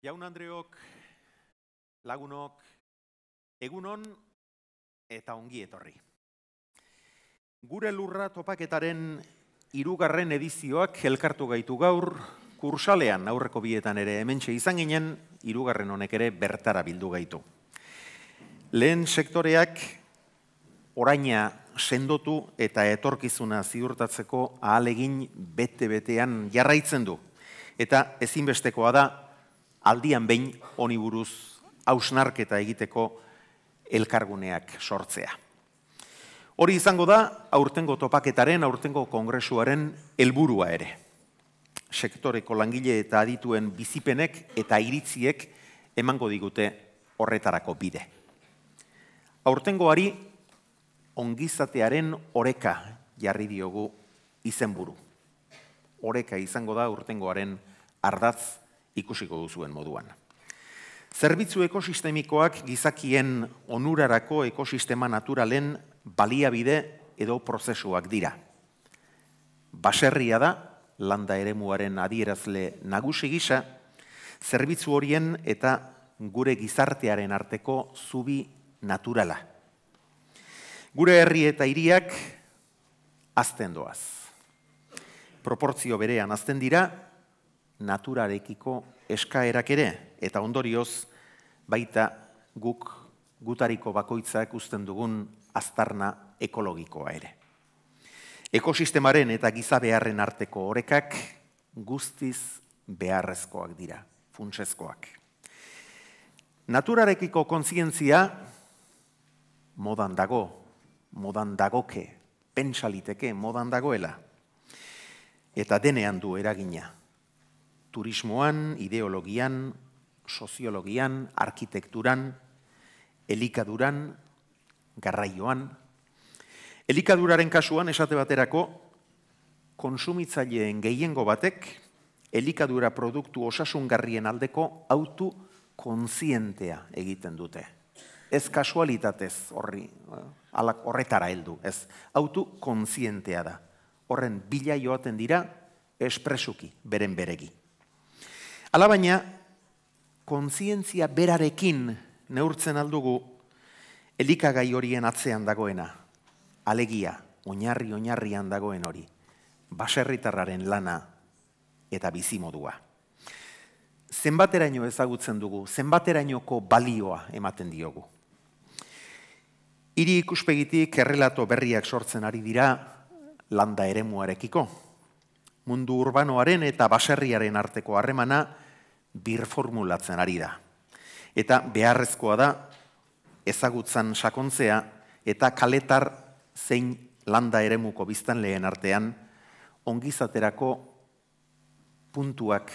Jaun Andreok, lagunok, egunon eta ongi etorri. Gure lurra topaketaren irugarren edizioak elkartu gaitu gaur, kursalean aurreko bietan ere hementxe izan ginen, irugarren honek ere bertara bildu gaitu. Lehen sektoreak oraina sendotu eta etorkizuna ziurtatzeko ahalegin bete-betean jarraitzen du. Eta ezinbestekoa da aldian behin honi buruz hausnarketa egiteko elkarguneak sortzea. Hori izango da, aurtengo topaketaren, aurtengo kongresuaren helburua ere. Sektoreko langile eta adituen bizipenek eta iritziek emango digute horretarako bide. Aurtengoari ongizatearen oreka jarri diogu izenburu. Oreka izango da aurtengoaren ardatz ikusiko duzuen moduan. Zerbitzu ekosistemikoak gizakien onurarako ekosistema naturalen baliabide edo prozesuak dira. Baserria da, landa eremuaren adierazle nagusi gisa, zerbitzu horien eta gure gizartearen arteko zubi naturala. Gure herri eta hiriak azten doaz. Proportzio berean azten dira, naturarekiko eskaerak ere, eta ondorioz baita guk gutariko bakoitzak uzten dugun aztarna ekologikoa ere. Ekosistemaren eta giza beharren arteko horekak guztiz beharrezkoak dira, funtsezkoak. Naturarekiko kontzientzia modan dago, modan dagoke, pentsaliteke modan dagoela. Eta denean du eragina turismoan, ideologian, soziologian, arkitekturan, elikaduran, garraioan. Elikaduraren kasuan esate baterako konsumitzaileen gehiengo batek elikadura produktu osasungarrien aldeko autu kontzientea egiten dute. Ez kasualitatez horri, alak horretara heldu, ez autu kontzientea da. Horren bila joaten dira espresuki, beren beregi. Alabaina, kontzientzia berarekin neurtzen aldugu elikagai horien atzean dagoena, alegia, oinarri oinarrian dagoen hori, baserritarraren lana eta bizimodua. Zenbateraino ezagutzen dugu, zenbaterainoko balioa ematen diogu. Hiri ikuspegitik errelato berriak sortzen ari dira landa eremuarekiko, mundu urbanoaren eta baserriaren arteko harremana birformulatzen ari da. Eta beharrezkoa da ezagutzan sakontzea eta kaletar zein landa eremuko biztan lehen artean ongizaterako puntuak,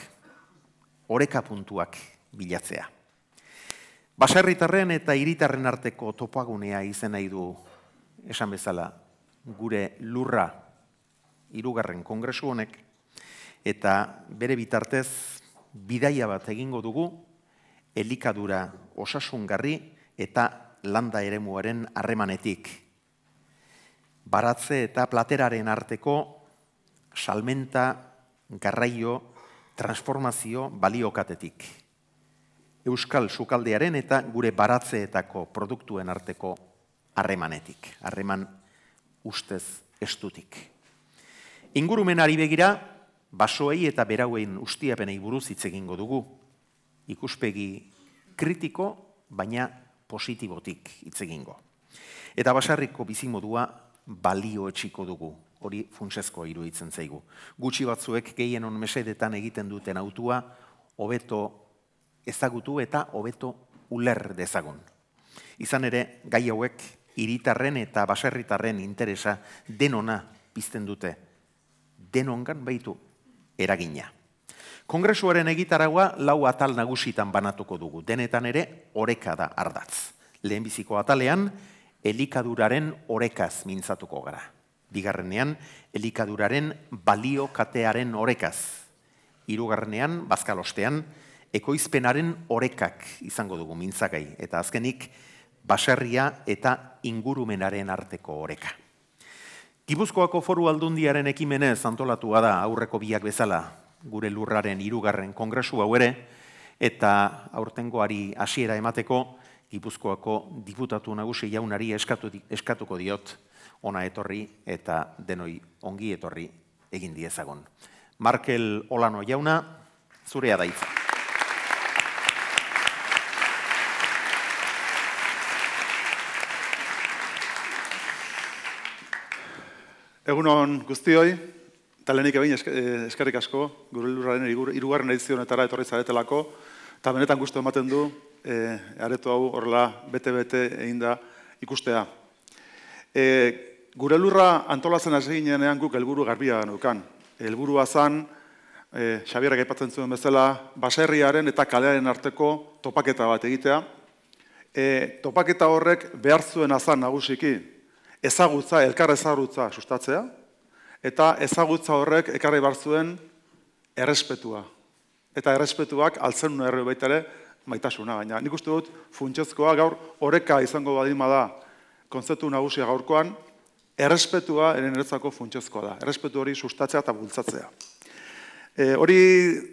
oreka puntuak bilatzea. Baserritarren eta hiritarren arteko topagunea izena nahi du esan bezala gure lurra irugarren kongresu honek, eta bere bitartez bidaia bat egingo dugu, elikadura osasungarri eta landa ere harremanetik. Baratze eta plateraren arteko salmenta, garraio, transformazio baliokatetik. Euskal sukaldearen eta gure baratzeetako produktuen arteko harremanetik. Harreman ustez estutik. Ingurumenari begira, basoei eta berauein ustiapenei buruz hitz egingo dugu. Ikuspegi kritiko, baina positibotik hitz egingo. Eta basarriko bizimodua balio etxiko dugu, hori funtsezko iruditzen zaigu. Gutxi batzuek gehien on mesedetan egiten duten autua, hobeto ezagutu eta hobeto uler dezagon. Izan ere, gai hauek, iritarren eta baserritarren interesa denona pizten dute, denongan baitu eragina. Kongresuaren egitaragua lau atal nagusitan banatuko dugu, denetan ere oreka da ardatz. Lehenbiziko atalean, elikaduraren orekaz mintzatuko gara. Bigarrenean, elikaduraren balio katearen orekaz. Hirugarrenean, bazkalostean, ekoizpenaren orekak izango dugu mintzagai. Eta azkenik, baserria eta ingurumenaren arteko oreka. Gipuzkoako foru aldundiaren ekimenez antolatua da aurreko biak bezala gure lurraren hirugarren kongresu hau ere eta aurtengoari hasiera emateko Gipuzkoako diputatu nagusi jaunari eskatuko diot ona etorri eta denoi ongi etorri egin diezagon. Markel Olano jauna, zurea daitza. Egunon guztioi, talenik egin eh, eskerrik asko, gure lurraren irugarren edizionetara etorri zaretelako, eta benetan guztu ematen du, eh, aretu hau horrela bete-bete egin da ikustea. Gurelurra eh, gure lurra antolatzen hasi guk helburu garbia nukan. Helburua zan, Xabierak aipatzen zuen bezala, baserriaren eta kalearen arteko topaketa bat egitea. topaketa horrek behar zuen azan nagusiki, ezagutza, elkar ezagutza sustatzea, eta ezagutza horrek ekarri barzuen errespetua. Eta errespetuak altzen nuen herri maitasuna gaina. Nik uste dut funtsezkoa gaur oreka izango badima da konzeptu nagusia gaurkoan, errespetua eren eretzako funtsezkoa da. Errespetu hori sustatzea eta bultzatzea. Eh, hori,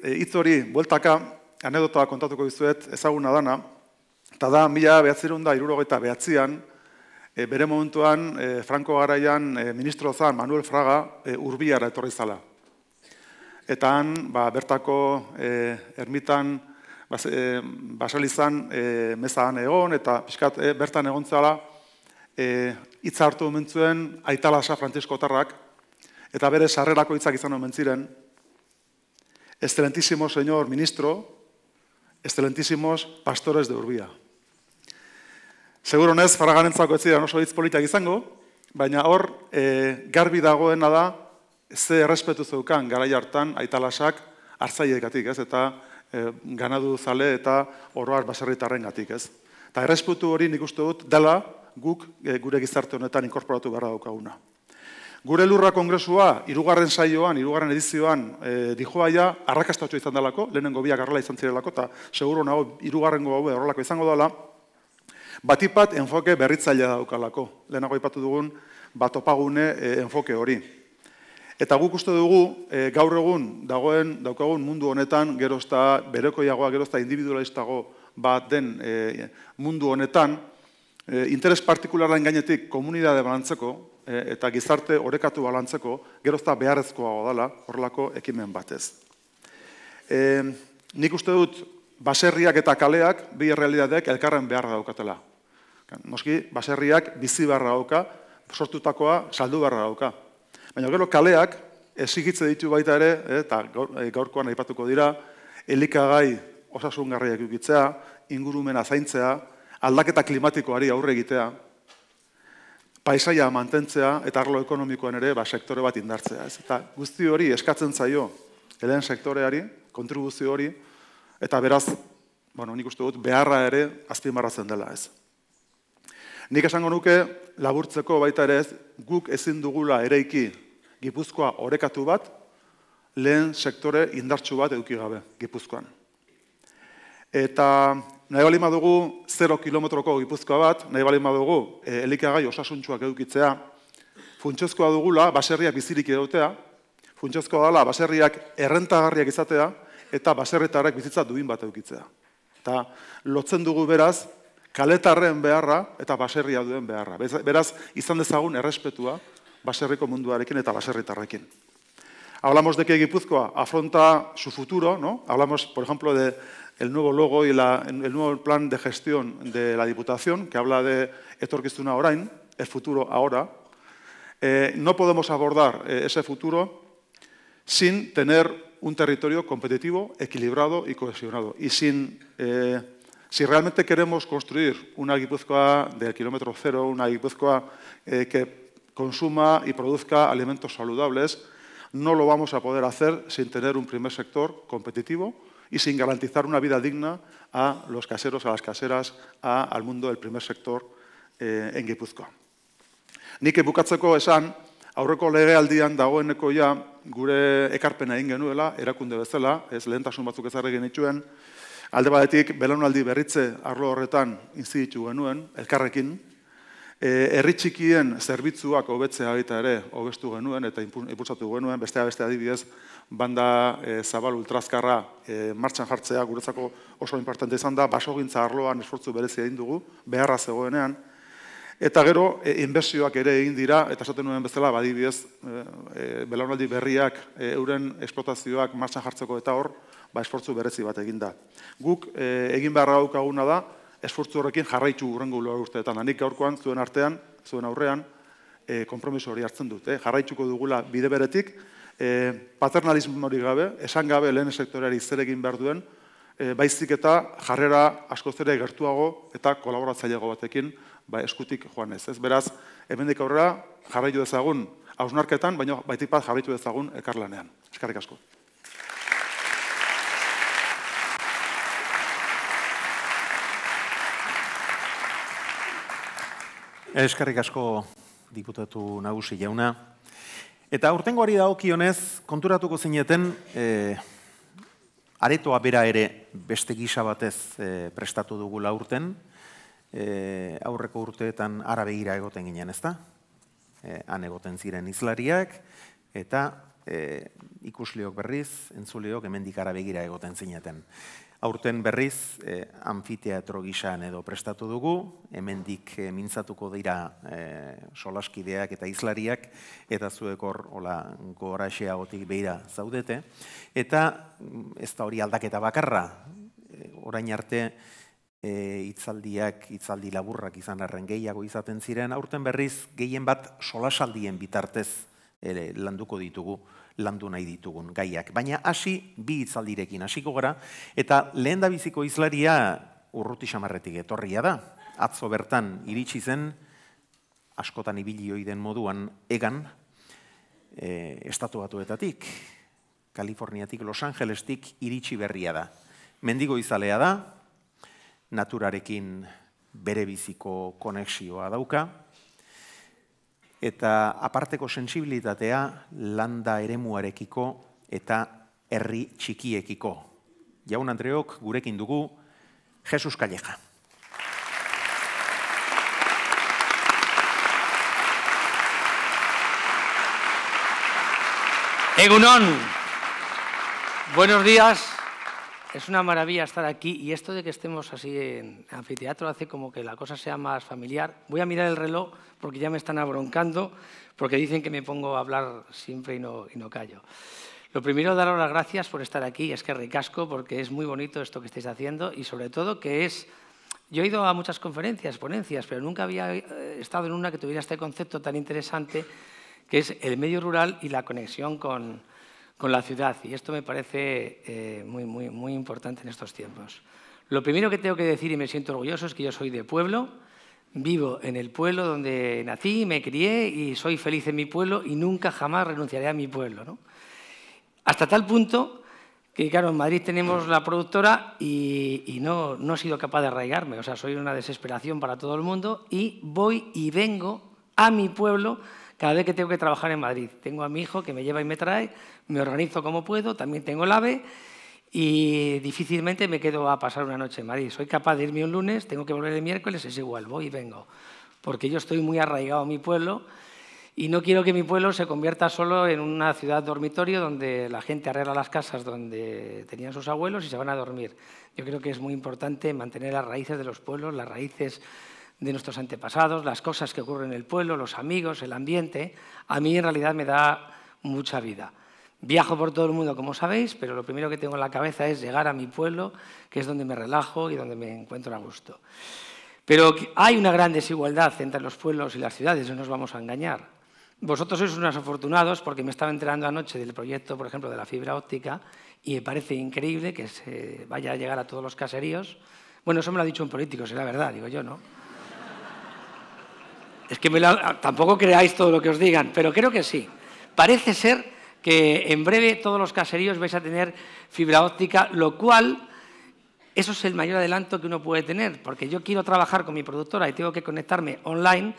eh, hitz hori, bueltaka, anedota kontatuko dizuet ezaguna dana, eta da, mila behatzerun da, irurogeita behatzean, Eh, bere momentuan eh, Franco garaian eh, ministro zan Manuel Fraga urbiara etorri zala. Eta han, ba, bertako ermitan ba, basalizan mezaan egon eta bertan egon zala itza hartu momentzuen aitalasa Francisco Tarrak eta bere sarrerako hitzak izan momentziren Excelentísimo señor ministro, excelentísimos pastores de Urbia. Seguronez, faraganentzako ez ziren oso hitz politak izango, baina hor, eh, garbi dagoena da, ze errespetu zeukan garai hartan aitalasak hartzaileekatik, ez? Eta e, ganadu zale eta oroar baserritarren atik. ez? Eta errespetu hori nik uste dut dela guk eh, gure gizarte honetan inkorporatu gara daukaguna. Gure lurra kongresua, irugarren saioan, irugarren edizioan, e, dihoa ja, arrakastatxo izan delako, lehenengo biak arrela izan zirelako, eta seguro nago, irugarren goa horrelako izango dela, Batipat enfoke berritzailea daukalako, lehenago ipatu dugun batopagune e, enfoke hori. Eta guk uste dugu, e, gaur egun, dagoen, daukagun mundu honetan, gerozta berekoiagoa, gerozta individualistago bat den e, mundu honetan, interes partikularen gainetik komunidade balantzeko, eta gizarte orekatu balantzeko, gerozta beharrezkoa godala horrelako ekimen batez. nik uste dut, baserriak eta kaleak, bi realitateak elkarren behar daukatela. Noski, baserriak bizi barra hauka, sortutakoa saldu barra dauka. Baina gero kaleak ezigitze ditu baita ere, eh, eta eh, gaurkoan aipatuko dira, elikagai osasungarriak ukitzea, ingurumena zaintzea, aldaketa klimatikoari aurre egitea, paisaia mantentzea eta arlo ekonomikoan ere ba, sektore bat indartzea. Ez? Eta guzti hori eskatzen zaio helen sektoreari, kontribuzio hori, eta beraz, bueno, nik uste dut, beharra ere azpimarratzen dela. Ez? Nik esango nuke laburtzeko baita ere ez, guk ezin dugula eraiki Gipuzkoa orekatu bat lehen sektore indartsu bat eduki gabe Gipuzkoan. Eta nahi balima dugu 0 kilometroko Gipuzkoa bat, nahi balima dugu e, eh, elikagai osasuntsuak edukitzea, funtsezkoa dugula baserriak bizirik edotea, funtsezkoa dela baserriak errentagarriak izatea eta baserretarrak bizitza duin bat edukitzea. Eta lotzen dugu beraz kaletarren beharra eta baserria duen beharra. Beraz, izan dezagun errespetua baserriko munduarekin eta baserritarrekin. Hablamos de que Gipuzkoa afronta su futuro, ¿no? Hablamos, por ejemplo, de el nuevo logo y el nuevo plan de gestión de la Diputación, que habla de Etorquistuna Orain, el futuro ahora. Eh, no podemos abordar eh, ese futuro sin tener un territorio competitivo, equilibrado y cohesionado, y sin eh, si realmente queremos construir una Guipúzcoa del kilómetro cero, una Guipúzcoa eh, que consuma y produzca alimentos saludables, no lo vamos a poder hacer sin tener un primer sector competitivo y sin garantizar una vida digna a los caseros, a las caseras, al mundo del primer sector eh, en Guipúzcoa. Nik bukatzeko esan, aurreko legealdian dagoeneko ja gure ekarpena egin genuela, erakunde bezala, ez lehentasun batzuk ezarri Alde batetik, belaunaldi berritze arlo horretan inziditu genuen, elkarrekin, e, herri txikien zerbitzuak hobetzea baita ere hobestu genuen eta impulsatu genuen, bestea beste adibidez, banda e, zabal ultrazkarra e, martxan jartzea guretzako oso importante izan da, basogintza arloan esfortzu berezi egin dugu, beharra zegoenean. Eta gero, inbezioak ere egin dira, eta esaten nuen bezala, badibidez, ba, belaunaldi berriak euren esplotazioak martxan jartzeko eta hor, ba, esfortzu berezi bat eginda. Guk eh, egin beharra daukaguna da, esfortzu horrekin jarraitu urrengo ulo urteetan. Hanik gaurkoan, zuen artean, zuen aurrean, e, eh, kompromiso hori hartzen dut. Eh? Jarraituko dugula bide beretik, e, paternalismo hori gabe, esan gabe lehen sektoreari zer egin behar duen, e, baizik eta jarrera asko zere gertuago eta kolaboratzaileago batekin ba, eskutik joan ez. ez? Beraz, hemendik aurrera jarraitu dezagun, Ausnarketan, baina baitik bat jarraitu dezagun ekarlanean. Eskarrik asko. Eskerrik asko diputatu nagusi jauna. Eta urten goari konturatuko zineten, e, aretoa bera ere beste gisa batez e, prestatu dugu laurten, e, eh, aurreko urteetan arabegira egoten ginen, ezta? E, han egoten ziren izlariak, eta e, ikusleok berriz, entzuleok emendik arabegira egoten zineten aurten berriz eh, anfiteatro gisan edo prestatu dugu, hemendik eh, mintzatuko dira eh, solaskideak eta islariak eta zuek hor hola goraxeagotik beira zaudete eta mm, ez da hori aldaketa bakarra. Eh, orain arte eh, itzaldiak, itzaldi laburrak izan arren gehiago izaten ziren aurten berriz gehien bat solasaldien bitartez ere landuko ditugu landu nahi ditugun gaiak. Baina hasi bi hitzaldirekin hasiko gara eta lehen da biziko izlaria urruti xamarretik etorria da. Atzo bertan iritsi zen askotan ibilioi den moduan egan e, estatuatuetatik, Kaliforniatik, Los Angelestik iritsi berria da. Mendigo izalea da, naturarekin bere biziko konexioa dauka, eta aparteko sensibilitatea landa eremuarekiko eta herri txikiekiko. Jaun Andreok gurekin dugu Jesus Calleja. Egunon. Buenos días. es una maravilla estar aquí y esto de que estemos así en anfiteatro hace como que la cosa sea más familiar. Voy a mirar el reloj porque ya me están abroncando, porque dicen que me pongo a hablar siempre y no, callo. Lo primero, daros las gracias por estar aquí, es que ricasco, porque es muy bonito esto que estáis haciendo y sobre todo que es... Yo he ido a muchas conferencias, ponencias, pero nunca había eh, estado en una que tuviera este concepto tan interesante que es el medio rural y la conexión con, con la ciudad y esto me parece eh, muy, muy, muy importante en estos tiempos. Lo primero que tengo que decir y me siento orgulloso es que yo soy de pueblo, vivo en el pueblo donde nací, me crié y soy feliz en mi pueblo y nunca jamás renunciaré a mi pueblo. Hasta tal punto que, claro, en Madrid tenemos la productora y, no, no he sido capaz de arraigarme, o sea, soy una desesperación para todo el mundo y voy y vengo a mi pueblo cada vez que tengo que trabajar en Madrid. Tengo a mi hijo que me lleva y me trae, me organizo como puedo, también tengo el AVE y difícilmente me quedo a pasar una noche en Madrid. Soy capaz de irme un lunes, tengo que volver el miércoles, es igual, voy y vengo. Porque yo estoy muy arraigado a mi pueblo y no quiero que mi pueblo se convierta solo en una ciudad dormitorio donde la gente arregla las casas donde tenían sus abuelos y se van a dormir. Yo creo que es muy importante mantener las raíces de los pueblos, las raíces de nuestros antepasados, las cosas que ocurren en el pueblo, los amigos, el ambiente, a mí en realidad me da mucha vida. Viajo por todo el mundo, como sabéis, pero lo primero que tengo en la cabeza es llegar a mi pueblo, que es donde me relajo y donde me encuentro a gusto. Pero hay una gran desigualdad entre los pueblos y las ciudades, no nos vamos a engañar. Vosotros sois unos afortunados porque me estaba enterando anoche del proyecto, por ejemplo, de la fibra óptica y me parece increíble que se vaya a llegar a todos los caseríos. Bueno, eso me lo ha dicho un político, la verdad, digo yo, ¿no? Es que ah, tampoco creáis todo lo que os digan, pero creo que sí. Parece ser que en breve todos los caseríos vais a tener fibra óptica, lo cual eso es el mayor adelanto que uno puede tener, porque yo quiero trabajar con mi productora y tengo que conectarme online,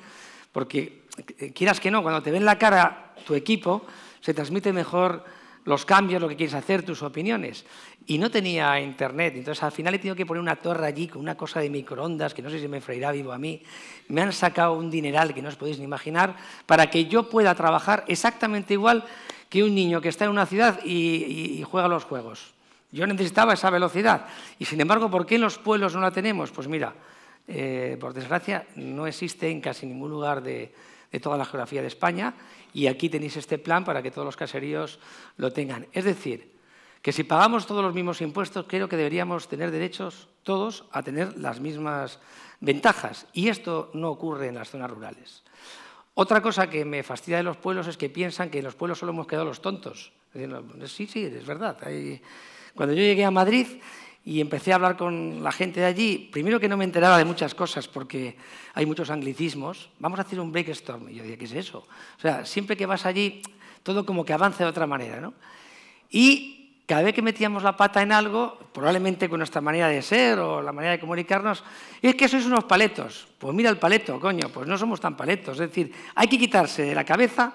porque eh, quieras que no, cuando te ven la cara tu equipo, se transmite mejor los cambios, lo que quieres hacer, tus opiniones. Y no tenía internet, entonces al final he tenido que poner una torre allí con una cosa de microondas, que no sé si me freirá vivo a mí. Me han sacado un dineral que no os podéis ni imaginar, para que yo pueda trabajar exactamente igual que un niño que está en una ciudad y, juega los juegos. Yo necesitaba esa velocidad. Y sin embargo, ¿por qué en los pueblos no la tenemos? Pues mira, eh, por desgracia, no existe en casi ningún lugar de toda la geografía de España y aquí tenéis este plan para que todos los caseríos lo tengan. Es decir, que si pagamos todos los mismos impuestos, creo que deberíamos tener derechos todos a tener las mismas ventajas. Y esto no ocurre en las zonas rurales. Otra cosa que me fastidia de los pueblos es que piensan que en los pueblos solo hemos quedado los tontos. Sí, sí, es verdad. Cuando yo llegué a Madrid y empecé a hablar con la gente de allí. Primero que no me enteraba de muchas cosas porque hay muchos anglicismos. Vamos a hacer un breakstorm. Y yo decía, ¿qué es eso? O sea, siempre que vas allí, todo como que avanza de otra manera, ¿no? Y cada vez que metíamos la pata en algo, probablemente con nuestra manera de ser o la manera de comunicarnos, es que sois unos paletos. Pues mira el paleto, coño, pues no somos tan paletos. Es decir, hay que quitarse de la cabeza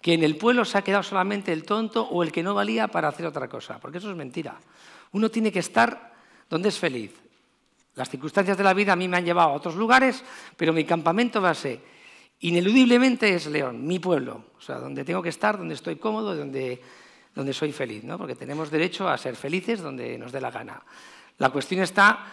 que en el pueblo se ha quedado solamente el tonto o el que no valía para hacer otra cosa, porque eso es mentira. Uno tiene que estar donde es feliz. Las circunstancias de la vida a mí me han llevado a otros lugares, pero mi campamento base ineludiblemente es León, mi pueblo, o sea, donde tengo que estar, donde estoy cómodo, donde, donde soy feliz, ¿no? porque tenemos derecho a ser felices donde nos dé la gana. La cuestión está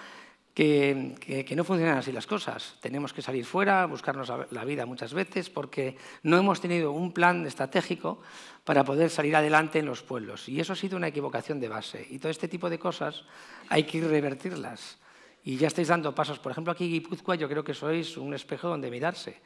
que, no funcionan así las cosas. Tenemos que salir fuera, buscarnos la vida muchas veces, porque no hemos tenido un plan estratégico para poder salir adelante en los pueblos. Y eso ha sido una equivocación de base. Y todo este tipo de cosas hay que revertirlas. Y ya estáis dando pasos. Por ejemplo, aquí en Guipúzcoa yo creo que sois un espejo donde mirarse.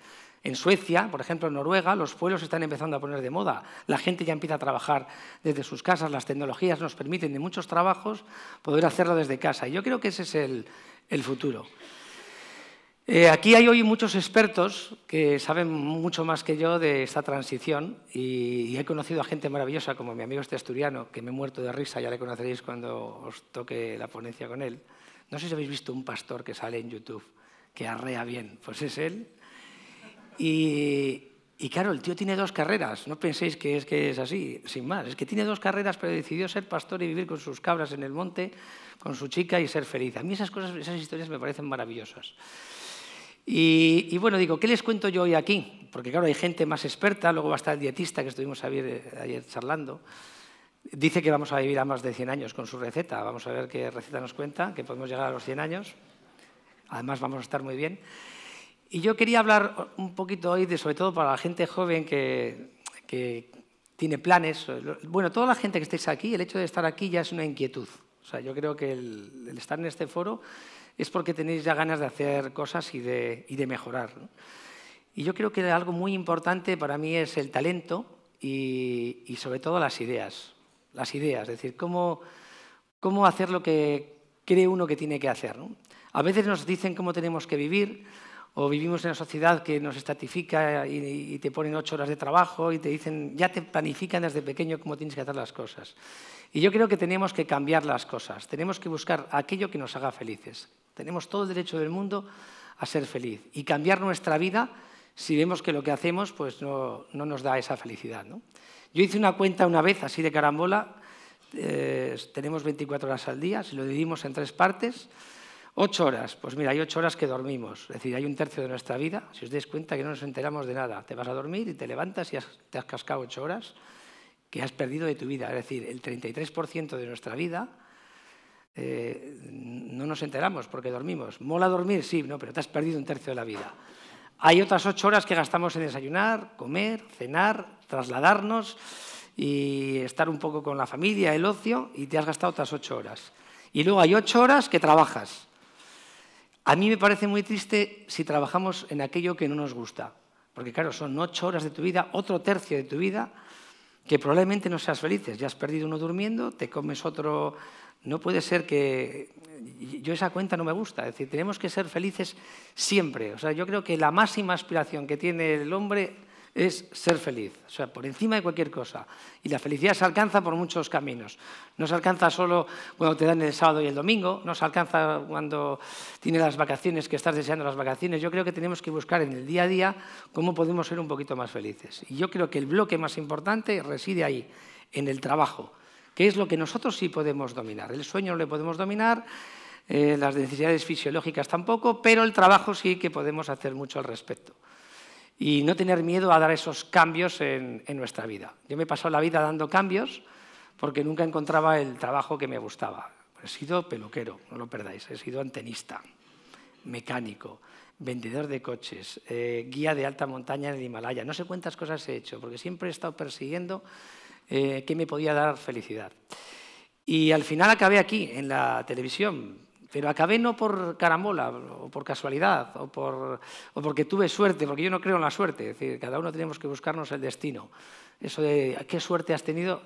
En Suecia, por ejemplo, en Noruega, los pueblos están empezando a poner de moda. La gente ya empieza a trabajar desde sus casas. Las tecnologías nos permiten de muchos trabajos poder hacerlo desde casa. Y yo creo que ese es el, el futuro. Eh, aquí hay hoy muchos expertos que saben mucho más que yo de esta transición y, he conocido a gente maravillosa como mi amigo este asturiano, que me he muerto de risa, ya le conoceréis cuando os toque la ponencia con él. No sé si habéis visto un pastor que sale en YouTube que arrea bien, pues es él. Y, y claro, el tío tiene dos carreras, no penséis que es que es así, sin más. Es que tiene dos carreras, pero decidió ser pastor y vivir con sus cabras en el monte, con su chica y ser feliz. A mí esas cosas, esas historias me parecen maravillosas. Y, bueno, digo, ¿qué les cuento yo hoy aquí? Porque claro, hay gente más experta, luego va a estar el dietista que estuvimos ver eh, ayer charlando. Dice que vamos a vivir a más de 100 años con su receta. Vamos a ver qué receta nos cuenta, que podemos llegar a los 100 años. Además, vamos a estar muy bien. Y yo quería hablar un poquito hoy, sobre todo para la gente joven que, tiene planes. Bueno, toda la gente que estéis aquí, el hecho de estar aquí ya es una inquietud. O sea, yo creo que el, estar en este foro es porque tenéis ya ganas de hacer cosas y de, mejorar. Y yo creo que algo muy importante para mí es el talento y, sobre todo las ideas. Las ideas, es decir, cómo, cómo hacer lo que cree uno que tiene que hacer. ¿no? A veces nos dicen cómo tenemos que vivir, o vivimos en una sociedad que nos estatifica y, te ponen ocho horas de trabajo y te dicen, ya te planifican desde pequeño cómo tienes que hacer las cosas. Y yo creo que tenemos que cambiar las cosas, tenemos que buscar aquello que nos haga felices. Tenemos todo el derecho del mundo a ser feliz y cambiar nuestra vida si vemos que lo que hacemos pues no, nos da esa felicidad. ¿no? Yo hice una cuenta una vez así de carambola, eh, tenemos 24 horas al día, si lo dividimos en tres partes, Ocho horas, pues mira, hay ocho horas que dormimos, es decir, hay un tercio de nuestra vida, si os dais cuenta que no nos enteramos de nada, te vas a dormir y te levantas y te has cascado ocho horas que has perdido de tu vida, es decir, el 33% de nuestra vida eh, no nos enteramos porque dormimos. Mola dormir, sí, no, pero te has perdido un tercio de la vida. Hay otras ocho horas que gastamos en desayunar, comer, cenar, trasladarnos y estar un poco con la familia, el ocio, y te has gastado otras ocho horas. Y luego hay ocho horas que trabajas. A mí me parece muy triste si trabajamos en aquello que no nos gusta, porque claro, son ocho horas de tu vida, otro tercio de tu vida, que probablemente no seas felices. Ya has perdido uno durmiendo, te comes otro... No puede ser que... Yo esa cuenta no me gusta. Es decir, tenemos que ser felices siempre. O sea, yo creo que la máxima aspiración que tiene el hombre es ser feliz, o sea, por encima de cualquier cosa. Y la felicidad se alcanza por muchos caminos. No se alcanza solo cuando te dan el sábado y el domingo, no se alcanza cuando tienes las vacaciones, que estás deseando las vacaciones. Yo creo que tenemos que buscar en el día a día cómo podemos ser un poquito más felices. Y yo creo que el bloque más importante reside ahí, en el trabajo, que es lo que nosotros sí podemos dominar. El sueño no le podemos dominar. Eh, las necesidades fisiológicas tampoco, pero el trabajo sí que podemos hacer mucho al respecto y no tener miedo a dar esos cambios en, nuestra vida. Yo me he pasado la vida dando cambios porque nunca encontraba el trabajo que me gustaba. He sido peluquero, no lo perdáis, he sido antenista, mecánico, vendedor de coches, eh, guía de alta montaña en el Himalaya. No sé cuántas cosas he hecho, porque siempre he estado persiguiendo eh, qué me podía dar felicidad. Y al final acabé aquí, en la televisión, pero acabé no por caramola o por casualidad o, por, o porque tuve suerte, porque yo no creo en la suerte, decir, cada uno tenemos que buscarnos el destino. Eso de qué suerte has tenido,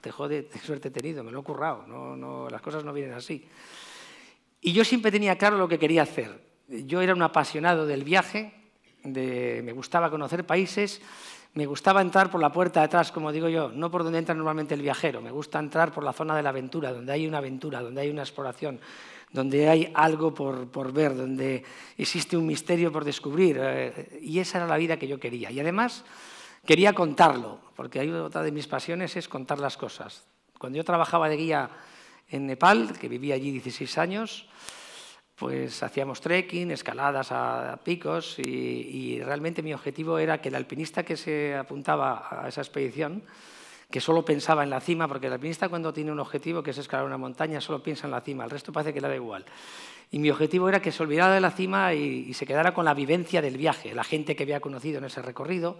te jode, qué suerte he tenido, me lo he currado, no, no, las cosas no vienen así. Y yo siempre tenía claro lo que quería hacer. Yo era un apasionado del viaje, de, me gustaba conocer países, me gustaba entrar por la puerta de atrás, como digo yo, no por donde entra normalmente el viajero, me gusta entrar por la zona de la aventura, donde hay una aventura, donde hay una exploración, donde hay algo por, ver, donde existe un misterio por descubrir. Eh, y esa era la vida que yo quería. Y además quería contarlo, porque hay otra de mis pasiones es contar las cosas. Cuando yo trabajaba de guía en Nepal, que vivía allí 16 años, pues hacíamos trekking, escaladas a picos y, realmente mi objetivo era que el alpinista que se apuntaba a esa expedición que solo pensaba en la cima, porque el alpinista cuando tiene un objetivo, que es escalar una montaña, solo piensa en la cima, el resto parece que le da igual. Y mi objetivo era que se olvidara de la cima y, se quedara con la vivencia del viaje, la gente que había conocido en ese recorrido,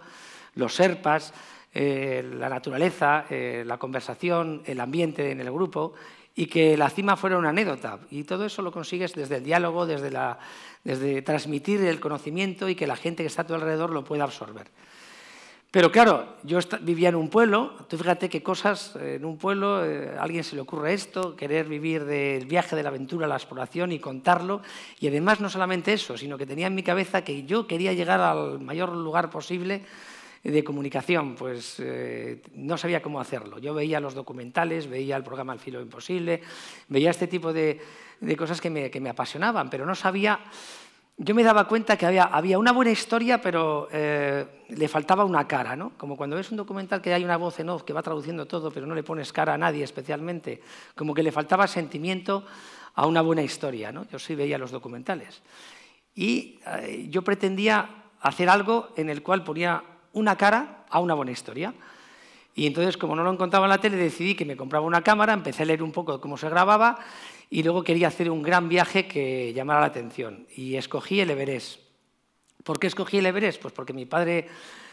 los serpas, eh, la naturaleza, eh, la conversación, el ambiente en el grupo y que la cima fuera una anécdota. Y todo eso lo consigues desde el diálogo, desde, desde transmitir el conocimiento y que la gente que está a tu alrededor lo pueda absorber. Pero claro, yo vivía en un pueblo, tú fíjate qué cosas, eh, en un pueblo eh, a alguien se le ocurre esto, querer vivir del viaje, de la aventura, la exploración y contarlo. Y además no solamente eso, sino que tenía en mi cabeza que yo quería llegar al mayor lugar posible de comunicación, pues eh, no sabía cómo hacerlo. Yo veía los documentales, veía el programa El Filo Imposible, veía este tipo de, cosas que me apasionaban, pero no sabía yo me daba cuenta que había, había una buena historia, pero eh, le faltaba una cara, ¿no? Como cuando ves un documental que hay una voz en off que va traduciendo todo, pero no le pones cara a nadie especialmente, como que le faltaba sentimiento a una buena historia, Yo sí veía los documentales. Y eh, yo pretendía hacer algo en el cual ponía una cara a una buena historia. Y entonces, como no lo encontraba en la tele, decidí que me compraba una cámara, empecé a leer un poco cómo se grababa y luego quería hacer un gran viaje que llamara la atención y escogí el Everest. ¿Por qué escogí el Everest? Pues porque mi padre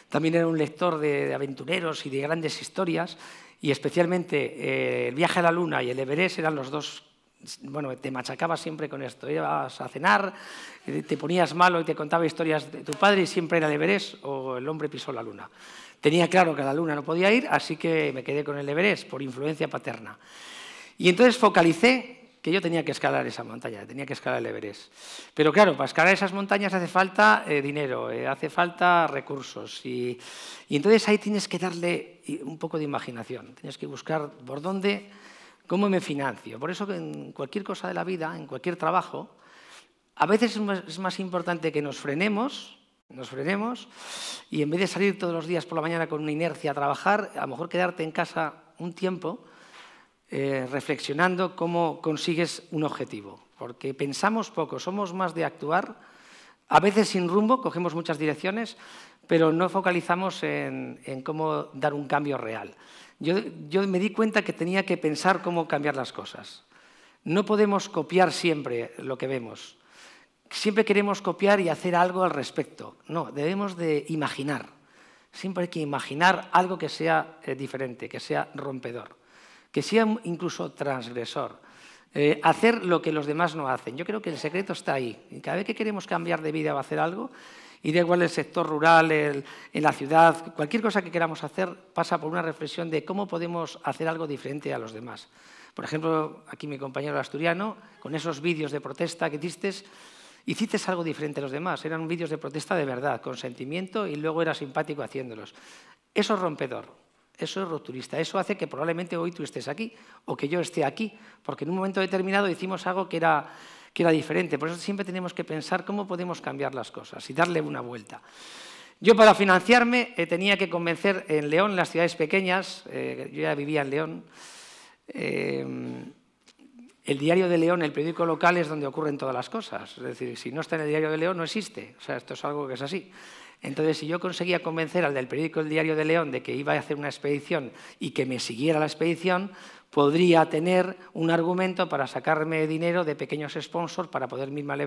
también era un lector de, aventureros y de grandes historias y especialmente eh, el viaje a la Luna y el Everest eran los dos bueno, te machacaba siempre con esto. Ibas a cenar, te ponías malo y te contaba historias de tu padre y siempre era el Everest o el hombre pisó la luna. Tenía claro que a la luna no podía ir, así que me quedé con el Everest por influencia paterna. Y entonces focalicé que yo tenía que escalar esa montaña, tenía que escalar el Everest. Pero claro, para escalar esas montañas hace falta eh, dinero, eh, hace falta recursos. Y, entonces ahí tienes que darle un poco de imaginación, tienes que buscar por dónde, cómo me financio. Por eso que en cualquier cosa de la vida, en cualquier trabajo, a veces es más, importante que nos frenemos, nos frenemos y en vez de salir todos los días por la mañana con una inercia a trabajar, a lo mejor quedarte en casa un tiempo eh, reflexionando cómo consigues un objetivo, porque pensamos poco, somos más de actuar, a veces sin rumbo, cogemos muchas direcciones, pero no focalizamos en, cómo dar un cambio real. Yo, yo me di cuenta que tenía que pensar cómo cambiar las cosas. No podemos copiar siempre lo que vemos. Siempre queremos copiar y hacer algo al respecto. No, debemos de imaginar. Siempre hay que imaginar algo que sea eh, diferente, que sea rompedor que sea incluso transgresor, eh, hacer lo que los demás no hacen. Yo creo que el secreto está ahí. Cada vez que queremos cambiar de vida o hacer algo, y da igual el sector rural, en la ciudad, cualquier cosa que queramos hacer pasa por una reflexión de cómo podemos hacer algo diferente a los demás. Por ejemplo, aquí mi compañero asturiano, con esos vídeos de protesta que hiciste, hiciste algo diferente a los demás. Eran vídeos de protesta de verdad, con sentimiento, y luego era simpático haciéndolos. Eso es rompedor. Eso es rupturista. Eso hace que probablemente hoy tú estés aquí o que yo esté aquí, porque en un momento determinado hicimos algo que era, diferente. Por eso siempre tenemos que pensar cómo podemos cambiar las cosas y darle una vuelta. Yo para financiarme eh, tenía que convencer en León, en las ciudades pequeñas, eh, yo ya vivía en León, eh, el diario de León, el periódico local es donde ocurren todas las cosas. Es decir, si no está en el diario de León no existe. O sea, esto es algo que es así. Entonces, si yo conseguía convencer al del periódico El Diario de León de que iba a hacer una expedición y que me siguiera la expedición, podría tener un argumento para sacarme dinero de pequeños sponsors para poder mis al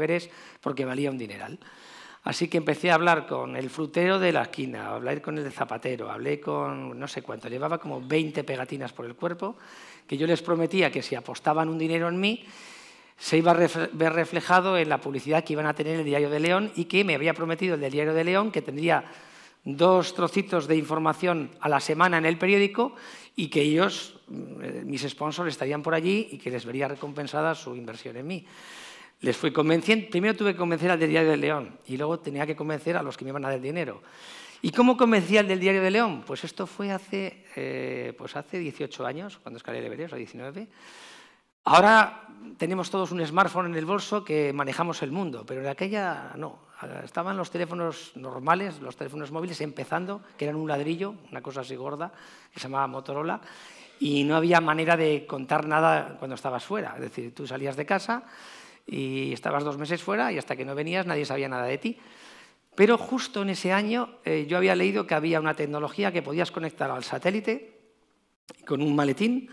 porque valía un dineral. Así que empecé a hablar con el frutero de la esquina, a hablar con el de zapatero, hablé con no sé cuánto, llevaba como 20 pegatinas por el cuerpo, que yo les prometía que si apostaban un dinero en mí, se iba a ver reflejado en la publicidad que iban a tener el Diario de León y que me había prometido el del Diario de León que tendría dos trocitos de información a la semana en el periódico y que ellos, mm, eh, mis sponsors, estarían por allí y que les vería recompensada su inversión en mí. Les fui convenciendo, primero tuve que convencer al del Diario de León y luego tenía que convencer a los que me iban a dar dinero. ¿Y cómo convencí al del Diario de León? Pues esto fue hace, eh, pues hace 18 años, cuando escalé de Everest, o 19. Ahora tenemos todos un smartphone en el bolso que manejamos el mundo, pero en aquella no. Estaban los teléfonos normales, los teléfonos móviles empezando, que eran un ladrillo, una cosa así gorda, que se llamaba Motorola, y no había manera de contar nada cuando estabas fuera. Es decir, tú salías de casa y estabas dos meses fuera y hasta que no venías nadie sabía nada de ti. Pero justo en ese año eh, yo había leído que había una tecnología que podías conectar al satélite con un maletín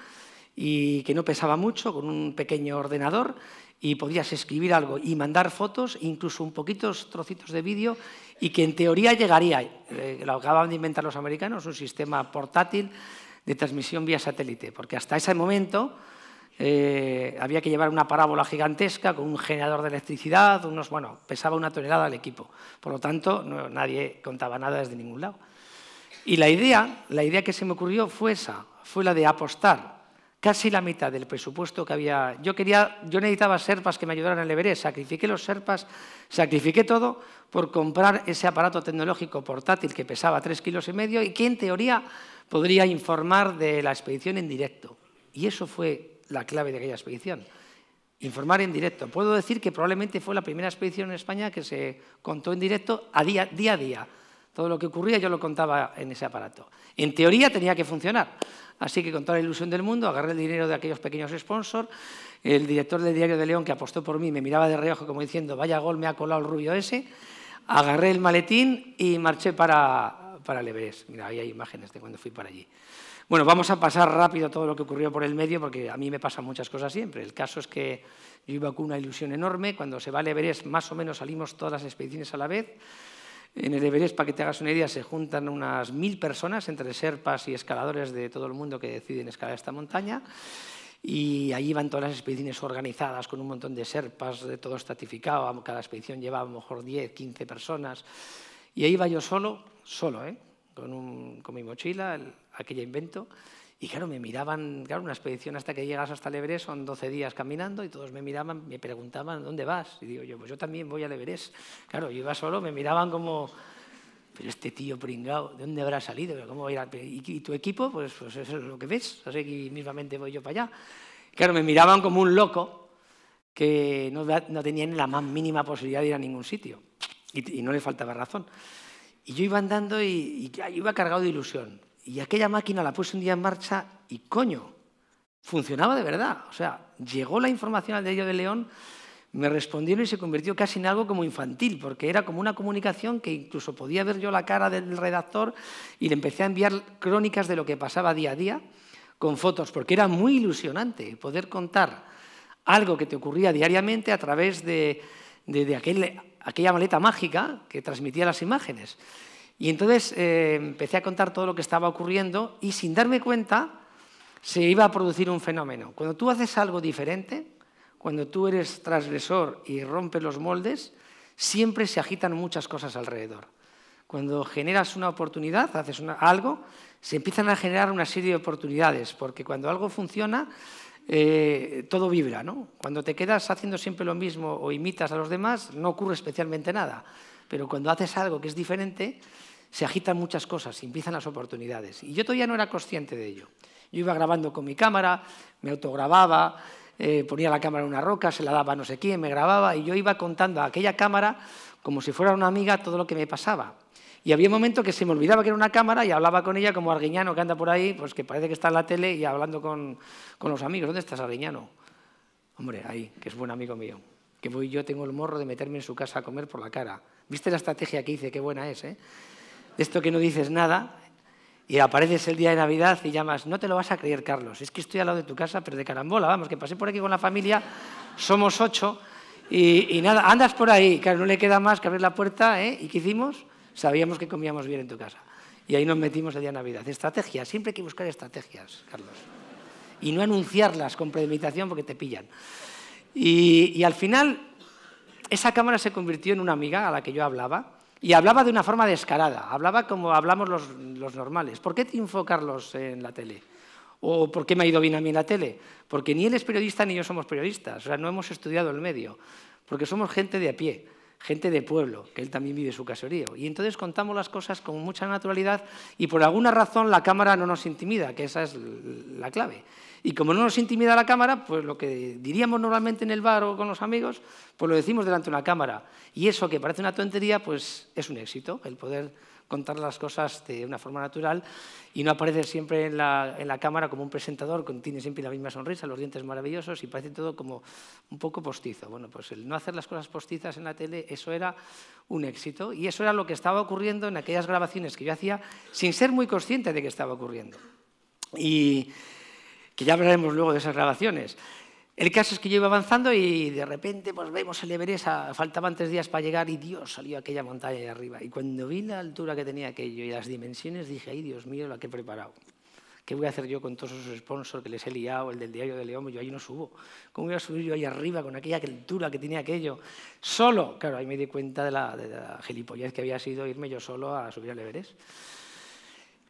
y que no pesaba mucho, con un pequeño ordenador y podías escribir algo y mandar fotos, incluso un poquitos trocitos de vídeo, y que en teoría llegaría, eh, lo acababan de inventar los americanos, un sistema portátil de transmisión vía satélite, porque hasta ese momento eh, había que llevar una parábola gigantesca con un generador de electricidad, unos, bueno, pesaba una tonelada el equipo, por lo tanto nadie contaba nada desde ningún lado. Y la idea, la idea que se me ocurrió fue esa, fue la de apostar casi la mitad del presupuesto que había. Yo quería, yo necesitaba serpas que me ayudaran en el Everest, sacrifiqué los serpas, sacrifiqué todo por comprar ese aparato tecnológico portátil que pesaba tres kilos y medio y que en teoría podría informar de la expedición en directo. Y eso fue la clave de aquella expedición. Informar en directo. Puedo decir que probablemente fue la primera expedición en España que se contó en directo a día a día. Todo lo que ocurría yo lo contaba en ese aparato. En teoría tenía que funcionar. Así que con toda la ilusión del mundo agarré el dinero de aquellos pequeños sponsors. El director del Diario de León, que apostó por mí, me miraba de reojo como diciendo, vaya gol, me ha colado el rubio ese. Agarré el maletín y marché para, para Mira, ahí hay imágenes de cuando fui para allí. Bueno, vamos a pasar rápido todo lo que ocurrió por el medio, porque a mí me pasan muchas cosas siempre. El caso es que yo iba con una ilusión enorme. Cuando se va a Everest, más o menos salimos todas las expediciones a la vez. En el Everest, para que te hagas una idea, se juntan unas mil personas entre serpas y escaladores de todo el mundo que deciden escalar esta montaña. Y ahí van todas las expediciones organizadas con un montón de serpas, de todo estratificado. Cada expedición llevaba a lo mejor 10, 15 personas. Y ahí iba yo solo, solo, ¿eh? con, un, con mi mochila, el, aquella invento. Y claro, me miraban, claro, una expedición hasta que llegas hasta el Everest son 12 días caminando y todos me miraban, me preguntaban, ¿dónde vas? Y digo yo, pues yo también voy al Everest. Claro, yo iba solo, me miraban como, pero este tío pringado, ¿de dónde habrá salido? ¿Cómo a ir ¿Y tu equipo? Pues, pues, eso es lo que ves, así que mismamente voy yo para allá. claro, me miraban como un loco que no, no tenía ni la más mínima posibilidad de ir a ningún sitio y, no le faltaba razón. Y yo iba andando y, y iba cargado de ilusión y aquella máquina la puse un día en marcha y coño, funcionaba de verdad. O sea, llegó la información al diario de León, me respondieron y se convirtió casi en algo como infantil, porque era como una comunicación que incluso podía ver yo la cara del redactor y le empecé a enviar crónicas de lo que pasaba día a día con fotos, porque era muy ilusionante poder contar algo que te ocurría diariamente a través de, aquella maleta mágica que transmitía las imágenes. Y entonces eh, empecé a contar todo lo que estaba ocurriendo y sin darme cuenta se iba a producir un fenómeno. Cuando tú haces algo diferente, cuando tú eres transgresor y rompes los moldes, siempre se agitan muchas cosas alrededor. Cuando generas una oportunidad, haces algo, se empiezan a generar una serie de oportunidades, porque cuando algo funciona, eh, todo vibra. ¿no? Cuando te quedas haciendo siempre lo mismo o imitas a los demás, no ocurre especialmente nada. Pero cuando haces algo que es diferente, se agitan muchas cosas, se empiezan las oportunidades. Y yo todavía no era consciente de ello. Yo iba grabando con mi cámara, me autogrababa, eh, ponía la cámara en una roca, se la daba a no sé quién, me grababa y yo iba contando a aquella cámara como si fuera una amiga todo lo que me pasaba. Y había momentos que se me olvidaba que era una cámara y hablaba con ella como Arguiñano que anda por ahí, pues que parece que está en la tele y hablando con, con los amigos. ¿Dónde estás, Arguiñano? Hombre, ahí, que es buen amigo mío. Que voy yo, tengo el morro de meterme en su casa a comer por la cara. ¿Viste la estrategia que hice? Qué buena es, ¿eh? de esto que no dices nada, y apareces el día de Navidad y llamas, no te lo vas a creer, Carlos, es que estoy al lado de tu casa, pero de carambola, vamos, que pasé por aquí con la familia, somos ocho, y, nada, andas por ahí, Carlos no le queda más que abrir la puerta, ¿eh? ¿Y qué hicimos? Sabíamos que comíamos bien en tu casa. Y ahí nos metimos el día de Navidad. Estrategias, siempre hay que buscar estrategias, Carlos. Y no anunciarlas con premeditación porque te pillan. y al final, esa cámara se convirtió en una amiga a la que yo hablaba, y hablaba de una forma descarada, hablaba como hablamos los, normales. ¿Por qué enfocarlos en la tele? ¿O por qué me ha ido bien a mí en la tele? Porque ni él es periodista ni yo somos periodistas, o sea, no hemos estudiado el medio, porque somos gente de a pie, gente de pueblo, que él también vive su caserío. Y entonces contamos las cosas con mucha naturalidad y por alguna razón la cámara no nos intimida, que esa es la clave. Y como no nos intimida la cámara, pues lo que diríamos normalmente en el bar o con los amigos, pues lo decimos delante de una cámara. Y eso que parece una tontería, pues es un éxito, el poder contar las cosas de una forma natural y no aparecer siempre en la, cámara como un presentador que tiene siempre la misma sonrisa, los dientes maravillosos y parece todo como un poco postizo. Bueno, pues el no hacer las cosas postizas en la tele, eso era un éxito y eso era lo que estaba ocurriendo en aquellas grabaciones que yo hacía sin ser muy consciente de que estaba ocurriendo. Y que ya hablaremos luego de esas grabaciones. El caso es que yo iba avanzando y de repente pues vemos el Everest, ah, faltaban tres días para llegar y Dios salió aquella montaña de arriba. Y cuando vi la altura que tenía aquello y las dimensiones dije, ay Dios mío, la que he preparado. ¿Qué voy a hacer yo con todos esos sponsors que les he liado, el del diario de León? Yo ahí no subo. ¿Cómo voy a subir yo ahí arriba con aquella altura que tenía aquello? Solo. Claro, ahí me di cuenta de la, de la gilipollez que había sido irme yo solo a subir al Everest.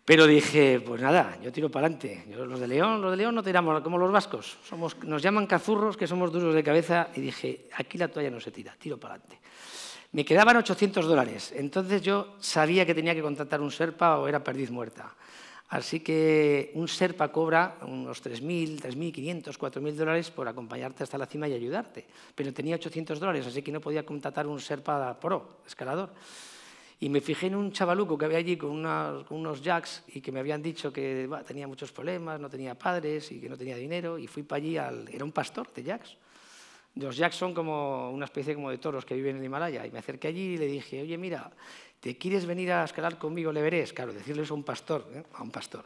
Pero dije, pues nada, yo tiro para adelante. Los de León, los de León no tiramos como los vascos. Somos, nos llaman cazurros, que somos duros de cabeza. Y dije, aquí la toalla no se tira, tiro para adelante. Me quedaban 800 dólares. Entonces yo sabía que tenía que contratar un serpa o era perdiz muerta. Así que un serpa cobra unos 3.000, 3.500, 4.000 dólares por acompañarte hasta la cima y ayudarte. Pero tenía 800 dólares, así que no podía contratar un serpa pro, escalador. Y me fijé en un chavaluco que había allí con, unos, jacks y que me habían dicho que tenía muchos problemas, no tenía padres y que no tenía dinero. Y fui para allí, al, era un pastor de jacks. Los jacks son como una especie como de toros que viven en el Himalaya. Y me acerqué allí y le dije, oye, mira, ¿te quieres venir a escalar conmigo le Claro, decirle eso a un pastor, ¿eh? a un pastor.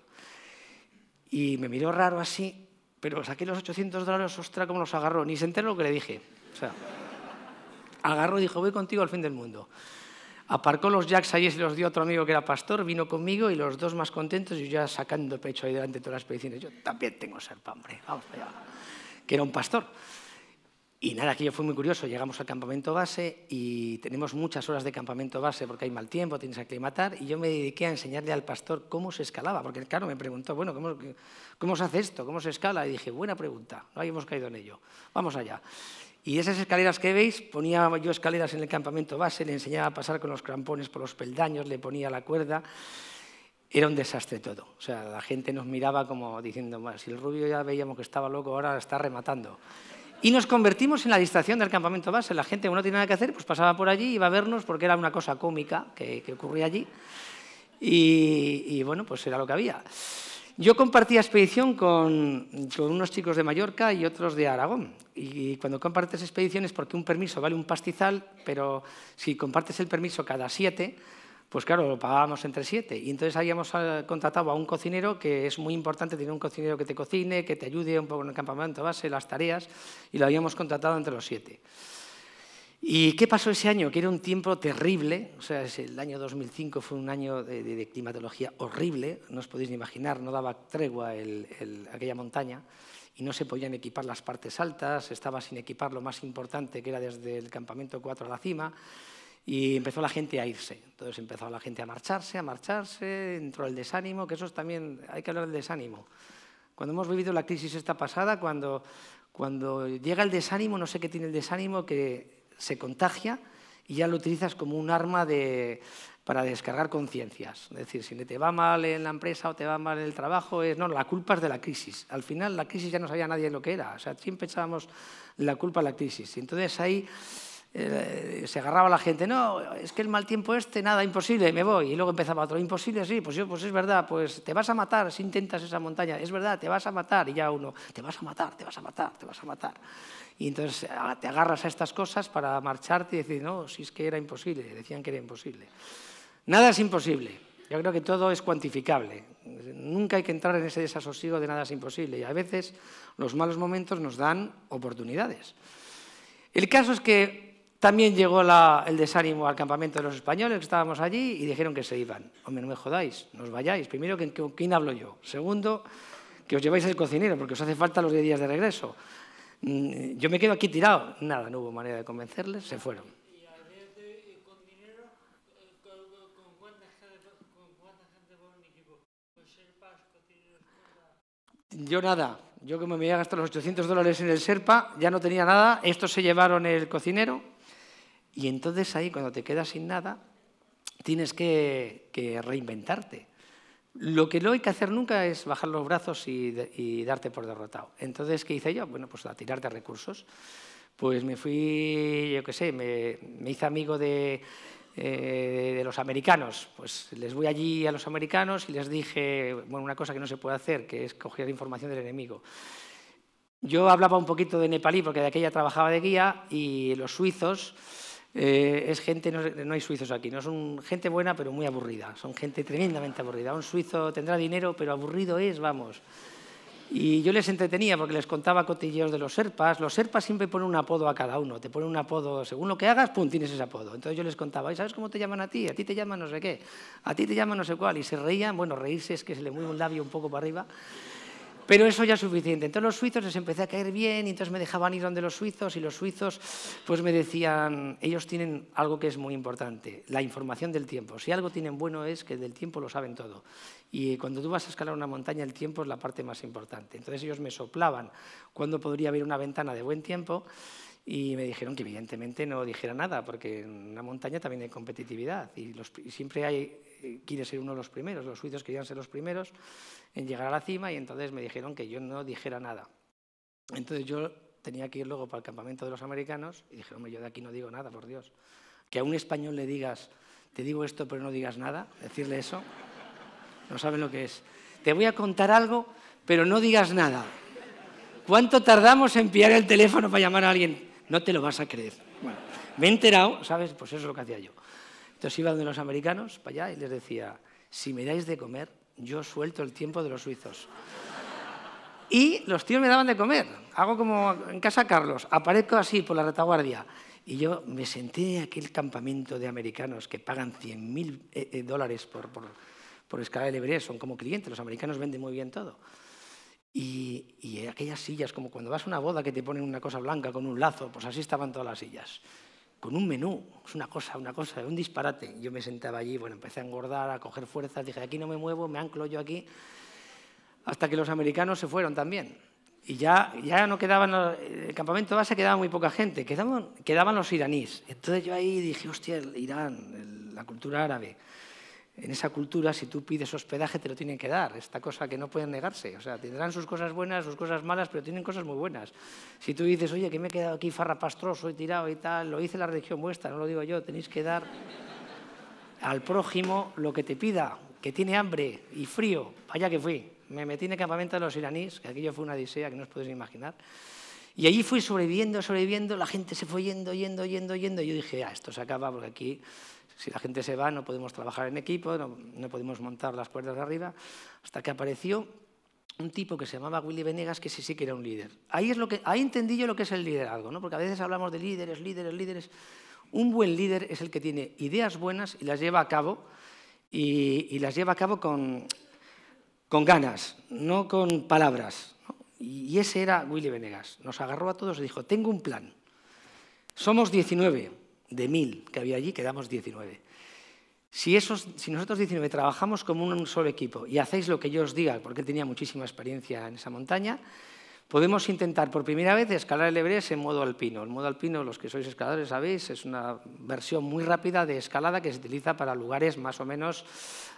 Y me miró raro así, pero saqué los 800 dólares, ostra, cómo los agarró. Ni se enteró lo que le dije. O sea, agarró y dijo, voy contigo al fin del mundo. Aparcó los jacks allí, se los dio otro amigo que era pastor, vino conmigo y los dos más contentos y yo ya sacando pecho ahí delante de todas las expediciones. Yo también tengo serpa, hombre, vamos allá. Que era un pastor. Y nada, aquello fue muy curioso. Llegamos al campamento base y tenemos muchas horas de campamento base porque hay mal tiempo, tienes que aclimatar. Y yo me dediqué a enseñarle al pastor cómo se escalaba, porque claro, me preguntó, bueno, ¿cómo, se hace esto? ¿Cómo se escala? Y dije, buena pregunta, no habíamos caído en ello. Vamos allá. Y esas escaleras que veis, ponía yo escaleras en el campamento base, le enseñaba a pasar con los crampones por los peldaños, le ponía la cuerda. Era un desastre todo. O sea, la gente nos miraba como diciendo, si el rubio ya veíamos que estaba loco, ahora está rematando. Y nos convertimos en la distracción del campamento base. La gente, que no tiene nada que hacer, pues pasaba por allí, iba a vernos porque era una cosa cómica que, que ocurría allí. y bueno, pues era lo que había. Yo compartía expedición con, unos chicos de Mallorca y otros de Aragón. Y cuando compartes expediciones, porque un permiso vale un pastizal, pero si compartes el permiso cada siete, pues claro, lo pagábamos entre siete. Y entonces habíamos ah, contratado a un cocinero, que es muy importante tener un cocinero que te cocine, que te ayude un poco en el campamento base, las tareas, y lo habíamos contratado entre los siete. ¿Y qué pasó ese año? Que era un tiempo terrible, o sea, el año 2005 fue un año de, climatología horrible, no os podéis ni imaginar, no daba tregua aquella montaña y no se podían equipar las partes altas, estaba sin equipar lo más importante que era desde el campamento 4 a la cima y empezó la gente a irse. Entonces empezó la gente a marcharse, a marcharse, entró el desánimo, que eso también, hay que hablar del desánimo. Cuando hemos vivido la crisis esta pasada, cuando, cuando llega el desánimo, no sé qué tiene el desánimo, que se contagia y ya lo utilizas como un arma de, para descargar conciencias. Es decir, si te va mal en la empresa o te va mal en el trabajo, es, no, la culpa es de la crisis. Al final la crisis ya no sabía nadie lo que era, o sea, siempre echábamos la culpa a la crisis. Entonces ahí eh, se agarraba la gente, no, es que el mal tiempo este, nada, imposible, me voy. Y luego empezaba otro, imposible, sí, pues, yo, pues es verdad, pues te vas a matar si intentas esa montaña, es verdad, te vas a matar. Y ya uno, te vas a matar, te vas a matar, te vas a matar. Y entonces ah, te agarras a estas cosas para marcharte y decir, no, si es que era imposible, decían que era imposible. Nada es imposible. Yo creo que todo es cuantificable. Nunca hay que entrar en ese desasosiego de nada es imposible. Y a veces los malos momentos nos dan oportunidades. El caso es que también llegó el desánimo al campamento de los españoles que estábamos allí y dijeron que se iban. Hombre, no me jodáis, nos vayáis. Primero, ¿con quién, hablo yo? Segundo, que os lleváis al cocinero porque os hace falta los 10 días de regreso. Mm, yo me quedo aquí tirado. Nada, no hubo manera de convencerles, se fueron. Yo nada, yo como me había gastado los 800 dólares en el Serpa, ya no tenía nada, estos se llevaron el cocinero, y entonces ahí, cuando te quedas sin nada, tienes que, reinventarte. Lo que no hay que hacer nunca es bajar los brazos y, darte por derrotado. Entonces, ¿qué hice yo? Bueno, pues a tirarte recursos. Pues me fui, yo qué sé, me, hice amigo de, eh, de los americanos. Pues les voy allí a los americanos y les dije, bueno, una cosa que no se puede hacer, que es coger información del enemigo. Yo hablaba un poquito de nepalí porque de aquella trabajaba de guía y los suizos eh, es gente, no, hay suizos aquí, no son gente buena pero muy aburrida, son gente tremendamente aburrida. Un suizo tendrá dinero pero aburrido es, vamos. Y yo les entretenía porque les contaba cotilleos de los serpas. Los serpas siempre ponen un apodo a cada uno, te ponen un apodo, según lo que hagas, pum, tienes ese apodo. Entonces yo les contaba, ¿y sabes cómo te llaman a ti? A ti te llaman no sé qué, a ti te llaman no sé cuál. Y se reían, bueno, reírse es que se le mueve un labio un poco para arriba pero eso ya es suficiente. Entonces los suizos les empecé a caer bien y entonces me dejaban ir donde los suizos y los suizos pues me decían, ellos tienen algo que es muy importante, la información del tiempo. Si algo tienen bueno es que del tiempo lo saben todo. Y cuando tú vas a escalar una montaña el tiempo es la parte más importante. Entonces ellos me soplaban cuando podría haber una ventana de buen tiempo y me dijeron que evidentemente no dijera nada, porque en una montaña también hay competitividad y, los, y siempre hay eh, quiere ser uno de los primeros, los suizos querían ser los primeros en llegar a la cima y entonces me dijeron que yo no dijera nada. Entonces yo tenía que ir luego para el campamento de los americanos y dijeron hombre, yo de aquí no digo nada, por Dios. Que a un español le digas, te digo esto pero no digas nada, decirle eso, no saben lo que es. Te voy a contar algo pero no digas nada. ¿Cuánto tardamos en pillar el teléfono para llamar a alguien? No te lo vas a creer. Bueno, me he enterado, ¿sabes? Pues eso es lo que hacía yo. Entonces iba donde los americanos, para allá, y les decía, si me dais de comer, yo suelto el tiempo de los suizos. Y los tíos me daban de comer. Hago como en casa Carlos, aparezco así por la retaguardia. Y yo me senté en aquel campamento de americanos que pagan 100.000 eh, eh, dólares por, por, escala de Everest, son como clientes, los americanos venden muy bien todo. Y, y, aquellas sillas, como cuando vas a una boda que te ponen una cosa blanca con un lazo, pues así estaban todas las sillas con un menú. Es una cosa, una cosa, un disparate. Yo me sentaba allí, bueno, empecé a engordar, a coger fuerzas, dije, aquí no me muevo, me anclo yo aquí, hasta que los americanos se fueron también. Y ya, ya no quedaban, el campamento base quedaba muy poca gente, quedaban, los iraníes. Entonces yo ahí dije, hostia, el Irán, la cultura árabe en esa cultura, si tú pides hospedaje, te lo tienen que dar. Esta cosa que no pueden negarse. O sea, tendrán sus cosas buenas, sus cosas malas, pero tienen cosas muy buenas. Si tú dices, oye, que me he quedado aquí farrapastroso y tirado y tal, lo dice la religión vuestra, no lo digo yo, tenéis que dar al prójimo lo que te pida, que tiene hambre y frío. Vaya que fui. Me metí en el campamento de los iraníes, que aquello fue una odisea que no os podéis imaginar. Y allí fui sobreviviendo, sobreviviendo, la gente se fue yendo, yendo, yendo, yendo. Y yo dije, ah, esto se acaba porque aquí si la gente se va no podemos trabajar en equipo, no, podemos montar las cuerdas de arriba, hasta que apareció un tipo que se llamaba Willy Venegas, que sí, sí que era un líder. Ahí, es lo que, ahí entendí yo lo que es el liderazgo, porque a veces hablamos de líderes, líderes, líderes. Un buen líder es el que tiene ideas buenas y las lleva a cabo, y, las lleva a cabo con, ganas, no con palabras. Y ese era Willy Venegas. Nos agarró a todos y dijo, tengo un plan. Somos 19, de mil que había allí, quedamos 19. Si, nosotros 19 trabajamos como un solo equipo y hacéis lo que yo os diga, porque tenía muchísima experiencia en esa montaña, podemos intentar por primera vez escalar el Everest en modo alpino. El modo alpino, los que sois escaladores sabéis, es una versión muy rápida de escalada que se utiliza para lugares más o menos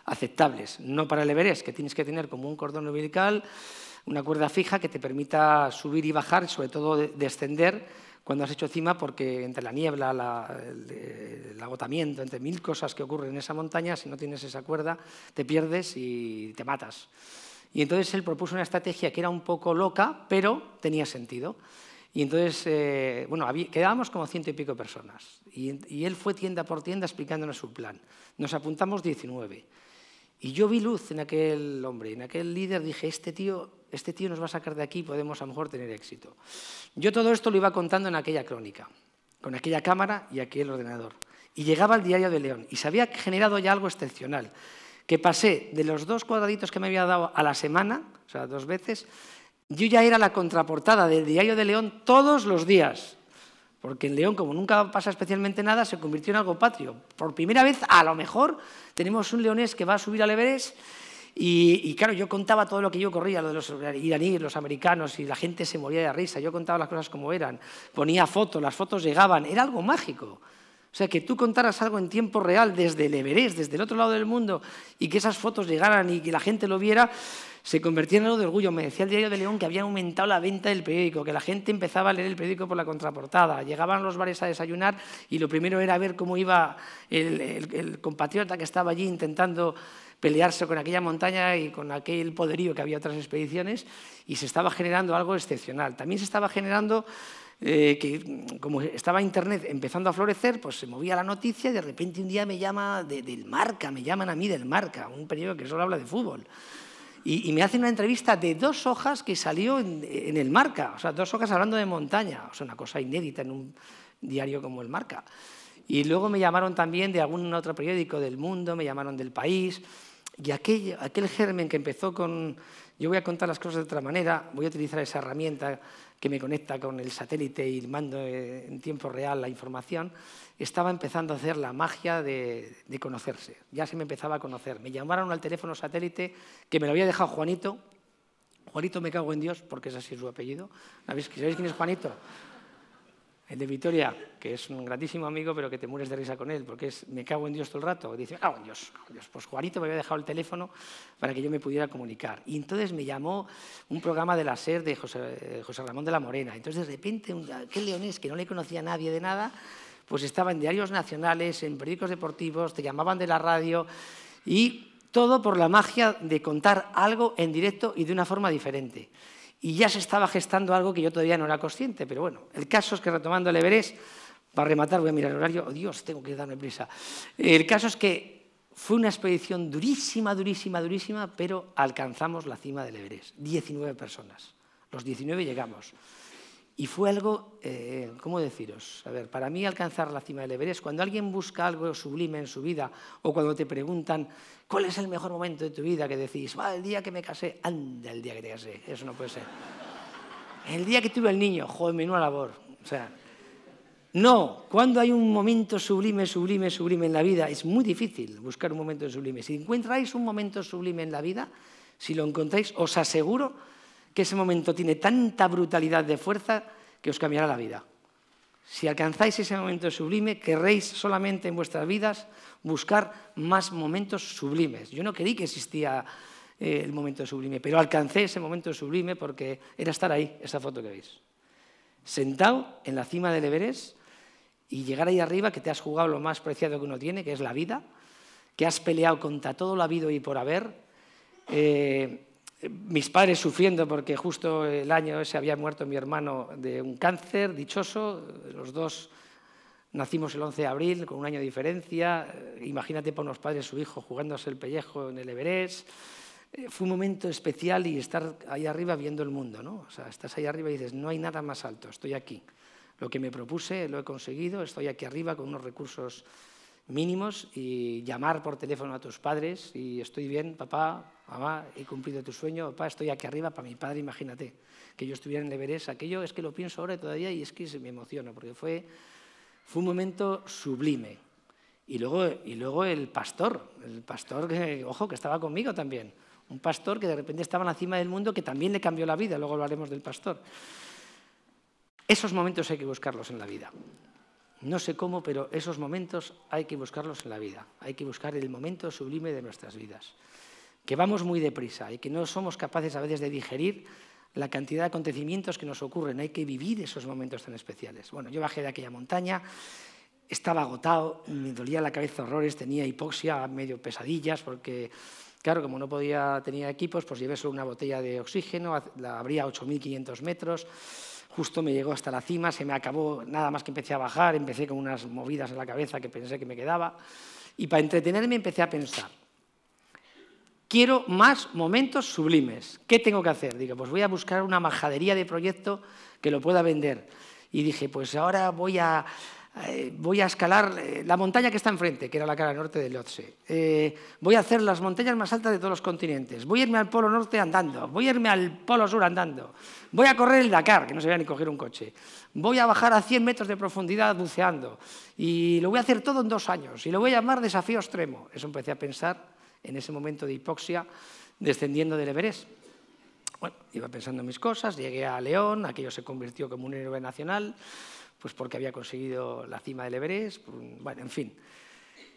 aceptables. No para el Everest, que tienes que tener como un cordón umbilical, una cuerda fija que te permita subir y bajar, y sobre todo descender cuando has hecho cima, porque entre la niebla, el, agotamiento, entre mil cosas que ocurren en esa montaña, si no tienes esa cuerda, te pierdes y te matas. Y entonces él propuso una estrategia que era un poco loca, pero tenía sentido. Y entonces, eh, bueno, quedábamos como ciento y pico personas. Y, y él fue tienda por tienda explicándonos su plan. Nos apuntamos 19. Y yo vi luz en aquel hombre, en aquel líder. Dije, este tío este tío nos va a sacar de aquí y podemos a lo mejor tener éxito. Yo todo esto lo iba contando en aquella crónica, con aquella cámara y aquel ordenador. Y llegaba el diario de León y se había generado ya algo excepcional, que pasé de los dos cuadraditos que me había dado a la semana, o sea, dos veces, yo ya era la contraportada del diario de León todos los días. Porque en León, como nunca pasa especialmente nada, se convirtió en algo patrio. Por primera vez, a lo mejor, tenemos un leonés que va a subir al Everest y, claro, yo contaba todo lo que yo corría, lo de los iraníes, los americanos, y la gente se moría de risa. Yo contaba las cosas como eran, ponía fotos, las fotos llegaban, era algo mágico. O sea, que tú contaras algo en tiempo real desde el Everest, desde el otro lado del mundo, y que esas fotos llegaran y que la gente lo viera, se convertía en algo de orgullo. Me decía el diario de León que había aumentado la venta del periódico, que la gente empezaba a leer el periódico por la contraportada. Llegaban los bares a desayunar y lo primero era ver cómo iba el compatriota que estaba allí intentando pelearse con aquella montaña y con aquel poderío que había otras expediciones y se estaba generando algo excepcional. También se estaba generando eh, que como estaba Internet empezando a florecer, pues se movía la noticia y de repente un día me llama del Marca, me llaman a mí del Marca, un periódico que solo habla de fútbol. Y, me hacen una entrevista de dos hojas que salió en, en, el Marca, o sea, dos hojas hablando de montaña, o sea, una cosa inédita en un diario como el Marca. Y luego me llamaron también de algún otro periódico del mundo, me llamaron del país. Y aquel, germen que empezó con, yo voy a contar las cosas de otra manera, voy a utilizar esa herramienta que me conecta con el satélite y mando eh, en tiempo real la información, estaba empezando a hacer la magia de, de, conocerse. Ya se me empezaba a conocer. Me llamaron al teléfono satélite que me lo había dejado Juanito. Juanito me cago en Dios, porque es así su apellido. ¿Sabéis quién es Juanito? El de Vitoria, que es un grandísimo amigo, pero que te mueres de risa con él, porque es me cago en Dios todo el rato. dice, ah Dios, ah, Dios. Pues Juanito me había dejado el teléfono para que yo me pudiera comunicar. Y entonces me llamó un programa de la SER de José, eh, Ramón de la Morena. Entonces, de repente, aquel ah, leonés que no le conocía a nadie de nada, pues estaba en diarios nacionales, en periódicos deportivos, te llamaban de la radio y todo por la magia de contar algo en directo y de una forma diferente y ya se estaba gestando algo que yo todavía no era consciente, pero bueno, el caso es que retomando el Everest, para rematar voy a mirar el horario, oh, Dios, tengo que darme prisa, el caso es que fue una expedición durísima, durísima, durísima, pero alcanzamos la cima del Everest, 19 personas, los 19 llegamos. Y fue algo, eh, ¿cómo deciros? A ver, para mí alcanzar la cima del Everest, cuando alguien busca algo sublime en su vida o cuando te preguntan cuál es el mejor momento de tu vida, que decís, va, el día que me casé, anda, el día que te casé, eso no puede ser. El día que tuve el niño, joder, menuda labor. O sea, no, cuando hay un momento sublime, sublime, sublime en la vida, es muy difícil buscar un momento sublime. Si encontráis un momento sublime en la vida, si lo encontráis, os aseguro que ese momento tiene tanta brutalidad de fuerza que os cambiará la vida. Si alcanzáis ese momento sublime, querréis solamente en vuestras vidas buscar más momentos sublimes. Yo no creí que existía eh, el momento sublime, pero alcancé ese momento sublime porque era estar ahí, esa foto que veis. Sentado en la cima del Everest y llegar ahí arriba, que te has jugado lo más preciado que uno tiene, que es la vida, que has peleado contra todo lo habido y por haber. Eh, mis padres sufriendo porque justo el año ese había muerto mi hermano de un cáncer dichoso, los dos nacimos el 11 de abril con un año de diferencia, imagínate para unos padres su hijo jugándose el pellejo en el Everest, eh, fue un momento especial y estar ahí arriba viendo el mundo, ¿no? O sea, estás ahí arriba y dices, no hay nada más alto, estoy aquí. Lo que me propuse lo he conseguido, estoy aquí arriba con unos recursos mínimos y llamar por teléfono a tus padres y estoy bien, papá, mamá, he cumplido tu sueño, papá, estoy aquí arriba, para mi padre, imagínate, que yo estuviera en el aquello es que lo pienso ahora todavía y es que me emociona, porque fue, un momento sublime. Y luego, y luego el pastor, el pastor que, ojo, que estaba conmigo también, un pastor que de repente estaba en la cima del mundo que también le cambió la vida, luego hablaremos del pastor. Esos momentos hay que buscarlos en la vida. No sé cómo, pero esos momentos hay que buscarlos en la vida. Hay que buscar el momento sublime de nuestras vidas que vamos muy deprisa y que no somos capaces a veces de digerir la cantidad de acontecimientos que nos ocurren. Hay que vivir esos momentos tan especiales. Bueno, yo bajé de aquella montaña, estaba agotado, me dolía la cabeza horrores, tenía hipoxia, medio pesadillas, porque, claro, como no podía, tener equipos, pues llevé solo una botella de oxígeno, la abría a 8.500 metros, justo me llegó hasta la cima, se me acabó, nada más que empecé a bajar, empecé con unas movidas en la cabeza que pensé que me quedaba, y para entretenerme empecé a pensar quiero más momentos sublimes. ¿Qué tengo que hacer? Digo, pues voy a buscar una majadería de proyecto que lo pueda vender. Y dije, pues ahora voy a, eh, voy a escalar eh, la montaña que está enfrente, que era la cara norte del Lhotse. Eh, voy a hacer las montañas más altas de todos los continentes. Voy a irme al polo norte andando. Voy a irme al polo sur andando. Voy a correr el Dakar, que no vea ni coger un coche. Voy a bajar a 100 metros de profundidad buceando. Y lo voy a hacer todo en dos años. Y lo voy a llamar desafío extremo. Eso empecé a pensar en ese momento de hipoxia descendiendo del Everest. Bueno, iba pensando en mis cosas, llegué a León, aquello se convirtió como un héroe nacional, pues porque había conseguido la cima del Everest, bueno, en fin.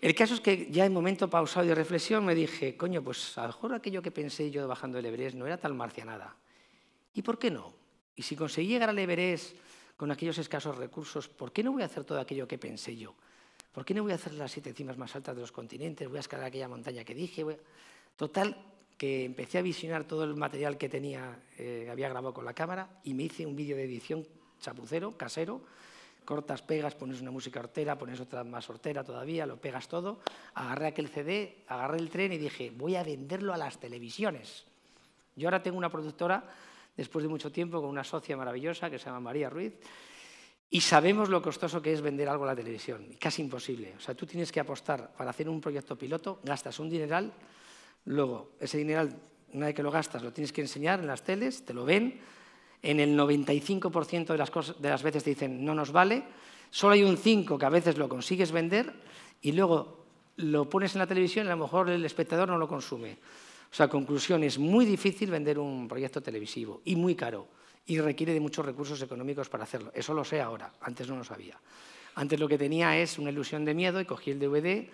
El caso es que ya en momento pausado de reflexión me dije, coño, pues a lo mejor aquello que pensé yo bajando el Everest no era tan marcianada. ¿Y por qué no? Y si conseguí llegar al Everest con aquellos escasos recursos, ¿por qué no voy a hacer todo aquello que pensé yo? ¿Por qué no voy a hacer las siete cimas más altas de los continentes? Voy a escalar aquella montaña que dije. Total, que empecé a visionar todo el material que tenía, que eh, había grabado con la cámara y me hice un vídeo de edición chapucero, casero. Cortas, pegas, pones una música hortera, pones otra más hortera todavía, lo pegas todo. Agarré aquel CD, agarré el tren y dije, voy a venderlo a las televisiones. Yo ahora tengo una productora, después de mucho tiempo, con una socia maravillosa que se llama María Ruiz, y sabemos lo costoso que es vender algo a la televisión, casi imposible. O sea, tú tienes que apostar para hacer un proyecto piloto, gastas un dineral, luego ese dineral, una vez que lo gastas, lo tienes que enseñar en las teles, te lo ven, en el 95% de las, de las veces te dicen no nos vale, solo hay un 5 que a veces lo consigues vender y luego lo pones en la televisión y a lo mejor el espectador no lo consume. O sea, conclusión, es muy difícil vender un proyecto televisivo y muy caro y requiere de muchos recursos económicos para hacerlo. Eso lo sé ahora, antes no lo sabía. Antes lo que tenía es una ilusión de miedo y cogí el DVD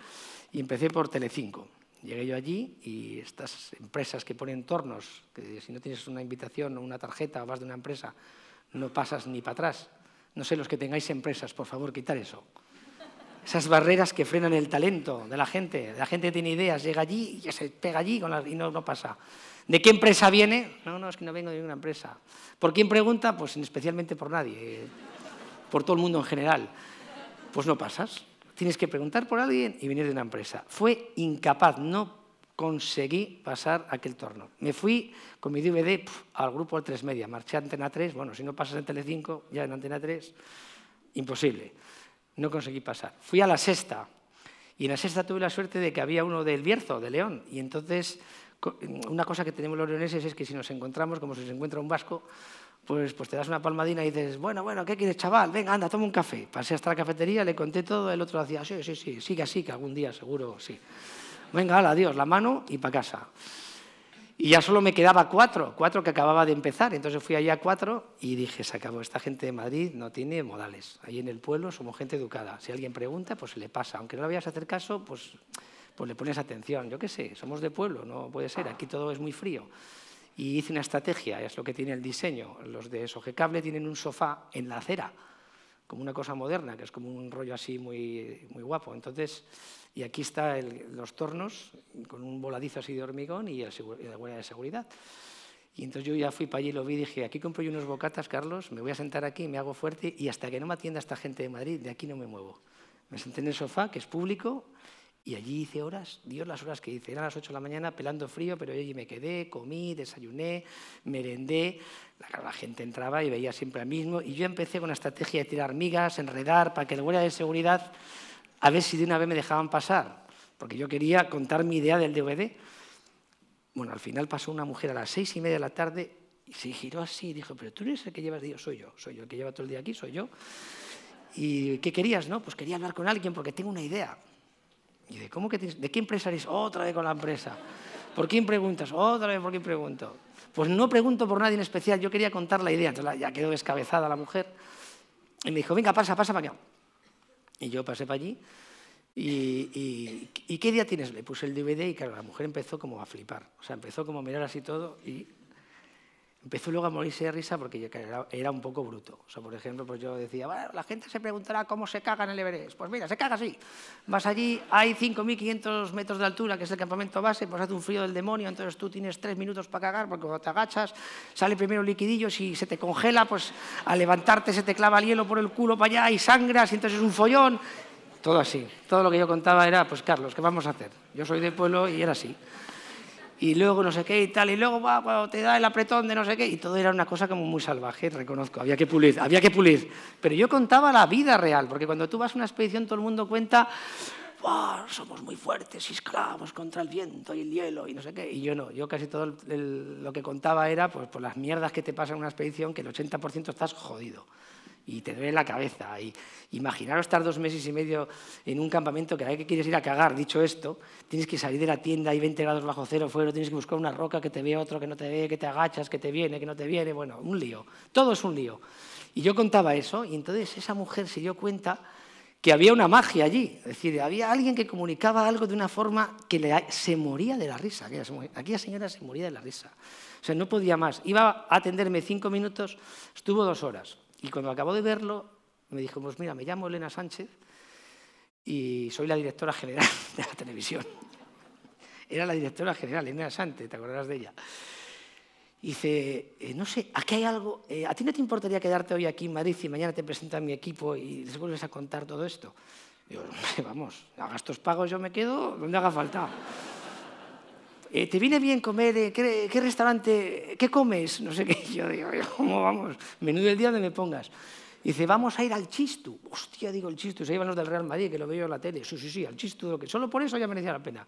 y empecé por Telecinco. Llegué yo allí y estas empresas que ponen tornos, que si no tienes una invitación o una tarjeta o vas de una empresa, no pasas ni para atrás. No sé, los que tengáis empresas, por favor, quitar eso. Esas barreras que frenan el talento de la gente. La gente tiene ideas, llega allí y se pega allí y no pasa. ¿De qué empresa viene? No, no, es que no vengo de ninguna empresa. ¿Por quién pregunta? Pues especialmente por nadie, por todo el mundo en general. Pues no pasas. Tienes que preguntar por alguien y venir de una empresa. Fue incapaz, no conseguí pasar aquel torno. Me fui con mi DVD al grupo de tres Media, marché a Antena 3, bueno, si no pasas en Telecinco, ya en Antena 3, imposible. No conseguí pasar. Fui a la sexta y en la sexta tuve la suerte de que había uno del Bierzo, de León, y entonces Mm, una cosa que tenemos los leoneses es que si nos encontramos, como si se encuentra un vasco, pues, pues te das una palmadina y dices, bueno, bueno, ¿qué quieres, chaval? Venga, anda, toma un café. Pasé hasta la cafetería, le conté todo, el otro decía, sí, sí, sí, sigue así, que algún día seguro sí. Venga, hala, adiós, la mano y para casa. Y ya solo me quedaba cuatro, cuatro que acababa de empezar. Entonces fui allá a cuatro y dije, se acabó, esta gente de Madrid no tiene modales. Ahí en el pueblo somos gente educada. Si alguien pregunta, pues se le pasa. Aunque no le vayas a hacer caso, pues pues le pones atención. Yo qué sé, somos de pueblo, no puede ser, aquí todo es muy frío. Y hice una estrategia, es lo que tiene el diseño. Los de Sogecable tienen un sofá en la acera, como una cosa moderna, que es como un rollo así muy, muy guapo. Entonces, y aquí están los tornos, con un voladizo así de hormigón y la huella de seguridad. Y entonces yo ya fui para allí, lo vi y dije, aquí compro yo unos bocatas, Carlos, me voy a sentar aquí, me hago fuerte y hasta que no me atienda esta gente de Madrid, de aquí no me muevo. Me senté en el sofá, que es público, y allí hice horas, Dios las horas que hice. Eran las 8 de la mañana, pelando frío, pero allí me quedé, comí, desayuné, merendé. La, gente entraba y veía siempre al mismo. Y yo empecé con la estrategia de tirar migas, enredar, para que el guardia de seguridad, a ver si de una vez me dejaban pasar. Porque yo quería contar mi idea del DVD. Bueno, al final pasó una mujer a las seis y media de la tarde y se giró así y dijo, pero tú eres el que llevas... dios soy yo, soy yo, el que lleva todo el día aquí, soy yo. ¿Y qué querías, no? Pues quería hablar con alguien porque tengo una idea. Y de ¿cómo que ¿de qué empresa eres? Otra vez con la empresa. ¿Por quién preguntas? Otra vez, ¿por quién pregunto? Pues no pregunto por nadie en especial, yo quería contar la idea. Entonces ya quedó descabezada la mujer. Y me dijo, venga, pasa, pasa para acá. Y yo pasé para allí. Y, qué día tienes? Le puse el DVD y claro, la mujer empezó como a flipar. O sea, empezó como a mirar así todo y Empezó luego a morirse de risa porque era un poco bruto. O sea, por ejemplo, pues yo decía, la gente se preguntará cómo se caga en el Everest. Pues mira, se caga así. Vas allí, hay 5.500 metros de altura, que es el campamento base, pues hace un frío del demonio, entonces tú tienes tres minutos para cagar, porque cuando te agachas sale primero liquidillo, y se te congela, pues al levantarte se te clava el hielo por el culo para allá y sangras, y entonces es un follón. Todo así. Todo lo que yo contaba era, pues Carlos, ¿qué vamos a hacer? Yo soy de pueblo y era así y luego no sé qué y tal, y luego va, te da el apretón de no sé qué, y todo era una cosa como muy salvaje, reconozco, había que pulir, había que pulir. Pero yo contaba la vida real, porque cuando tú vas a una expedición todo el mundo cuenta, somos muy fuertes y esclavos contra el viento y el hielo y no sé qué, y yo no, yo casi todo lo que contaba era pues, por las mierdas que te pasan en una expedición, que el 80% estás jodido y te duele la cabeza. Y imaginaros estar dos meses y medio en un campamento que hay que quieres ir a cagar, dicho esto, tienes que salir de la tienda, y 20 grados bajo cero fuera, tienes que buscar una roca que te vea otro, que no te ve, que te agachas, que te viene, que no te viene, bueno, un lío. Todo es un lío. Y yo contaba eso y entonces esa mujer se dio cuenta que había una magia allí, es decir, había alguien que comunicaba algo de una forma que se moría de la risa, aquella, aquella señora se moría de la risa, o sea, no podía más, iba a atenderme cinco minutos, estuvo dos horas, y cuando acabó de verlo, me dijo, pues mira, me llamo Elena Sánchez y soy la directora general de la televisión. Era la directora general, Elena Sánchez, ¿te acordarás de ella? dice, eh, no sé, aquí hay algo, eh, ¿a ti no te importaría quedarte hoy aquí en Madrid y mañana te presenta mi equipo y les vuelves a contar todo esto? Digo, vamos, a gastos pagos yo me quedo donde haga falta. Eh, ¿te viene bien comer? Eh, ¿qué, restaurante? ¿Qué comes? No sé qué. Yo digo, ¿cómo vamos? Menudo el día donde me pongas. Dice, vamos a ir al Chistu. Hostia, digo, el Chistu. Se iban los del Real Madrid, que lo veo en la tele. Sí, sí, sí, al Chistu. Lo que... Solo por eso ya merecía la pena.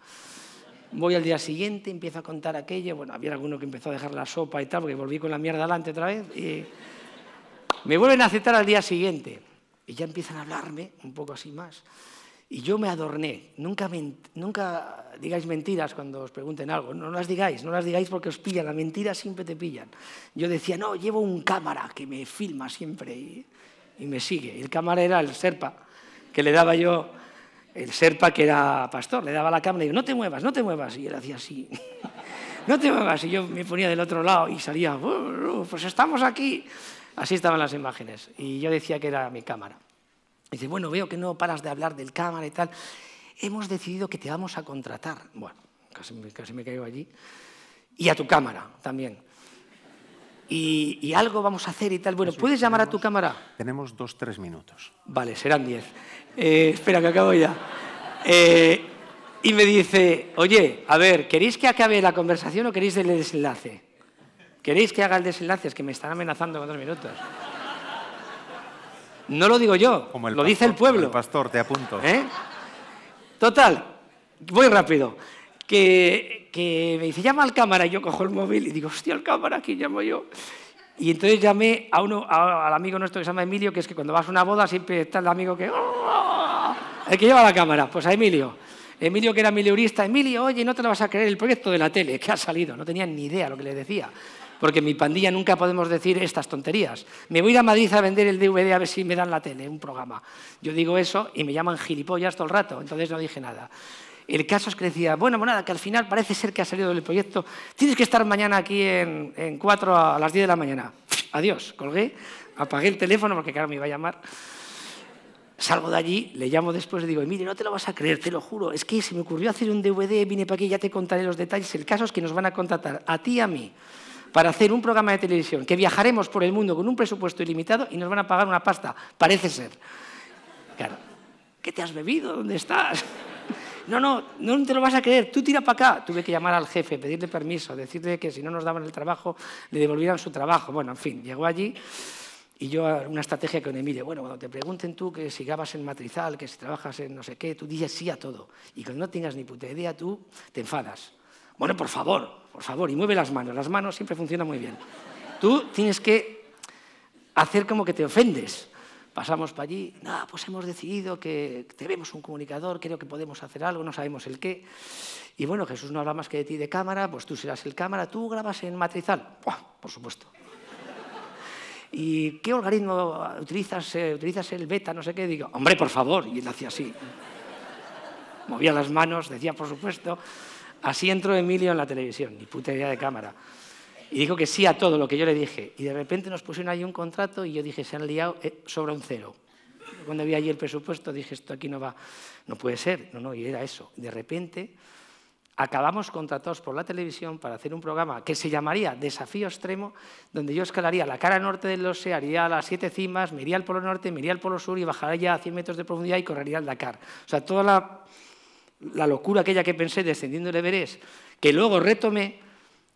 Voy al día siguiente, empiezo a contar aquello. Bueno, había alguno que empezó a dejar la sopa y tal, porque volví con la mierda adelante otra vez. Y me vuelven a aceptar al día siguiente. Y ya empiezan a hablarme un poco así más. Y yo me adorné. Nunca, digáis mentiras cuando os pregunten algo. No las digáis, no las digáis porque os pillan. La mentira siempre te pillan. Yo decía, no, llevo un cámara que me filma siempre y, me sigue. El cámara era el serpa, que le daba yo, el serpa que era pastor, le daba la cámara y yo, no te muevas, no te muevas. Y él hacía así, no te muevas. Y yo me ponía del otro lado y salía, pues estamos aquí. Así estaban las imágenes. Y yo decía que era mi cámara dice, bueno, veo que no paras de hablar del cámara y tal. Hemos decidido que te vamos a contratar. Bueno, casi, casi me caigo allí. Y a tu cámara también. Y, y, algo vamos a hacer y tal. Bueno, ¿puedes llamar a tu cámara? Tenemos dos, tres minutos. Vale, serán diez. Eh, espera, que acabo ya. Eh, y me dice, oye, a ver, ¿queréis que acabe la conversación o queréis el desenlace? ¿Queréis que haga el desenlace? Es que me están amenazando con dos minutos. No lo digo yo, lo dice el pueblo. pastor, te apunto. ¿Eh? Total, voy rápido. Que, que, me dice, llama al cámara. Y yo cojo el móvil y digo, hostia, al cámara, aquí llamo yo? Y entonces llamé a uno, al amigo nuestro que se llama Emilio, que es que cuando vas a una boda siempre está el amigo que... Oh", el que lleva la cámara, pues a Emilio. Emilio, que era mileurista, Emilio, oye, no te lo vas a creer, el proyecto de la tele que ha salido, no tenía ni idea lo que le decía porque mi pandilla nunca podemos decir estas tonterías. Me voy a Madrid a vender el DVD a ver si me dan la tele, un programa. Yo digo eso y me llaman gilipollas todo el rato, entonces no dije nada. El caso es que decía, bueno, pues nada, que al final parece ser que ha salido del proyecto, tienes que estar mañana aquí en, en 4 a las 10 de la mañana. Adiós, colgué, apagué el teléfono porque claro, me iba a llamar. Salgo de allí, le llamo después y digo, mire, no te lo vas a creer, te lo juro, es que se me ocurrió hacer un DVD, vine para aquí, ya te contaré los detalles, el caso es que nos van a contratar a ti y a mí para hacer un programa de televisión, que viajaremos por el mundo con un presupuesto ilimitado y nos van a pagar una pasta, parece ser. Claro, ¿qué te has bebido? ¿Dónde estás? No, no, no te lo vas a creer, tú tira para acá. Tuve que llamar al jefe, pedirle permiso, decirle que si no nos daban el trabajo, le devolvieran su trabajo. Bueno, en fin, llegó allí y yo una estrategia con mire, bueno, cuando te pregunten tú que si grabas en matrizal, que si trabajas en no sé qué, tú dices sí a todo. Y cuando no tengas ni puta idea, tú te enfadas. Bueno, por favor, por favor, y mueve las manos. Las manos siempre funcionan muy bien. Tú tienes que hacer como que te ofendes. Pasamos para allí, no, pues hemos decidido que tenemos un comunicador, creo que podemos hacer algo, no sabemos el qué. Y bueno, Jesús no habla más que de ti de cámara, pues tú serás el cámara, tú grabas en matrizal. por supuesto. ¿Y qué algoritmo utilizas? Eh, ¿Utilizas el beta? No sé qué. Digo, hombre, por favor. Y él hacía así. Movía las manos, decía, por supuesto. Así entró Emilio en la televisión, ni puta idea de cámara. Y dijo que sí a todo lo que yo le dije. Y de repente nos pusieron ahí un contrato y yo dije, se han liado, eh, sobre un cero. Cuando vi allí el presupuesto dije, esto aquí no va, no puede ser. No, no, y era eso. De repente acabamos contratados por la televisión para hacer un programa que se llamaría Desafío Extremo, donde yo escalaría la cara norte del Lose, haría las siete cimas, miraría al polo norte, miraría al polo sur y bajaría a 100 metros de profundidad y correría al Dakar. O sea, toda la la locura aquella que pensé descendiendo el Everest, que luego retomé,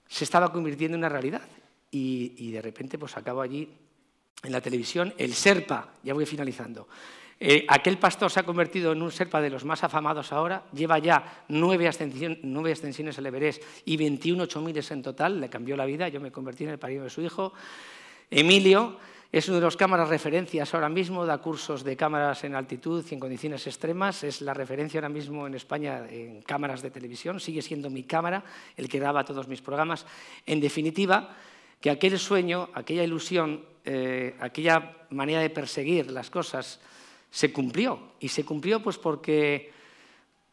se estaba convirtiendo en una realidad. Y, de repente pues acabo allí en la televisión, el Serpa, ya voy finalizando. Eh, aquel pastor se ha convertido en un serpa de los más afamados ahora, lleva ya nueve, ascensiones, nueve ascensiones al Everest y 21 en total, le cambió la vida, yo me convertí en el padrino de su hijo. Emilio, es una de las cámaras referencias ahora mismo, da cursos de cámaras en altitud y en condiciones extremas. Es la referencia ahora mismo en España en cámaras de televisión. Sigue siendo mi cámara el que daba todos mis programas. En definitiva, que aquel sueño, aquella ilusión, eh, aquella manera de perseguir las cosas se cumplió. Y se cumplió pues porque,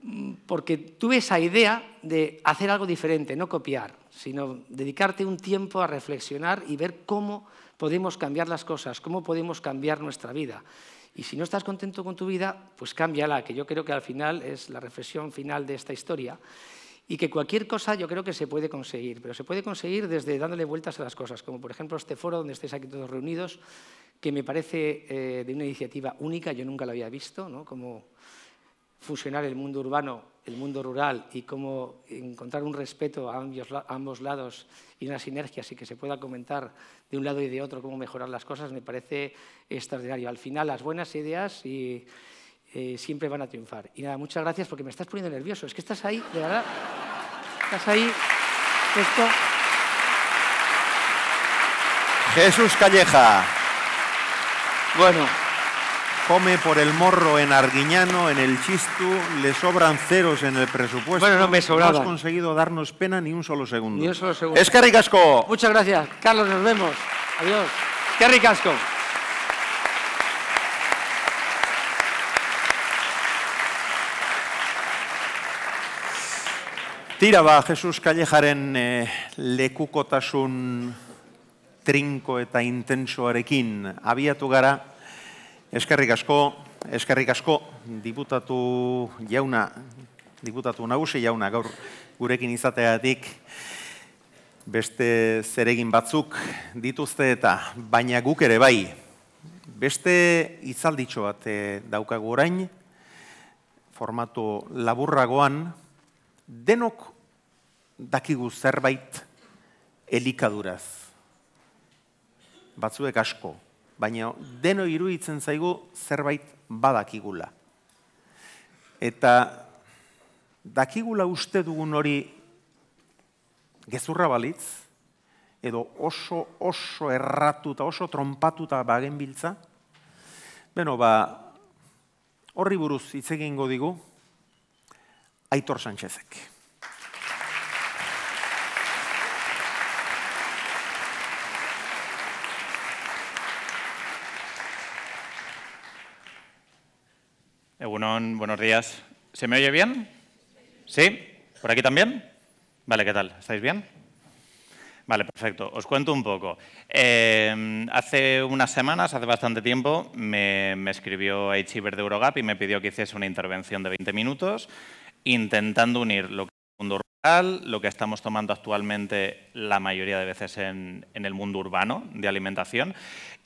mm, porque tuve esa idea de hacer algo diferente, no copiar, sino dedicarte un tiempo a reflexionar y ver cómo podemos cambiar las cosas, cómo podemos cambiar nuestra vida. Y si no estás contento con tu vida, pues cámbiala, que yo creo que al final es la reflexión final de esta historia. Y que cualquier cosa yo creo que se puede conseguir, pero se puede conseguir desde dándole vueltas a las cosas, como por ejemplo este foro donde estáis aquí todos reunidos, que me parece eh, de una iniciativa única, yo nunca lo había visto, ¿no? Como fusionar el mundo urbano, el mundo rural y cómo encontrar un respeto a ambos, lados y una sinergia, así que se pueda comentar de un lado y de otro cómo mejorar las cosas, me parece extraordinario. Al final, las buenas ideas eh, siempre van a triunfar. Y nada, muchas gracias porque me estás poniendo nervioso. Es que estás ahí, de verdad. Estás ahí. Esto. Jesús Calleja. Bueno. Come por el morro en Arguiñano, en el Chistu, le sobran ceros en el presupuesto. Bueno, no me sobraba. No has conseguido darnos pena ni un solo segundo. Ni un solo segundo. Es Muchas gracias. Carlos, nos vemos. Adiós. Carricasco. Tira ba, Jesús Callejaren e, eh, lekukotasun intenso eta Había abiatu gara Eskerrik asko, eskerrik asko, diputatu jauna, diputatu nagusi jauna, gaur gurekin izateatik beste zeregin batzuk dituzte eta baina guk ere bai. Beste itzalditxo bat eh, daukagu orain, formatu laburragoan, denok dakigu zerbait elikaduraz. Batzuek asko, baina deno iruditzen zaigu zerbait badakigula. Eta dakigula uste dugun hori gezurra balitz, edo oso oso erratu oso trompatuta bagen biltza, beno ba, horri buruz hitz egingo digu, Aitor Sánchezek. Egunon, buenos días. ¿Se me oye bien? ¿Sí? ¿Por aquí también? Vale, ¿qué tal? ¿Estáis bien? Vale, perfecto. Os cuento un poco. Em, hace unas semanas, hace bastante tiempo, me, escribió Eichiber de Eurogap y me pidió que hiciese una intervención de 20 minutos intentando unir lo que es el mundo lo que estamos tomando actualmente la mayoría de veces en, en, el mundo urbano de alimentación.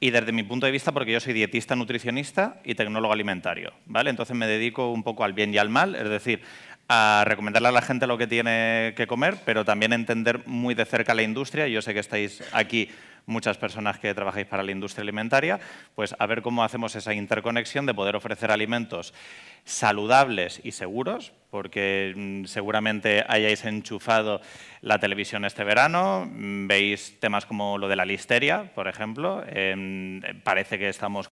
Y desde mi punto de vista, porque yo soy dietista, nutricionista y tecnólogo alimentario, ¿vale? Entonces me dedico un poco al bien y al mal, es decir, a recomendarle a la gente lo que tiene que comer, pero también entender muy de cerca la industria. Yo sé que estáis aquí muchas personas que trabajáis para la industria alimentaria, pues a ver cómo hacemos esa interconexión de poder ofrecer alimentos saludables y seguros, porque mm, seguramente hayáis enchufado la televisión este verano, mm, veis temas como lo de la listeria, por ejemplo, em, parece que estamos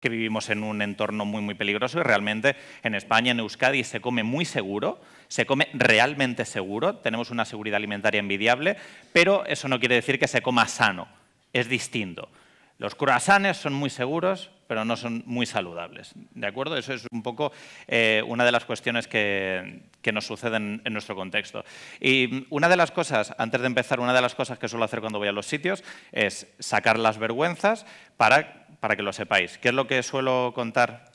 que vivimos en un entorno muy, muy peligroso y realmente en España, en Euskadi, se come muy seguro, se come realmente seguro, tenemos una seguridad alimentaria envidiable, pero eso no quiere decir que se coma sano, es distinto. Los croissants son muy seguros, pero no son muy saludables, ¿de acuerdo? Eso es un poco eh, una de las cuestiones que, que nos suceden en nuestro contexto. Y una de las cosas, antes de empezar, una de las cosas que suelo hacer cuando voy a los sitios es sacar las vergüenzas para para que lo sepáis. ¿Qué es lo que suelo contar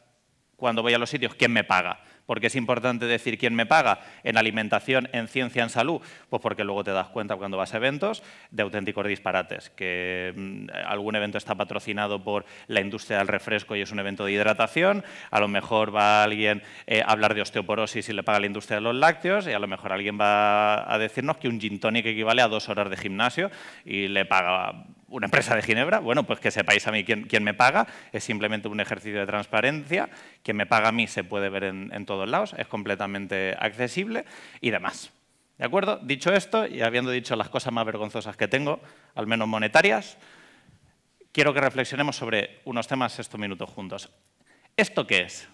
cuando voy a los sitios? ¿Quién me paga? porque es importante decir quién me paga en alimentación, en ciencia, en salud, pues porque luego te das cuenta cuando vas a eventos de auténticos disparates, que mm, algún evento está patrocinado por la industria del refresco y es un evento de hidratación, a lo mejor va alguien eh, a hablar de osteoporosis y le paga la industria de los lácteos, y a lo mejor alguien va a decirnos que un gin tonic equivale a dos horas de gimnasio y le paga una empresa de Ginebra, bueno, pues que sepáis a mí quién, quién, me paga, es simplemente un ejercicio de transparencia, quien me paga a mí se puede ver en, en todos lados, es completamente accesible y demás. ¿De acuerdo? Dicho esto, y habiendo dicho las cosas más vergonzosas que tengo, al menos monetarias, quiero que reflexionemos sobre unos temas estos minutos juntos. ¿Esto qué es?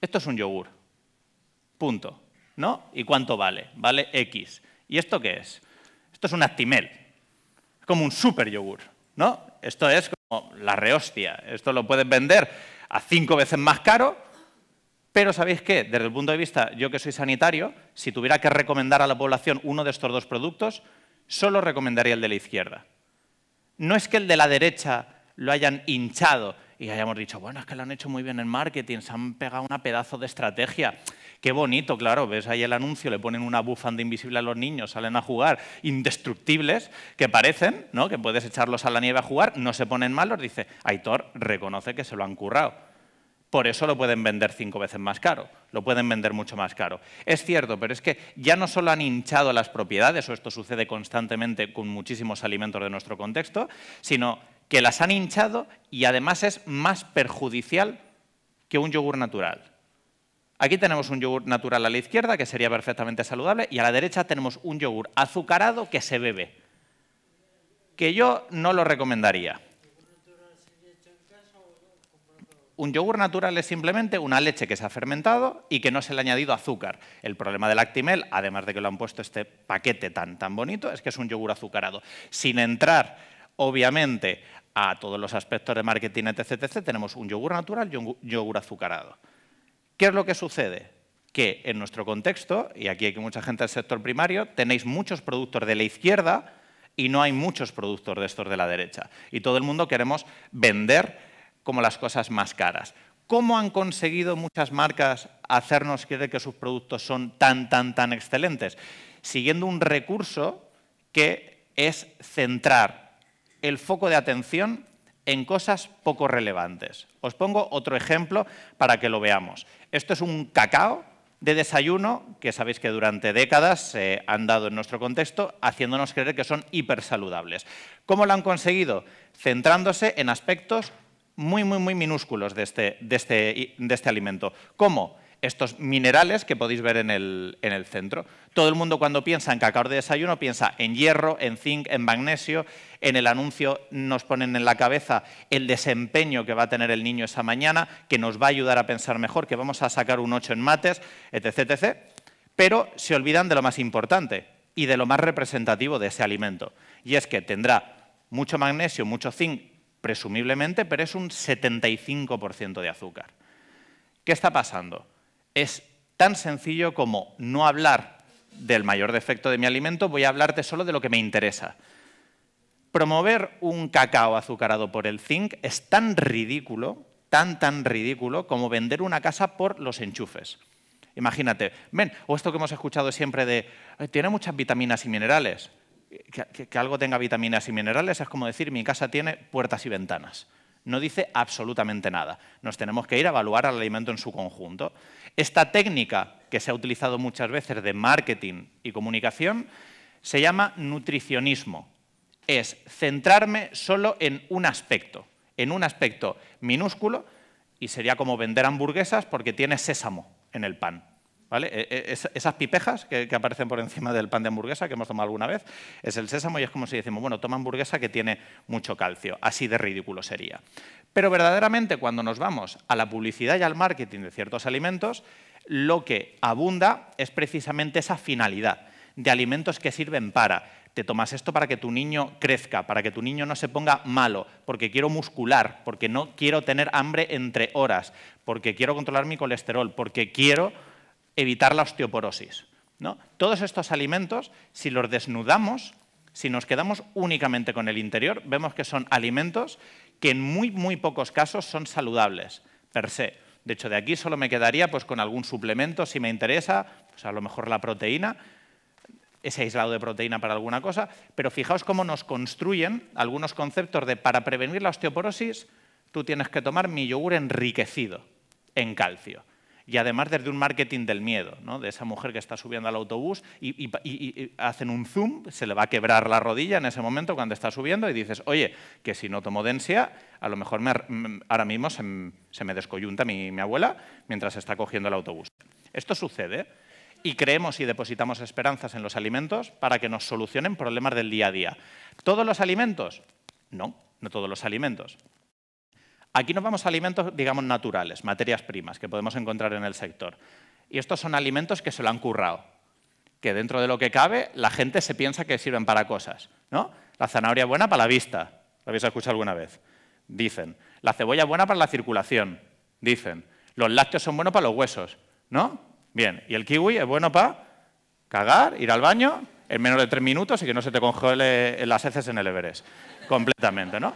Esto es un yogur. Punto. ¿No? ¿Y cuánto vale? Vale X. ¿Y esto qué es? Esto es un actimel como un super yogur, ¿no? Esto es como la rehostia. Esto lo puedes vender a cinco veces más caro, pero ¿sabéis qué? Desde el punto de vista, yo que soy sanitario, si tuviera que recomendar a la población uno de estos dos productos, solo recomendaría el de la izquierda. No es que el de la derecha lo hayan hinchado y hayamos dicho, bueno, es que lo han hecho muy bien en marketing, se han pegado una pedazo de estrategia. Qué bonito, claro, ves ahí el anuncio, le ponen una bufanda invisible a los niños, salen a jugar, indestructibles, que parecen, ¿no? que puedes echarlos a la nieve a jugar, no se ponen malos, dice, Aitor reconoce que se lo han currado. Por eso lo pueden vender cinco veces más caro, lo pueden vender mucho más caro. Es cierto, pero es que ya no solo han hinchado las propiedades, o esto sucede constantemente con muchísimos alimentos de nuestro contexto, sino que las han hinchado y además es más perjudicial que un yogur natural. Aquí tenemos un yogur natural a la izquierda, que sería perfectamente saludable, y a la derecha tenemos un yogur azucarado que se bebe, que yo no lo recomendaría. Un yogur natural es simplemente una leche que se ha fermentado y que no se le ha añadido azúcar. El problema del Actimel, además de que lo han puesto este paquete tan, tan bonito, es que es un yogur azucarado. Sin entrar, obviamente, a todos los aspectos de marketing, etc tenemos un yogur natural y un yogur azucarado. ¿Qué es lo que sucede? Que en nuestro contexto, y aquí hay mucha gente del sector primario, tenéis muchos productos de la izquierda y no hay muchos productos de estos de la derecha. Y todo el mundo queremos vender como las cosas más caras. ¿Cómo han conseguido muchas marcas hacernos creer que sus productos son tan, tan, tan excelentes? Siguiendo un recurso que es centrar el foco de atención en cosas poco relevantes. Os pongo otro ejemplo para que lo veamos. Esto es un cacao de desayuno que sabéis que durante décadas se han dado en nuestro contexto, haciéndonos creer que son hipersaludables. ¿Cómo lo han conseguido? Centrándose en aspectos muy, muy, muy minúsculos de este, de este, este alimento. ¿Cómo? estos minerales que podéis ver en el, centro. Todo el mundo cuando piensa en cacao de desayuno piensa en hierro, en zinc, en magnesio. En el anuncio nos ponen en la cabeza el desempeño que va a tener el niño esa mañana, que nos va a ayudar a pensar mejor, que vamos a sacar un 8 en mates, etc. etc. Pero se olvidan de lo más importante y de lo más representativo de ese alimento. Y es que tendrá mucho magnesio, mucho zinc, presumiblemente, pero es un 75% de azúcar. ¿Qué está pasando? es tan sencillo como no hablar del mayor defecto de mi alimento, voy a hablarte solo de lo que me interesa. Promover un cacao azucarado por el zinc es tan ridículo, tan, tan ridículo como vender una casa por los enchufes. Imagínate, ven, o esto que hemos escuchado siempre de, tiene muchas vitaminas y minerales. Que, algo tenga vitaminas y minerales es como decir, mi casa tiene puertas y ventanas. No dice absolutamente nada. Nos tenemos que ir a evaluar al alimento en su conjunto. Esta técnica, que se ha utilizado muchas veces de marketing y comunicación, se llama nutricionismo. Es centrarme solo en un aspecto, en un aspecto minúsculo, y sería como vender hamburguesas porque tiene sésamo en el pan. E, e, esas pipejas que, que, aparecen por encima del pan de hamburguesa que hemos tomado alguna vez, es el sésamo y es como si decimos, bueno, toma hamburguesa que tiene mucho calcio, así de ridículo sería. Pero verdaderamente cuando nos vamos a la publicidad y al marketing de ciertos alimentos, lo que abunda es precisamente esa finalidad de alimentos que sirven para, te tomas esto para que tu niño crezca, para que tu niño no se ponga malo, porque quiero muscular, porque no quiero tener hambre entre horas, porque quiero controlar mi colesterol, porque quiero evitar la osteoporosis. ¿no? Todos estos alimentos, si los desnudamos, si nos quedamos únicamente con el interior, vemos que son alimentos que en muy, muy pocos casos son saludables per se. De hecho, de aquí solo me quedaría pues, con algún suplemento, si me interesa, pues a lo mejor la proteína, ese aislado de proteína para alguna cosa, pero fijaos cómo nos construyen algunos conceptos de para prevenir la osteoporosis, tú tienes que tomar mi yogur enriquecido en calcio y además desde un marketing del miedo, de esa mujer que está subiendo al autobús y, hacen un zoom, se le va a quebrar la rodilla en ese momento cuando está subiendo y dices, oye, que si no tomo densia, a lo mejor ahora mismo se, me descoyunta mi, abuela mientras está cogiendo el autobús. Esto sucede y creemos y depositamos esperanzas en los alimentos para que nos solucionen problemas del día a día. ¿Todos los alimentos? No, no todos los alimentos. Aquí nos vamos a alimentos, digamos, naturales, materias primas que podemos encontrar en el sector. Y estos son alimentos que se lo han currado, que dentro de lo que cabe la gente se piensa que sirven para cosas. ¿no? La zanahoria es buena para la vista, lo habéis escuchado alguna vez, dicen. La cebolla es buena para la circulación, dicen. Los lácteos son buenos para los huesos, ¿no? Bien, y el kiwi es bueno para cagar, ir al baño en menos de tres minutos y que no se te congele las heces en el Everest, completamente, ¿no?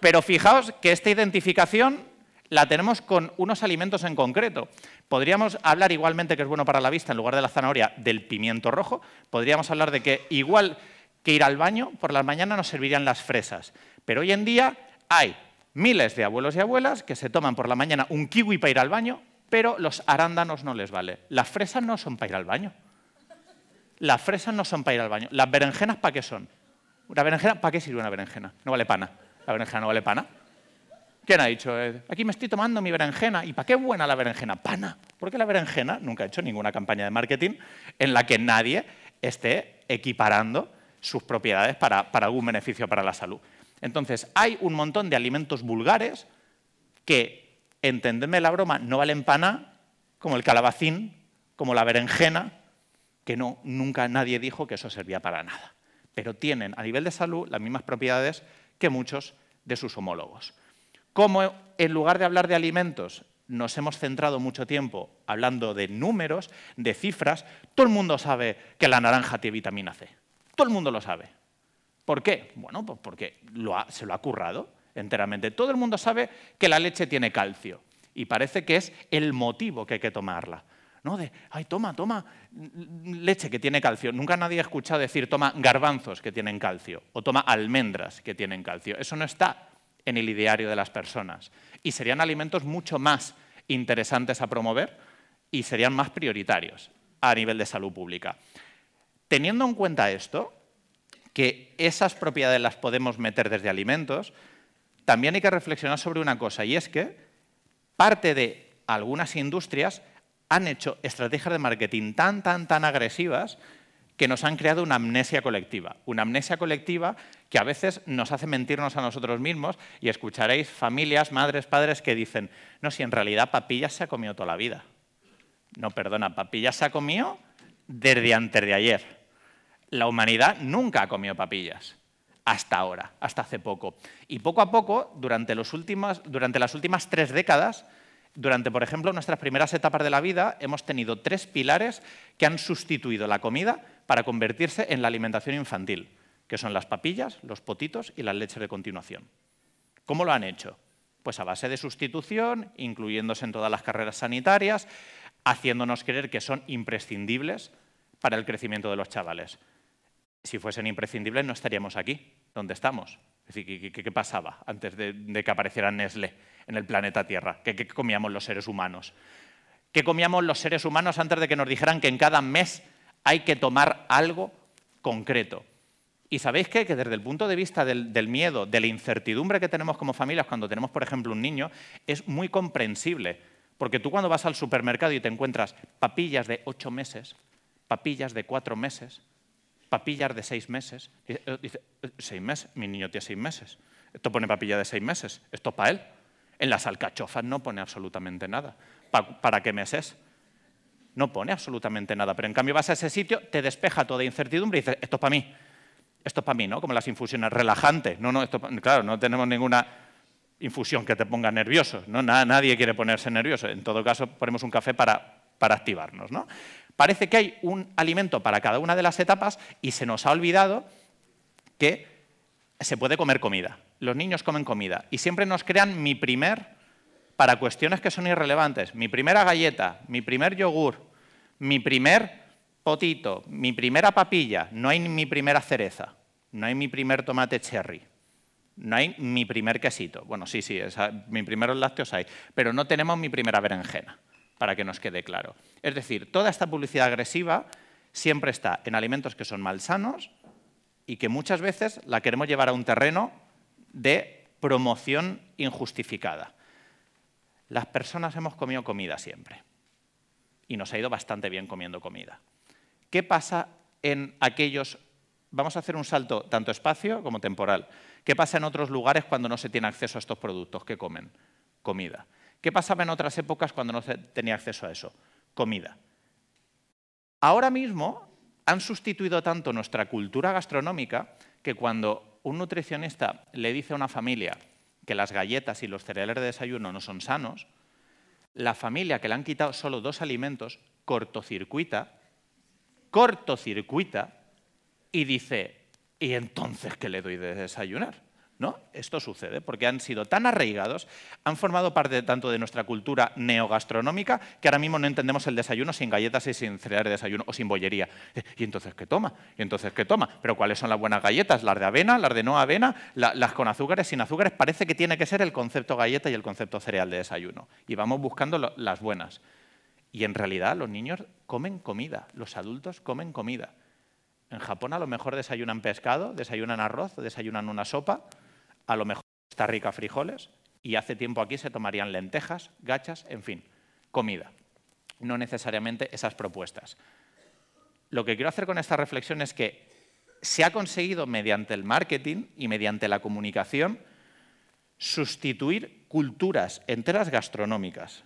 Pero fijaos que esta identificación la tenemos con unos alimentos en concreto. Podríamos hablar igualmente que es bueno para la vista, en lugar de la zanahoria, del pimiento rojo. Podríamos hablar de que igual que ir al baño, por la mañana nos servirían las fresas. Pero hoy en día hay miles de abuelos y abuelas que se toman por la mañana un kiwi para ir al baño, pero los arándanos no les vale. Las fresas no son para ir al baño. Las fresas no son para ir al baño. Las berenjenas, ¿para qué son? ¿Una berenjena? ¿Para qué sirve una berenjena? No vale pana. La berenjena no vale pana. ¿Quién ha dicho? Eh, aquí me estoy tomando mi berenjena. ¿Y para qué buena la berenjena? Pana. Porque la berenjena nunca ha hecho ninguna campaña de marketing en la que nadie esté equiparando sus propiedades para, algún beneficio para la salud. Entonces, hay un montón de alimentos vulgares que, entendedme la broma, no valen pana, como el calabacín, como la berenjena, que no, nunca nadie dijo que eso servía para nada. Pero tienen a nivel de salud las mismas propiedades que muchos de sus homólogos. Como en lugar de hablar de alimentos nos hemos centrado mucho tiempo hablando de números, de cifras, todo el mundo sabe que la naranja tiene vitamina C. Todo el mundo lo sabe. ¿Por qué? Bueno, pues porque se lo ha currado enteramente. Todo el mundo sabe que la leche tiene calcio y parece que es el motivo que hay que tomarla. ¿no? De, ay, toma, toma leche que tiene calcio. Nunca nadie ha escuchado decir, toma garbanzos que tienen calcio, o toma almendras que tienen calcio. Eso no está en el ideario de las personas. Y serían alimentos mucho más interesantes a promover y serían más prioritarios a nivel de salud pública. Teniendo en cuenta esto, que esas propiedades las podemos meter desde alimentos, también hay que reflexionar sobre una cosa, y es que parte de algunas industrias han hecho estrategias de marketing tan, tan, tan agresivas que nos han creado una amnesia colectiva. Una amnesia colectiva que a veces nos hace mentirnos a nosotros mismos y escucharéis familias, madres, padres que dicen, no, si en realidad papillas se ha comido toda la vida. No, perdona, papillas se ha comido desde antes de ayer. La humanidad nunca ha comido papillas hasta ahora, hasta hace poco. Y poco a poco, durante, durante las últimas tres décadas, durante, por ejemplo, nuestras primeras etapas de la vida hemos tenido tres pilares que han sustituido la comida para convertirse en la alimentación infantil, que son las papillas, los potitos y las leches de continuación. ¿Cómo lo han hecho? Pues a base de sustitución, incluyéndose en todas las carreras sanitarias, haciéndonos creer que son imprescindibles para el crecimiento de los chavales. Si fuesen imprescindibles no estaríamos aquí, donde estamos. Es decir, ¿qué, pasaba antes de, que apareciera Nestlé en el planeta Tierra? ¿Qué, comíamos los seres humanos? ¿Qué comíamos los seres humanos antes de que nos dijeran que en cada mes hay que tomar algo concreto? Y sabéis qué? que desde el punto de vista del, miedo, de la incertidumbre que tenemos como familias cuando tenemos, por ejemplo, un niño, es muy comprensible. Porque tú cuando vas al supermercado y te encuentras papillas de ocho meses, papillas de cuatro meses, papillas de seis meses. Dice, eh, eh, seis meses, mi niño tiene seis meses. Esto pone papilla de seis meses, esto es para él. En las alcachofas no pone absolutamente nada. ¿Para, qué meses? No pone absolutamente nada, pero en cambio vas a ese sitio, te despeja toda incertidumbre y dices, esto es para mí, esto es para mí, ¿no? Como las infusiones relajantes. No, no, claro, no tenemos ninguna infusión que te ponga nervioso, ¿no? nadie quiere ponerse nervioso. En todo caso, ponemos un café para, para activarnos, ¿no? parece que hay un alimento para cada una de las etapas y se nos ha olvidado que se puede comer comida. Los niños comen comida y siempre nos crean mi primer para cuestiones que son irrelevantes. Mi primera galleta, mi primer yogur, mi primer potito, mi primera papilla, no hay mi primera cereza, no hay mi primer tomate cherry, no hay mi primer quesito. Bueno, sí, sí, esa, mi primeros lácteos hay, pero no tenemos mi primera berenjena para que nos quede claro. Es decir, toda esta publicidad agresiva siempre está en alimentos que son malsanos y que muchas veces la queremos llevar a un terreno de promoción injustificada. Las personas hemos comido comida siempre y nos ha ido bastante bien comiendo comida. ¿Qué pasa en aquellos... Vamos a hacer un salto tanto espacio como temporal. ¿Qué pasa en otros lugares cuando no se tiene acceso a estos productos que comen? Comida. ¿Qué pasaba en otras épocas cuando no tenía acceso a eso? Comida. Ahora mismo han sustituido tanto nuestra cultura gastronómica que cuando un nutricionista le dice a una familia que las galletas y los cereales de desayuno no son sanos, la familia que le han quitado solo dos alimentos cortocircuita, cortocircuita y dice, ¿y entonces qué le doy de desayunar? ¿No? Esto sucede porque han sido tan arraigados, han formado parte tanto de nuestra cultura neogastronómica que ahora mismo no entendemos el desayuno sin galletas y sin cereal de desayuno o sin bollería. Eh, ¿Y entonces qué toma? ¿Y entonces qué toma? ¿Pero cuáles son las buenas galletas? ¿Las de avena? ¿Las de no avena? ¿Las con azúcares? ¿Sin azúcares? Parece que tiene que ser el concepto galleta y el concepto cereal de desayuno. Y vamos buscando las buenas. Y en realidad los niños comen comida, los adultos comen comida. En Japón a lo mejor desayunan pescado, desayunan arroz, desayunan una sopa, a lo mejor está rica frijoles y hace tiempo aquí se tomarían lentejas, gachas, en fin, comida. No necesariamente esas propuestas. Lo que quiero hacer con esta reflexión es que se ha conseguido mediante el marketing y mediante la comunicación sustituir culturas enteras gastronómicas.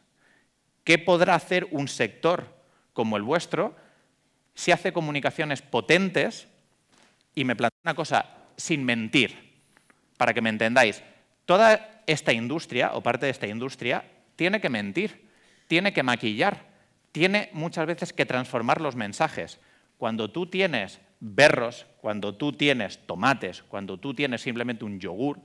¿Qué podrá hacer un sector como el vuestro si hace comunicaciones potentes? Y me planteo una cosa, sin mentir. Para que me entendáis, toda esta industria o parte de esta industria tiene que mentir, tiene que maquillar, tiene muchas veces que transformar los mensajes. Cuando tú tienes berros, cuando tú tienes tomates, cuando tú tienes simplemente un yogur,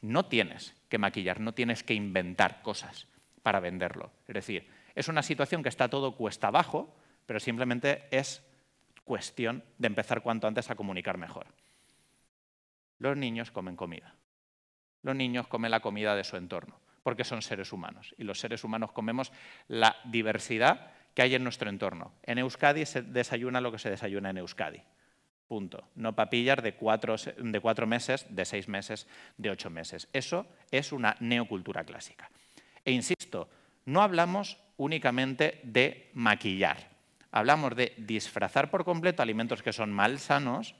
no tienes que maquillar, no tienes que inventar cosas para venderlo. Es decir, es una situación que está todo cuesta abajo, pero simplemente es cuestión de empezar cuanto antes a comunicar mejor. Los niños comen comida. Los niños comen la comida de su entorno, porque son seres humanos. Y los seres humanos comemos la diversidad que hay en nuestro entorno. En Euskadi se desayuna lo que se desayuna en Euskadi. Punto. No papillas de cuatro, de meses, de seis meses, de ocho meses. Eso es una neocultura clásica. E insisto, no hablamos únicamente de maquillar. Hablamos de disfrazar por completo alimentos que son mal sanos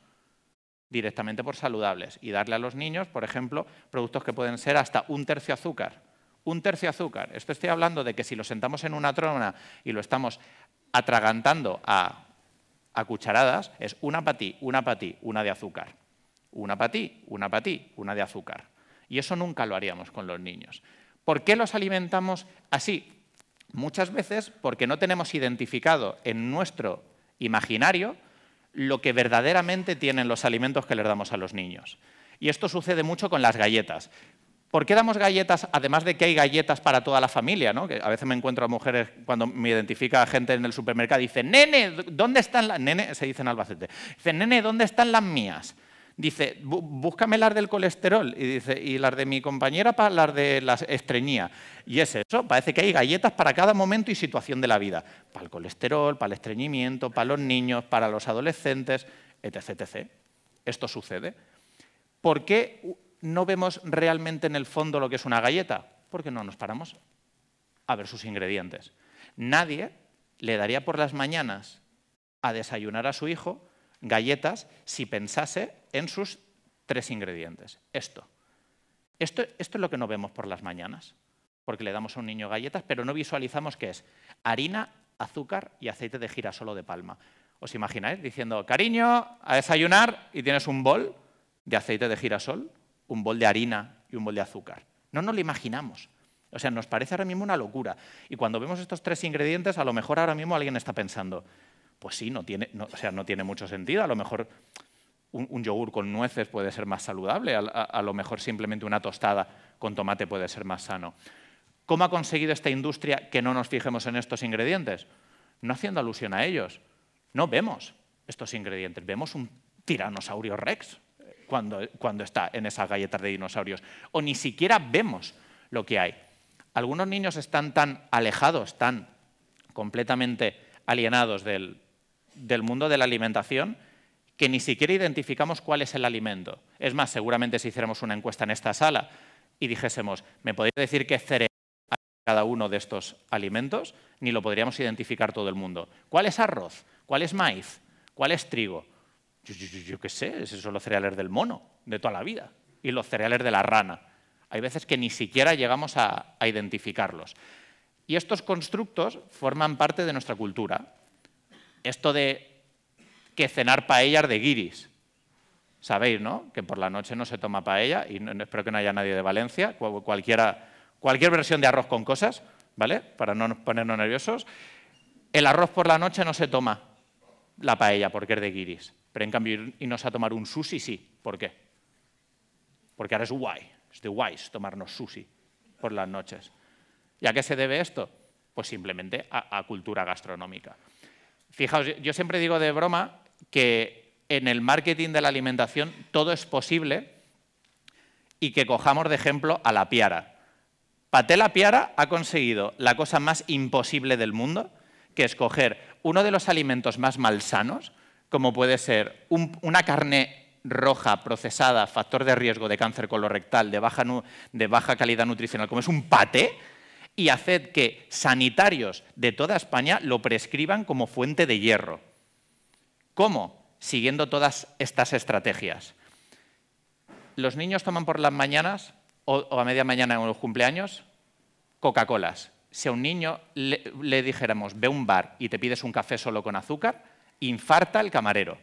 directamente por saludables y darle a los niños, por ejemplo, productos que pueden ser hasta un tercio azúcar. Un tercio azúcar. Esto estoy hablando de que si lo sentamos en una trona y lo estamos atragantando a, cucharadas, es una patí, una patí, una de azúcar. Una patí, una patí, una de azúcar. Y eso nunca lo haríamos con los niños. ¿Por qué los alimentamos así? Muchas veces porque no tenemos identificado en nuestro imaginario lo que verdaderamente tienen los alimentos que les damos a los niños. Y esto sucede mucho con las galletas. ¿Por qué damos galletas, además de que hay galletas para toda la familia? ¿no? a veces me encuentro a mujeres cuando me identifica gente en el supermercado y dice, nene, ¿dónde están las...? Nene, se dicen Albacete. Dice, nene, ¿dónde están las mías? dice, búscame las del colesterol, y dice, y las de mi compañera para las de la estreñía. Y es eso, parece que hay galletas para cada momento y situación de la vida, para el colesterol, para el estreñimiento, para los niños, para los adolescentes, etc. etc. Esto sucede. ¿Por qué no vemos realmente en el fondo lo que es una galleta? Porque no nos paramos a ver sus ingredientes. Nadie le daría por las mañanas a desayunar a su hijo galletas si pensase en sus tres ingredientes. Esto. Esto, esto es lo que no vemos por las mañanas, porque le damos a un niño galletas, pero no visualizamos qué es harina, azúcar y aceite de girasol o de palma. ¿Os imagináis diciendo, cariño, a desayunar y tienes un bol de aceite de girasol, un bol de harina y un bol de azúcar? No nos lo imaginamos. O sea, nos parece ahora mismo una locura. Y cuando vemos estos tres ingredientes, a lo mejor ahora mismo alguien está pensando, pues sí, no tiene, o sea, no tiene mucho sentido. A lo mejor un, yogur con nueces puede ser más saludable, a, lo mejor simplemente una tostada con tomate puede ser más sano. ¿Cómo ha conseguido esta industria que no nos fijemos en estos ingredientes? No haciendo alusión a ellos. No vemos estos ingredientes, vemos un tiranosaurio rex cuando, cuando está en esas galletas de dinosaurios. O ni siquiera vemos lo que hay. Algunos niños están tan alejados, tan completamente alienados del, del mundo de la alimentación que ni siquiera identificamos cuál es el alimento. Es más, seguramente si hiciéramos una encuesta en esta sala y dijésemos, ¿me podría decir qué cereal hay cada uno de estos alimentos? Ni lo podríamos identificar todo el mundo. ¿Cuál es arroz? ¿Cuál es maíz? ¿Cuál es trigo? Yo, qué sé, esos son los cereales del mono, de toda la vida, y los cereales de la rana. Hay veces que ni siquiera llegamos a identificarlos. Y estos constructos forman parte de nuestra cultura esto de que cenar paellas de guiris. Sabéis, ¿no? Que por la noche no se toma paella y espero que no haya nadie de Valencia, cualquier versión de arroz con cosas, ¿vale? Para no ponernos nerviosos. El arroz por la noche no se toma la paella porque es de guiris, pero en cambio irnos a tomar un sushi sí. ¿Por qué? Porque ahora es guay, es de guays tomarnos sushi por las noches. ¿Y a qué se debe esto? Pues simplemente a cultura gastronómica. Fijaos, yo siempre digo de broma que en el marketing de la alimentación todo es posible y que cojamos de ejemplo a la piara. Paté la piara ha conseguido la cosa más imposible del mundo, que es coger uno de los alimentos más malsanos, como puede ser una carne roja procesada, factor de riesgo de cáncer colorectal, de baja, de baja calidad nutricional, como es un paté, y haced que sanitarios de toda España lo prescriban como fuente de hierro. ¿Cómo? Siguiendo todas estas estrategias. Los niños toman por las mañanas o, a media mañana en los cumpleaños Coca-Colas. Si a un niño le, dijéramos, ve un bar y te pides un café solo con azúcar, infarta el camarero.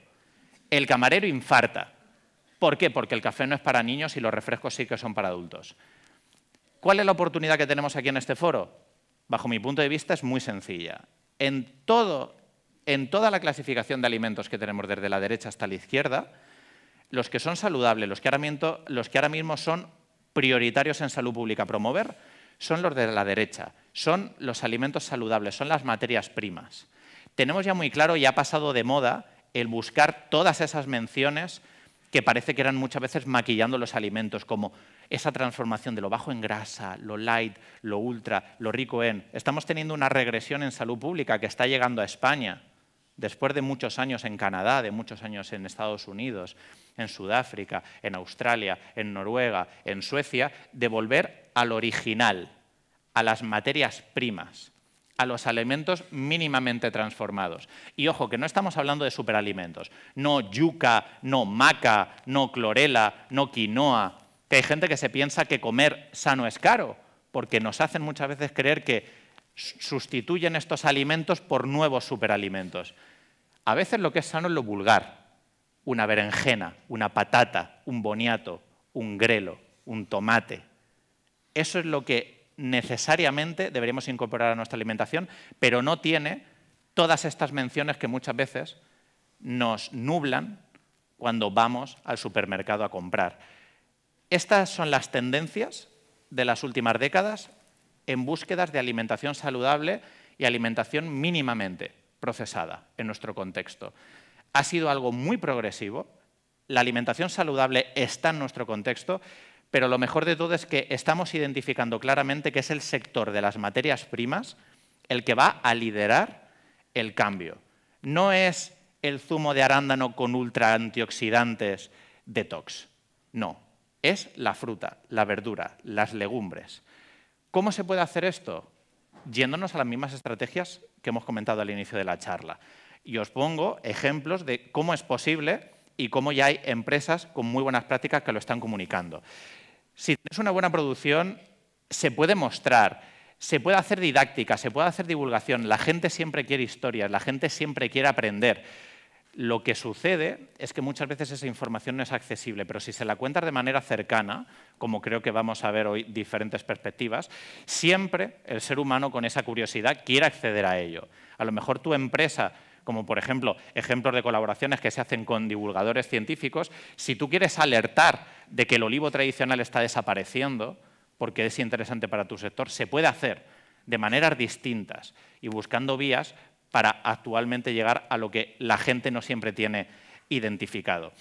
El camarero infarta. ¿Por qué? Porque el café no es para niños y los refrescos sí que son para adultos. ¿Cuál es la oportunidad que tenemos aquí en este foro? Bajo mi punto de vista es muy sencilla. En, toda la clasificación de alimentos que tenemos desde la derecha hasta la izquierda, los que son saludables, los que ahora mismo, los que ahora mismo son prioritarios en salud pública promover, son los de la derecha, son los alimentos saludables, son las materias primas. Tenemos ya muy claro y ha pasado de moda el buscar todas esas menciones que parece que eran muchas veces maquillando los alimentos, como esa transformación de lo bajo en grasa, lo light, lo ultra, lo rico en. Estamos teniendo una regresión en salud pública que está llegando a España, después de muchos años en Canadá, de muchos años en Estados Unidos, en Sudáfrica, en Australia, en Noruega, en Suecia, de volver al original, a las materias primas a los alimentos mínimamente transformados. Y ojo, que no estamos hablando de superalimentos. No yuca, no maca, no clorela, no quinoa que hay gente que se piensa que comer sano es caro, porque nos hacen muchas veces creer que sustituyen estos alimentos por nuevos superalimentos. A veces lo que es sano es lo vulgar, una berenjena, una patata, un boniato, un grelo, un tomate. Eso es lo que necesariamente deberíamos incorporar a nuestra alimentación, pero no tiene todas estas menciones que muchas veces nos nublan cuando vamos al supermercado a comprar. Estas son las tendencias de las últimas décadas en búsquedas de alimentación saludable y alimentación mínimamente procesada en nuestro contexto. Ha sido algo muy progresivo, la alimentación saludable está en nuestro contexto, pero lo mejor de todo es que estamos identificando claramente que es el sector de las materias primas el que va a liderar el cambio. No es el zumo de arándano con ultra antioxidantes detox, no, es la fruta, la verdura, las legumbres. ¿Cómo se puede hacer esto? Yéndonos a las mismas estrategias que hemos comentado al inicio de la charla. Y os pongo ejemplos de cómo es posible y cómo ya hay empresas con muy buenas prácticas que lo están comunicando. Si tienes una buena producción, se puede mostrar, se puede hacer didáctica, se puede hacer divulgación. La gente siempre quiere historias, la gente siempre quiere aprender. Lo que sucede es que muchas veces esa información no es accesible, pero si se la cuentas de manera cercana, como creo que vamos a ver hoy diferentes perspectivas, siempre el ser humano con esa curiosidad quiere acceder a ello. A lo mejor tu empresa como por ejemplo ejemplos de colaboraciones que se hacen con divulgadores científicos, si tú quieres alertar de que el olivo tradicional está desapareciendo, porque es interesante para tu sector, se puede hacer de maneras distintas y buscando vías para actualmente llegar a lo que la gente no siempre tiene identificado.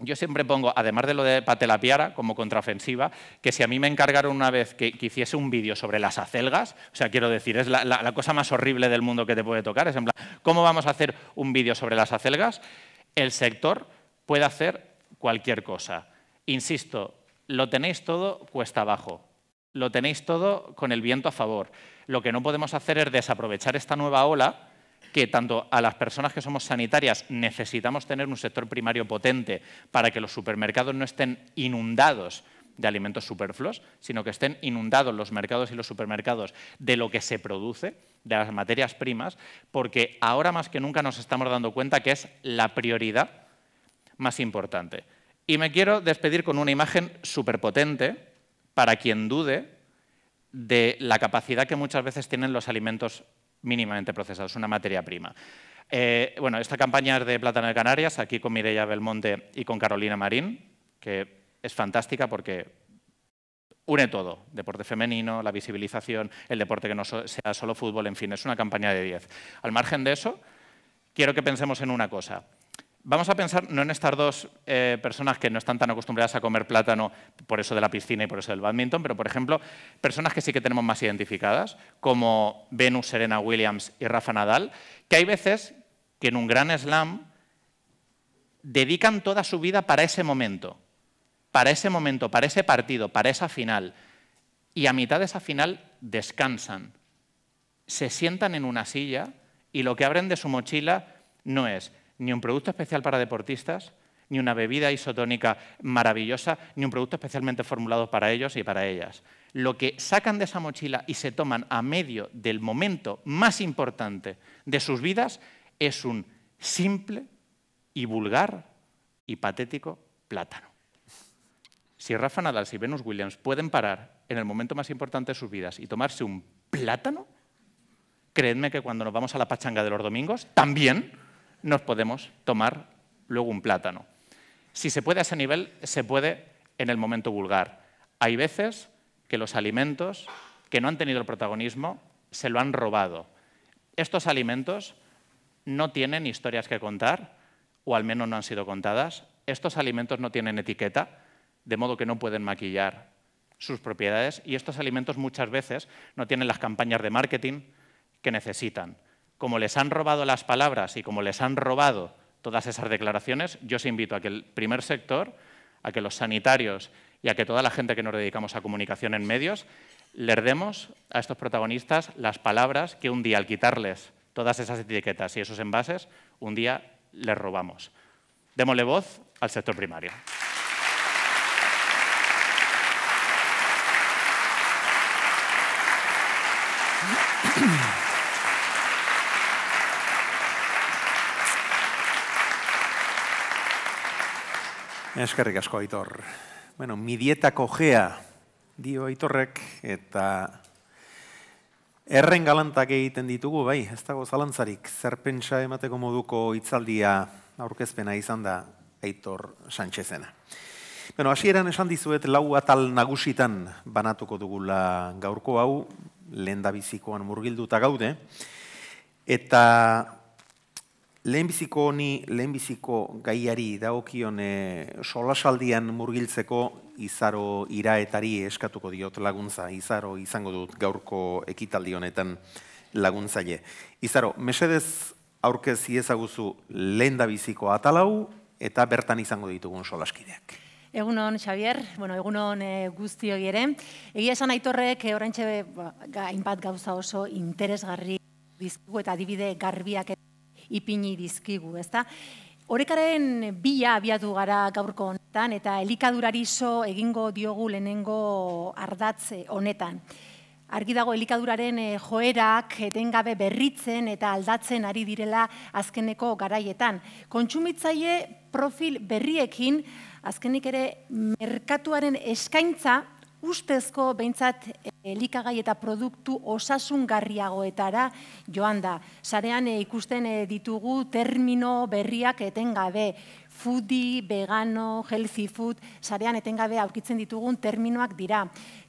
Yo siempre pongo, además de lo de Patelapiara como contraofensiva, que si a mí me encargaron una vez que, hiciese un vídeo sobre las acelgas, o sea, quiero decir, es la, la, cosa más horrible del mundo que te puede tocar, es en plan, ¿cómo vamos a hacer un vídeo sobre las acelgas? El sector puede hacer cualquier cosa. Insisto, lo tenéis todo cuesta abajo, lo tenéis todo con el viento a favor. Lo que no podemos hacer es desaprovechar esta nueva ola que tanto a las personas que somos sanitarias necesitamos tener un sector primario potente para que los supermercados no estén inundados de alimentos superfluos, sino que estén inundados los mercados y los supermercados de lo que se produce, de las materias primas, porque ahora más que nunca nos estamos dando cuenta que es la prioridad más importante. Y me quiero despedir con una imagen superpotente para quien dude de la capacidad que muchas veces tienen los alimentos mínimamente procesados, una materia prima. Eh, bueno, esta campaña es de Plátano de Canarias, aquí con Mireia Belmonte y con Carolina Marín, que es fantástica porque une todo, deporte femenino, la visibilización, el deporte que no sea solo fútbol, en fin, es una campaña de 10. Al margen de eso, quiero que pensemos en una cosa. Vamos a pensar no en estas dos eh, personas que no están tan acostumbradas a comer plátano por eso de la piscina y por eso del badminton, pero por ejemplo, personas que sí que tenemos más identificadas, como Venus, Serena Williams y Rafa Nadal, que hay veces que en un gran slam dedican toda su vida para ese momento, para ese momento, para ese partido, para esa final. Y a mitad de esa final descansan, se sientan en una silla y lo que abren de su mochila no es ni un producto especial para deportistas, ni una bebida isotónica maravillosa, ni un producto especialmente formulado para ellos y para ellas. Lo que sacan de esa mochila y se toman a medio del momento más importante de sus vidas es un simple y vulgar y patético plátano. Si Rafa Nadal, y Venus Williams pueden parar en el momento más importante de sus vidas y tomarse un plátano, creedme que cuando nos vamos a la pachanga de los domingos, también nos podemos tomar luego un plátano. Si se puede a ese nivel, se puede en el momento vulgar. Hay veces que los alimentos que no han tenido el protagonismo se lo han robado. Estos alimentos no tienen historias que contar, o al menos no han sido contadas. Estos alimentos no tienen etiqueta, de modo que no pueden maquillar sus propiedades y estos alimentos muchas veces no tienen las campañas de marketing que necesitan como les han robado las palabras y como les han robado todas esas declaraciones, yo os invito a que el primer sector, a que los sanitarios y a que toda la gente que nos dedicamos a comunicación en medios, les demos a estos protagonistas las palabras que un día, al quitarles todas esas etiquetas y esos envases, un día les robamos. Démosle voz al sector primario. Eskerrik asko aitor. Bueno, mi dieta dio aitorrek eta erren galantak egiten ditugu bai, ez dago zalantzarik zer pentsa emateko moduko hitzaldia aurkezpena izan da Aitor Sanchezena. Bueno, hasieran esan dizuet lau atal nagusitan banatuko dugula gaurko hau lenda bizikoan murgilduta gaude eta lehenbiziko honi, lehenbiziko gaiari daukion e, eh, solasaldian murgiltzeko izaro iraetari eskatuko diot laguntza, izaro izango dut gaurko ekitaldi honetan laguntzaile. Izaro, mesedez aurkez iezaguzu lehen da biziko atalau eta bertan izango ditugun solaskideak. Egunon, Xavier, bueno, egunon e, eh, guzti ere. Egia esan aitorrek, horrentxe, eh, txebe, ba, gauza oso interesgarri bizku eta adibide garbiak eta ipini dizkigu, ezta? Horekaren bila abiatu gara gaurko honetan eta elikadurarizo egingo diogu lehenengo ardatze honetan. Argi dago elikaduraren eh, joerak etengabe berritzen eta aldatzen ari direla azkeneko garaietan. Kontsumitzaile profil berriekin azkenik ere merkatuaren eskaintza ustezko behintzat elikagai eh, eta produktu osasun garriagoetara joan da. Sarean eh, ikusten eh, ditugu termino berriak etengabe, foodie, vegano, healthy food, sarean etengabe aurkitzen ditugun terminoak dira.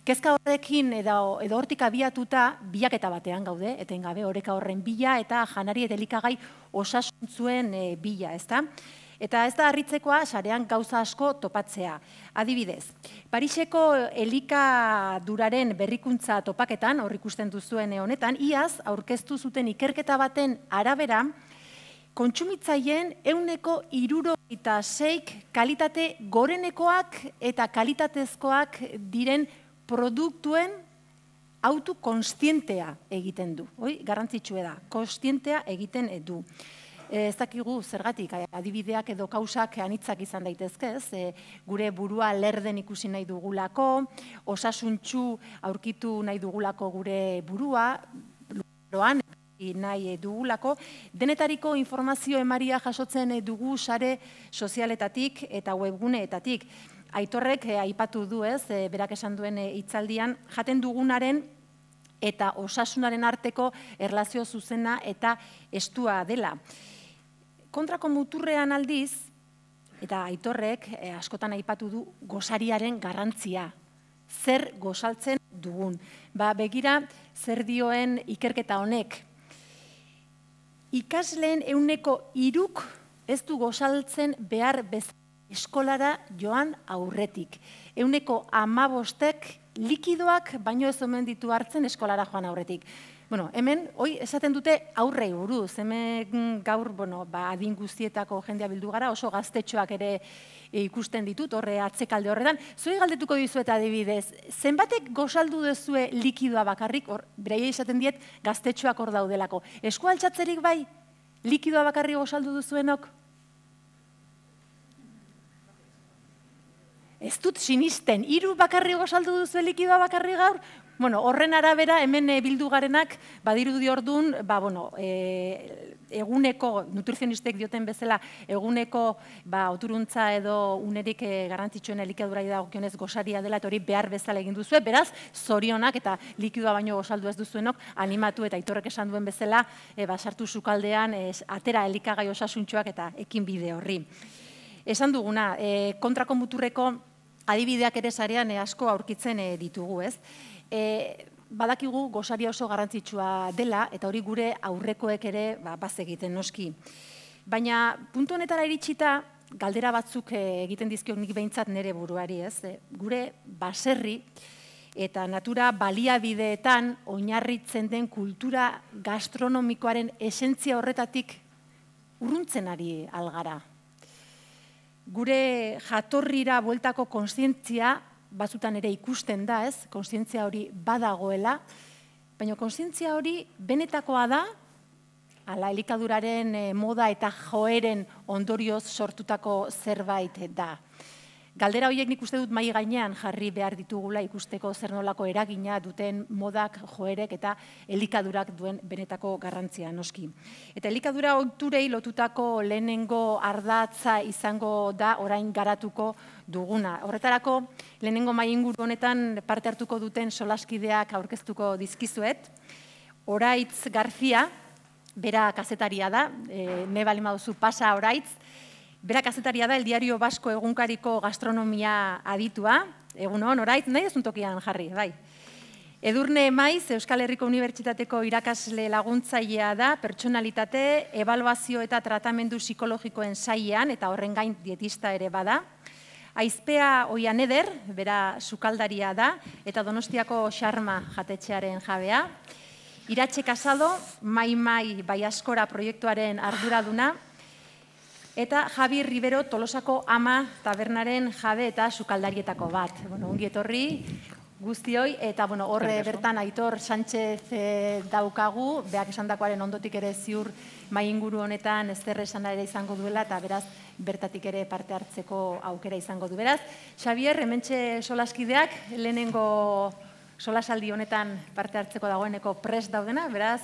Kezka horrekin edo hortik abiatuta biak eta batean gaude, etengabe horreka horren bila eta janari edelikagai osasun zuen bila, ezta? Eta ez da harritzekoa sarean gauza asko topatzea. Adibidez, Pariseko elika duraren berrikuntza topaketan, hor ikusten duzuen honetan, iaz aurkeztu zuten ikerketa baten arabera, kontsumitzaien euneko iruro eta seik kalitate gorenekoak eta kalitatezkoak diren produktuen autokonstientea egiten du. garrantzitsue da, konstientea egiten du. Eh, ez dakigu zergatik, eh, adibideak edo kausak anitzak izan daitezke, ez, eh, gure burua lerden ikusi nahi dugulako, osasuntxu aurkitu nahi dugulako gure burua, luaroan, nahi dugulako, denetariko informazio emaria jasotzen dugu sare sozialetatik eta webguneetatik. Aitorrek aipatu du ez, berak esan duen hitzaldian jaten dugunaren eta osasunaren arteko erlazio zuzena eta estua dela kontrako muturrean aldiz, eta aitorrek eh, askotan aipatu du gozariaren garrantzia. Zer gozaltzen dugun. Ba, begira, zer dioen ikerketa honek. Ikasleen euneko iruk ez du gozaltzen behar bezala eskolara joan aurretik. Euneko amabostek likidoak baino ez omen ditu hartzen eskolara joan aurretik. Bueno, hemen, hoi esaten dute aurrei buruz, hemen gaur, bueno, ba, adin guztietako jendea bildu gara, oso gaztetxoak ere e, ikusten ditut, horre atzekalde horredan. Zuei galdetuko dizu eta adibidez, zenbatek gozaldu duzue likidoa bakarrik, hor, bereia esaten diet, gaztetxoak hor daudelako. Esku altxatzerik bai, likidoa bakarrik gozaldu duzuenok? Ez dut sinisten, hiru bakarri gozaldu duzu likidoa bakarri gaur, Bueno, horren arabera hemen eh, bildu garenak badirudi ordun, ba bueno, e, eguneko nutrizionistek dioten bezala eguneko ba oturuntza edo unerik e, eh, garrantzitsuen elikadurai dagokionez gosaria dela eta hori behar bezala egin duzu. Beraz, zorionak eta likidoa baino gozaldu ez duzuenok animatu eta itorrek esan duen bezala, e, ba sukaldean atera elikagai osasuntsuak eta ekin bide horri. Esan duguna, e, kontrako adibideak ere sarean e, asko aurkitzen ditugu, ez? E, badakigu gozaria oso garrantzitsua dela, eta hori gure aurrekoek ere ba, baz egiten noski. Baina, puntu honetara iritsita, galdera batzuk eh, egiten dizkio nik behintzat nere buruari, ez? E, gure baserri eta natura baliabideetan oinarritzen den kultura gastronomikoaren esentzia horretatik urruntzen ari algara. Gure jatorrira bueltako konsientzia batzutan ere ikusten da, ez, konsientzia hori badagoela, baina konsientzia hori benetakoa da, ala elikaduraren eh, moda eta joeren ondorioz sortutako zerbait da. Galdera horiek nik uste dut maigainean gainean jarri behar ditugula ikusteko zer nolako eragina duten modak, joerek eta elikadurak duen benetako garrantzia noski. Eta elikadura ohiturei lotutako lehenengo ardatza izango da orain garatuko duguna. Horretarako, lehenengo mai inguru honetan parte hartuko duten solaskideak aurkeztuko dizkizuet. Oraitz Garzia, bera kazetaria da, e, eh, ne pasa oraitz, bera kazetaria da, el diario basko egunkariko gastronomia aditua, egun hon, oraitz, nahi tokian jarri, bai. Edurne Maiz, Euskal Herriko Unibertsitateko irakasle laguntzailea da, pertsonalitate, evaluazio eta tratamendu psikologikoen saian, eta horren gain dietista ere bada. Aizpea oian eder, bera sukaldaria da, eta donostiako xarma jatetxearen jabea. Iratxe Kasado, Mai Mai Bai proiektuaren arduraduna. Eta Javi Rivero, Tolosako Ama Tabernaren jabe eta sukaldarietako bat. Bueno, ungi etorri, guztioi, eta bueno, horre bertan aitor Sánchez e, daukagu, beak esandakoaren ondotik ere ziur mai inguru honetan ezterre esan ere izango duela, eta beraz bertatik ere parte hartzeko aukera izango du. Beraz, Xavier, hementxe solaskideak, lehenengo solasaldi honetan parte hartzeko dagoeneko pres daudena, beraz,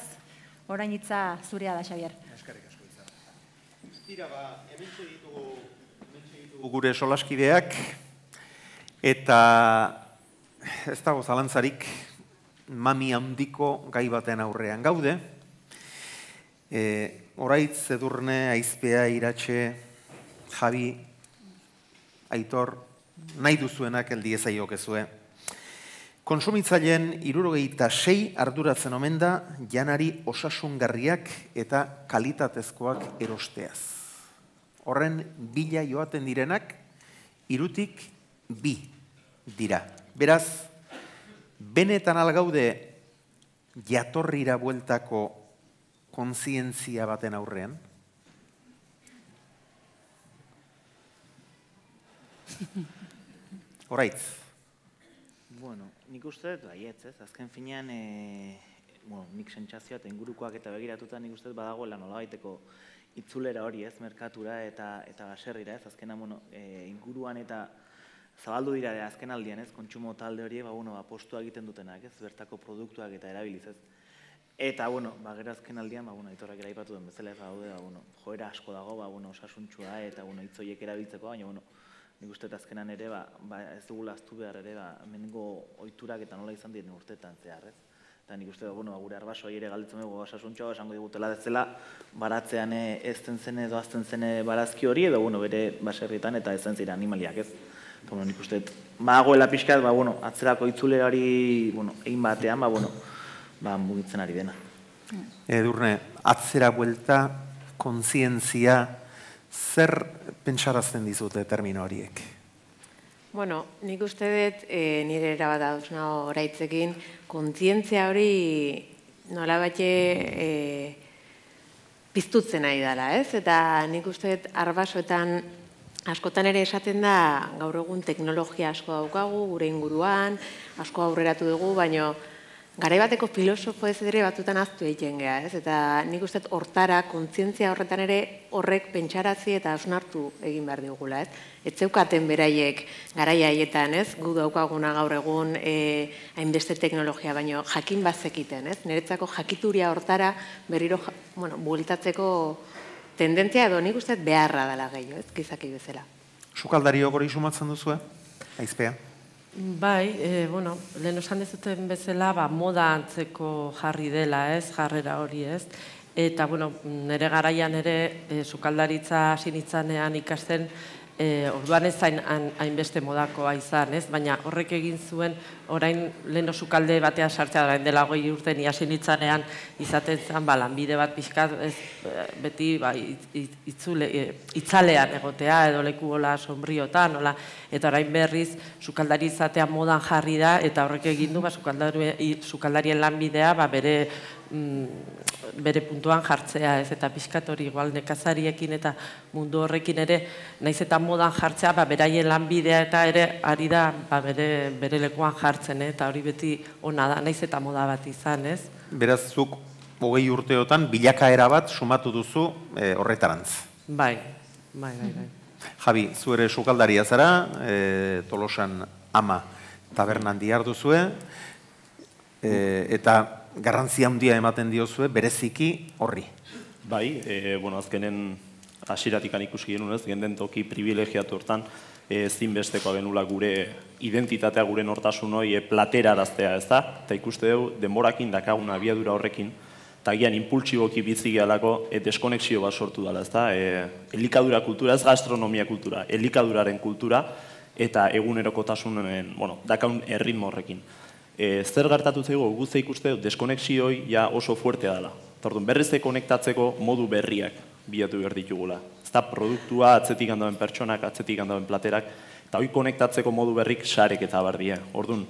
orain hitza zurea da, Xavier. Eskerrik asko izan. Tira, ba, hemen txe ditugu gure solaskideak, eta ez dago zalantzarik mami handiko gai baten aurrean gaude. E, oraitz, edurne, aizpea, iratxe, jabi, aitor, nahi duzuenak eldie zaiok ezue. Konsumitzaileen irurogeita sei arduratzen omen da janari osasungarriak eta kalitatezkoak erosteaz. Horren bila joaten direnak irutik bi dira. Beraz, benetan algaude jatorrira bueltako konzientzia baten aurrean? Horaitz. Bueno, nik uste dut baietz, ez? Azken finean, e, bueno, nik sentsazioa eta ingurukoak eta begiratuta nik uste dut badagoela nola baiteko itzulera hori, ez? Merkatura eta, eta baserrira, ez? Azkena, bueno, e, inguruan eta zabaldu dira de azken aldian, ez, kontsumo talde hori, ba, bueno, egiten dutenak, ez, bertako produktuak eta erabiliz, ez. Eta, bueno, ba, gero azken aldian, ba, bueno, itorrak eraipatu den bezala, ez, ba, ba, bueno, joera asko dago, ba, bueno, osasuntxua, eta, bueno, itzoiek erabiltzeko, baina, bueno, nik uste eta azkenan ere, ba, ba ez dugu laztu behar ere, ba, meningo oiturak eta nola izan diren urtetan zehar, ez. Eta nik uste da, bueno, ba, gure arbaso ere galditzen dugu, osasuntxua, esango digutela dezela, baratzean eh, ez zen edo azten zene eh, barazki hori, edo, bueno, bere baserritan eta ez zen zira animaliak, ez bueno, nik uste, ba, pixkat, ba, bueno, atzerako itzule hori, bueno, egin batean, ba, bueno, ba, mugitzen ari dena. Edurne, atzera buelta, konzientzia, zer pentsarazten dizute termino horiek? Bueno, nik uste dut, eh, nire erabat hauz naho horaitzekin, konzientzia hori nola batxe eh, piztutzen ari dara, ez? Eta nik uste dut, arbasoetan askotan ere esaten da gaur egun teknologia asko daukagu, gure inguruan, asko aurreratu dugu, baino Garai bateko filosofo ez ere batutan aztu egiten geha, ez? Eta nik uste hortara, kontzientzia horretan ere horrek pentsarazi eta hartu egin behar dugula. ez? Ez zeukaten beraiek garai ez? Gu daukaguna gaur egun e, hainbeste teknologia, baino jakin bazekiten, ez? Neretzako jakituria hortara berriro, bueno, tendentzia edo nik gustet beharra dela gehiago, ez gizaki bezala. Sukaldari hori sumatzen duzu, eh? Aizpea. Bai, e, bueno, lehen osan dezuten bezala, ba, moda antzeko jarri dela, ez, jarrera hori, ez. Eta, bueno, nere garaian ere, e, eh, sukaldaritza sinitzanean ikasten, e, orduan ez zain hainbeste modakoa izan, ez? Baina horrek egin zuen orain leno sukalde batean sartzea daren dela goi urten iasin itzanean izaten zen, ba, lanbide bat pixkat, ez, eh, beti ba, itzule, eh, itzalean egotea edo leku hola sombriotan, eta orain berriz sukaldari izatea modan jarri da eta horrek egin du, ba, sukaldari, sukaldarien lanbidea ba, bere mm, bere puntuan jartzea, ez eta pixkat hori igual nekazariekin eta mundu horrekin ere, naiz eta modan jartzea, ba, beraien lanbidea eta ere ari da ba, bere, bere lekuan jartzen, eh? eta hori beti ona da, naiz eta moda bat izan, ez? Beraz, zuk hogei urteotan bilakaera bat sumatu duzu e, horretarantz. Bai, bai, bai, bai. Javi, zu ere sukaldaria zara, e, tolosan ama tabernan diarduzue, e, eta garrantzi handia ematen diozue bereziki horri. Bai, e, bueno, azkenen hasiratik an ikusi genuen ez, genden toki privilegiatu hortan e, eh, bestekoa genula gure identitatea gure nortasun hori e, eh, platera ez da? Eta ikuste dugu, denborakin dakaun abiadura horrekin, eta gian impultsiboki bizi deskonexio bat sortu dela, ez da? elikadura kultura, ez gastronomia kultura, elikaduraren kultura, eta egunerokotasunen, bueno, dakaun erritmo horrekin e, zer gertatu zego guzti ikuste du? deskonexioi ja oso fuertea dela. Tordun berriz ze konektatzeko modu berriak bilatu behar ditugula. Ez produktua atzetik handoen pertsonak, atzetik handoen platerak eta hoi konektatzeko modu berrik sarek eta bardia. Ordun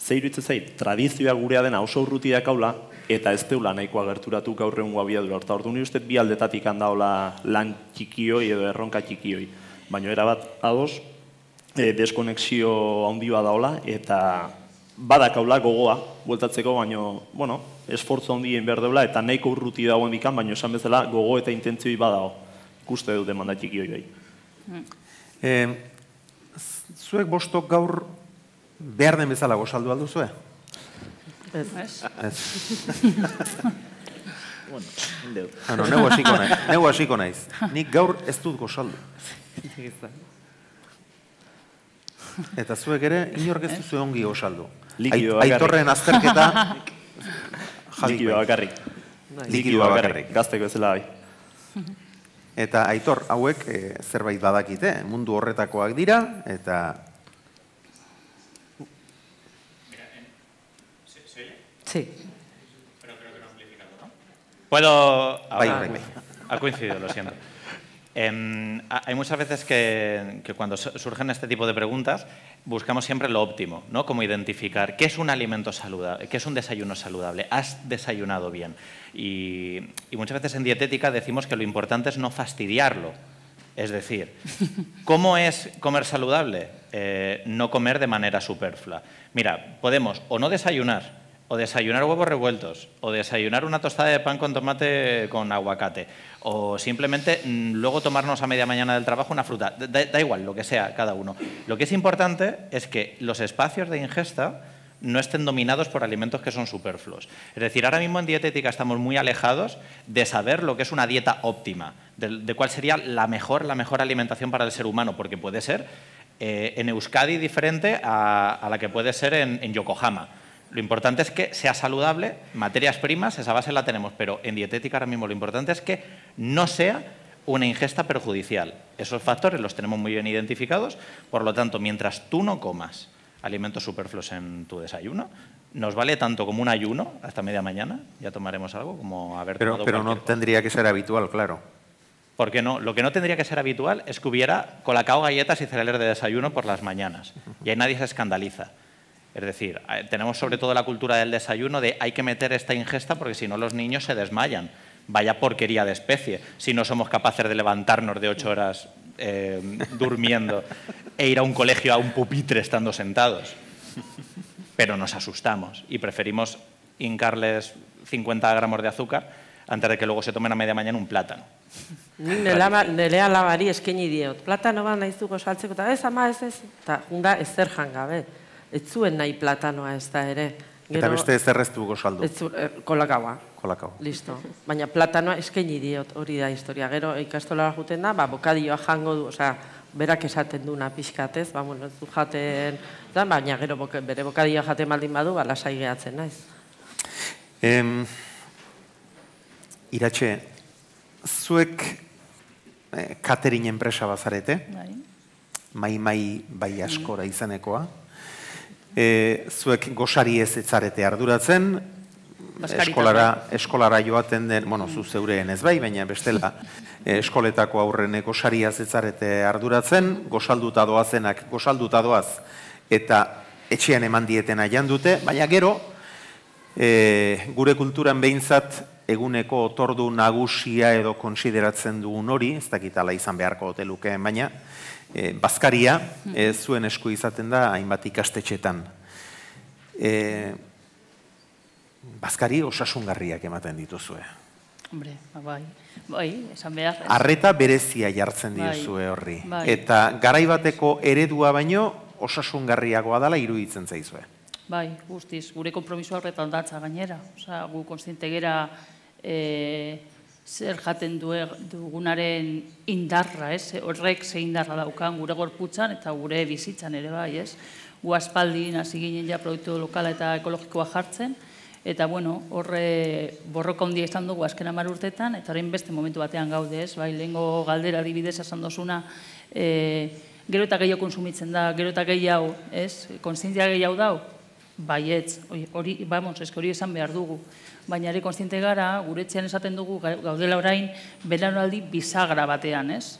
ze zait tradizioa gurea dena oso urruti da eta ez deula nahikoa gerturatu gaur egungo abiadura. Horta ordun ni ustet bi aldetatik lan txikioi edo erronka txikioi, baino era ados eh, deskonexio handi bat eta badakaula gogoa, bueltatzeko, baino, bueno, esfortzu handien behar deula, eta nahiko urruti dagoen dikan, baino esan bezala gogo eta intentzioi badago. Ikuste dute mandatik joioi bai. E, zuek bostok gaur behar den bezala gozaldu aldu zue? Ez. Ez. Ez. bueno, ah, hasiko naiz. Nik gaur ez dut gozaldu. Eta zuek ere, inork ez ongi gozaldu. Likidu bakarrik. Aitorren azterketa. Likidu bakarrik. Likidu bakarrik. Gazteko ez bai. Eta aitor, hauek e, zerbait badakite, eh? mundu horretakoak dira, eta... Sí. Pero creo que no han no? Puedo... Ah, bye, bye, bye. Ha coincidido, lo siento. Em, hay muchas veces que, cuando surgen este tipo de preguntas buscamos siempre lo óptimo, ¿no? Como identificar qué es un alimento saludable, qué es un desayuno saludable, has desayunado bien. Y, muchas veces en dietética decimos que lo importante es no fastidiarlo. Es decir, ¿cómo es comer saludable? Eh, no comer de manera superflua. Mira, podemos o no desayunar, o desayunar huevos revueltos, o desayunar una tostada de pan con tomate con aguacate, o simplemente mm, luego tomarnos a media mañana del trabajo una fruta. Da, igual, lo que sea, cada uno. Lo que es importante es que los espacios de ingesta no estén dominados por alimentos que son superfluos. Es decir, ahora mismo en dietética estamos muy alejados de saber lo que es una dieta óptima, de, cuál sería la mejor, la mejor alimentación para el ser humano, porque puede ser eh, en Euskadi diferente a, la que puede ser en Yokohama lo importante es que sea saludable, materias primas, esa base la tenemos, pero en dietética ahora mismo lo importante es que no sea una ingesta perjudicial. Esos factores los tenemos muy bien identificados, por lo tanto, mientras tú no comas alimentos superfluos en tu desayuno, nos vale tanto como un ayuno hasta media mañana, ya tomaremos algo, como haber Pero, pero no tendría que ser habitual, claro. ¿Por qué no? Lo que no tendría que ser habitual es que hubiera colacao, galletas y cereales de desayuno por las mañanas. Y ahí nadie se escandaliza. Es decir, eh, tenemos sobre todo la cultura del desayuno de hay que meter esta ingesta porque si no los niños se desmayan. Vaya porquería de especie si no somos capaces de levantarnos de ocho horas eh, durmiendo e ir a un colegio a un pupitre estando sentados. Pero nos asustamos y preferimos hincarles 50 gramos de azúcar antes de que luego se tomen a media mañana un plátano. Ni la diot. Platano bat ez ama ez ez, ez zuen nahi platanoa ez da ere. eta beste ez erreztu gozo Ez zuen, eh, kolakaua. Kolakaua. Listo. Baina platanoa eskaini diot hori da historia. Gero ikastola juten da, ba, bokadioa jango du, osea, berak esaten duna pixkatez, ba, bueno, du jaten, da, baina gero bere bokadioa jaten maldin badu, ba, lasai naiz. Em, iratxe, zuek katerin eh, enpresa bazarete, bai. mai mai bai askora izanekoa, e, zuek gosari ez etzarete arduratzen, eskolara, eskolara joaten den, bueno, zu zeureen ez bai, baina bestela, eskoletako aurrene gosari ez etzarete arduratzen, gosalduta doazenak, gosalduta doaz, eta etxean eman dietena dute, baina gero, e, gure kulturan behintzat, eguneko otordu nagusia edo konsideratzen dugun hori, ez dakitala izan beharko hotelukeen, baina e, bazkaria e, zuen esku izaten da hainbat ikastetxetan. E, bazkari osasungarriak ematen dituzue. Hombre, ba, bai, bai, esan behar. Arreta berezia jartzen bai, diozue horri. Bai. Eta garaibateko eredua baino osasungarriagoa dela iruditzen zaizue. Bai, guztiz, gure kompromisoa horretan datza gainera. Osa, gu konstiente zer jaten dugunaren indarra, ez? Horrek ze indarra daukan gure gorputzan eta gure bizitzan ere bai, ez? Gu hasi ginen ja produktu lokala eta ekologikoa jartzen eta bueno, horre borroka hondia izan dugu azken amar urtetan, eta orain beste momentu batean gaude, ez? Bai, lengo galdera adibidez esan dosuna, e, eh, gero eta gehiago konsumitzen da, gero eta gehiago, ez? Kontzientzia gehiago dau. Baietz, hori, vamos, hori esan behar dugu baina ere konstiente gara, gure etxean esaten dugu gaudela orain, oraldi, bizagra batean, ez?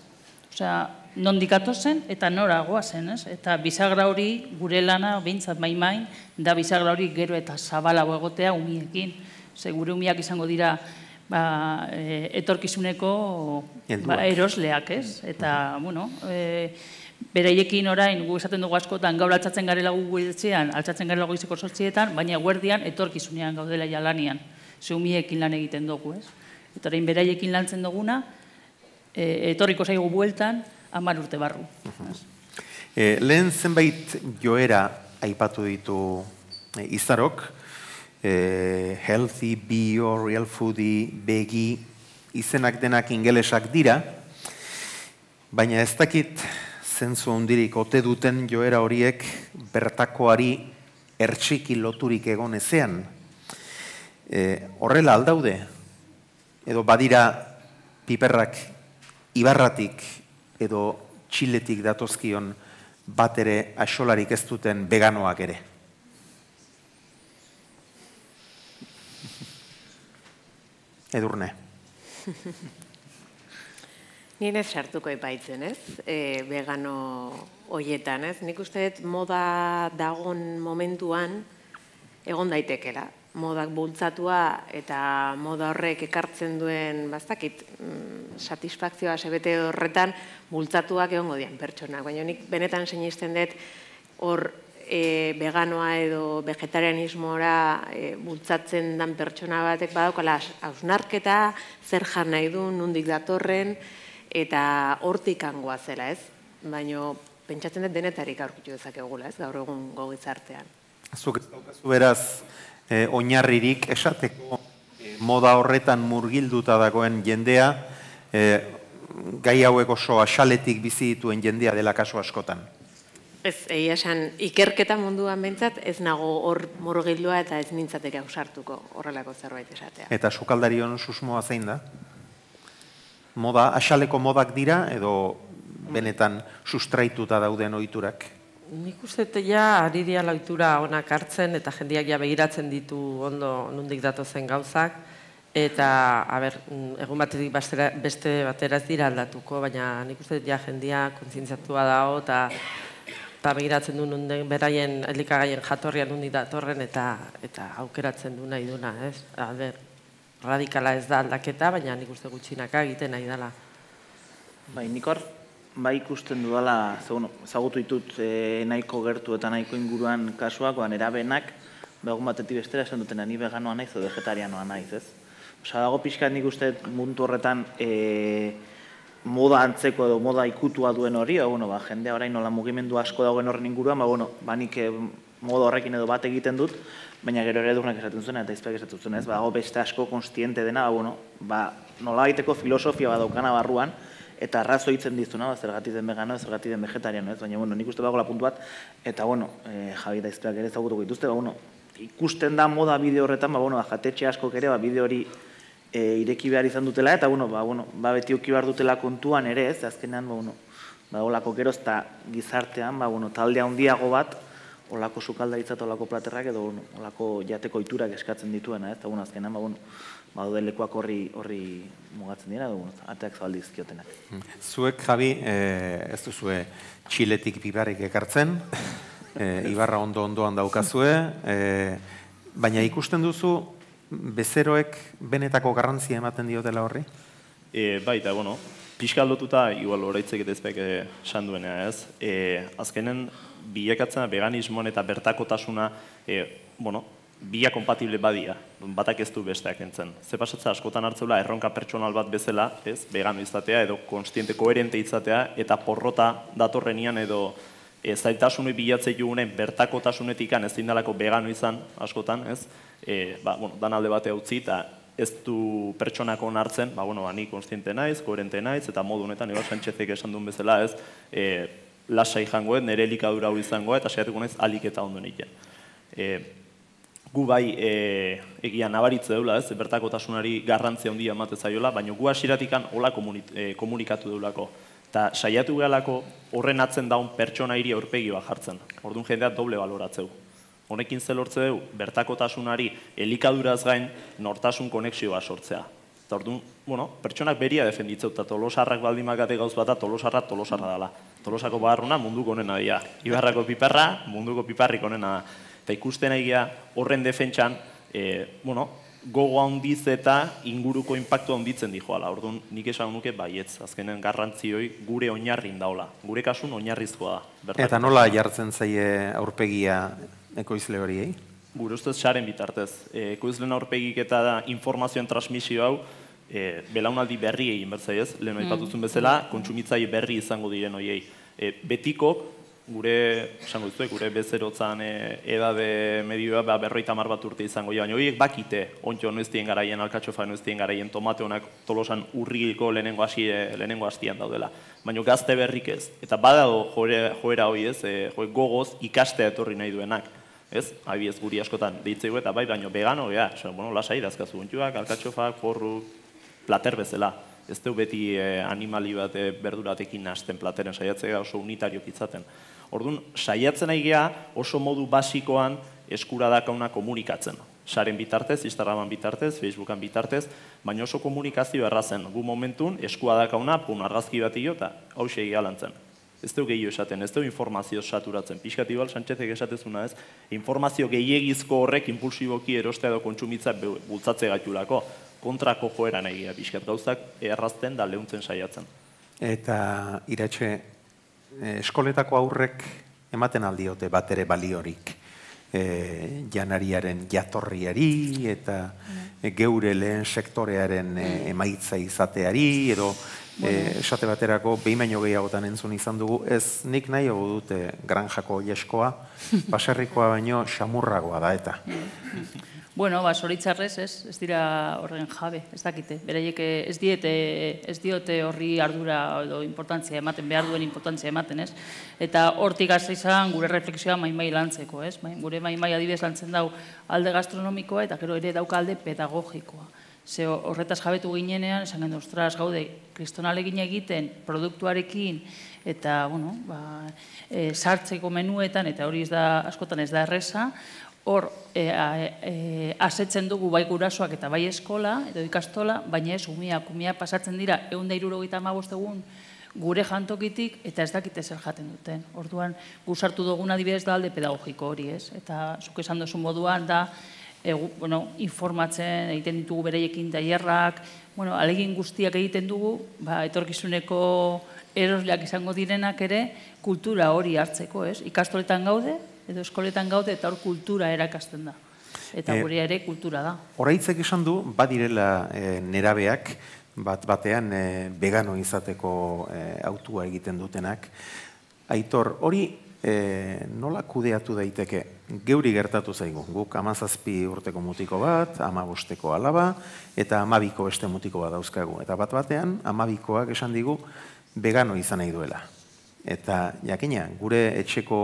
Osea, nondikatu zen eta noraagoa zen, ez? Eta bizagra hori gure lana, bintzat maimain, da bizagra hori gero eta zabalago egotea umiekin. Ze gure umiak izango dira ba, e, etorkizuneko ba, erosleak, ez? Eta, bueno, e, beraiekin orain gu esaten dugu askotan gaur altzatzen garela gu etxean, altzatzen garela goizeko sortzietan, baina guerdian etorkizunean gaudela jalanian, zeumiekin lan egiten dugu, ez? Eta orain beraiekin lantzen duguna, e, etorriko zaigu bueltan, hamar urte barru. Eh, lehen zenbait joera aipatu ditu eh, izarok, eh, healthy, bio, real foodie, begi, izenak denak ingelesak dira, baina ez dakit zentzu ondirik ote duten joera horiek bertakoari ertsiki loturik egon ezean. E, horrela aldaude, edo badira piperrak ibarratik edo txiletik datozkion bat ere asolarik ez duten veganoak ere. Edurne. Nire sartuko epaitzen ez, e, vegano hoietan ez. Nik uste dut moda dagon momentuan egon daitekela. Modak bultzatua eta moda horrek ekartzen duen, bastakit, mm, satisfakzioa sebete horretan bultzatuak egongo dian pertsonak. Baina nik benetan sinisten dut hor e, veganoa edo vegetarianismora e, bultzatzen dan pertsona batek badaukala hausnarketa, zer jan nahi du, nundik datorren, eta hortik angoa zela, ez? Baino pentsatzen dut denetarik aurkitu dezakegula, ez? Gaur egun gogitzartean. Zuk daukazu beraz e, oinarririk esateko e, moda horretan murgilduta dagoen jendea, e, gai hauek oso asaletik bizi dituen jendea dela kasu askotan. Ez, egia esan, ikerketa munduan mentzat ez nago hor murgildua eta ez nintzateke ausartuko horrelako zerbait esatea. Eta sukaldari on susmoa zein da? moda, asaleko modak dira, edo benetan sustraituta dauden oiturak? Nik uste dut, ja, ari dian oitura onak hartzen, eta jendiak ja begiratzen ditu ondo nundik datozen gauzak, eta, a ber, egun batetik beste bateraz dira aldatuko, baina nik uste dut, ja, jendia kontzintzatua da, eta eta begiratzen du nunden beraien, elikagaien jatorrian nundi datorren, eta eta aukeratzen du nahi duna, ez? ber, radikala ez da aldaketa, baina nik uste gutxinaka egiten nahi dela. Bai, nik hor, bai ikusten dudala, zegoen, zagutu ditut eh, nahiko gertu eta nahiko inguruan kasuak, oan ba, erabenak, behagun ba, batetik bestera esan dutena, ni veganoa naiz o vegetarianoa naiz, ez? Osa dago pixka nik uste mundu horretan e, moda antzeko edo moda ikutua duen hori, o, ba, bueno, ba, jendea orain nola mugimendu asko dagoen horren inguruan, ba, bueno, ba, nik eh, moda horrekin edo bat egiten dut, baina gero ere durnak esaten zuen eta izpeak esaten zuen, ez, ba, beste asko konstiente dena, ba, bueno, ba, nola filosofia ba barruan, eta arrazo hitzen dizuna, ba, zergatik den vegano, zergatik den vegetarian, ez, baina, bueno, nik uste bago lapuntu bat, eta, bueno, e, eh, jabi da izpeak ere zaukutu gaituzte, ba, bueno, ikusten da moda bideo horretan, ba, bueno, ba, jatetxe asko ere, ba, bideo hori e, ireki behar izan dutela, eta, bueno, ba, bueno, ba, beti uki behar dutela kontuan ere, ez, azkenean, ba, bueno, ba, olako gizartean, ba, bueno, taldea handiago bat, olako sukaldaritza eta olako platerrak edo olako jateko iturak eskatzen dituena, ez? Eta azkenan, ba, bueno, ba, lekuak horri, horri mugatzen dira, dugu, ateak zabaldi dizkiotenak. Hmm. Zuek, Javi, eh, ez duzue txiletik pibarik ekartzen, eh, ibarra ondo ondoan daukazue, e, baina ikusten duzu, bezeroek benetako garrantzia ematen diotela horri? E, baita, bueno, pixka aldotuta, igual horreitzeket ezpek ez? E, azkenen, bilakatzen veganismoan eta bertakotasuna, e, bueno, bia kompatible badia, batak ez du besteak entzen. Ze pasatza askotan hartzeula erronka pertsonal bat bezala, ez, vegano izatea edo konstiente koherente izatea eta porrota datorrenian edo e, eh, zaitasune bilatzei gugunen bertakotasunetik ez indalako vegano izan askotan, ez, e, ba, bueno, dan alde batea utzi eta ez du pertsonako nartzen, ba, bueno, ani ba, konstiente naiz, koherente naiz, eta modu honetan, ebat santxezik esan duen bezala, ez, e, lasai jangoet, nire nere likadura izango eta saiatuko naiz a liketa ondoren E, gu bai e, egia nabaritze dela, ez? Bertakotasunari garrantzi handia ematen zaiola, baina gu hasiratikan hola e, komunikatu delako eta saiatu gelako horren atzen daun pertsona hiri aurpegi bat jartzen. Orduan jendea doble baloratzeu. Honekin ze lortze du bertakotasunari elikaduraz gain nortasun koneksioa sortzea. Eta orduan, bueno, pertsonak beria defenditzeu, eta tolosarrak baldimakate gauz bat, tolosarra tolosarra dela. Tolosako baharruna munduko onena dira. Ibarrako piparra munduko piparrik onena da. Eta ikusten egia horren defentsan, e, bueno, gogo handiz eta inguruko inpaktu handitzen dijoala. Orduan, nik esan nuke baietz, azkenen garrantzioi gure oinarrin daola. Gure kasun oinarrizkoa da. Eta nola jartzen zaie aurpegia ekoizle horiei? eh? Gure ustez, saren bitartez. E, ekoizlen aurpegik eta da informazioen transmisio hau, e, belaunaldi berri egin bertzai ez, lehen hori mm. bezala, kontsumitzai berri izango diren horiei. E, betikok, gure, esango dizue, gure bezerotzan e, edabe medioa ba, berroita mar bat urte izango, baina horiek bakite, ontxo noiztien garaien, alkatxofa noiztien garaien, tomate honak tolosan urrigiko lehenengo, hasi, e, lehenengo hastian daudela. Baina gazte berrik ez, eta badago joera hoi ez, e, jo, gogoz ikastea etorri nahi duenak. Ez, abiez guri askotan deitzeko eta bai, baina vegano, ja, so, bueno, lasai dazkazu guntiuak, alkatxofak, forru, plater bezala. Ez du beti eh, animali bat eh, berduratekin hasten plateren saiatzea oso unitario kitzaten. Orduan, saiatzen ari oso modu basikoan eskura dakauna komunikatzen. Saren bitartez, Instagraman bitartez, Facebookan bitartez, baina oso komunikazio errazen. Gu momentun, eskura dakauna, pun argazki bat iota, eta segi alantzen. Ez du gehiago esaten, ez du informazio saturatzen. Piskati bal, Sanchezek esatezuna ez, informazio gehiagizko horrek impulsiboki erostea edo kontsumitza bultzatze gaitu kontrako joera nahia, bizkat gauzak errazten da lehuntzen saiatzen. Eta iratxe, eskoletako aurrek ematen aldiote bat ere baliorik e, janariaren jatorriari eta mm. geure lehen sektorearen e, mm. emaitza izateari edo e, esate baterako behin baino gehiagotan entzun izan dugu ez nik nahi hau dute granjako oieskoa baserrikoa baino xamurragoa da eta mm. Bueno, ba, soritzarrez, ez, ez dira horren jabe, ez dakite. Beraiek ez diete, ez diote horri ardura edo importantzia ematen, behar duen importantzia ematen, ez? Eta hortik hasi izan gure refleksioa main lantzeko, ez? Main, gure main adibidez lantzen dau alde gastronomikoa eta gero ere dauka alde pedagogikoa. Ze horretaz jabetu ginenean, esan gendu, ostras, gaude, kristonale gine egiten, produktuarekin, eta, bueno, ba, e, sartzeko menuetan, eta hori ez da, askotan ez da erresa, hor e, e, asetzen dugu bai gurasoak eta bai eskola edo ikastola, baina ez umia, kumia pasatzen dira egun da irurogeita egun gure jantokitik eta ez dakite zer jaten duten. Orduan, guzartu duguna adibidez da alde pedagogiko hori ez. Eta zuk esan duzu moduan da, bueno, informatzen, egiten ditugu bereiekin daierrak, bueno, alegin guztiak egiten dugu, ba, etorkizuneko erosleak izango direnak ere, kultura hori hartzeko, ez? Ikastoletan gaude, edo eskoletan gaude eta hor kultura erakasten da. Eta gure eh, ere kultura da. Horaitzek esan du, badirela e, nerabeak, bat batean e, vegano izateko autua egiten dutenak. Aitor, hori nola kudeatu daiteke? Geuri gertatu zaigu, guk amazazpi urteko mutiko bat, amabosteko alaba, eta amabiko beste mutiko bat dauzkagu. Eta bat batean, amabikoak esan digu, vegano izan nahi duela. Eta jakina, gure etxeko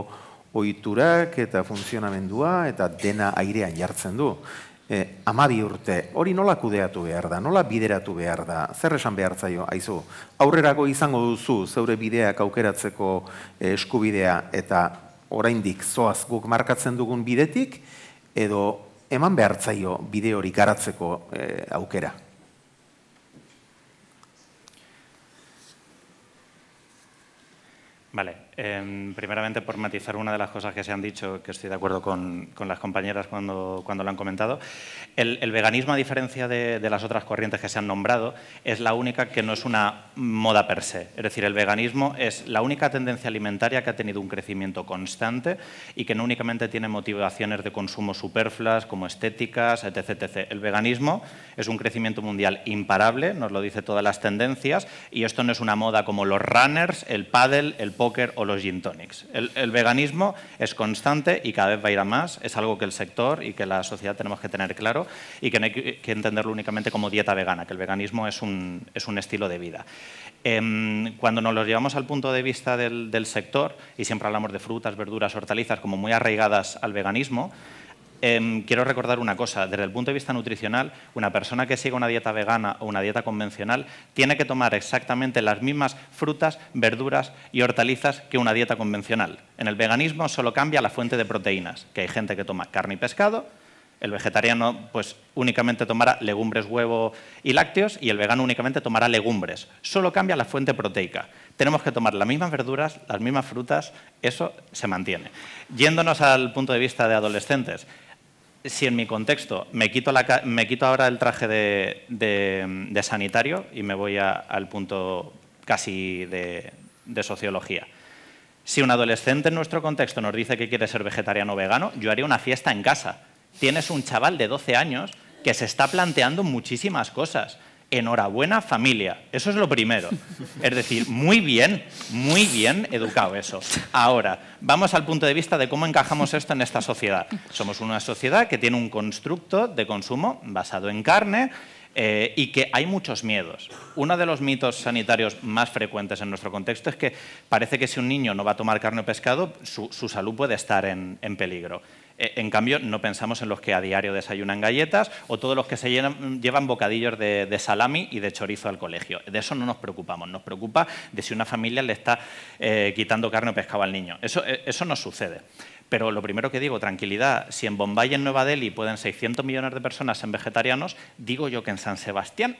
oiturak eta funtzionamendua eta dena airean jartzen du. E, amadi urte, hori nola kudeatu behar da, nola bideratu behar da, zer esan behar zaio, Aizu, aurrerako izango duzu, zeure bideak aukeratzeko e, eskubidea eta oraindik zoaz guk markatzen dugun bidetik, edo eman behar zaio bide hori garatzeko e, aukera. Bale, Em, primeramente, por matizar una de las cosas que se han dicho, que estoy de acuerdo con, con las compañeras cuando, cuando lo han comentado, el, veganismo, a diferencia de, las otras corrientes que se han nombrado, es la única que no es una moda per se. Es decir, el veganismo es la única tendencia alimentaria que ha tenido un crecimiento constante y que no únicamente tiene motivaciones de consumo superfluas, como estéticas, etc, etc. El veganismo es un crecimiento mundial imparable, nos lo dice todas las tendencias, y esto no es una moda como los runners, el paddle, el póker o los gin El, veganismo es constante y cada vez va a ir a más. Es algo que el sector y que la sociedad tenemos que tener claro y que no hay que entenderlo únicamente como dieta vegana, que el veganismo es un, es un estilo de vida. Em, cuando nos lo llevamos al punto de vista del sector, y siempre hablamos de frutas, verduras, hortalizas como muy arraigadas al veganismo, Em, quiero recordar una cosa, desde el punto de vista nutricional, una persona que sigue una dieta vegana o una dieta convencional tiene que tomar exactamente las mismas frutas, verduras y hortalizas que una dieta convencional. En el veganismo solo cambia la fuente de proteínas, que hay gente que toma carne y pescado, el vegetariano pues, únicamente tomará legumbres, huevo y lácteos y el vegano únicamente tomará legumbres. Solo cambia la fuente proteica. Tenemos que tomar las mismas verduras, las mismas frutas, eso se mantiene. Yéndonos al punto de vista de adolescentes, si en mi contexto me quito, me quito ahora el traje de, sanitario y me voy al punto casi de, de sociología. Si un adolescente en nuestro contexto nos dice que quiere ser vegetariano o vegano, yo haría una fiesta en casa. Tienes un chaval de 12 años que se está planteando muchísimas cosas enhorabuena familia. Eso es lo primero. Es decir, muy bien, muy bien educado eso. Ahora, vamos al punto de vista de cómo encajamos esto en esta sociedad. Somos una sociedad que tiene un constructo de consumo basado en carne, eh, y que hay muchos miedos. Uno de los mitos sanitarios más frecuentes en nuestro contexto es que parece que si un niño no va a tomar carne o pescado, su, salud puede estar en peligro. Eh, en cambio, no pensamos en los que a diario desayunan galletas o todos los que se llevan bocadillos de, salami y de chorizo al colegio. De eso no nos preocupamos. Nos preocupa de si una familia le está eh, quitando carne o pescado al niño. Eh, eso, no sucede. Pero lo primero que digo, tranquilidad, si en Bombay y en Nueva Delhi pueden 600 millones de personas ser vegetarianos, digo yo que en San Sebastián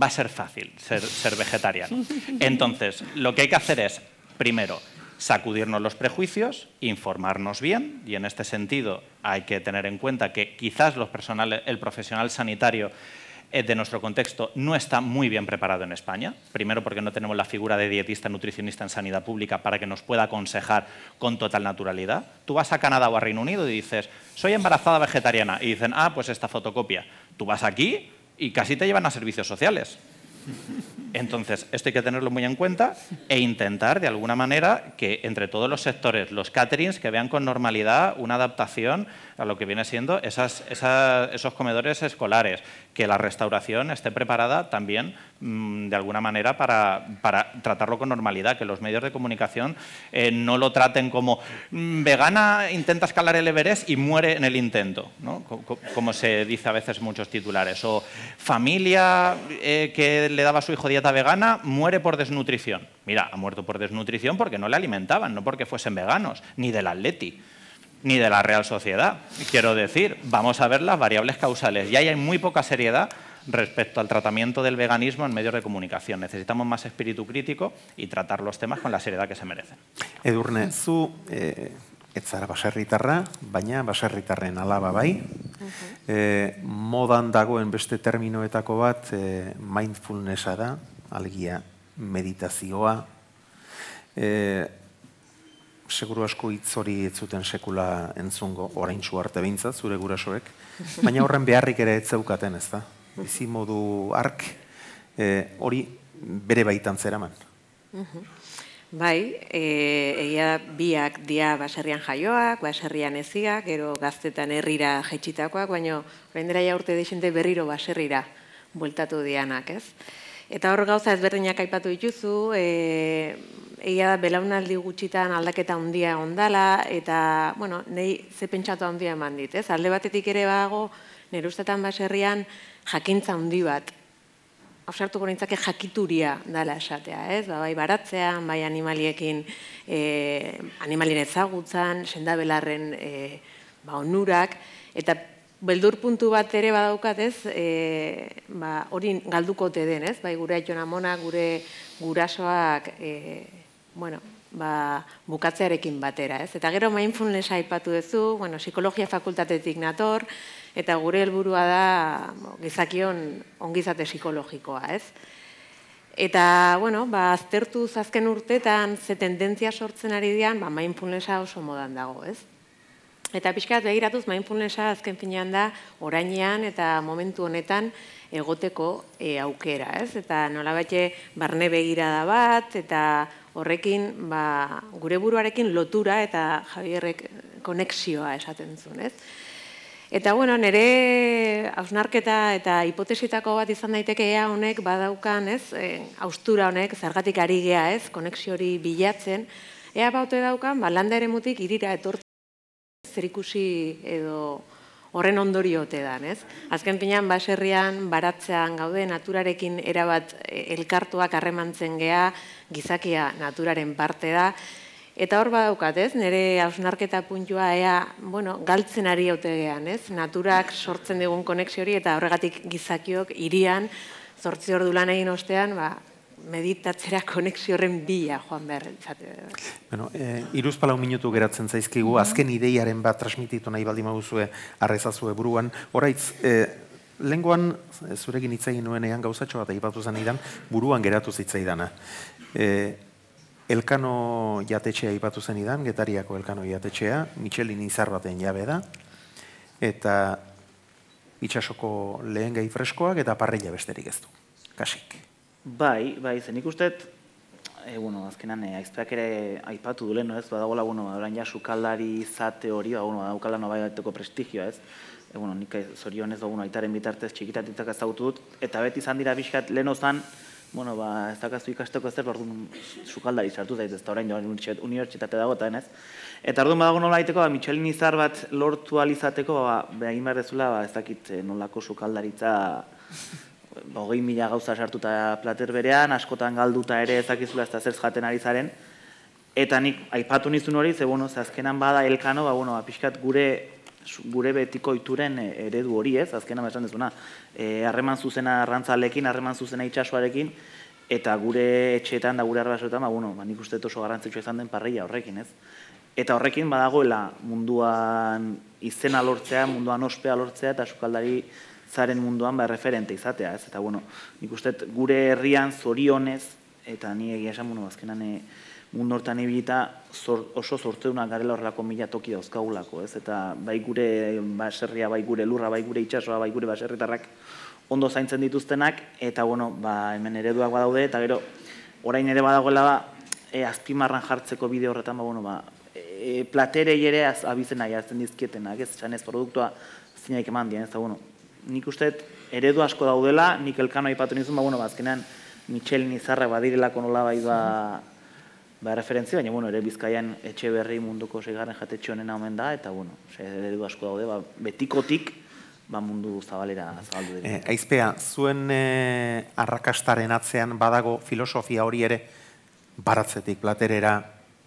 va a ser fácil ser vegetariano. Entonces, lo que hay que hacer es, primero, sacudirnos los prejuicios, informarnos bien, y en este sentido hay que tener en cuenta que quizás el profesional sanitario eh, de nuestro contexto no está muy bien preparado en España. Primero porque no tenemos la figura de dietista nutricionista en sanidad pública para que nos pueda aconsejar con total naturalidad. Tú vas a Canadá o a Reino Unido y dices, soy embarazada vegetariana. Y dicen, ah, pues esta fotocopia. Tú vas aquí y casi te llevan a servicios sociales. Entonces, esto hay que tenerlo muy en cuenta e intentar, de alguna manera, que entre todos los sectores, los caterings, que vean con normalidad una adaptación a lo que viene siendo esos comedores escolares, que la restauración esté preparada también mm, de alguna manera para, tratarlo con normalidad, que los medios de comunicación eh, no lo traten como mm, vegana intenta escalar el Everest y muere en el intento, ¿no? como se dice a veces muchos titulares, o familia eh, que le daba a su hijo dieta vegana muere por desnutrición. Mira, ha muerto por desnutrición porque no le alimentaban, no porque fuesen veganos, ni del atleti ni de la Real Sociedad. Quiero decir, vamos a ver las variables causales. Y hay muy poca seriedad respecto al tratamiento del veganismo en medios de comunicación. Necesitamos más espíritu crítico y tratar los temas con la seriedad que se merecen. Edurne, zu eh, ez zara baina baserritarren alaba bai. eh, modan beste bat eh, mindfulnessa da, meditazioa. Eh, seguru asko hitz hori ez zuten sekula entzungo orain zu arte beintza zure gurasoek baina horren beharrik ere ez zeukaten ez da bizi modu ark e, eh, hori bere baitan zeraman bai eh egia biak dia baserrian jaioak baserrian ezia gero gaztetan herrira jaitsitakoak baina orainera ja urte desente berriro baserrira bueltatu dianak ez Eta hor gauza ezberdinak aipatu dituzu, e, egia da, belaunaldi gutxitan aldaketa handia ondala, eta, bueno, nahi ze pentsatu handia eman dit, ez? Alde batetik ere bago, nire ustetan baserrian, jakintza handi bat. Osartu gorentzake jakituria dala esatea, ez? Ba, bai baratzean, bai animaliekin, e, animalien ezagutzan, sendabelarren e, belarren onurak, eta beldur puntu bat ere badaukat, ez? E, ba, hori galduko ote den, ez? Bai gure aitona gure gurasoak bueno, ba, bukatzearekin batera, ez? Eta gero mindfulness aipatu duzu, bueno, psikologia fakultatetik nator, eta gure helburua da gizakion ongizate psikologikoa, ez? Eta, bueno, ba, aztertu zazken urtetan ze tendentzia sortzen ari dian, ba, mindfulnessa oso modan dago, ez? Eta pixkat behiratuz, mindfulnessa azken finean da, orainean eta momentu honetan, egoteko eh, aukera, ez? Eta nola batxe barne begira da bat, eta horrekin, ba, gure buruarekin lotura eta Javierrek konexioa esaten zuen, ez? Eta, bueno, nire hausnarketa eta hipotesitako bat izan daiteke ea honek badaukan, ez, e, austura honek, zergatik ari gea, ez, konexio hori bilatzen, ea baute daukan, ba, landa ere mutik irira etortzen, zerikusi edo horren ondoriote dan, ez? Azken pinean, baserrian, baratzean gaude, naturarekin erabat e, elkartuak harremantzen gea, gizakia naturaren parte da, Eta hor badaukat, ez? Nere ausnarketa puntua ea, bueno, galtzen ari autegean, ez? Naturak sortzen digun konexiori hori eta horregatik gizakiok irian zortzi du lan egin ostean, ba, meditatzera konexio horren bila, joan behar. Zate. Bueno, e, iruz palau minutu geratzen zaizkigu, mhm. azken ideiaren bat transmititu nahi baldin maguzue arrezazue buruan. Horaitz, e, eh, lenguan eh, zurekin nuen nuenean gauzatxo bat aipatu zen idan, buruan geratu zitzaidana. E, elkano jatetxea aipatu zen idan, getariako elkano jatetxea, Michelin izar baten jabe da, eta itxasoko lehen gai freskoak eta parrilla besterik ez du. Kasik. Bai, bai, zen ikustet, e, eh, bueno, azkenan, eh, ere aipatu du leno, ez, badago laguno, ba, orain ja sukaldari zate hori, ba, bueno, no bai prestigioa, ez, e, bueno, nik zorion ez dugun ba, aitaren bitartez txikitatitzak ezagutu dut, eta beti izan dira bizkat leno zan, bueno, ba, ez dakazu ikasteko ez zer, ba, sukaldari sartu daiz, ez da orain joan unibertsitate dago, eta ez? Eta orduan badago nola aiteko, ba, Michelin izar bat lortu alizateko, ba, behin behar dezula, ba, ez dakit nolako sukaldaritza hogei mila gauza sartuta plater berean, askotan galduta ere ezakizula ez da zer jaten ari zaren, eta nik aipatu nizun hori, ze bueno, ze azkenan bada elkano, ba, bueno, apiskat ba, gure gure betiko ituren eh, eredu hori ez, azkenan esan dezuna, eh, harreman e, zuzena arrantzalekin, harreman zuzena itxasoarekin, eta gure etxeetan da gure arrabasoetan, ba, bueno, ba, nik uste oso garrantzitsu izan den parreia horrekin ez. Eta horrekin badagoela munduan izena lortzea, munduan ospea lortzea, eta sukaldari zaren munduan ba, referente izatea, ez? Eta, bueno, nik uste gure herrian zorionez, eta ni egia esan, bueno, azkenan eh, mundu hortan ibilita zor, oso zorteuna garela horrelako mila toki dauzkagulako, ez? Eta bai gure baserria, bai gure lurra, bai gure itsasoa, bai gure baserritarrak ondo zaintzen dituztenak eta bueno, ba hemen ereduak badaude eta gero orain ere badagoela ba e, azpimarran jartzeko bide horretan ba bueno, ba e, platerei ere az, abizena jartzen dizkietenak, ez? Zan produktua zeinak eman dien, ez da bueno, nik uste eredu asko daudela, nik elkano aipatu nizun, ba, bueno, bazkenean, ba, Michel Nizarra badirelako nola bai ba, ba referentzi, baina, bueno, ere bizkaian etxe berri munduko segarren jatetxe honena omen da, eta, bueno, ose, eredu asko daude, ba, betikotik, ba, mundu zabalera zabaldu eh, dira. E, aizpea, zuen eh, arrakastaren atzean badago filosofia hori ere, baratzetik platerera,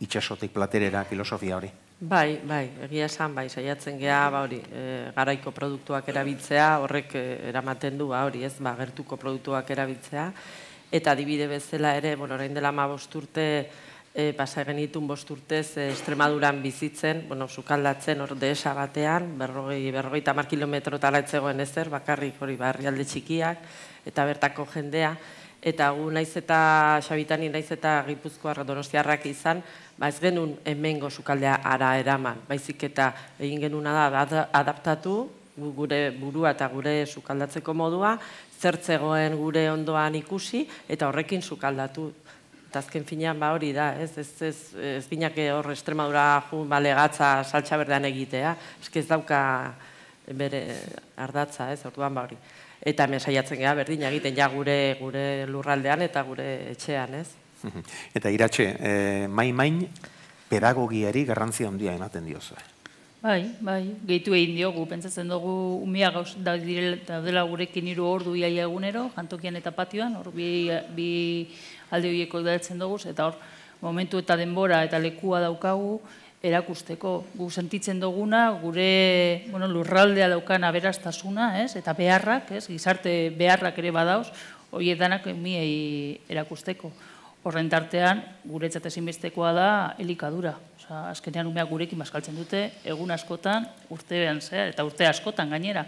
itxasotik platerera filosofia hori? Bai, bai, egia esan, bai, saiatzen gea, ba hori, e, garaiko produktuak erabiltzea, horrek e, eramaten du, ba hori, ez, ba, gertuko produktuak erabiltzea, eta adibide bezala ere, bueno, orain dela ma bosturte, e, pasa genitun bosturtez, e, Estremaduran bizitzen, bueno, sukaldatzen hor deesa batean, berrogei, berrogei tamar kilometro talatzegoen ezer, bakarrik hori, barri alde txikiak, eta bertako jendea, eta gu naiz eta, xabitani naiz eta gipuzkoa, donostiarrak izan, ba ez genuen hemengo sukaldea ara eraman, baizik eta egin genuna da adaptatu gure burua eta gure sukaldatzeko modua, zertzegoen gure ondoan ikusi eta horrekin sukaldatu. Eta azken finean ba hori da, ez ez ez ez binak hor Extremadura jo balegatza saltza berdean egitea, eske ez dauka bere ardatza, ez orduan ba hori. Eta hemen saiatzen gea berdin egiten ja gure gure lurraldean eta gure etxean, ez? Eta iratxe, e, eh, mai main pedagogiari garrantzia handia ematen dio eh? Bai, bai, gehitu egin diogu, pentsatzen dugu umia gauz, da dela gurekin hiru ordu iaia egunero, jantokian eta patioan, hor bi, alde horieko odatzen dugu, eta hor momentu eta denbora eta lekua daukagu, erakusteko gu sentitzen duguna gure lurraldea daukan beraztasuna, ez? Eta beharrak, ez? Gizarte beharrak ere badaoz, hoietanak umiei erakusteko horren tartean, gure ezinbestekoa da elikadura. Osa, azkenean umeak gurekin bazkaltzen dute, egun askotan, urte behan eta urte askotan gainera.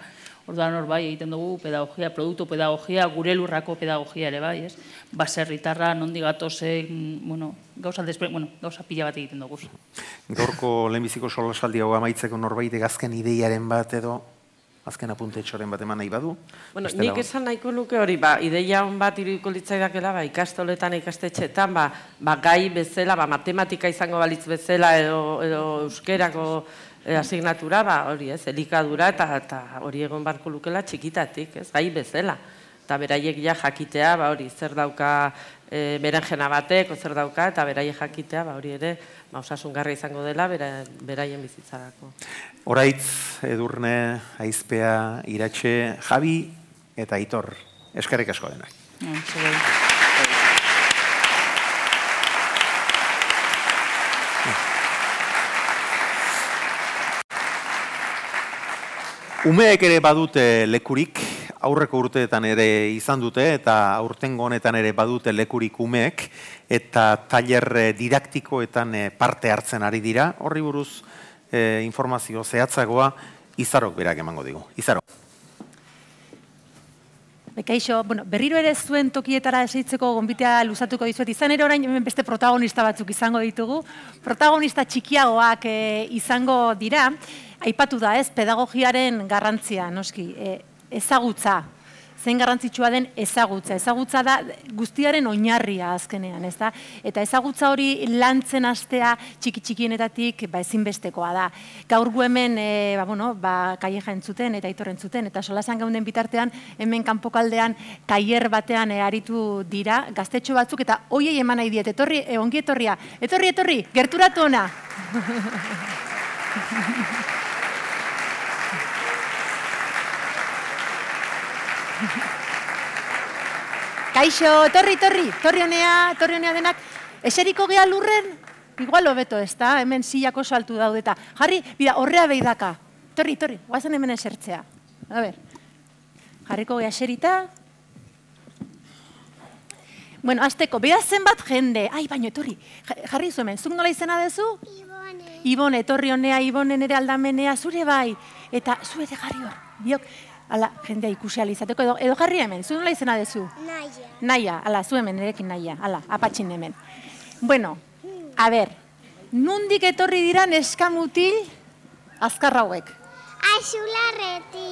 Orduan hor bai egiten dugu pedagogia, produktu pedagogia, gure lurrako pedagogia ere bai, ez? Baserritarra, nondi gatozen, bueno, gauza despre, bueno, gauza pila bat egiten dugu. Gorko lehenbiziko solasaldi hau amaitzeko norbait egazken ideiaren bat edo azken apunte txoren bat eman nahi badu. Bueno, nik esan nahiko luke hori, ba, ideia hon bat iruiko ba, ikastoletan, ikastetxetan, ba, ba, gai bezala, ba, matematika izango balitz bezala, edo, edo euskerako e, asignatura, ba, hori ez, elikadura, eta, eta hori egon barko lukela txikitatik, ez, gai bezala. Eta beraiek ja jakitea, ba, hori, zer dauka e, beren jena batek, ozer dauka, eta beraie jakitea, ba, hori ere, ba, osasun garra izango dela, bera, beraien bizitzarako. Horaitz, edurne, aizpea, iratxe, jabi eta itor, eskarrik asko denak. Umeek ere badute lekurik, aurreko urteetan ere izan dute eta aurten honetan ere badute lekurik umeek eta tailer eh, didaktikoetan eh, parte hartzen ari dira. Horri buruz eh, informazio zehatzagoa izarok berak emango digu. Izarok. Bekaixo, bueno, berriro ere zuen tokietara esitzeko gonbitea luzatuko dizuet izan ere orain hemen beste protagonista batzuk izango ditugu. Protagonista txikiagoak izango dira. Aipatu da, ez, pedagogiaren garrantzia, noski ezagutza. Zein garrantzitsua den ezagutza. Ezagutza da guztiaren oinarria azkenean, ez da? Eta ezagutza hori lantzen astea txiki txikienetatik ba ezinbestekoa da. Gaur gu hemen e, ba bueno, ba kaieja entzuten eta aitor entzuten eta solasan gauden bitartean hemen kanpokaldean tailer batean e, dira gaztetxo batzuk eta hoiei eman nahi diet etorri e, ongi etorria. Etorri etorri, gerturatu ona. Kaixo, torri, torri, torri honea, torri honea denak. Eseriko gea lurren, igual hobeto ez da, hemen zilako oso altu daudeta. Jarri, bida, horrea behidaka. Torri, torri, guazen hemen esertzea. A ber, jarriko gea eserita. Bueno, azteko, beha bat jende, ai, baino, torri, jarri zu hemen, zuk nola izena dezu? Ibone. Ibone, torri honea, Ibone nere aldamenea, zure bai, eta zure jarri hor, biok, Ala, jendea ikusi izateko edo, edo jarri hemen, zuen nola izena dezu? Naia. Naia, ala, zu hemen, erekin naia, ala, apatxin hemen. Bueno, a ber, nundik etorri dira neskamutil azkarra hauek? Axularreti.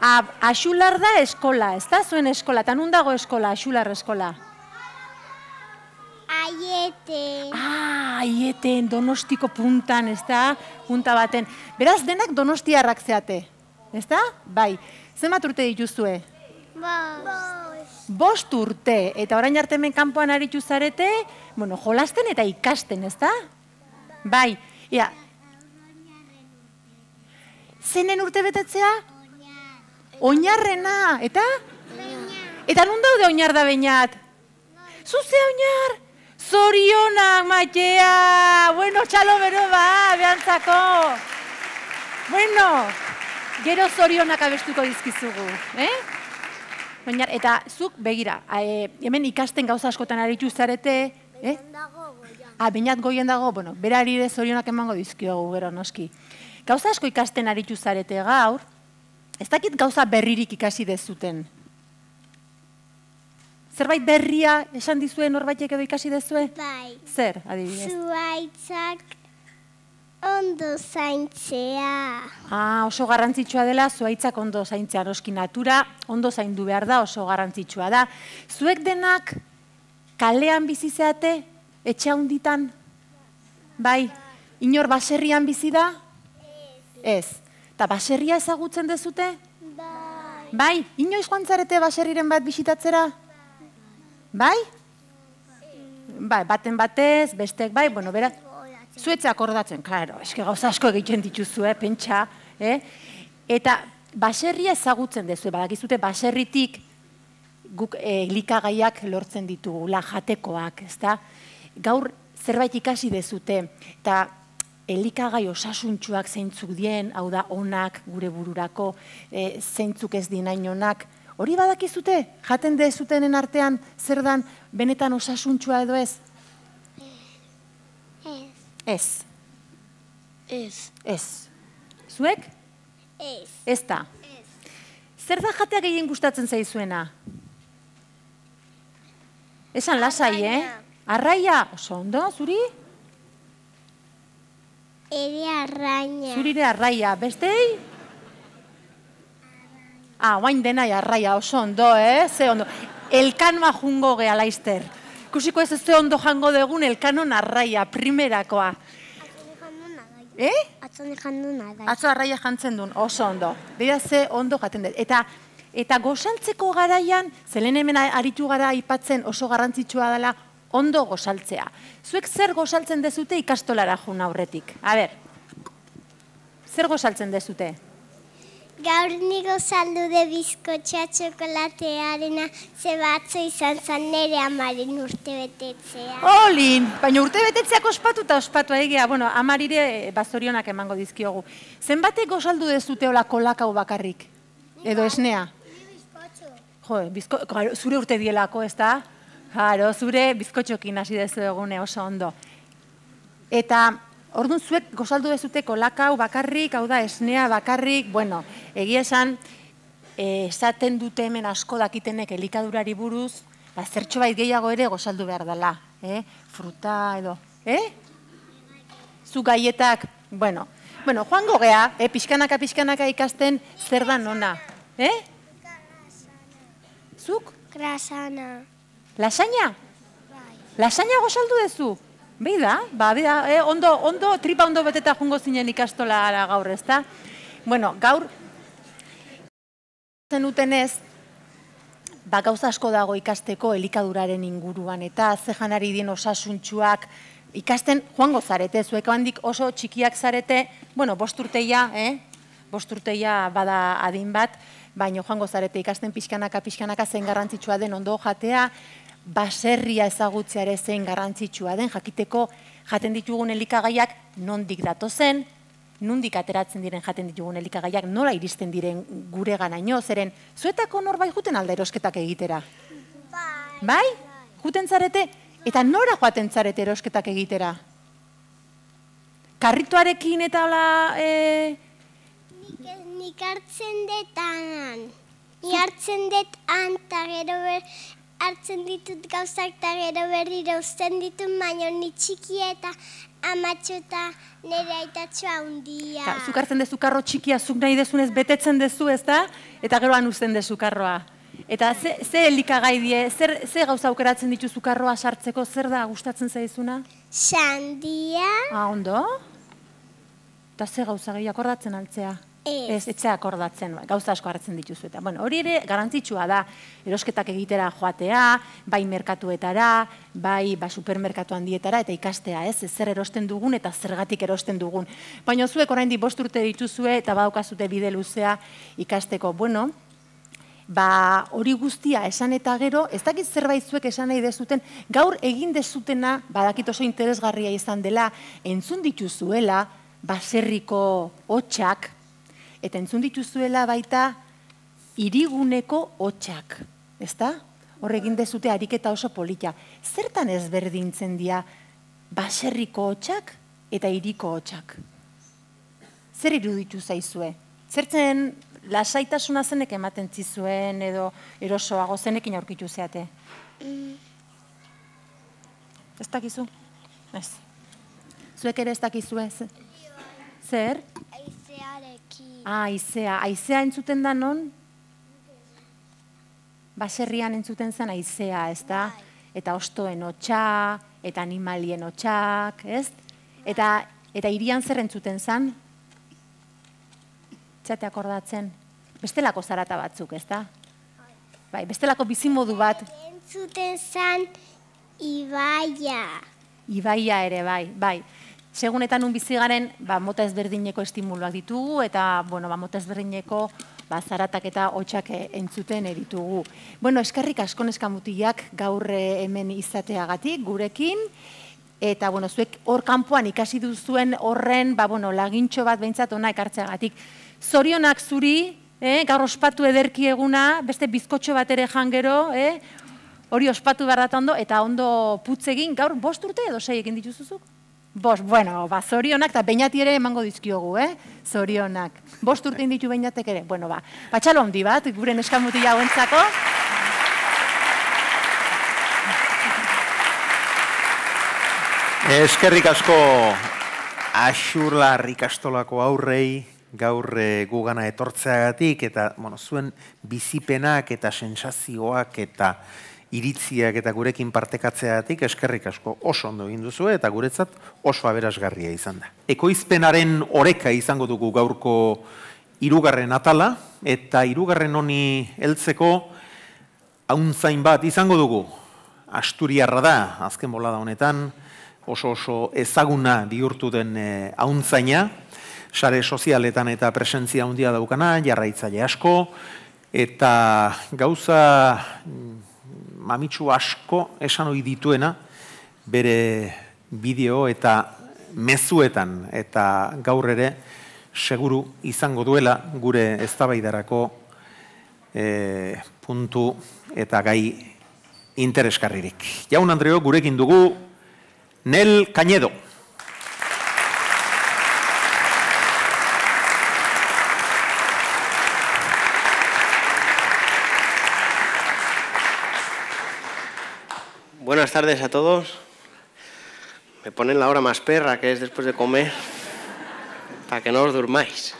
A, axular da eskola, ez da zuen eskola, eta nundago eskola, axular eskola? Aiete. Ah, aieten, donostiko puntan, ez da, punta baten. Beraz, denak donostiarrak zeate? Aiete. Ez da? Bai. Zenbat urte dituzue? Bost. Bost urte. Eta orain arte hemen kanpoan aritu zarete, bueno, jolasten eta ikasten, ez da? Bai. Ia. Zenen urte betetzea? Oinarrena. Eta? Eta nun daude oinar da bainat? Zuze oinar? Zorionak, maitea! Bueno, txalo bero ba, behantzako! Bueno! gero zorionak abestuko dizkizugu, eh? Baina, eta zuk begira, e, hemen ikasten gauza askotan aritu zarete, eh? Ah, bainat goien dago, bueno, bera ere zorionak emango dizkiogu gero noski. Gauza asko ikasten aritu zarete gaur, ez dakit gauza berririk ikasi dezuten. Zerbait berria esan dizuen norbaitek edo ikasi dezue? Bai. Zer, adibidez? Zuaitzak ondo zaintzea. Ah, oso garrantzitsua dela, zuaitzak ondo zaintzea, noski natura, ondo zaindu behar da, oso garrantzitsua da. Zuek denak kalean bizi zeate, etxe handitan? Bai, inor baserrian bizi da? Ez. Eta baserria ezagutzen dezute? Bai. Bai, inoiz joan zarete baserriren bat bisitatzera? Bai. Bai? Bai, baten batez, bestek bai, bueno, bera... Zuetze akordatzen, klaro, eske gauza asko egiten dituzue, pentsa, eh? Eta baserria ezagutzen dezue, badakizute baserritik guk e, lortzen ditugu, la jatekoak, ezta? Gaur zerbait ikasi dezute, eta elikagai osasuntxuak zeintzuk dien, hau da, onak gure bururako, eh, zeintzuk ez dien onak, hori badakizute, jaten dezutenen artean, zer dan, benetan osasuntxua edo ez, Ez. Ez. Ez. Zuek? Ez. Ez da. Ez. Zer da jatea gehien gustatzen zaizuena? Esan lasai, eh? Arraia. Oso ondo, zuri? Ere arraia. Zuri ere arraia. Bestei? Arraia. Ah, guain dena arraia, oso ondo, eh? Ze ondo. Elkan majungo geha laizter ikusiko ez ez ondo jango degun elkano arraia, primerakoa. Eh? Atzone Atzo arraia jantzen duen, oso ondo. Beda ze ondo jaten dut. Eta, eta gozaltzeko garaian, zelen hemen aritu gara aipatzen oso garrantzitsua dela, ondo gozaltzea. Zuek zer gozaltzen dezute ikastolara jun aurretik? A zer Zer gozaltzen dezute? Gaur niko saldu de bizkotxa txokolatearena zebatzo izan zan nere amaren urte betetzea. Olin! Baina urte betetzeak ospatu eta eh, ospatu egia, bueno, amarire eh, bazorionak emango dizkiogu. Zenbatek osaldu dezute hola kolakau bakarrik? Edo bai. esnea? Jo, bizko, zure urte dielako, ez da? Jaro, zure bizkotxokin hasi dezu egune oso ondo. Eta Orduan zuek gozaldu ez kolakau bakarrik, hau da, esnea bakarrik, bueno, egia esan, esaten dute hemen asko dakitenek elikadurari buruz, ba, zertxo bait gehiago ere gozaldu behar dela, eh? fruta edo, eh? Zu gaietak, bueno, bueno, joan gogea, eh? pixkanaka, pixkanaka ikasten zer da nona, eh? Zuk? Krasana. Lasaina? Bai. Lasaina gozaldu dezu? Bida, da, ba, bida, eh, ondo, ondo, tripa ondo beteta jungo zinen ikastola gaur, ez da? Bueno, gaur, zenuten ez, ba, gauza asko dago ikasteko elikaduraren inguruan, eta ze janari dien osasuntxuak, ikasten joango zarete, zuek handik oso txikiak zarete, bueno, bosturteia, eh? bosturteia bada adin bat, baina joango zarete ikasten pixkanaka, pixkanaka zen garrantzitsua den ondo jatea, baserria ezagutzeare zein garrantzitsua den, jakiteko jaten ditugun elikagaiak nondik dato zen, nondik ateratzen diren jaten ditugun elikagaiak nola iristen diren gure gana zeren zuetako nor bai juten alda erosketak egitera? Bai. bai? Juten zarete? Eta nora joaten zarete erosketak egitera? Karrituarekin eta hala... E, nik hartzen dut anan. Nik hartzen dut gero hartzen ditut gauzak eta gero berri rauzten ditut, baina ni txiki eta amatxo eta nire aitatxoa hundia. Ta, zukartzen dezu karro txikia, zuk nahi dezunez, betetzen dezu, ez Eta gero anuzten dezu karroa. Eta ze, ze elikagai die, zer, ze gauza aukeratzen dituzu zukarroa sartzeko, zer da gustatzen zaizuna? Sandia. Ah, ondo? Eta ze gauza gehiak Altzea. Ez, etxe akordatzen, bai, gauza asko hartzen dituzu. Eta, bueno, hori ere, garantzitsua da, erosketak egitera joatea, bai merkatuetara, bai ba, supermerkatu handietara, eta ikastea, ez, zer erosten dugun eta zergatik erosten dugun. Baina, zuek orain di bosturte dituzue, eta baukazute bide luzea ikasteko, bueno, ba, hori guztia esan eta gero, ez dakit zerbait zuek esan nahi dezuten, gaur egin dezutena, badakit oso interesgarria izan dela, entzun dituzuela, baserriko hotxak, eta entzun dituzuela baita iriguneko hotxak, ezta? Horregin dezute ariketa oso polita. Zertan ez berdintzen dira baserriko hotxak eta iriko hotxak? Zer iruditu zaizue? Zertzen lasaitasuna zenek ematen zizuen edo erosoago zenekin aurkitu zeate? Mm. Ez dakizu? Ez. Zuek ere ez dakizu ez? Zer? Aizearen. Ah, aizea. Aizea entzuten da non? Baserrian entzuten zen aizea, ez da? Bai. Eta ostoen eta animalien otxak, ez? Eta, eta irian zer entzuten zen? Txate akordatzen. Bestelako zarata batzuk, ez da? Bai, bestelako bizimodu bat. Entzuten zen ibaia. Ibaia ere, bai, bai. Segunetan nun bizi garen, ba, mota ezberdineko estimuloak ditugu eta bueno, ba, mota ezberdineko ba, zaratak eta hotxak e, entzuten ditugu. Bueno, eskerrik asko neska mutilak gaur e, hemen izateagatik gurekin eta bueno, zuek hor kanpoan ikasi duzuen horren, ba bueno, lagintxo bat behintzat ona ekartzeagatik. Zorionak zuri, eh, gaur ospatu ederki eguna, beste bizkotxo bat ere jan gero, eh, hori ospatu behar ondo eta ondo putzegin gaur bost urte edo 6 egin dituzuzuk. Bos, bueno, ba, zorionak, eta bainati ere emango dizkiogu, eh? Zorionak. Bost urtein ditu bainatek ere, bueno, ba. Batxalo handi bat, gure neskamuti jau entzako. Eskerrik asko, Axurla Rikastolako aurrei, gaur eh, gugana etortzeagatik, eta, bueno, zuen bizipenak eta sensazioak eta iritziak eta gurekin partekatzeatik eskerrik asko oso ondo egin duzu eta guretzat oso aberasgarria izan da. Ekoizpenaren oreka izango dugu gaurko hirugarren atala eta hirugarren honi heltzeko hauntzain bat izango dugu. Asturiarra da, azken bola da honetan, oso oso ezaguna bihurtu den hauntzaina, eh, sare sozialetan eta presentzia handia daukana, jarraitzaile asko, eta gauza mm, mamitsu asko esan ohi dituena bere bideo eta mezuetan eta gaur ere seguru izango duela gure eztabaidarako e, puntu eta gai intereskarririk. Jaun Andreo gurekin dugu Nel Cañedo. Buenas tardes a todos. Me ponen la hora más perra que es después de comer para que no os durmáis.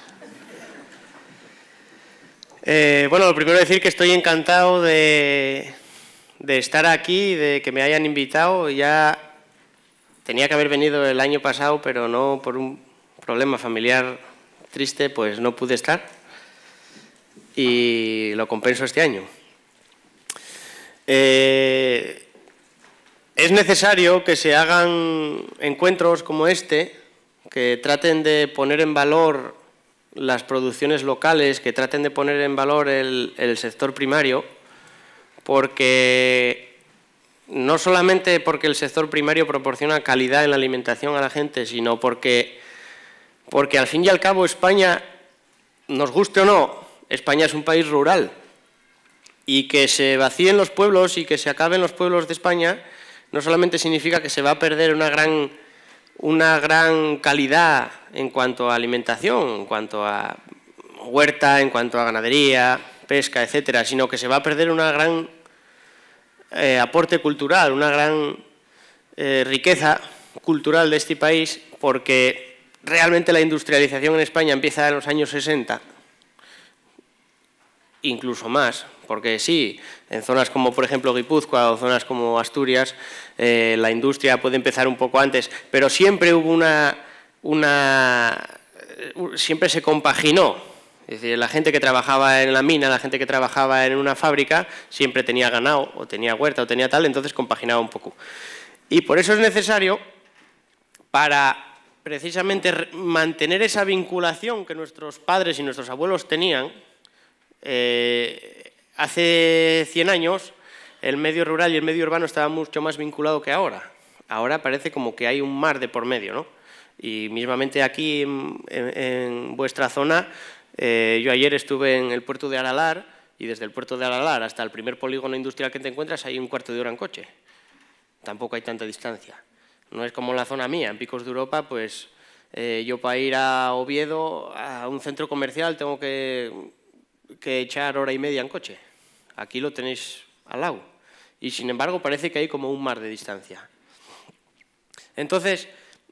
Eh, bueno, lo primero decir que estoy encantado de, de estar aquí, de que me hayan invitado. Ya tenía que haber venido el año pasado, pero no por un problema familiar triste, pues no pude estar. Y lo compenso este año. Eh, es necesario que se hagan encuentros como este, que traten de poner en valor las producciones locales, que traten de poner en valor el, sector primario, porque no solamente porque el sector primario proporciona calidad en la alimentación a la gente, sino porque, porque al fin y al cabo España, nos guste o no, España es un país rural y que se vacíen los pueblos y que se acaben los pueblos de España no solamente significa que se va a perder una gran, calidad en cuanto a alimentación, en cuanto a huerta, en cuanto a ganadería, pesca, etcétera, sino que se va a perder una gran eh, aporte cultural, una gran eh, riqueza cultural de este país, porque realmente la industrialización en España empieza en los años 60, incluso más, porque sí, en zonas como por ejemplo Guipúzcoa o zonas como Asturias, eh, la industria puede empezar un poco antes, pero siempre hubo una, eh, siempre se compaginó. Es decir, la gente que trabajaba en la mina, la gente que trabajaba en una fábrica, siempre tenía ganado, o tenía huerta, o tenía tal, entonces compaginaba un poco. Y por eso es necesario, para precisamente mantener esa vinculación que nuestros padres y nuestros abuelos tenían, eh, hace 100 años el medio rural y el medio urbano estaban mucho más vinculados que ahora. Ahora parece como que hay un mar de por medio, ¿no? Y mismamente aquí en, vuestra zona, eh, yo ayer estuve en el puerto de Aralar y desde el puerto de Aralar hasta el primer polígono industrial que te encuentras hay un cuarto de hora en coche. Tampoco hay tanta distancia. No es como la zona mía, en Picos de Europa, pues eh, yo para ir a Oviedo, a un centro comercial, tengo que que echar hora y media en coche. Aquí lo tenéis al lado. Y sin embargo parece que hay como un mar de distancia. Entonces,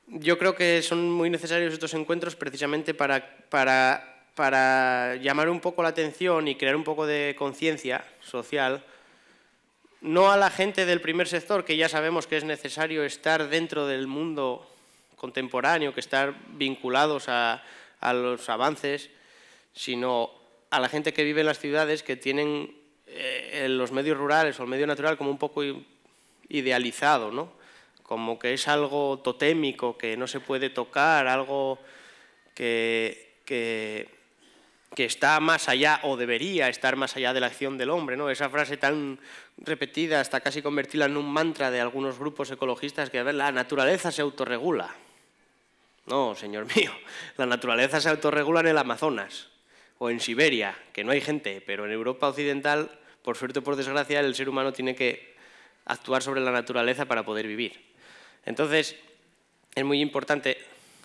yo creo que son muy necesarios estos encuentros precisamente para, para, para llamar un poco la atención y crear un poco de conciencia social, no a la gente del primer sector, que ya sabemos que es necesario estar dentro del mundo contemporáneo, que estar vinculados a, a los avances, sino a la gente que vive en las ciudades que tienen eh, los medios rurales o el medio natural como un poco idealizado, ¿no? como que es algo totémico, que no se puede tocar, algo que, que, está más allá o debería estar más allá de la acción del hombre. ¿no? Esa frase tan repetida hasta casi convertirla en un mantra de algunos grupos ecologistas que, a ver, la naturaleza se autorregula. No, señor mío, la naturaleza se autorregula en el Amazonas o en Siberia, que no hay gente, pero en Europa Occidental, por suerte o por desgracia, el ser humano tiene que actuar sobre la naturaleza para poder vivir. Entonces, es muy importante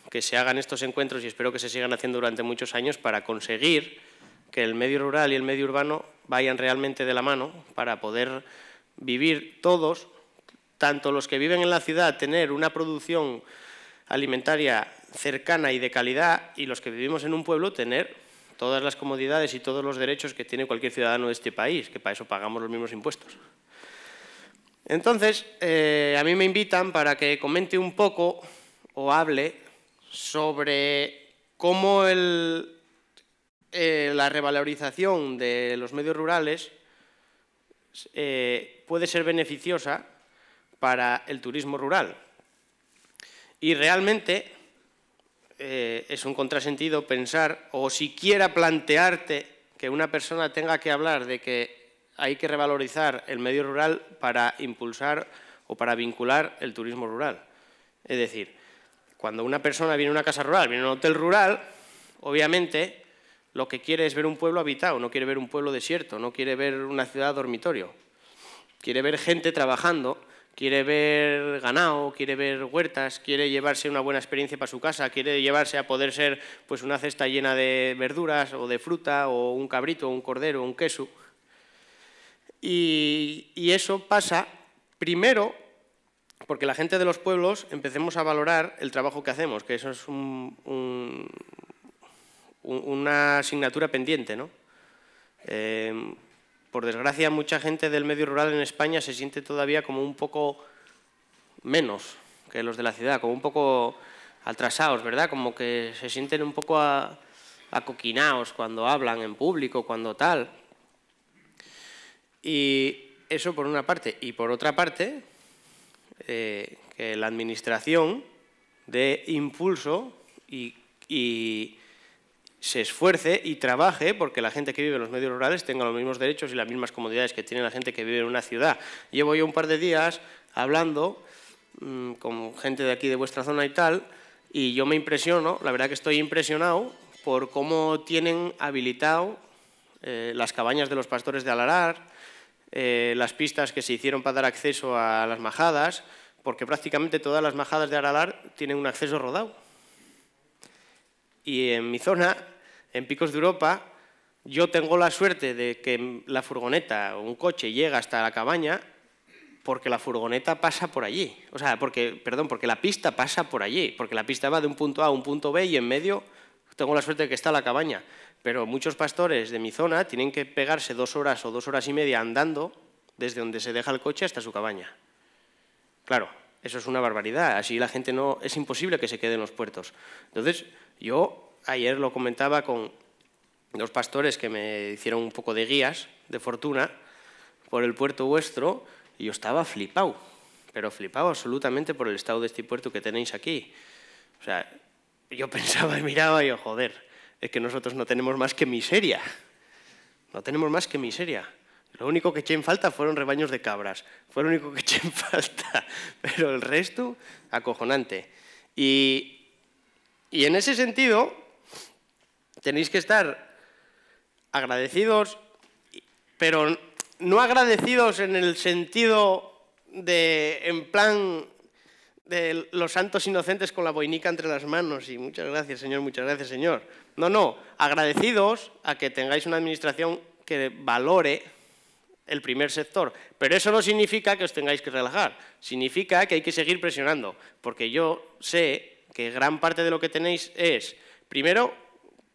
que se hagan estos encuentros y espero que se sigan haciendo durante muchos años para conseguir que el medio rural y el medio urbano vayan realmente de la mano para poder vivir todos, tanto los que viven en la ciudad, tener una producción alimentaria cercana y de calidad y los que vivimos en un pueblo tener todas las comodidades y todos los derechos que tiene cualquier ciudadano de este país, que para eso pagamos los mismos impuestos. Entonces, eh, a mí me invitan para que comente un poco o hable sobre cómo eh, la revalorización de los medios rurales eh, puede ser beneficiosa para el turismo rural. Y realmente eh, es un contrasentido pensar o siquiera plantearte que una persona tenga que hablar de que hay que revalorizar el medio rural para impulsar o para vincular el turismo rural. Es decir, cuando una persona viene a una casa rural, viene a un hotel rural, obviamente lo que quiere es ver un pueblo habitado, no quiere ver un pueblo desierto, no quiere ver una ciudad dormitorio. Quiere ver gente trabajando quiere ver ganado, quiere ver huertas, quiere llevarse una buena experiencia para su casa, quiere llevarse a poder ser pues, una cesta llena de verduras o de fruta o un cabrito, un cordero, un queso. Y, eso pasa primero porque la gente de los pueblos empecemos a valorar el trabajo que hacemos, que eso es una asignatura pendiente. ¿no? Eh, por desgracia, mucha gente del medio rural en España se siente todavía como un poco menos que los de la ciudad, como un poco atrasados, ¿verdad? Como que se sienten un poco acoquinaos cuando hablan en público, cuando tal. Y eso por una parte. Y por otra parte, eh, que la administración dé impulso y se esfuerce y trabaje porque la gente que vive en los medios rurales tenga los mismos derechos y las mismas comodidades que tiene la gente que vive en una ciudad. Llevo yo un par de días hablando mm, con gente de aquí de vuestra zona y tal, y yo me impresiono, la verdad que estoy impresionado por cómo tienen habilitado eh, las cabañas de los pastores de Alarar, eh, las pistas que se hicieron para dar acceso a las majadas, porque prácticamente todas las majadas de Alarar tienen un acceso rodado. Y en mi zona en Picos de Europa, yo tengo la suerte de que la furgoneta o un coche llega hasta la cabaña porque la furgoneta pasa por allí. O sea, porque, perdón, porque la pista pasa por allí, porque la pista va de un punto A a un punto B y en medio tengo la suerte de que está la cabaña. Pero muchos pastores de mi zona tienen que pegarse dos horas o dos horas y media andando desde donde se deja el coche hasta su cabaña. Claro, eso es una barbaridad. Así la gente no... Es imposible que se quede en los puertos. Entonces, yo ayer lo comentaba con los pastores que me hicieron un poco de guías de fortuna por el puerto vuestro y yo estaba flipado, pero flipado absolutamente por el estado de este puerto que tenéis aquí. O sea, yo pensaba y miraba y yo, joder, es que nosotros no tenemos más que miseria. No tenemos más que miseria. Lo único que eché en falta fueron rebaños de cabras. Fue lo único que eché en falta. Pero el resto, acojonante. Y, y en ese sentido, tenéis que estar agradecidos, pero no agradecidos en el sentido de, en plan, de los santos inocentes con la boinica entre las manos y muchas gracias, Señor, muchas gracias, Señor. No, no, agradecidos a que tengáis una administración que valore el primer sector. Pero eso no significa que os tengáis que relajar, significa que hay que seguir presionando, porque yo sé que gran parte de lo que tenéis es, primero,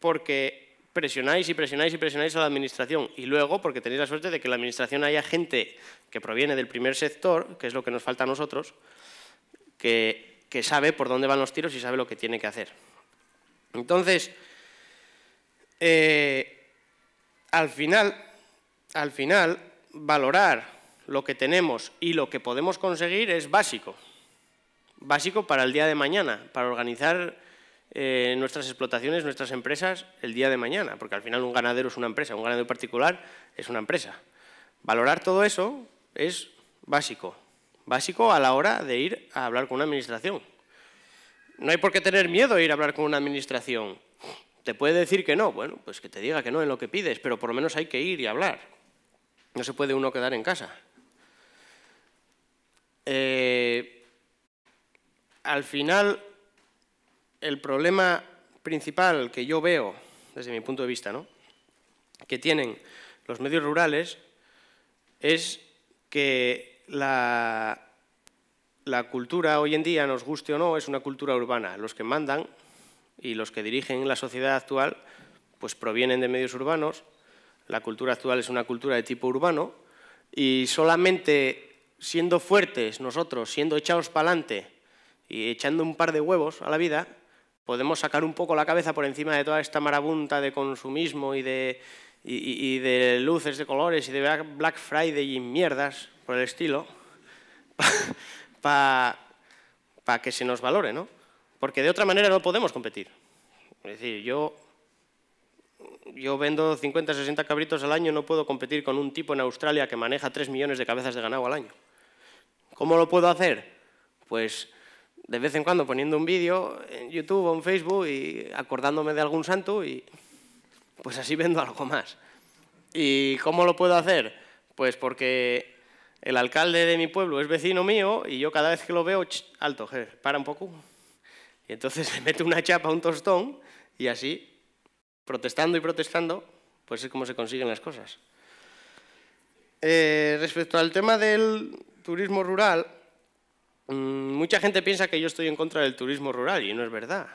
porque presionáis y presionáis y presionáis a la Administración y luego porque tenéis la suerte de que en la Administración haya gente que proviene del primer sector, que es lo que nos falta a nosotros, que, sabe por dónde van los tiros y sabe lo que tiene que hacer. Entonces, eh, al final, al final, valorar lo que tenemos y lo que podemos conseguir es básico. Básico para el día de mañana, para organizar eh, nuestras explotaciones, nuestras empresas el día de mañana, porque al final un ganadero es una empresa, un ganadero particular es una empresa. Valorar todo eso es básico, básico a la hora de ir a hablar con una administración. No hay por qué tener miedo a ir a hablar con una administración. Te puede decir que no, bueno, pues que te diga que no en lo que pides, pero por lo menos hay que ir y hablar. No se puede uno quedar en casa. Eh, al final, el problema principal que yo veo, desde mi punto de vista, que tienen los medios rurales es que la, cultura hoy en día, nos guste o no, es una cultura urbana. Los que mandan y los que dirigen la sociedad actual pues provienen de medios urbanos, la cultura actual es una cultura de tipo urbano y solamente siendo fuertes nosotros, siendo echados para adelante y echando un par de huevos a la vida, podemos sacar un poco la cabeza por encima de toda esta marabunta de consumismo y de, y, de luces de colores y de Black Friday y mierdas por el estilo, para que se nos valore, ¿no? Porque de otra manera no podemos competir. Es decir, yo, yo vendo 50, 60 cabritos al año, no puedo competir con un tipo en Australia que maneja 3 millones de cabezas de ganado al año. ¿Cómo lo puedo hacer? Pues de vez en cuando poniendo un vídeo en YouTube o en Facebook y acordándome de algún santo y pues así vendo algo más. ¿Y cómo lo puedo hacer? Pues porque el alcalde de mi pueblo es vecino mío y yo cada vez que lo veo, alto, para un poco. Y entonces le meto una chapa, un tostón y así, protestando y protestando, pues es como se consiguen las cosas. Eh, respecto al tema del turismo rural, Mm, mucha gente piensa que yo estoy en contra del turismo rural y no es verdad.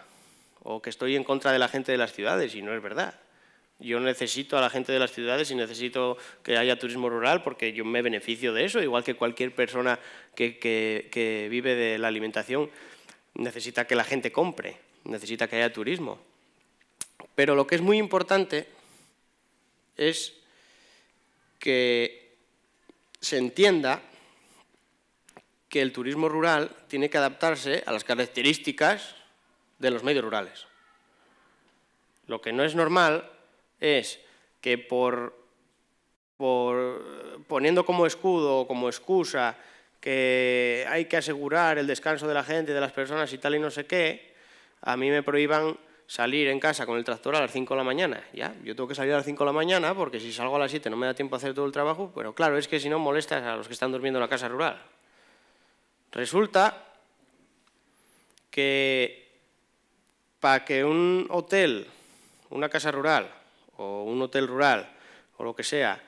O que estoy en contra de la gente de las ciudades y no es verdad. Yo necesito a la gente de las ciudades y necesito que haya turismo rural porque yo me beneficio de eso, igual que cualquier persona que, vive de la alimentación necesita que la gente compre, necesita que haya turismo. Pero lo que es muy importante es que se entienda que el turismo rural tiene que adaptarse a las características de los medios rurales. Lo que no es normal es que por, poniendo como escudo o como excusa que hay que asegurar el descanso de la gente, de las personas y tal y no sé qué, a mí me prohíban salir en casa con el tractor a las 5 de la mañana. ¿ya? Yo tengo que salir a las 5 de la mañana porque si salgo a las 7 no me da tiempo a hacer todo el trabajo, pero claro, es que si no molestas a los que están durmiendo en la casa rural. Resulta que para que un hotel, una casa rural o un hotel rural o lo que sea,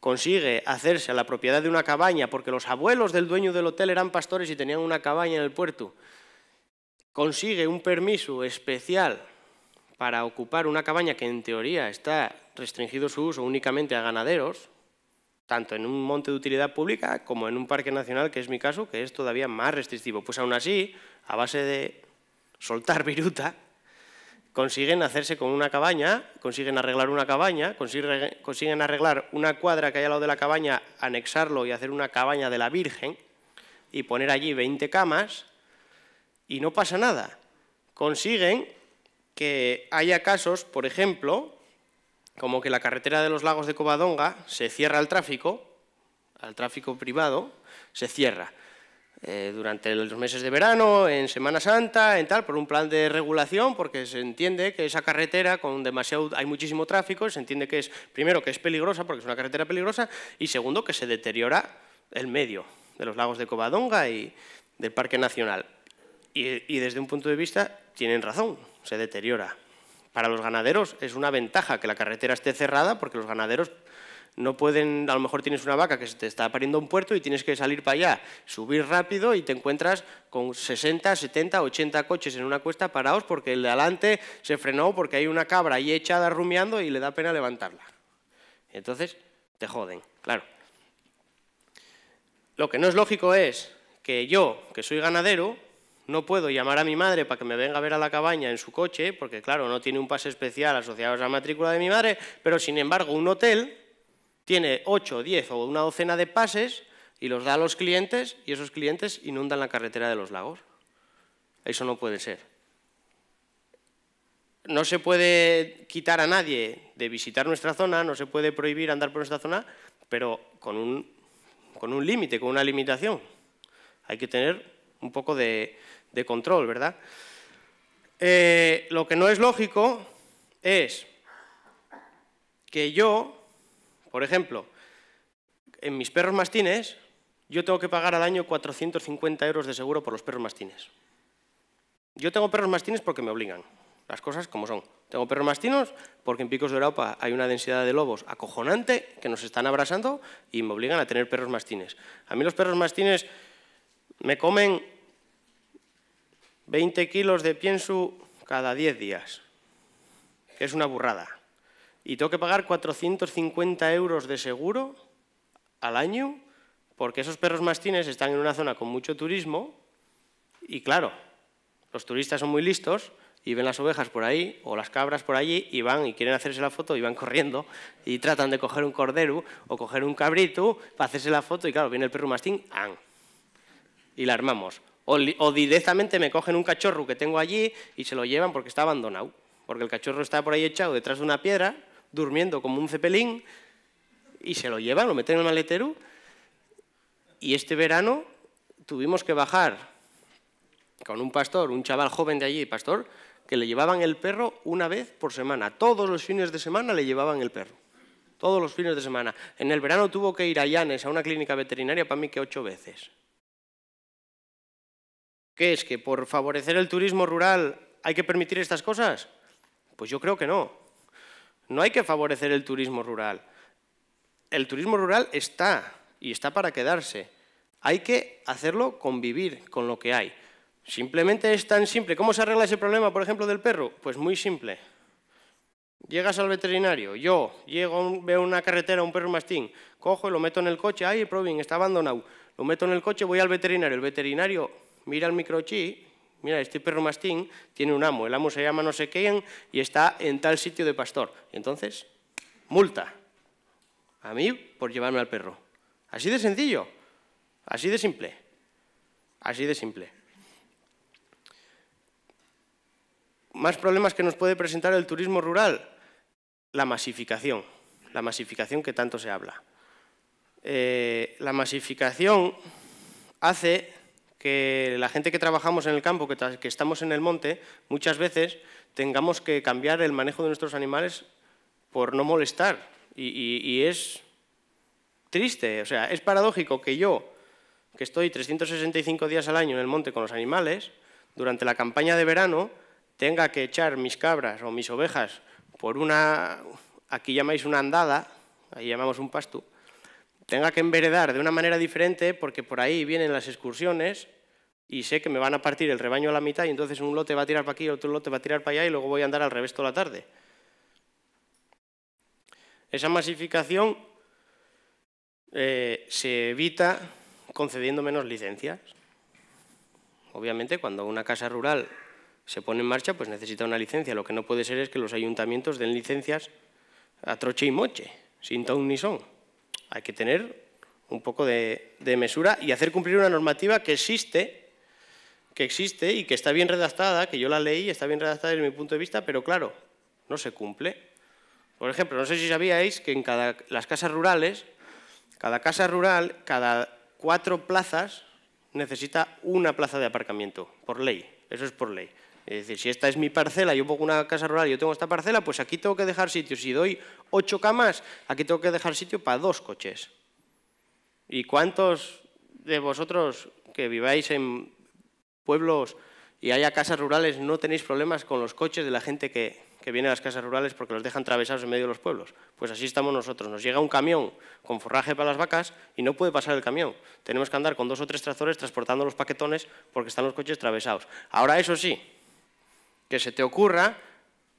consigue hacerse a la propiedad de una cabaña, porque los abuelos del dueño del hotel eran pastores y tenían una cabaña en el puerto, consigue un permiso especial para ocupar una cabaña que en teoría está restringido su uso únicamente a ganaderos, tanto en un monte de utilidad pública como en un parque nacional, que es mi caso, que es todavía más restrictivo. Pues aún así, a base de soltar viruta, consiguen hacerse con una cabaña, consiguen arreglar una cabaña, consiguen arreglar una cuadra que hay al lado de la cabaña, anexarlo y hacer una cabaña de la Virgen y poner allí 20 camas y no pasa nada. Consiguen que haya casos, por ejemplo, como que la carretera de los lagos de Covadonga se cierra al tráfico, al tráfico privado, se cierra. Eh, durante los meses de verano, en Semana Santa, en tal, por un plan de regulación, porque se entiende que esa carretera con demasiado, hay muchísimo tráfico, se entiende que es, primero, que es peligrosa, porque es una carretera peligrosa, y segundo, que se deteriora el medio de los lagos de Covadonga y del Parque Nacional. y desde un punto de vista, tienen razón, se deteriora para los ganaderos es una ventaja que la carretera esté cerrada porque los ganaderos no pueden, a lo mejor tienes una vaca que se te está pariendo un puerto y tienes que salir para allá, subir rápido y te encuentras con 60, 70, 80 coches en una cuesta parados porque el de adelante se frenó porque hay una cabra ahí echada rumiando y le da pena levantarla. Entonces, te joden, claro. Lo que no es lógico es que yo, que soy ganadero, no puedo llamar a mi madre para que me venga a ver a la cabaña en su coche, porque claro, no tiene un pase especial asociado a la matrícula de mi madre, pero sin embargo un hotel tiene ocho, diez o una docena de pases y los da a los clientes y esos clientes inundan la carretera de los lagos. Eso no puede ser. No se puede quitar a nadie de visitar nuestra zona, no se puede prohibir andar por nuestra zona, pero con con un límite, con una limitación. Hay que tener un poco de, de control, ¿verdad? Eh, lo que no es lógico es que yo, por ejemplo, en mis perros mastines, yo tengo que pagar al año 450 euros de seguro por los perros mastines. Yo tengo perros mastines porque me obligan, las cosas como son. Tengo perros mastinos porque en Picos de Europa hay una densidad de lobos acojonante que nos están abrazando y me obligan a tener perros mastines. A mí los perros mastines me comen 20 kilos de pienso cada 10 días, que es una burrada. Y tengo que pagar 450 euros de seguro al año, porque esos perros mastines están en una zona con mucho turismo y claro, los turistas son muy listos y ven las ovejas por ahí o las cabras por allí y van y quieren hacerse la foto y van corriendo y tratan de coger un cordero o coger un cabrito para hacerse la foto y claro, viene el perro mastín, Y la armamos. O, directamente me cogen un cachorro que tengo allí y se lo llevan porque está abandonado. Porque el cachorro está por ahí echado detrás de una piedra, durmiendo como un cepelín, y se lo llevan, lo meten en el maletero. Y este verano tuvimos que bajar con un pastor, un chaval joven de allí, pastor, que le llevaban el perro una vez por semana. Todos los fines de semana le llevaban el perro. Todos los fines de semana. En el verano tuvo que ir a Llanes, a una clínica veterinaria, para mí que ocho veces. ¿Qué es? ¿Que por favorecer el turismo rural hay que permitir estas cosas? Pues yo creo que no. No hay que favorecer el turismo rural. El turismo rural está y está para quedarse. Hay que hacerlo convivir con lo que hay. Simplemente es tan simple. ¿Cómo se arregla ese problema, por ejemplo, del perro? Pues muy simple. Llegas al veterinario, yo llego, veo una carretera, un perro mastín, cojo y lo meto en el coche, ay, Provin, está abandonado, lo meto en el coche, voy al veterinario, el veterinario mira el microchip, mira, este perro mastín tiene un amo, el amo se llama no sé quién y está en tal sitio de pastor. entonces, multa a mí por llevarme al perro. Así de sencillo, así de simple, así de simple. Más problemas que nos puede presentar el turismo rural, la masificación, la masificación que tanto se habla. Eh, la masificación hace que la gente que trabajamos en el campo, que, estamos en el monte, muchas veces tengamos que cambiar el manejo de nuestros animales por no molestar. Y, es triste, o sea, es paradójico que yo, que estoy 365 días al año en el monte con los animales, durante la campaña de verano tenga que echar mis cabras o mis ovejas por una, aquí llamáis una andada, ahí llamamos un pasto, tenga que enveredar de una manera diferente porque por ahí vienen las excursiones y sé que me van a partir el rebaño a la mitad y entonces un lote va a tirar para aquí, otro lote va a tirar para allá y luego voy a andar al revés toda la tarde. Esa masificación eh, se evita concediendo menos licencias. Obviamente, cuando una casa rural se pone en marcha, pues necesita una licencia. Lo que no puede ser es que los ayuntamientos den licencias a troche y moche, sin ton ni son. Hay que tener un poco de, mesura y hacer cumplir una normativa que existe, que existe y que está bien redactada, que yo la leí, está bien redactada desde mi punto de vista, pero claro, no se cumple. Por ejemplo, no sé si sabíais que en las casas rurales, cada casa rural, cada cuatro plazas necesita una plaza de aparcamiento, por ley, eso es por ley. Es decir, si esta es mi parcela, yo pongo una casa rural, y yo tengo esta parcela, pues aquí tengo que dejar sitio. Si doy ocho camas, aquí tengo que dejar sitio para dos coches. ¿Y cuántos de vosotros que viváis en pueblos y haya casas rurales no tenéis problemas con los coches de la gente que, viene a las casas rurales porque los dejan atravesados en medio de los pueblos. Pues así estamos nosotros. Nos llega un camión con forraje para las vacas y no puede pasar el camión. Tenemos que andar con dos o tres trazores transportando los paquetones porque están los coches atravesados. Ahora, eso sí, que se te ocurra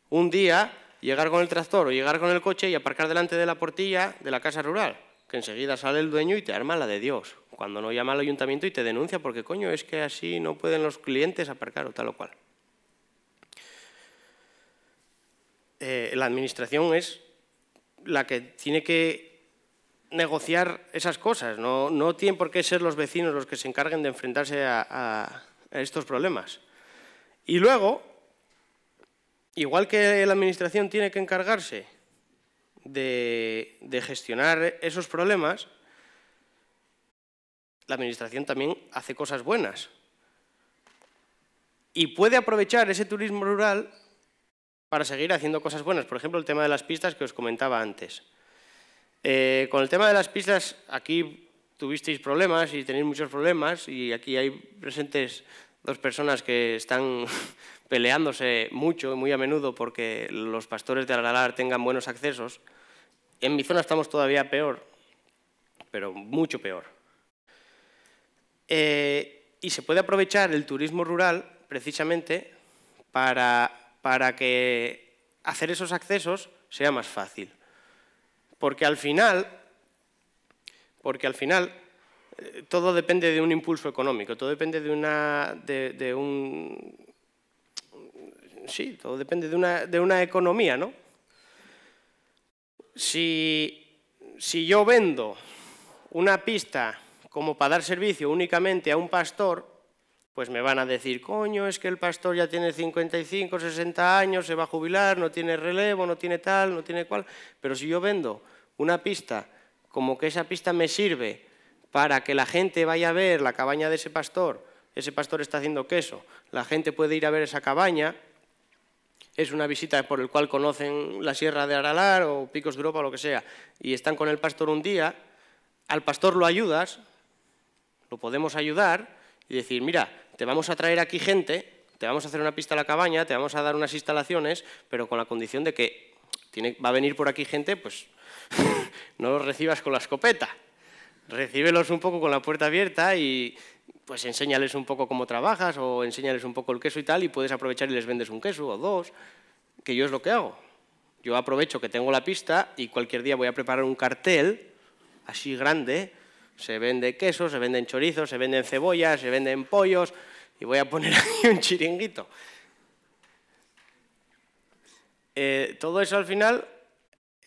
un día llegar con el tractor o llegar con el coche y aparcar delante de la portilla de la casa rural, que enseguida sale el dueño y te arma la de Dios, cuando no llama al ayuntamiento y te denuncia porque coño, es que así no pueden los clientes aparcar o tal o cual. Eh, la administración es la que tiene que negociar esas cosas, no, no, tienen por qué ser los vecinos los que se encarguen de enfrentarse a estos problemas. Y luego, Igual que la Administración tiene que encargarse de, gestionar esos problemas, la Administración también hace cosas buenas. Y puede aprovechar ese turismo rural para seguir haciendo cosas buenas. Por ejemplo, el tema de las pistas que os comentaba antes. Eh, con el tema de las pistas, aquí tuvisteis problemas y tenéis muchos problemas y aquí hay presentes dos personas que están peleándose mucho, muy a menudo, porque los pastores de Aralar tengan buenos accesos. En mi zona estamos todavía peor, pero mucho peor. Eh, y se puede aprovechar el turismo rural precisamente para, para que hacer esos accesos sea más fácil. Porque al final, porque al final eh, todo depende de un impulso económico, todo depende de, una, de un sí, todo depende de una, economía, ¿no? Si, si yo vendo una pista como para dar servicio únicamente a un pastor, pues me van a decir, coño, es que el pastor ya tiene 55, 60 años, se va a jubilar, no tiene relevo, no tiene tal, no tiene cual. Pero si yo vendo una pista, como que esa pista me sirve para que la gente vaya a ver la cabaña de ese pastor, ese pastor está haciendo queso, la gente puede ir a ver esa cabaña, es una visita por el cual conocen la Sierra de Aralar o Picos de Europa o lo que sea, y están con el pastor un día, al pastor lo ayudas, lo podemos ayudar y decir, mira, te vamos a traer aquí gente, te vamos a hacer una pista a la cabaña, te vamos a dar unas instalaciones, pero con la condición de que tiene, va a venir por aquí gente, pues no los recibas con la escopeta, recíbelos un poco con la puerta abierta y pues enséñales un poco cómo trabajas o enséñales un poco el queso y tal y puedes aprovechar y les vendes un queso o dos, que yo es lo que hago. Yo aprovecho que tengo la pista y cualquier día voy a preparar un cartel así grande, se vende queso, se venden chorizos, se venden cebollas, se venden pollos y voy a poner ahí un chiringuito. Eh, todo eso al final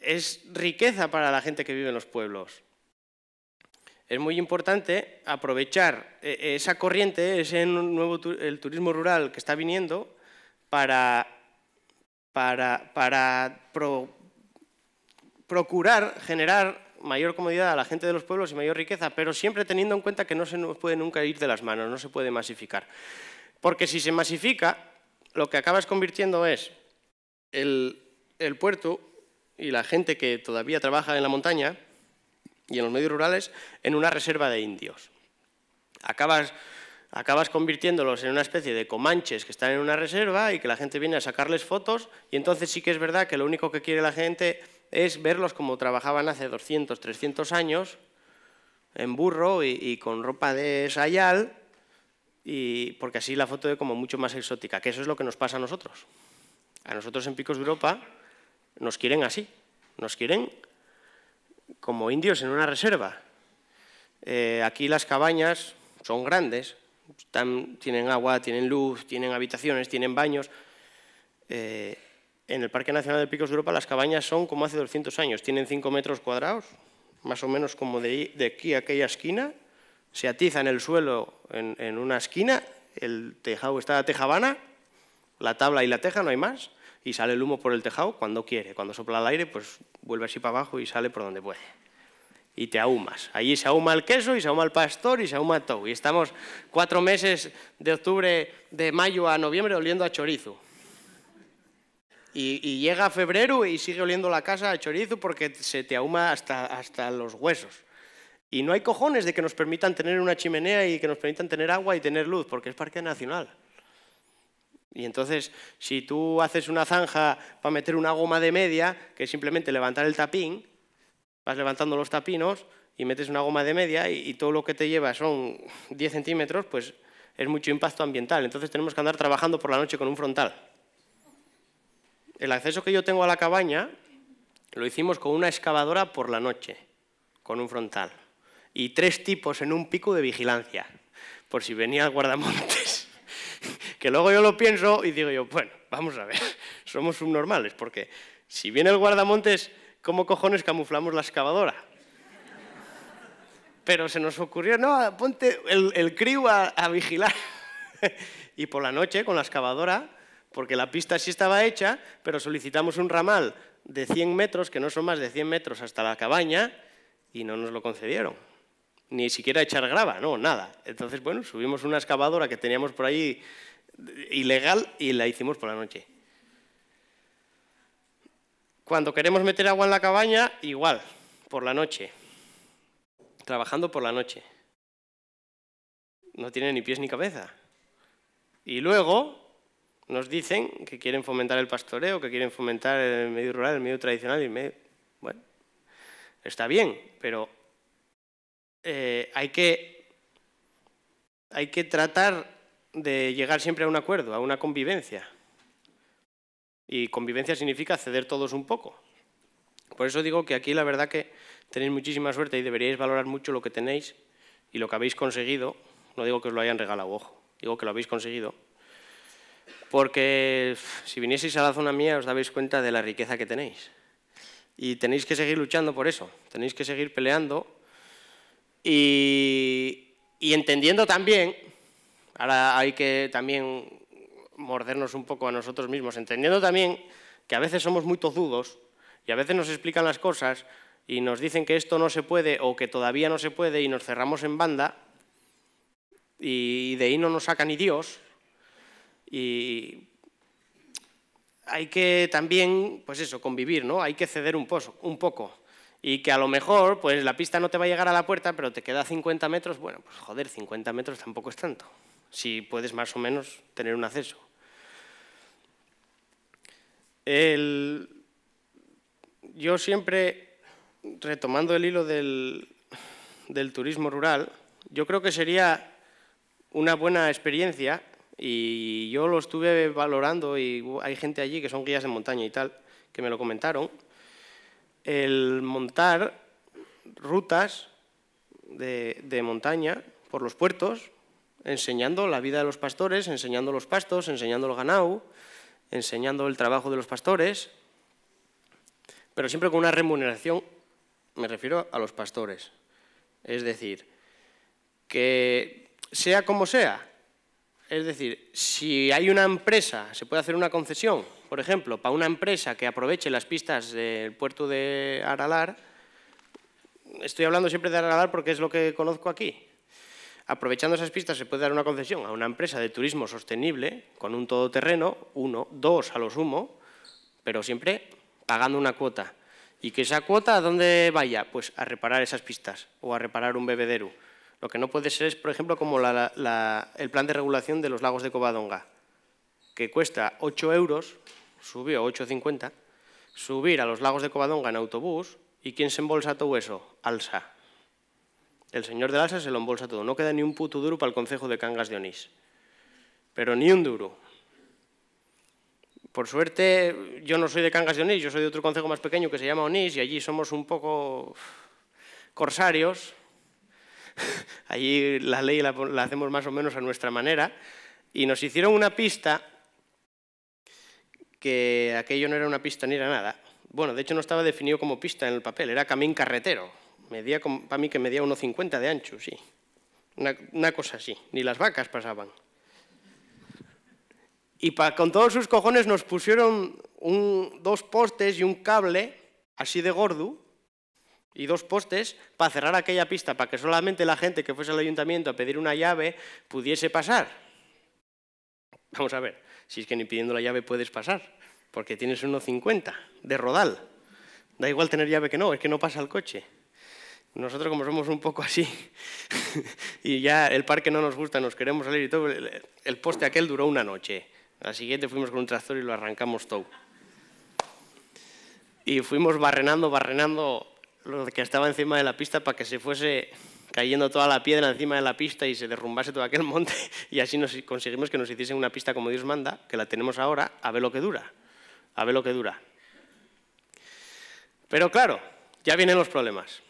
es riqueza para la gente que vive en los pueblos es muy importante aprovechar eh, esa corriente, ese nuevo el turismo rural que está viniendo, para, para, para procurar generar mayor comodidad a la gente de los pueblos y mayor riqueza, pero siempre teniendo en cuenta que no se nos puede nunca ir de las manos, no se puede masificar. Porque si se masifica, lo que acabas convirtiendo es el puerto y la gente que todavía trabaja en la montaña y en los medios rurales en una reserva de indios. Acabas, acabas convirtiéndolos en una especie de comanches que están en una reserva y que la gente viene a sacarles fotos y entonces sí que es verdad que lo único que quiere la gente es verlos como trabajaban hace 200, 300 años en burro y, con ropa de sayal y porque así la foto es como mucho más exótica, que eso es lo que nos pasa a nosotros. A nosotros en Picos de Europa nos quieren así, nos quieren como indios en una reserva. Eh, aquí las cabañas son grandes, están, tienen agua, tienen luz, tienen habitaciones, tienen baños. Eh, en el Parque Nacional de Picos de Europa las cabañas son como hace 200 años, tienen 5 metros cuadrados, más o menos como de, aquí a aquella esquina, se atiza en el suelo en, una esquina, el tejado está de tejabana, la tabla y la teja, no hay más, y sale el humo por el tejado cuando quiere. Cuando sopla el aire, pues vuelve así para abajo y sale por donde puede. Y te ahumas. Allí se ahuma el queso y se ahuma el pastor y se ahuma todo. Y estamos cuatro meses de octubre, de mayo a noviembre oliendo a chorizo. Y, llega febrero y sigue oliendo la casa a chorizo porque se te ahuma hasta, hasta los huesos. Y no hay cojones de que nos permitan tener una chimenea y que nos permitan tener agua y tener luz, porque es parque nacional. Y entonces, si tú haces una zanja para meter una goma de media, que es simplemente levantar el tapín, vas levantando los tapinos y metes una goma de media y, todo lo que te lleva son 10 centímetros, pues es mucho impacto ambiental. Entonces tenemos que andar trabajando por la noche con un frontal. El acceso que yo tengo a la cabaña lo hicimos con una excavadora por la noche, con un frontal. Y tres tipos en un pico de vigilancia, por si venía el guardamontes. que luego yo lo pienso y digo yo, bueno, vamos a ver, somos subnormales, porque si viene el guardamontes, ¿cómo cojones camuflamos la excavadora? Pero se nos ocurrió, no, ponte el, el a, a vigilar. y por la noche, con la excavadora, porque la pista sí estaba hecha, pero solicitamos un ramal de 100 metros, que no son más de 100 metros, hasta la cabaña, y no nos lo concedieron ni siquiera echar grava, no, nada. Entonces, bueno, subimos una excavadora que teníamos por ahí ilegal y la hicimos por la noche. Cuando queremos meter agua en la cabaña, igual, por la noche, trabajando por la noche. No tiene ni pies ni cabeza. Y luego nos dicen que quieren fomentar el pastoreo, que quieren fomentar el medio rural, el medio tradicional y Bueno, está bien, pero eh, hay, que, hay que tratar de llegar siempre a un acuerdo, a una convivencia. Y convivencia significa ceder todos un poco. Por eso digo que aquí la verdad que tenéis muchísima suerte y deberíais valorar mucho lo que tenéis y lo que habéis conseguido. No digo que os lo hayan regalado, ojo, digo que lo habéis conseguido. Porque si vinieseis a la zona mía os dabéis cuenta de la riqueza que tenéis. Y tenéis que seguir luchando por eso, tenéis que seguir peleando y, entendiendo también, ahora hay que también mordernos un poco a nosotros mismos, entendiendo también que a veces somos muy tozudos y a veces nos explican las cosas y nos dicen que esto no se puede o que todavía no se puede y nos cerramos en banda y de ahí no nos saca ni Dios. Y hay que también, pues eso, convivir, ¿no? Hay que ceder un, poco y que a lo mejor pues la pista no te va a llegar a la puerta, pero te queda 50 metros, bueno, pues joder, 50 metros tampoco es tanto, si puedes más o menos tener un acceso. El... Yo siempre, retomando el hilo del, del turismo rural, yo creo que sería una buena experiencia y yo lo estuve valorando y hay gente allí que son guías de montaña y tal, que me lo comentaron, el montar rutas de, montaña por los puertos, enseñando la vida de los pastores, enseñando los pastos, enseñando el ganado, enseñando el trabajo de los pastores, pero siempre con una remuneración, me refiero a los pastores. Es decir, que sea como sea, es decir, si hay una empresa, se puede hacer una concesión por ejemplo, para una empresa que aproveche las pistas del puerto de Aralar, estoy hablando siempre de Aralar porque es lo que conozco aquí, aprovechando esas pistas se puede dar una concesión a una empresa de turismo sostenible con un todoterreno, uno, dos a lo sumo, pero siempre pagando una cuota. Y que esa cuota, ¿a dónde vaya? Pues a reparar esas pistas o a reparar un bebedero. Lo que no puede ser es, por ejemplo, como el plan de regulación de los lagos de Covadonga, que cuesta 8 euros subió a 8.50, subir a los lagos de Covadonga en autobús, ¿y quién se embolsa todo eso? Alsa. El señor de Alsa se lo embolsa todo, no queda ni un puto duro para el concejo de Cangas de Onís. Pero ni un duro. Por suerte, yo no soy de Cangas de Onís, yo soy de otro concejo más pequeño que se llama Onís y allí somos un poco corsarios. allí la ley la hacemos más o menos a nuestra manera. Y nos hicieron una pista que aquello no era una pista ni era nada. Bueno, de hecho no estaba definido como pista en el papel, era camín carretero. Medía, para mí que medía 1,50 de ancho, sí. Una, cosa así, ni las vacas pasaban. Y con todos sus cojones nos pusieron dos postes y un cable así de gordo y dos postes para cerrar aquella pista, para que solamente la gente que fuese al ayuntamiento a pedir una llave pudiese pasar. Vamos a ver, si es que ni pidiendo la llave puedes pasar porque tienes 1,50 de rodal. Da igual tener llave que no, es que no pasa el coche. Nosotros como somos un poco así, y ya el parque no nos gusta, nos queremos salir y todo, el poste aquel duró una noche. La siguiente fuimos con un tractor y lo arrancamos todo. Y fuimos barrenando, barrenando lo que estaba encima de la pista para que se fuese cayendo toda la piedra encima de la pista y se derrumbase todo aquel monte y así nos conseguimos que nos hiciesen una pista como Dios manda, que la tenemos ahora, a ver lo que dura a ver lo que dura. Pero claro, ya vienen los problemas.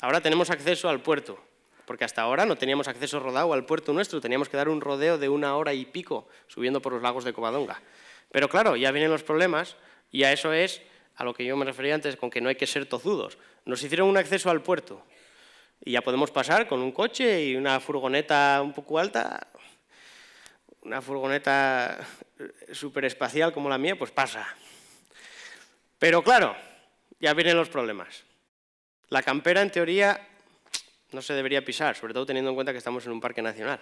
Ahora tenemos acceso al puerto, porque hasta ahora no teníamos acceso rodado al puerto nuestro, teníamos que dar un rodeo de una hora y pico subiendo por los lagos de Covadonga. Pero claro, ya vienen los problemas y a eso es a lo que yo me refería antes con que no hay que ser tozudos. Nos hicieron un acceso al puerto y ya podemos pasar con un coche y una furgoneta un poco alta, una furgoneta eh, superespacial como la mía, pues pasa. Pero claro, ya vienen los problemas. La campera, en teoría, no se debería pisar, sobre todo teniendo en cuenta que estamos en un parque nacional.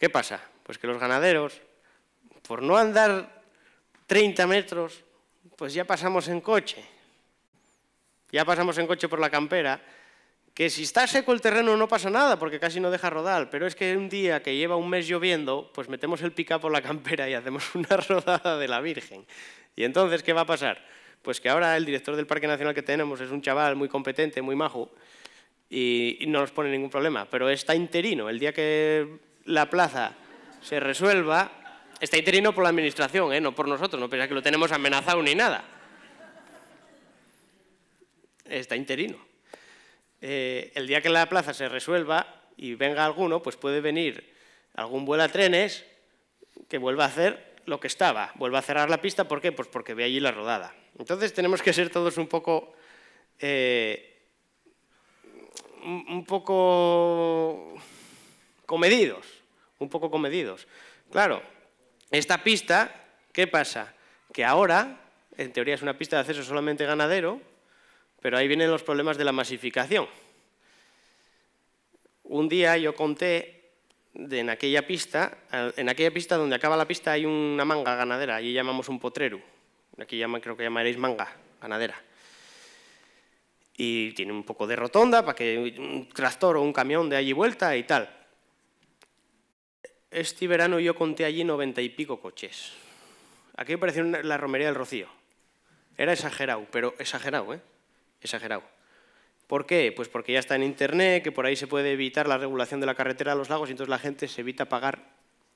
¿Qué pasa? Pues que los ganaderos, por no andar 30 metros, pues ya pasamos en coche. Ya pasamos en coche por la campera, que si está seco el terreno no pasa nada, porque casi no deja rodar, pero es que un día que lleva un mes lloviendo, pues metemos el pica por la campera y hacemos una rodada de la Virgen. Y entonces, ¿qué va a pasar? Pues que ahora el director del Parque Nacional que tenemos es un chaval muy competente, muy majo, y, no nos pone ningún problema, pero está interino. El día que la plaza se resuelva, está interino por la administración, ¿eh? no por nosotros, no pensáis que lo tenemos amenazado ni nada. Está interino. Eh, el día que la plaza se resuelva y venga alguno, pues puede venir algún vuelo trenes que vuelva a hacer lo que estaba, Vuelvo a cerrar la pista, ¿por qué? Pues porque ve allí la rodada. Entonces tenemos que ser todos un poco... Eh, un poco comedidos, un poco comedidos. Claro, esta pista, ¿qué pasa? Que ahora, en teoría es una pista de acceso solamente ganadero, pero ahí vienen los problemas de la masificación. Un día yo conté en aquella pista, en aquella pista donde acaba la pista hay una manga ganadera, allí llamamos un potrero, aquí creo que llamaréis manga ganadera. Y tiene un poco de rotonda para que un tractor o un camión de allí vuelta y tal. Este verano yo conté allí noventa y pico coches. Aquí pareció la romería del Rocío. Era exagerado, pero exagerado, ¿eh? Exagerado. ¿Por qué? Pues porque ya está en Internet, que por ahí se puede evitar la regulación de la carretera a los lagos y entonces la gente se evita pagar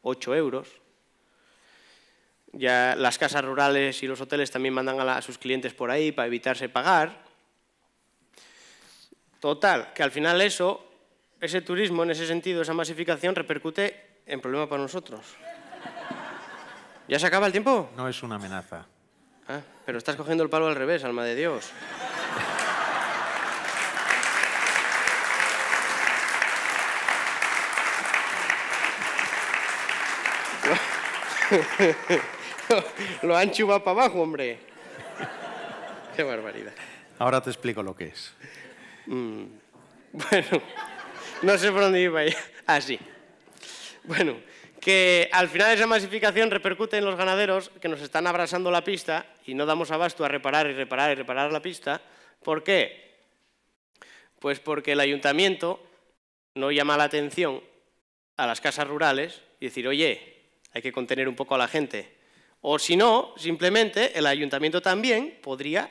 8 euros. Ya las casas rurales y los hoteles también mandan a, sus clientes por ahí para evitarse pagar. Total, que al final eso, ese turismo en ese sentido, esa masificación repercute en problema para nosotros. ¿Ya se acaba el tiempo? No es una amenaza. Ah, pero estás cogiendo el palo al revés, alma de Dios. lo han va para abajo, hombre. Qué barbaridad. Ahora te explico lo que es. Mm, bueno, no sé por dónde iba Así. Ah, bueno, que al final esa masificación repercute en los ganaderos que nos están abrasando la pista y no damos abasto a reparar y reparar y reparar la pista. ¿Por qué? Pues porque el ayuntamiento no llama la atención a las casas rurales y decir, oye, hay que contener un poco a la gente. O si no, simplemente el ayuntamiento también podría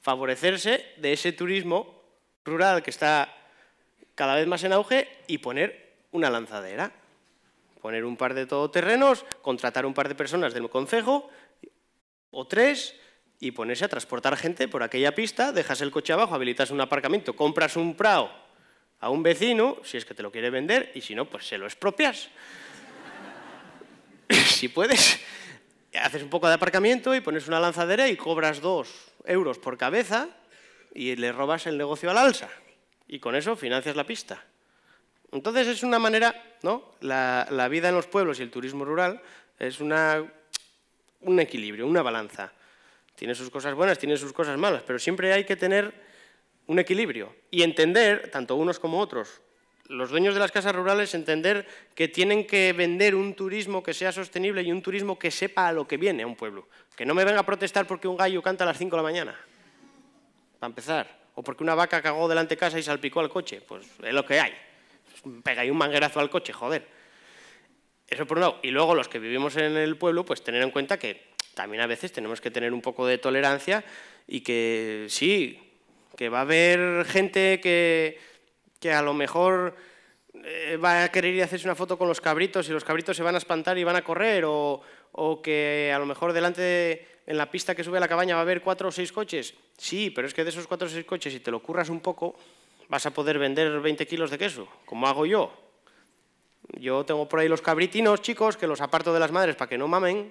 favorecerse de ese turismo rural que está cada vez más en auge y poner una lanzadera, poner un par de todoterrenos, contratar un par de personas del concejo o tres y ponerse a transportar gente por aquella pista, dejas el coche abajo, habilitas un aparcamiento, compras un prao a un vecino, si es que te lo quiere vender, y si no, pues se lo expropias. si puedes, haces un poco de aparcamiento y pones una lanzadera y cobras dos euros por cabeza y le robas el negocio al alza. Y con eso financias la pista. Entonces es una manera, ¿no? La, vida en los pueblos y el turismo rural es una, un equilibrio, una balanza. Tiene sus cosas buenas, tiene sus cosas malas, pero siempre hay que tener un equilibrio y entender, tanto unos como otros, los dueños de las casas rurales entender que tienen que vender un turismo que sea sostenible y un turismo que sepa a lo que viene a un pueblo. Que no me venga a protestar porque un gallo canta a las 5 de la mañana, para empezar. O porque una vaca cagó delante de casa y salpicó al coche. Pues es lo que hay. Pega y un manguerazo al coche, joder. Eso por un lado. Y luego los que vivimos en el pueblo, pues tener en cuenta que también a veces tenemos que tener un poco de tolerancia y que sí, que va a haber gente que que a lo mejor eh, va a querer ir a hacerse una foto con los cabritos y los cabritos se van a espantar y van a correr o, que a lo mejor delante, en la pista que sube a la cabaña va a haber cuatro o seis coches. Sí, pero es que de esos cuatro o seis coches, si te lo curras un poco, vas a poder vender 20 kilos de queso, como hago yo. Yo tengo por ahí los cabritinos, chicos, que los aparto de las madres para que no mamen,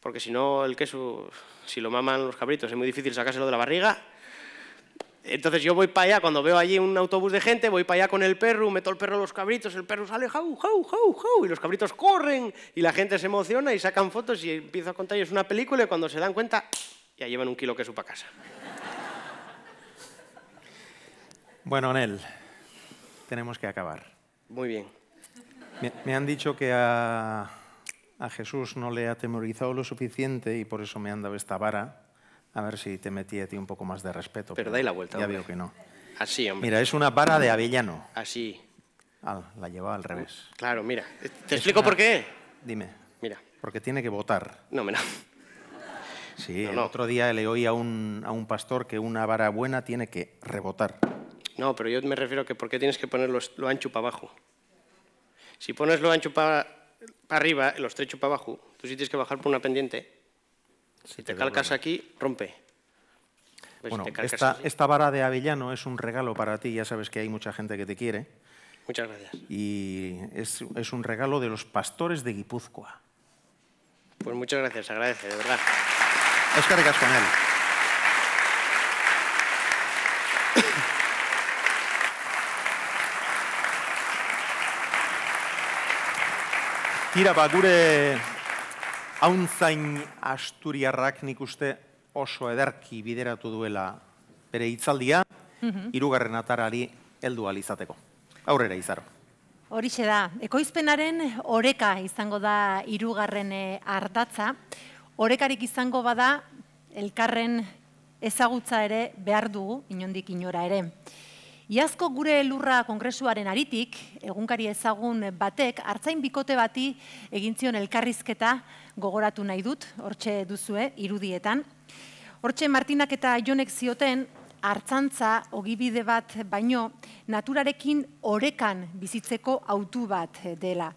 porque si no el queso, si lo maman los cabritos, es muy difícil sacárselo de la barriga. Entonces yo voy para allá, cuando veo allí un autobús de gente, voy para allá con el perro, meto el perro los cabritos, el perro sale, jau, jau, jau, jau, y los cabritos corren, y la gente se emociona y sacan fotos y empiezo a contar, y es una película, y cuando se dan cuenta, ya llevan un kilo que supa casa. Bueno, Nel, tenemos que acabar. Muy bien. Me, han dicho que a, Jesús no le ha temorizado lo suficiente y por eso me han dado esta vara a ver si te metí a ti un poco más de respeto. Pero, pero la vuelta. Ya veo que no. Así, hombre. Mira, es una vara de avellano. Así. Ah, la llevaba al revés. Claro, mira. ¿Te explico por qué? Dime. Mira. Porque tiene que botar. No, me no. Sí, el otro día le oí a un, pastor que una vara buena tiene que rebotar. No, pero yo me refiero a que por qué tienes que ponerlo lo ancho para abajo. Si pones lo ancho para, para arriba, lo estrecho para abajo, tú sí tienes que bajar por una pendiente si te calcas aquí, rompe. bueno, esta, vara de avellano es un regalo para ti, ya sabes que hay mucha gente que te quiere. Muchas gracias. Y es, un regalo de los pastores de Guipúzcoa. Pues muchas gracias, agradece, de verdad. Oscar él. Tira, para Hauntzain Asturiarrak nik uste oso ederki bideratu duela bere hitzaldia, mm irugarren atarari heldu izateko. Aurrera izaro. Horixe da, ekoizpenaren oreka izango da irugarren hartatza. Eh, Orekarik izango bada elkarren ezagutza ere behar dugu, inondik inora ere. Iazko gure lurra kongresuaren aritik, egunkari ezagun batek, hartzain bikote bati egintzion elkarrizketa, gogoratu nahi dut, hortxe duzue, irudietan. Hortxe Martinak eta jonek zioten, hartzantza, ogibide bat, baino, naturarekin orekan bizitzeko autu bat dela.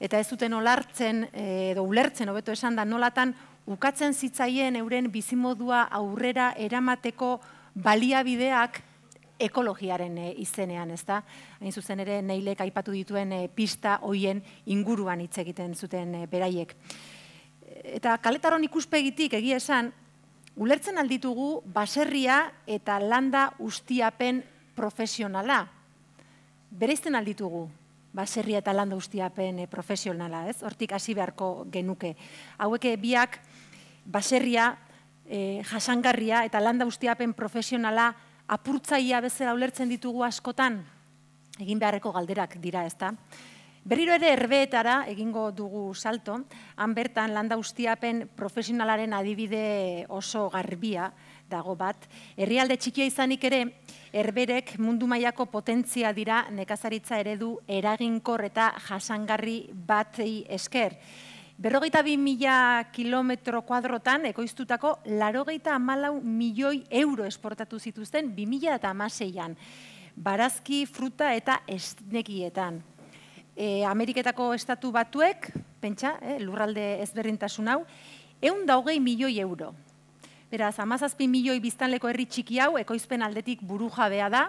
Eta ez zuten olartzen, edo ulertzen, hobeto esan da, nolatan, ukatzen zitzaien euren bizimodua aurrera eramateko baliabideak ekologiaren eh, izenean, ez da? Hain zuzen ere, neilek aipatu dituen eh, pista hoien inguruan hitz egiten zuten eh, beraiek eta kaletaron ikuspegitik egia esan, ulertzen alditugu baserria eta landa ustiapen profesionala. Bereizten alditugu baserria eta landa ustiapen eh, profesionala, ez? Hortik hasi beharko genuke. Haueke biak baserria, e, jasangarria eta landa ustiapen profesionala apurtzaia bezala ulertzen ditugu askotan, egin beharreko galderak dira, ezta? Berriro ere erbeetara egingo dugu salto, han bertan landa ustiapen profesionalaren adibide oso garbia dago bat. Herrialde txikia izanik ere, erberek mundu mailako potentzia dira nekazaritza eredu eraginkor eta jasangarri batei esker. Berrogeita bi mila kilometro kuadrotan ekoiztutako larogeita amalau milioi euro esportatu zituzten bi mila eta amaseian barazki, fruta eta esnekietan e, Ameriketako estatu batuek, pentsa, e, lurralde ezberdintasun hau, eun daugei milioi euro. Beraz, amazazpi milioi biztanleko herri txiki hau, ekoizpen aldetik buru jabea da.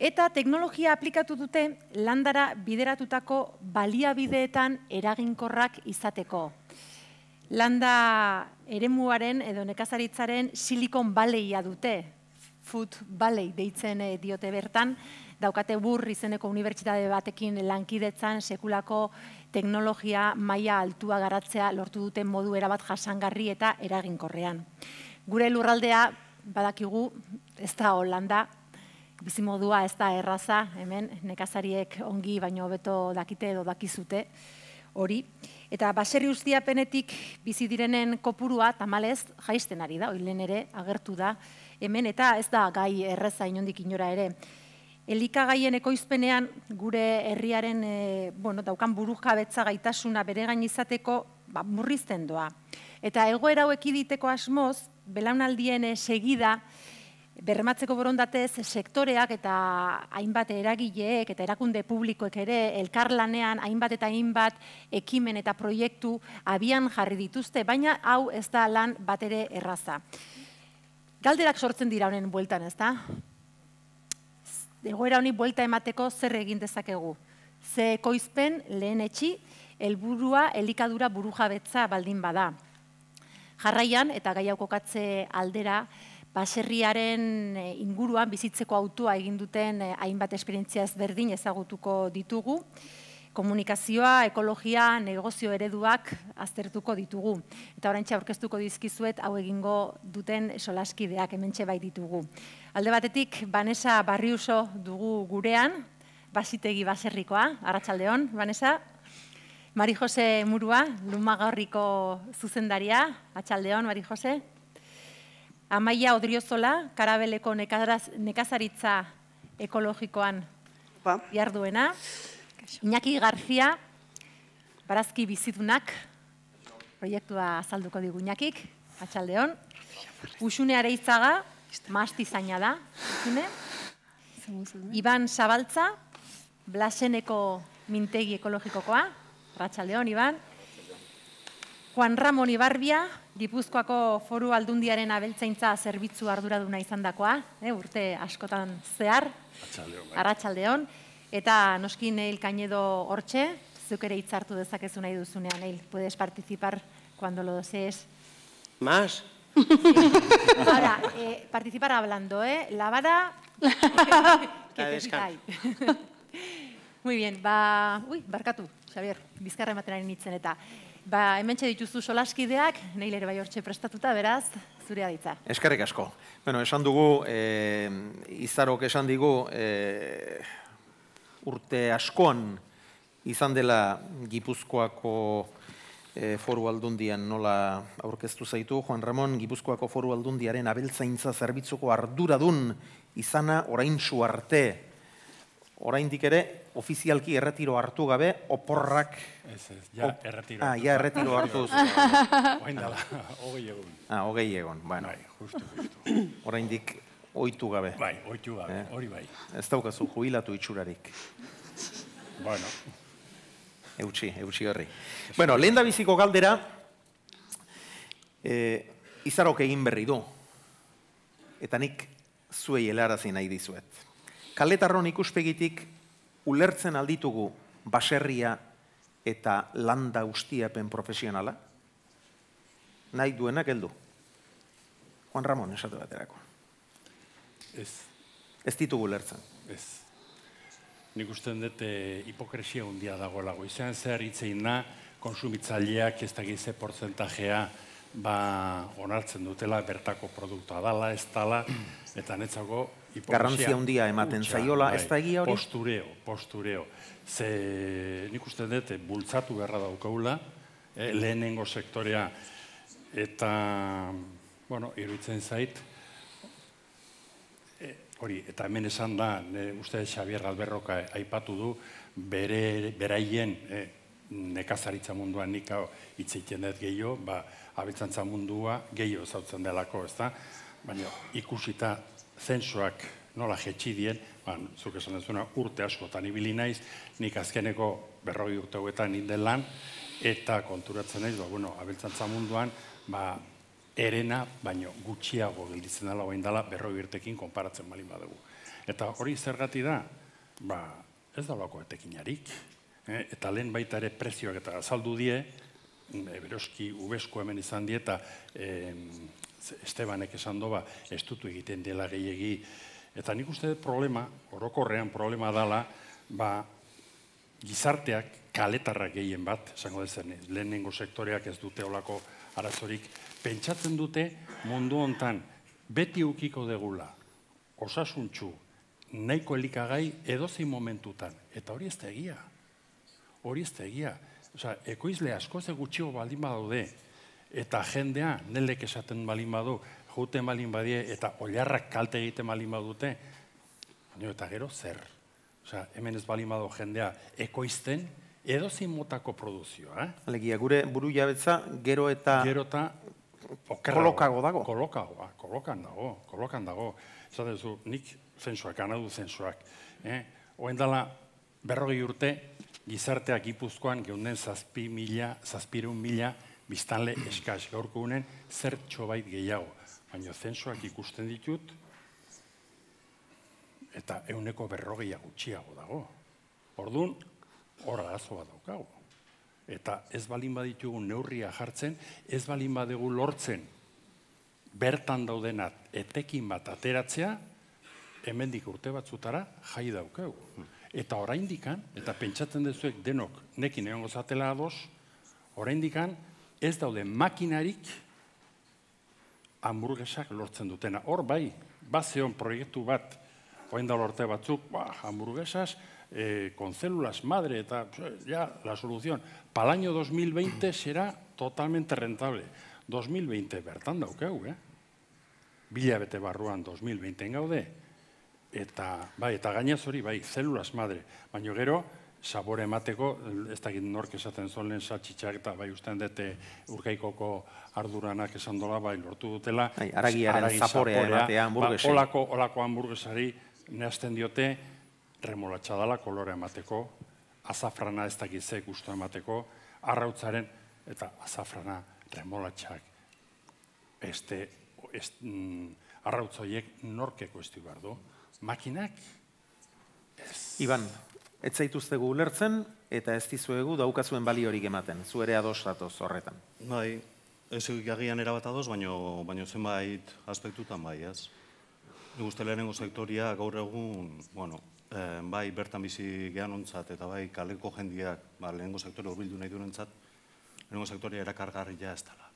Eta teknologia aplikatu dute landara bideratutako baliabideetan eraginkorrak izateko. Landa eremuaren edo nekazaritzaren silikon baleia dute, food balei deitzen eh, diote bertan, daukate bur izeneko unibertsitate batekin lankidetzan sekulako teknologia maila altua garatzea lortu duten modu erabat jasangarri eta eraginkorrean. Gure lurraldea badakigu ez da Holanda modua ez da erraza, hemen nekazariek ongi baino hobeto dakite edo dakizute hori eta baserri ustiapenetik bizi direnen kopurua tamalez jaisten ari da, oilen ere agertu da hemen eta ez da gai erreza inondik inora ere. Elikagaien ekoizpenean gure herriaren e, bueno, daukan buru jabetza gaitasuna bere gain izateko ba, murrizten doa. Eta egoera hau ekiditeko asmoz, belaunaldien e, segida, Bermatzeko borondatez sektoreak eta hainbat eragileek eta erakunde publikoek ere elkarlanean hainbat eta hainbat ekimen eta proiektu abian jarri dituzte, baina hau ez da lan batere erraza. Galderak sortzen dira honen bueltan, ezta? egoera honi buelta emateko zer egin dezakegu. Ze ekoizpen lehen etxi, elburua elikadura buru jabetza baldin bada. Jarraian eta gai kokatze aldera, baserriaren eh, inguruan bizitzeko autua eginduten duten eh, hainbat esperientzia ezberdin ezagutuko ditugu komunikazioa, ekologia, negozio ereduak aztertuko ditugu. Eta orain aurkeztuko dizkizuet hau egingo duten solaskideak hementxe bai ditugu. Alde batetik, Vanessa Barriuso dugu gurean, basitegi baserrikoa, arratsaldeon Vanessa. Mari Jose Murua, Lumagorriko zuzendaria, atxaldeon, Mari Jose. Amaia Odriozola, Karabeleko nekazaritza ekologikoan ba. duena. Iñaki Garzia, barazki bizitunak, proiektua azalduko digu Iñakik, atxalde hon. Usune areitzaga, mazti zaina da, Iban Zabaltza, Blaseneko Mintegi Ekologikokoa, Ratxalde hon, Iban. Juan Ramon Ibarbia, Gipuzkoako Foru Aldundiaren abeltzaintza zerbitzu arduraduna izan dakoa, eh, urte askotan zehar, Arratxalde hon. Bai. Eta noski Neil Kainedo hortxe, zuk ere hitzartu dezakezu nahi duzunean, Neil, puedes participar cuando lo desees. Más? Sí. Ahora, eh, participar hablando, eh? La Muy bien, ba... Ui, barkatu, Xavier, bizkarra ematen ari eta... Ba, hemen dituzu solaskideak, neil bai hortxe prestatuta, beraz, zurea ditza. Eskerrik asko. Bueno, esan dugu, e, izarok esan digu, e, urte askoan izan dela Gipuzkoako e, foru aldundian nola aurkeztu zaitu. Juan Ramon, Gipuzkoako foru aldundiaren abeltzaintza zerbitzuko arduradun izana orain zu arte. Orain ere, ofizialki erretiro hartu gabe, oporrak... Ez, ez, ja erretiro. Ah, ja erretiro hartu. Oain dala, hogei egon. Ah, hogei egon, bueno. Bai, justu, justu. Orain Oitu gabe. Bai, oitu gabe, eh? hori bai. Ez daukazu, jubilatu itxurarik. bueno. Eutxi, eutxi horri. Bueno, lehen da biziko galdera, eh, izarok egin berri du. Eta nik zuei helarazi nahi dizuet. Kaletarron ikuspegitik ulertzen alditugu baserria eta landa ustiapen profesionala? Nahi duenak heldu. Juan Ramon, esatu baterako. Ez. Ez ditugu lertzen. Ez. Nik uste dut eh, hipokresia hundia dagoela izan zehar hitzeina konsumitzaileak ez da gize porzentajea ba, onartzen dutela, bertako produktua dala, ez dala, eta netzago hipokresia... Garrantzia hundia ematen zaiola, ez da egia hori? Postureo, postureo. Ze nik uste dut eh, bultzatu beharra daukaula, eh, lehenengo sektorea, eta, bueno, iruditzen zait, Hori, eta hemen esan da, uste uste Xabier Galberroka aipatu du, bere, beraien e, nekazaritza munduan nik hau itzeiten dut gehiago, ba, abiltzantza mundua gehiago zautzen delako, ezta? da? Baina ikusita zensuak nola jetxi dien, ba, zuk esan dezuna urte askotan ibili naiz, nik azkeneko berroi urte hoetan inden lan, eta konturatzen naiz, ba, bueno, abiltzantza munduan, ba, erena, baino gutxiago gilditzen dela oa dela berroi birtekin konparatzen bali badugu. Eta hori zergati da, ba, ez da loako etekin eh? eta lehen baita ere prezioak eta azaldu die, mm, eberoski ubesko hemen izan die, eta Estebanek esan doba, ez dutu egiten dela gehiagi. Eta nik uste problema, orokorrean problema dala, ba, gizarteak kaletarrak gehien bat, esango dezen, lehenengo sektoreak ez dute olako arazorik, pentsatzen dute mundu hontan beti ukiko degula osasuntxu, nahiko elikagai edozein momentutan eta hori ez da egia. Hori ez da egia. Osea, ekoizle asko ze gutxi baldin badaude eta jendea nelek esaten baldin badu, juten baldin badie eta oilarrak kalte egiten baldin badute. Baino eta gero zer? Osea, hemen ez baldin badu jendea ekoizten edozein motako produzioa, eh? Alegia gure buru jabetza gero eta gero ta kolokago dago. Kolokago, ah, kolokan dago, kolokan dago. Zaten zu, nik zensuak, anadu zentsuak. Eh? Oen dala, berrogi urte, gizarteak ipuzkoan geunden zazpi mila, zazpireun mila, biztanle eskaz gaurko unen, zer txobait gehiago. Baina zensuak ikusten ditut, eta euneko berrogeia gutxiago dago. Orduan, horra arazo bat daukago eta ez balin baditugu neurria jartzen, ez balin badegu lortzen bertan daudenat etekin bat ateratzea, hemendik urte batzutara jai daukagu. Eta oraindikan, eta pentsatzen dezuek denok nekin egon gozatela ados, oraindikan ez daude makinarik hamburgesak lortzen dutena. Hor bai, zeon proiektu bat, oen da batzuk, ba, eh, con células madre, ta, ya la solución para el año 2020 será totalmente rentable. 2020, Bertán Daukeu, eh? Villa Bete Barruan 2020 en Gaudé, eta, bai, eta gainez hori, bai, células madre, Baina gero, sabore emateko, ez dakit nork zonen zuen eta bai, ustean dute urkaikoko arduranak esan dola, bai, lortu dutela. Bai, aragiaren aragi zaporea, zaporea batean, ba, olako, olako hamburguesari, nehazten diote, remolatxa dela kolore emateko, azafrana ez dakize guztu emateko, arrautzaren eta azafrana remolatxak. Este, est, mm, arrautzoiek norkeko ez behar du. Makinak? Ez. Iban, ez zaituztegu ulertzen eta ez dizuegu daukazuen bali horik ematen. Zu ere ados datoz horretan. Bai, ez egin erabat ados, baino, baino zenbait aspektutan bai, ez? Nik uste sektoria gaur egun, bueno, Eh, bai bertan bizi gehan ontzat, eta bai kaleko jendiak ba, lehenko sektore horbildu nahi duen entzat, lehenko sektorea erakargarri ja ez dela.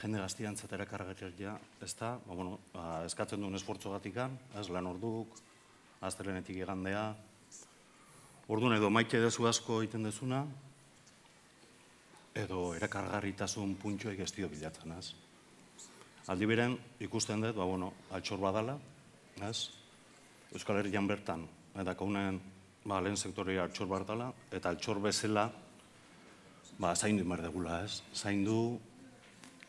Jende gaztian zat erakargarri ja ez da, ba, ba eskatzen duen esfortzo gatikan, ez lan orduk, azterenetik egandea, orduan edo maite dezu asko egiten dezuna, edo erakargarritasun puntxoek ez egiztio bilatzen, Aldi ikusten dut, ba, bueno, altxor ez? Euskal Herrian bertan, eta kaunen ba, lehen sektori altxor bat eta altxor bezala ba, zain du degula, ez? Zain du,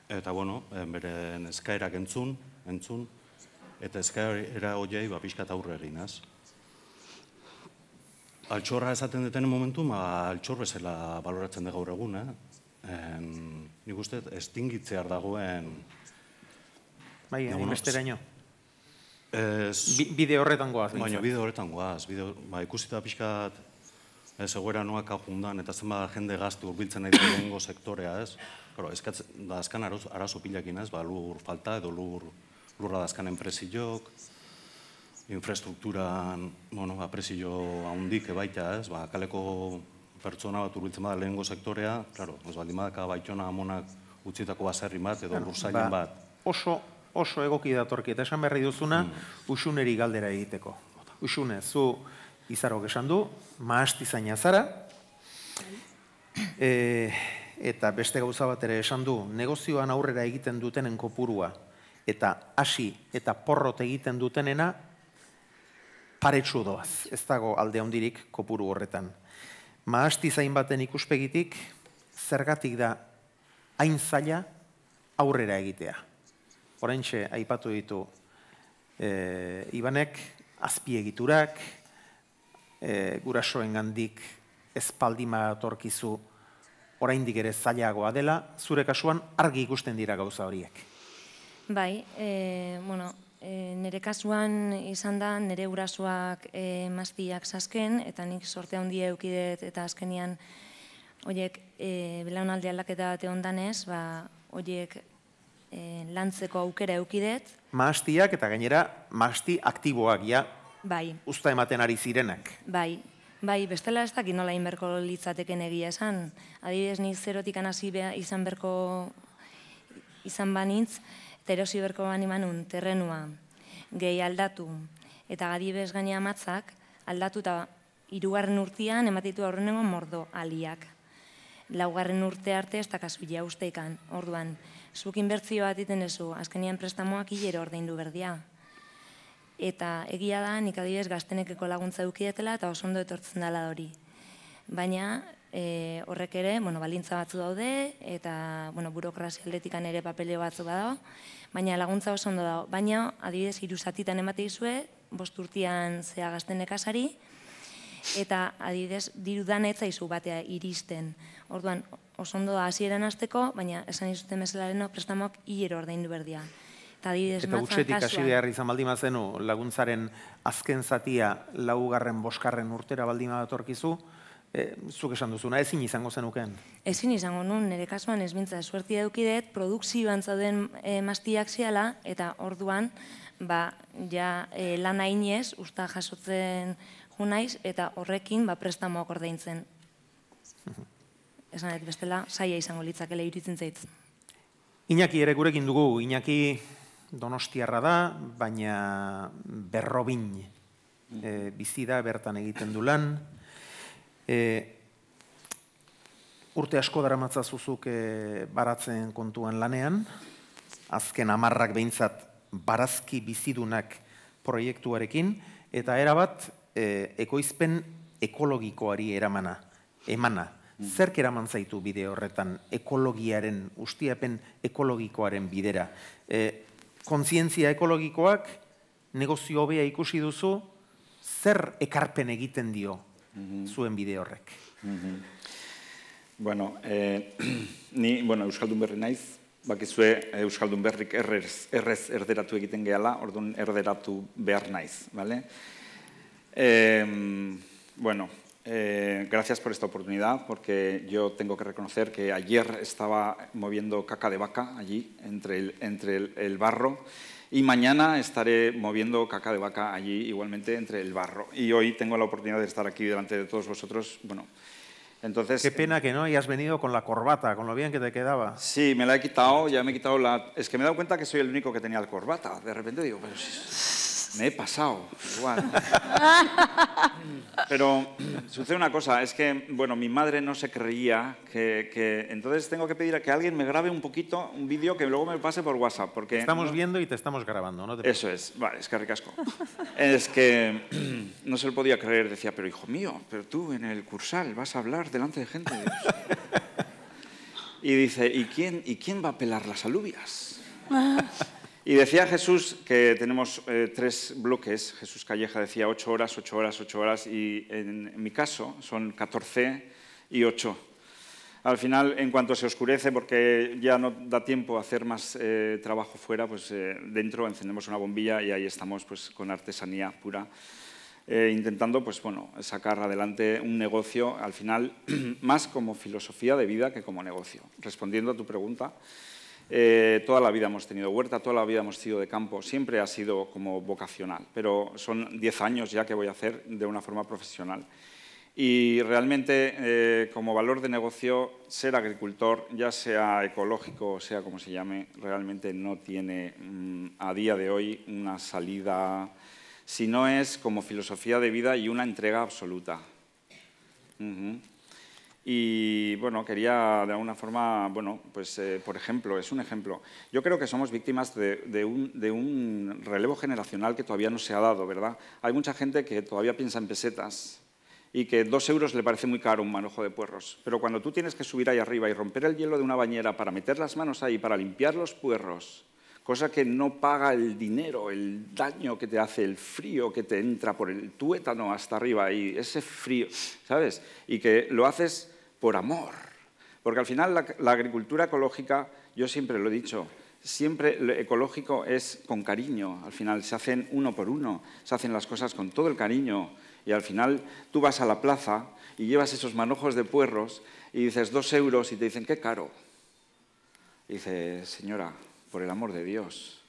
eta bueno, eh, bere eskaerak entzun, entzun, eta eskaera horiei ba, pixka eta aurre egin, ez? Altxorra esaten duten momentu, ma, ba, altxor bezala baloratzen gaur egun, eh? Nik uste, estingitzear dagoen... Bai, egin besteraino. Ez... Bi, bide horretan goaz. Baina, bide horretan goaz. Bide Ba, ikusita pixkat, ez egoera noak agundan, eta zenba jende gaztu urbiltzen nahi sektorea, ez? Pero, ez da azkan arazo pilakin, ez? Ba, lur falta edo lur, lurra da azkan enpresiok, infrastrukturan, bueno, ba, presio ahondik ebaita, ez? Ba, kaleko pertsona bat urbiltzen bada lehen sektorea, klaro, ez baldin badaka baitxona amonak utzitako baserri bat edo lur ba, bat. Oso, oso egoki datorki eta esan berri duzuna mm. usuneri galdera egiteko. Usune, zu izarok esan du, maast zara, bai. eh, eta beste gauza bat ere esan du, negozioan aurrera egiten dutenen kopurua, eta hasi eta porrot egiten dutenena, paretsu doaz, ez dago alde hondirik kopuru horretan. Maast baten ikuspegitik, zergatik da hain zaila aurrera egitea. Horentxe aipatu ditu e, Ibanek, azpiegiturak, e, eh, gurasoen gandik espaldima oraindik ere zailagoa dela, zure kasuan argi ikusten dira gauza horiek. Bai, e, bueno, e, nire kasuan izan da nire gurasoak e, maztiak zazken, eta nik sortea handia eukidet eta azkenian horiek e, belaunaldi aldaketa bat egon ba, horiek Eh, lantzeko aukera eukidet. Maastiak eta gainera masti aktiboak, ja, bai. usta ematen ari zirenak. Bai, bai, bestela ez dakit nola inberko litzateken egia esan. Adibidez, nik zerotik anasi izan berko izan banintz, eta erosi berko banimanun, terrenua, gehi aldatu. Eta adibidez gainea matzak, aldatu eta irugarren urtean ematitu aurrenengo mordo aliak. Laugarren urte arte ez da kasu jausteikan, orduan zuk inbertzio bat iten ezu, azkenian prestamoak hilero ordaindu berdia. Eta egia da, nik adibidez gaztenek laguntza dukietela eta osondo etortzen dela hori. Baina e, horrek ere, bueno, balintza batzu daude eta bueno, burokrazia aldetikan ere papeleo batzu badao, baina laguntza osondo dago. Baina adibidez iruzatitan emate izue, bosturtian zea gaztenek eta adibidez dirudan ez zaizu batea iristen. Orduan, osondoa hasieran hasteko, baina esan dizuten bezala prestamoak hilero ordaindu berdia. Eta adibidez Eta utzetik hasi behar izan baldin bazenu laguntzaren azken zatia laugarren boskarren urtera baldin badatorkizu, e, zuk esan duzuna, ezin izango zenuken? Ezin izango nun, nire kasuan ez bintza edukidet, dut produkzioan zauden e, eh, mastiak ziala, eta orduan, ba, ja e, eh, lana inez, usta jasotzen junaiz, eta horrekin, ba, prestamoak ordeintzen. Ez bestela, saia izango litzakela ele zait. zaitz. Iñaki ere gurekin dugu, Iñaki donostiarra da, baina berrobin eh, bizida bertan egiten du lan. Eh, urte asko dara zuzuk eh, baratzen kontuan lanean, azken amarrak behintzat barazki bizidunak proiektuarekin, eta erabat ekoizpen ekologikoari eramana, emana, Zer eraman zaitu bide horretan ekologiaren, ustiapen ekologikoaren bidera. E, kontzientzia ekologikoak, negozio hobea ikusi duzu, zer ekarpen egiten dio mhm. zuen bide horrek? Mhm. Bueno, eh, ni, Euskaldun berri naiz, bakizue eh, Euskaldun berrik errez, erderatu egiten gehala, orduan erderatu behar naiz, bale? bueno, Eh, gracias por esta oportunidad, porque yo tengo que reconocer que ayer estaba moviendo caca de vaca allí, entre el, entre el, barro, y mañana estaré moviendo caca de vaca allí, igualmente, entre el barro. Y hoy tengo la oportunidad de estar aquí delante de todos vosotros. Bueno, entonces, Qué pena que no hayas venido con la corbata, con lo bien que te quedaba. Sí, me la he quitado, ya me he quitado la... Es que me he dado cuenta que soy el único que tenía la corbata. De repente digo, pues... Me he pasado, igual. Pero sucede una cosa, es que, bueno, mi madre no se creía que, Entonces tengo que pedir a que alguien me grabe un poquito, un vídeo que luego me pase por WhatsApp, porque... estamos viendo y te estamos grabando, ¿no? Te Eso es, vale, es que es que no se lo podía creer, decía, pero hijo mío, pero tú en el cursal vas a hablar delante de gente. y dice, ¿y quién, ¿y quién va a pelar las alubias? Y decía Jesús que tenemos eh, tres bloques. Jesús Calleja decía ocho horas, ocho horas, ocho horas y en mi caso son catorce y ocho. Al final, en cuanto se oscurece, porque ya no da tiempo a hacer más eh, trabajo fuera, pues eh, dentro encendemos una bombilla y ahí estamos pues, con artesanía pura, intentando pues, bueno, sacar adelante un negocio, al final, más como filosofía de vida que como negocio. Respondiendo a tu pregunta, eh, toda la vida hemos tenido huerta, toda la vida hemos sido de campo, siempre ha sido como vocacional, pero son diez años ya que voy a hacer de una forma profesional. Y realmente, eh, como valor de negocio, ser agricultor, ya sea ecológico o sea como se llame, realmente no tiene mm, a día de hoy una salida, sino es como filosofía de vida y una entrega absoluta. Y bueno, quería de alguna forma, bueno, pues eh, por ejemplo, es un ejemplo. Yo creo que somos víctimas de, un, de, un, relevo generacional que todavía no se ha dado, ¿verdad? Hay mucha gente que todavía piensa en pesetas y que dos euros le parece muy caro un manojo de puerros. Pero cuando tú tienes que subir ahí arriba y romper el hielo de una bañera para meter las manos ahí, para limpiar los puerros, cosa que no paga el dinero, el daño que te hace el frío que te entra por el tuétano hasta arriba y ese frío, ¿sabes? Y que lo haces por amor. Porque al final la, agricultura ecológica, yo siempre lo he dicho, siempre lo ecológico es con cariño. Al final se hacen uno por uno, se hacen las cosas con todo el cariño. Y al final tú vas a la plaza y llevas esos manojos de puerros y dices dos euros y te dicen, qué caro. Y dices, señora, por el amor de Dios.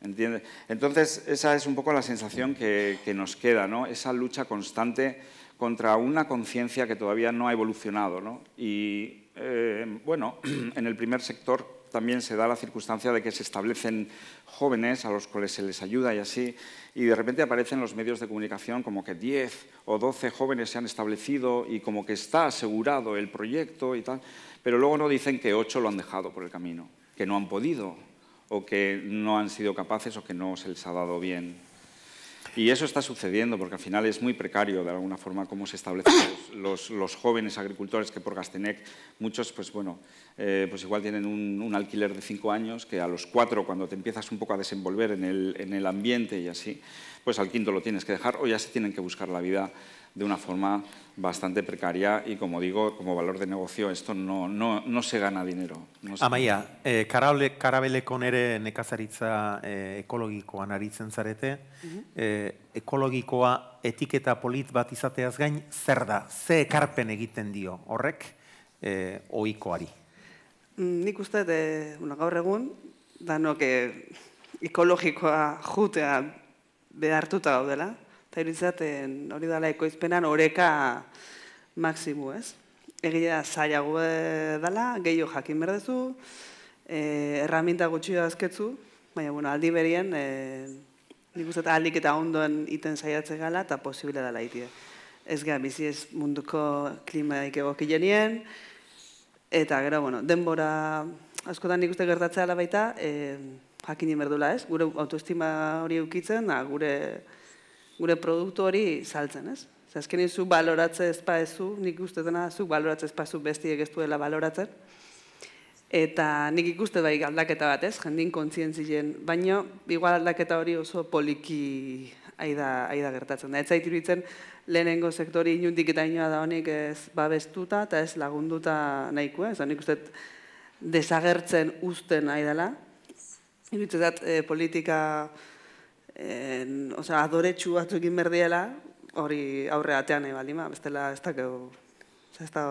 entiende. Entonces, esa es un poco la sensación que, que nos queda, ¿no? Esa lucha constante contra una conciencia que todavía no ha evolucionado. Y eh, bueno, en el primer sector también se da la circunstancia de que se establecen jóvenes a los cuales se les ayuda y así, y de repente aparecen los medios de comunicación como que 10 o 12 jóvenes se han establecido y como que está asegurado el proyecto y tal, pero luego no dicen que 8 lo han dejado por el camino, que no han podido o que no han sido capaces o que no se les ha dado bien y eso está sucediendo porque al final es muy precario de alguna forma cómo se establecen los, jóvenes agricultores que por Gastenec muchos pues bueno, eh, pues igual tienen un, alquiler de cinco años que a los cuatro cuando te empiezas un poco a desenvolver en el, en el ambiente y así, pues al quinto lo tienes que dejar o ya se tienen que buscar la vida de una forma bastante precaria y, como digo, como valor de negocio, esto no, no, no se gana dinero. No Amaia, Eh, karabele ere nekazaritza eh, ekologikoa naritzen zarete, eh, ekologikoa etiketa polit bat izateaz gain, zer da, ze ekarpen egiten dio horrek eh, oikoari? Mm, nik uste, de, eh, bueno, gaur egun, danok eh, ekologikoa jutea behartuta gaudela, eta irizaten hori dala ekoizpenan oreka maksimu, ez? Egia zailago dela, gehiago jakin berdezu, e, eh, erraminta gutxi azketzu, baina bueno, aldi berien, e, eh, nik uste aldik eta ondoen iten zaiatze gala, eta posible dela itie. Ez gara, bizi ez munduko klima egoki genien, eta gero, bueno, denbora askotan nik uste gertatzea baita, e, jakin berdula ez, gure autoestima hori eukitzen, na, gure gure produktu hori saltzen, ez? Zaskin izu baloratze ezpa ezu, nik uste zuk zu baloratze ezpa zu bestiek ez duela baloratzen. Eta nik ikuste bai aldaketa bat ez, jendin kontzientzien, baino igual aldaketa hori oso poliki aida, aida gertatzen da. Ez zaitu ditzen lehenengo sektori inundik eta inoa da honik ez babestuta eta ez lagunduta nahiko ez. Nik ustez desagertzen uzten aidala. Iruitzetat e, eh, politika eh, oza, adoretsu batzuk egin berdiela, hori aurre atean ebalima, bestela ez da gau, ez da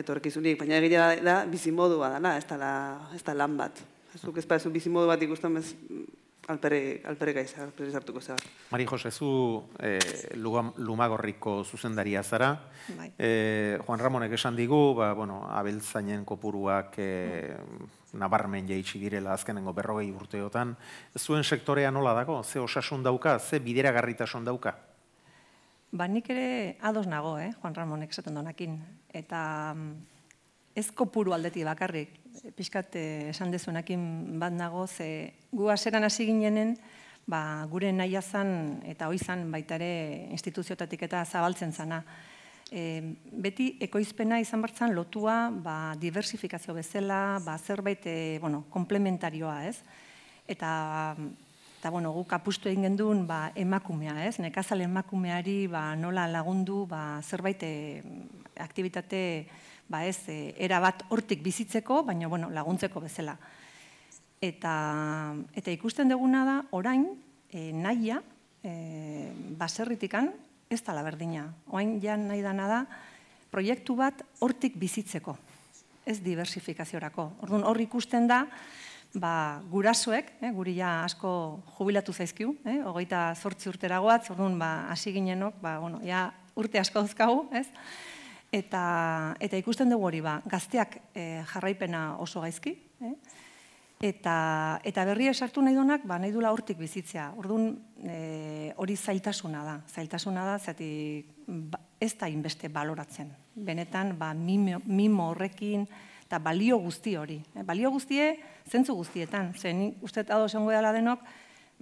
etorkizunik, baina egitea da, bizimodua dana, ez da, la, ez da lan bat. Ez duk ez pa, ez bizimodu bat ikusten bez, alpere, alpere gaiz, alpere zartuko Mari Jose, zu e, Lumagorriko zuzendaria zara. Bai. E, Juan Ramonek esan digu, ba, bueno, abeltzainen kopuruak e, nabarmen jaitsi direla azkenengo berrogei urteotan, zuen sektorea nola dago, ze osasun dauka, ze bideragarritasun dauka? Ba, nik ere ados nago, eh, Juan Ramonek esaten donakin. Eta mm, ez kopuru aldeti bakarrik, pixkat eh, esan dezunakin bat nago, ze gu aseran hasi ginenen, ba, gure nahiazan eta hoizan baita ere instituziotatik eta zabaltzen zana beti ekoizpena izan bartzan lotua, ba, diversifikazio bezala, ba, zerbait, e, bueno, komplementarioa, ez? Eta, eta bueno, guk apustu egin gendun, ba, emakumea, ez? Nekazal emakumeari, ba, nola lagundu, ba, zerbait, e, aktivitate, ba, ez, e, erabat hortik bizitzeko, baina, bueno, laguntzeko bezala. Eta, eta ikusten duguna da, orain, e, naia, e, baserritikan, ez da berdina, Oain jan nahi dana da, proiektu bat hortik bizitzeko, ez diversifikaziorako. Orduan hor ikusten da, ba, gurasoek, eh, guri ja asko jubilatu zaizkiu, eh, hogeita zortzi urte eragoat, orduan ba, hasi ginenok, ba, bueno, ja urte asko dauzkagu, ez? Eta, eta ikusten dugu hori, ba, gazteak eh, jarraipena oso gaizki, eh, Eta, eta berria esartu nahi duenak, ba, nahi duela hortik bizitzea. Orduan, e, hori zaitasuna da. zaitasuna da, zati, ba, ez da inbeste baloratzen. Benetan, ba, mimo, horrekin, eta balio guzti hori. E, balio guztie, zentzu guztietan. Zer, ni uste eta dela denok,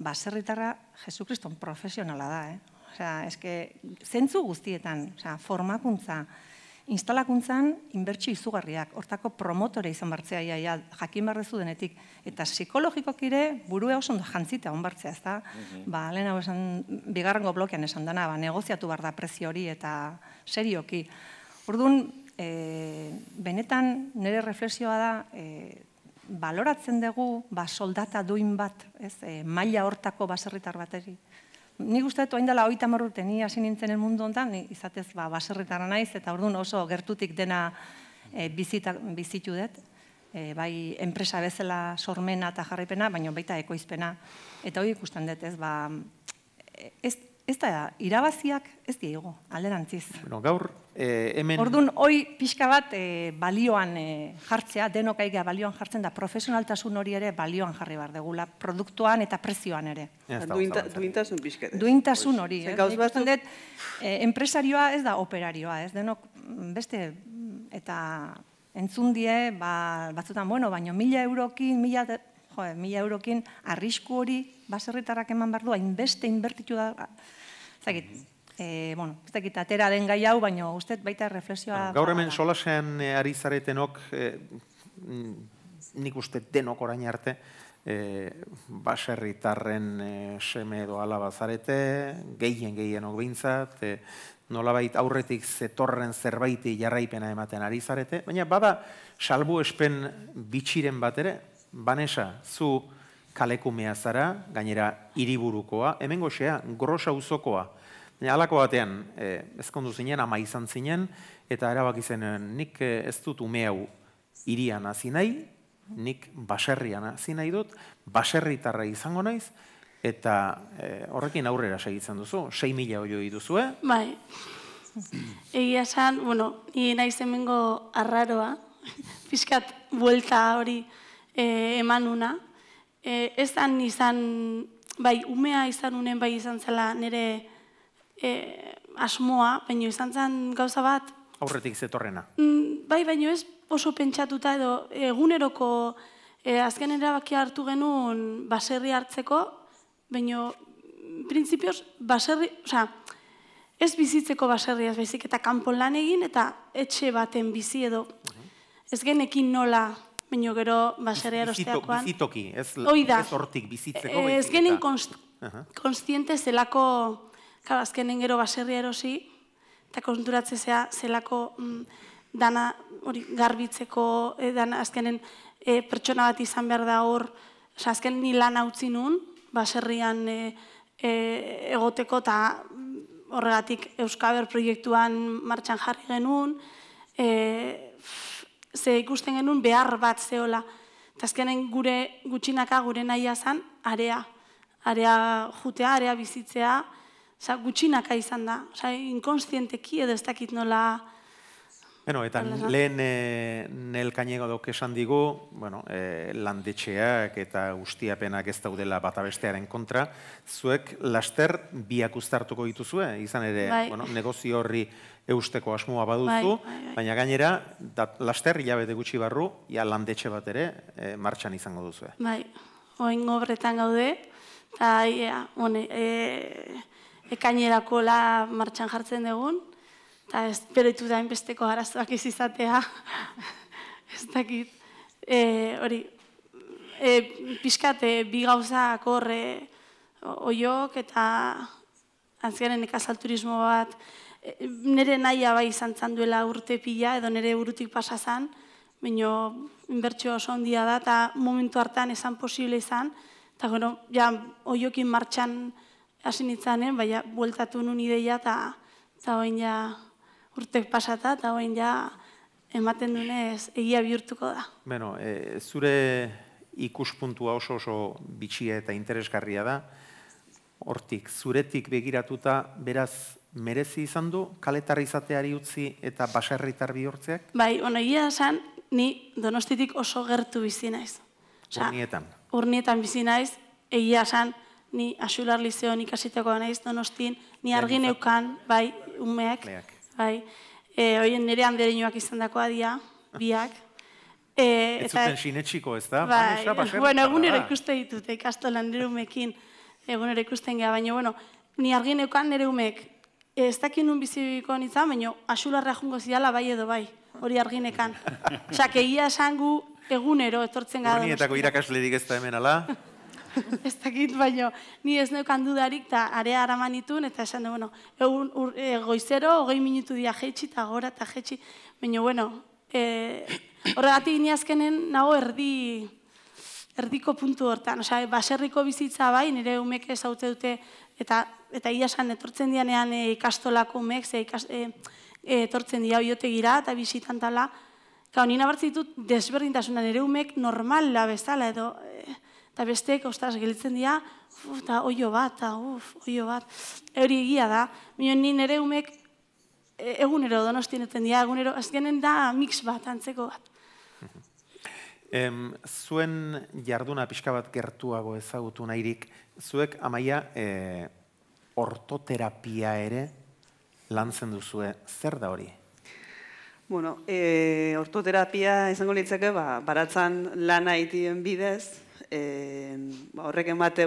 ba, zerritarra, Jesukriston profesionala da, eh? Osea, eske, zentzu guztietan, osea, formakuntza, instalakuntzan inbertsio izugarriak, hortako promotore izan bartzea ia, jakin barrezu denetik, eta psikologikok ere burue oso ondo jantzita hon bartzea, ez da, mhm. Ba, ba, esan, bigarrengo blokean esan dana, ba, negoziatu bar da prezio hori eta serioki. Orduan, e, benetan nire reflexioa da, e, baloratzen dugu, ba, soldata duin bat, ez, e, maila hortako baserritar bateri, Ni gustatu hain dela oita marrurte, ni hasi nintzen el mundu honetan, ni izatez ba, baserretara naiz, eta orduan oso gertutik dena e, bizita, bizitu dut, e, bai, enpresa bezala sormena eta jarripena, baina baita ekoizpena. Eta hori ikusten dut, ez, ba, ez, Ez da, irabaziak ez diego, alderantziz. Bueno, gaur, e, hemen... Orduan, hoi pixka bat e, balioan e, jartzea, denok aigea balioan jartzen da, profesionaltasun hori ere balioan jarri behar degula, produktuan eta prezioan ere. Duinta, duintasun pixka. Duintasun hori. Eh? Gauz Dut, enpresarioa ez da operarioa, ez denok mm, beste mm, eta entzun die, ba, batzutan, bueno, baino mila eurokin, mila, mila eurokin arrisku hori baserritarrak eman bardua, inbeste, hainbeste inbertitu da, Eh, ez dakit atera den gai hau, baina uste baita reflexioa... Gaur hemen, solasean eh, ari zaretenok, eh, mm, nik uste denok orain arte, baserritarren seme edo alaba zarete, gehien gehienok behintzat, aurretik zetorren zerbaiti jarraipena ematen ari zarete, baina bada salbu espen bitxiren bat ere, banesa zu kalekumea zara, gainera iriburukoa, hemen goxea, grosa uzokoa, Baina alako batean, e, ezkondu zinen, ama izan zinen, eta erabaki zenen, nik e, ez dut ume hau irian hasi nahi, nik baserrian hasi nahi dut, baserritarra izango naiz, eta e, horrekin aurrera segitzen duzu, 6 mila hori duzue. Eh? Bai, egia esan, bueno, nire nahi zemengo arraroa, pixkat buelta hori e, emanuna, e, ez da nizan, bai, umea izan unen bai izan zela nire, e, asmoa, baina izan zen gauza bat... Aurretik zetorrena. Mm, bai, baina ez oso pentsatuta edo eguneroko e, azken erabaki hartu genuen baserri hartzeko, baina prinsipioz baserri... O Ez bizitzeko ez bezik eta kanpon lan egin, eta etxe baten bizi edo. Mhm. Ez genekin nola, baino gero baserria erosteakoan. Bizito, bizitoki, ez hortik bizitzeko. E, ez genin konst, Kala, azkenen gero baserri erosi, eta konturatze zea, zelako mm, dana hori garbitzeko, e, dana azkenen e, pertsona bat izan behar da hor, oza, azken ni lan hau baserrian e, egoteko, eta horregatik Euskaber proiektuan martxan jarri genuen, e, ze ikusten genuen behar bat zeola. Eta azkenen gure gutxinaka gure nahia zen, area, area jutea, area bizitzea, Osa, gutxinaka izan da, osa, inkonstienteki edo ez dakit nola... Bueno, eta lehen e, eh, Nel dok esan digu, bueno, e, landetxeak eta ustiapenak ez daudela batabestearen kontra, zuek laster biak uztartuko dituzue, izan ere, bai. bueno, negozio horri eusteko asmoa baduzu, bai, bai, baina gainera, laster hilabete gutxi barru, ja landetxe bat ere, e, martxan izango duzue. Bai, oin gaude, eta, ja, bueno, ekainerako la martxan jartzen dugun, eta ez beretu da inbesteko arazoak ez izatea, ez dakit, e, hori, e, pixkate, bi gauza korre oiok eta antziaren ekazalturismo bat, e, nire nahia bai izan zan duela urte pila edo nire urutik pasa zan, baina inbertsio oso handia da, eta momentu hartan esan posible izan, eta gero, ja, oiokin martxan, hasi baina bueltatu nun ideia eta eta ja urtek pasata eta hoin ja ematen dunez egia bihurtuko da. Bueno, eh, zure ikuspuntua oso oso bitxia eta interesgarria da. Hortik, zuretik begiratuta, beraz, merezi izan du, kaletarri izateari utzi eta baserritar bihurtzeak? Bai, bueno, egia esan, ni donostitik oso gertu bizi naiz. Urnietan. Urnietan bizi naiz, egia esan, ni asular lizeon ikasiteko gana izan donostin, ni bai, bai. argineukan, bai, umeak, bai, e, oien nire handere izan dakoa dia, biak. E, ez zuten sinetxiko ez da? Bai, bueno, ah. egun ere ikuste ditut, ikastolan eh, nire umekin, egun ere ikusten geha, baina, bueno, ni argineukan nire umek, ez dakin nun bizibiko nintzen, baina asularra jungo zidala bai edo bai, hori arginekan. Osa, kegia esan gu, Egunero, etortzen gara. irakasle irakasledik ez da hemen ala. ez dakit baino, ni ez neukan dudarik, eta area araman itun, eta esan du, bueno, egun, eh, goizero, hogei minutu dia jetxi, eta gora, eta jetxi, baina, bueno, e, horregatik ni azkenen nago erdi, erdiko puntu hortan, osea, baserriko bizitza bai, nire umek ezautze dute, eta, eta ia san, etortzen dianean e, ikastolako umek, ze, etortzen dira gira, eta bizitan tala, Kau, nina bartzitut desberdintasuna, nire umek normala bezala, edo, eta besteek, ostaz, giltzen dira, uf, eta oio bat, eta uf, oio bat, hori egia da, mio ni nire umek, e, egunero donostien eten dira, egunero, azkenen da mix bat, antzeko bat. zuen jarduna pixka bat gertuago ezagutu nahirik, zuek amaia e, ortoterapia ere lantzen duzue, zer da hori? Bueno, e, ortoterapia izango litzake, ba, baratzan lana itien bidez, eh, horrek emate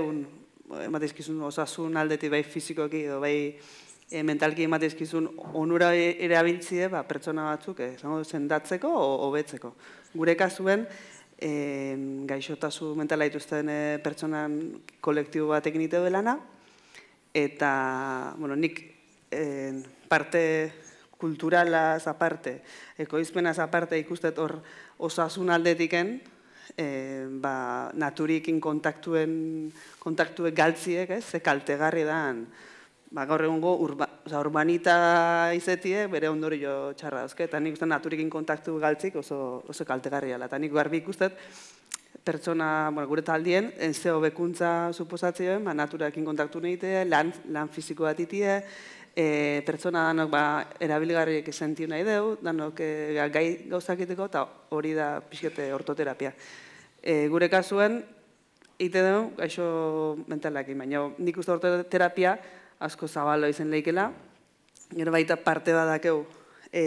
ba, emateizkizun osasun aldeti bai fizikoki edo bai eh, mentalki emateizkizun onura e, ere abiltzide, ba, pertsona batzuk, eh, zango zen datzeko o hobetzeko. Gure kasuen, E, gaixotazu mentala dituzten e, pertsonan kolektibo batek niteo delana, eta bueno, nik parte kulturala aparte, ekoizmenaz aparte ikustet hor osasun aldetiken, e, ba, naturikin kontaktuen kontaktue galtziek, ez? Ze kaltegarri dan. Ba, gaur egungo urbanita izetiek bere ondorio txarra dauzke eta nikuzten naturikin kontaktu galtzik oso oso kaltegarria da. Ta nik garbi ikusten pertsona, bueno, gure taldien enzeo eh, bekuntza suposatzen, ba naturaekin kontaktu nahitea, lan lan fisiko bat e, pertsona danok ba, erabilgarriek esentio nahi deu, danok e, ba, gai gauzak iteko, eta hori da pixkete ortoterapia. E, gure kasuen, ite deu, gaixo mentalak baina nik uste ortoterapia asko zabalo izen leikela, nire baita parte badakeu. E,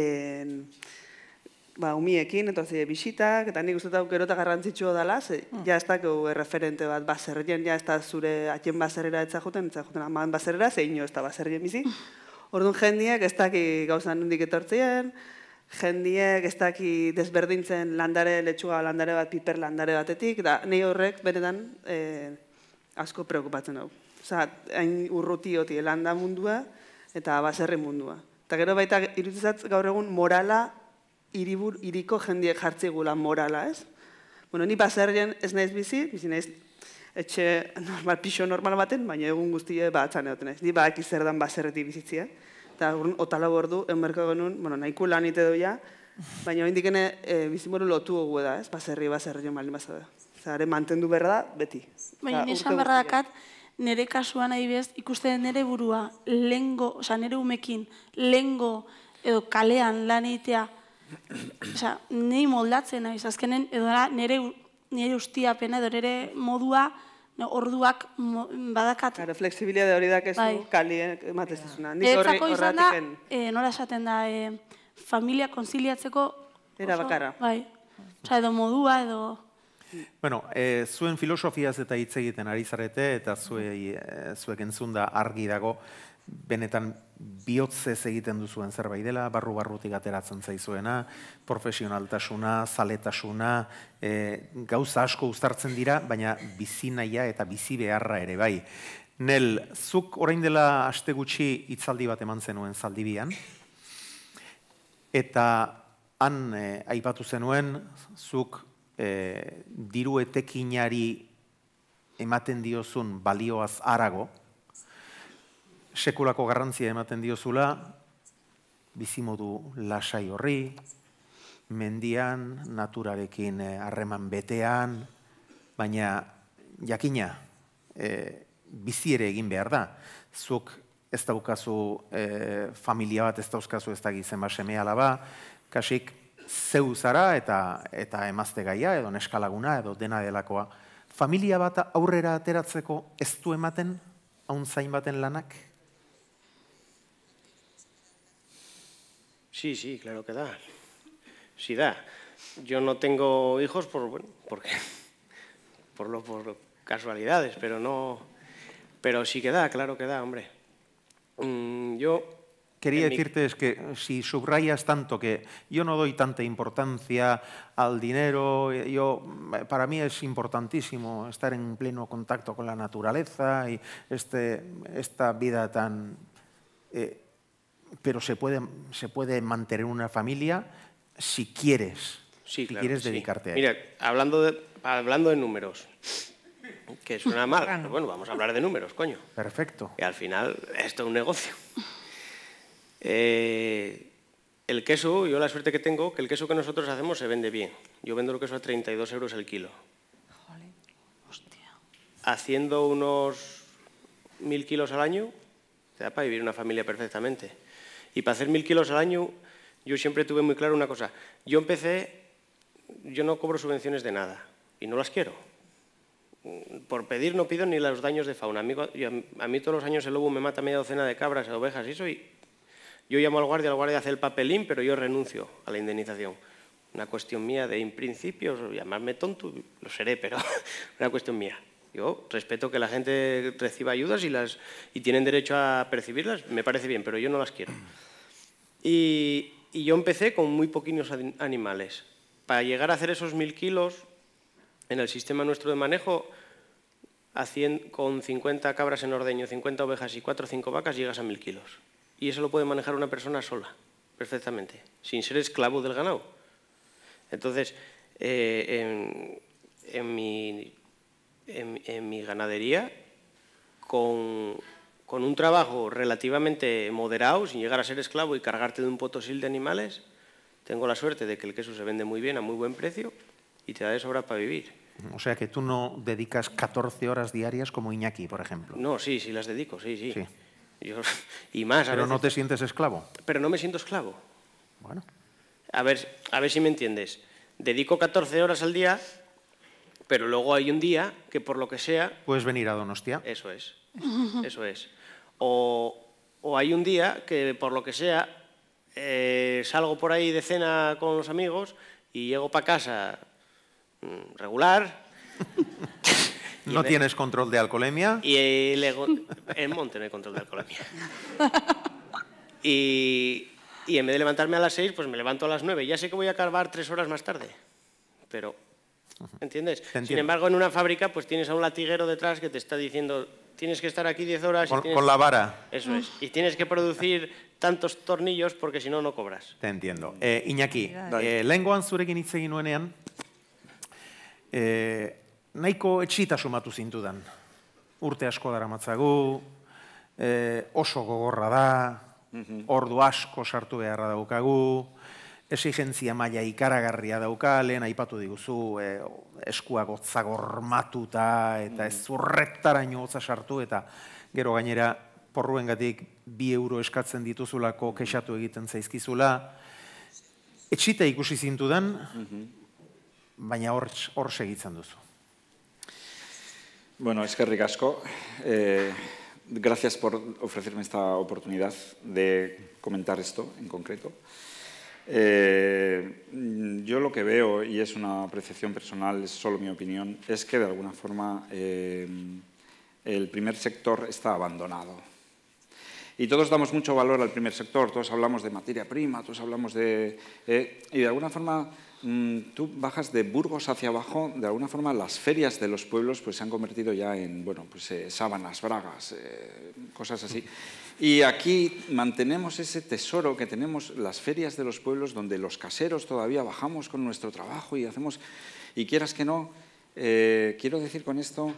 ba, umiekin, eta zide, bisitak, eta nik uste dut gero eta garrantzitsua dela, ze, hmm. ja ez dago referente bat baserrien, ja ez da zure atien baserrera etzakuten, etzakuten aman baserrera, ze ino ez da baserrien bizi. Hmm. Orduan jendiek ez daki gauzan hundik etortzien, jendiek ez daki desberdintzen landare letxuga landare bat, piper landare batetik, da nahi horrek beretan eh, asko preokupatzen hau. Osa, hain urruti hoti landa mundua eta baserri mundua. Eta gero baita irutizatz gaur egun morala iribur, iriko jendiek jartzi gula morala, ez? Bueno, ni baserrien ez naiz bizi, bizi naiz etxe normal, pixo normal baten, baina egun guztie bat zan egoten Ni baki zer baserreti bizitzia, eta urrun, otala bordu, genuen, bueno, nahiko lan ite doia, baina hori indikene e, eh, bizi moro lotu gugu da, ez? Baserri, baserri, mali, baserri, baserri. Zare, mantendu berra da, beti. Baina nesan berra dakat, nire kasuan nahi bez, ikuste nire burua, lengo, oza, nire umekin, lengo, edo kalean lan egitea, Osea, nei moldatzen naiz, zazkenen edo nire, nire ustiapena, edo nire modua, orduak mo, badakat. Claro, hori da, kezu, bai. kali, eh, matez izan da, eh, nola esaten da, eh, familia konziliatzeko... Era bakarra. Bai. Osa, edo modua, edo... Bueno, e, zuen filosofiaz eta hitz egiten ari zarete, eta zuei e, zuek entzun da argi dago, benetan bihotzez egiten duzuen zerbait dela, barru-barrutik ateratzen zaizuena, profesionaltasuna, zaletasuna, e, gauza asko uztartzen dira, baina bizi nahia eta bizi beharra ere bai. Nel, zuk orain dela aste gutxi hitzaldi bat eman zenuen zaldibian, eta han e, aipatu zenuen, zuk e, ematen diozun balioaz arago, sekulako garrantzia ematen diozula, bizimodu lasai horri, mendian, naturarekin eh, harreman betean, baina jakina, e, egin behar da. Zuk ez daukazu eh, familia bat ez dauzkazu ez da gizem base ba, kasik zeu zara eta, eta emazte gaia, edo neskalaguna, edo dena delakoa. Familia bat aurrera ateratzeko ez du ematen, hauntzain baten lanak? Sí, sí, claro que da. Sí da. Yo no tengo hijos por, bueno, por, por casualidades, pero no... Pero sí que da, claro que da, hombre. Mm, yo quería decirte que si subrayas tanto que yo no doy tanta importancia al dinero, eh, yo, mm, para mí es importantísimo estar en pleno contacto con la naturaleza y este, esta vida tan eh, pero se puede, se puede mantener una familia si quieres, si quieres dedicarte a Mira, hablando de, hablando de números, que suena mal, pero bueno, vamos a hablar de números, coño. Perfecto. Y al final, esto es un negocio. Eh, el queso, yo la suerte que tengo, que el queso que nosotros hacemos se vende bien. Yo vendo el queso a 32 euros el kilo. hostia. Haciendo unos mil kilos al año, te da para vivir una familia perfectamente. Y para hacer mil kilos al año, yo siempre tuve muy claro una cosa. Yo empecé, yo no cobro subvenciones de nada y no las quiero. Por pedir no pido ni los daños de fauna. A mí, a mí todos los años el lobo me mata media docena de cabras, ovejas y eso, yo llamo al guardia, al guardia hace el papelín, pero yo renuncio a la indemnización. Una cuestión mía de en principio, llamarme tonto, lo seré, pero una cuestión mía. Yo respeto que la gente reciba ayudas y, las, y tienen derecho a percibirlas, me parece bien, pero yo no las quiero. Y, yo empecé con muy poquitos animales. Para llegar a hacer esos mil kilos, en el sistema nuestro de manejo, con 50 cabras en ordeño, 50 ovejas y 4 o 5 vacas, llegas a mil kilos. Y eso lo puede manejar una persona sola, perfectamente, sin ser esclavo del ganado. Entonces, eh, en, en mi en, mi ganadería con, con, un trabajo relativamente moderado, sin llegar a ser esclavo y cargarte de un potosil de animales. Tengo la suerte de que el queso se vende muy bien, a muy buen precio, y te da de sobra para vivir. O sea que tú no dedicas 14 horas diarias como Iñaki, por ejemplo. No, sí, sí las dedico, sí, sí. y más. Pero no te sientes esclavo. Pero no me siento esclavo. Bueno. A ver, a ver si me entiendes. Dedico 14 horas al día pero luego hay un día que por lo que sea... Puedes venir a Donostia. Eso es, eso es. O, hay un día que por lo que sea eh, salgo por ahí de cena con los amigos y llego para casa mm, regular. ¿No tienes control de alcoholemia? Y eh, en monte no hay control de alcoholemia. Y, en vez de levantarme a las seis, pues me levanto a las nueve. Ya sé que voy a acabar tres horas más tarde, pero ¿Entiendes? Sin embargo, en una fábrica pues tienes a un latiguero detrás que te está diciendo tienes que estar aquí 10 horas. Con, y la vara. Eso es. Y tienes que producir tantos tornillos porque si no, no cobras. Te entiendo. Eh, Iñaki, eh, lenguan zurekin hitz egin eh, sumatu zintudan. Urte asko daramatzagu, eh, oso gogorra da, ordu sartu esigentzia maila ikaragarria dauka, lehen aipatu diguzu e, eskuak hotza eta ez mm. zurrektara hotza sartu eta gero gainera porruengatik bi euro eskatzen dituzulako kexatu egiten zaizkizula. Etxita ikusi zintudan, mhm. baina hor, hor segitzen duzu. Bueno, eskerrik asko. Eh, gracias por ofrecerme esta oportunidad de comentar esto en concreto. Eh, yo lo que veo, y es una apreciación personal, es solo mi opinión, es que de alguna forma eh, el primer sector está abandonado. Y todos damos mucho valor al primer sector, todos hablamos de materia prima, todos hablamos de... Eh, y de alguna forma mm, tú bajas de Burgos hacia abajo, de alguna forma las ferias de los pueblos pues, se han convertido ya en bueno, pues, sábanas, bragas, cosas así. Y aquí mantenemos ese tesoro que tenemos las ferias de los pueblos donde los caseros todavía bajamos con nuestro trabajo y hacemos, y quieras que no, eh, quiero decir con esto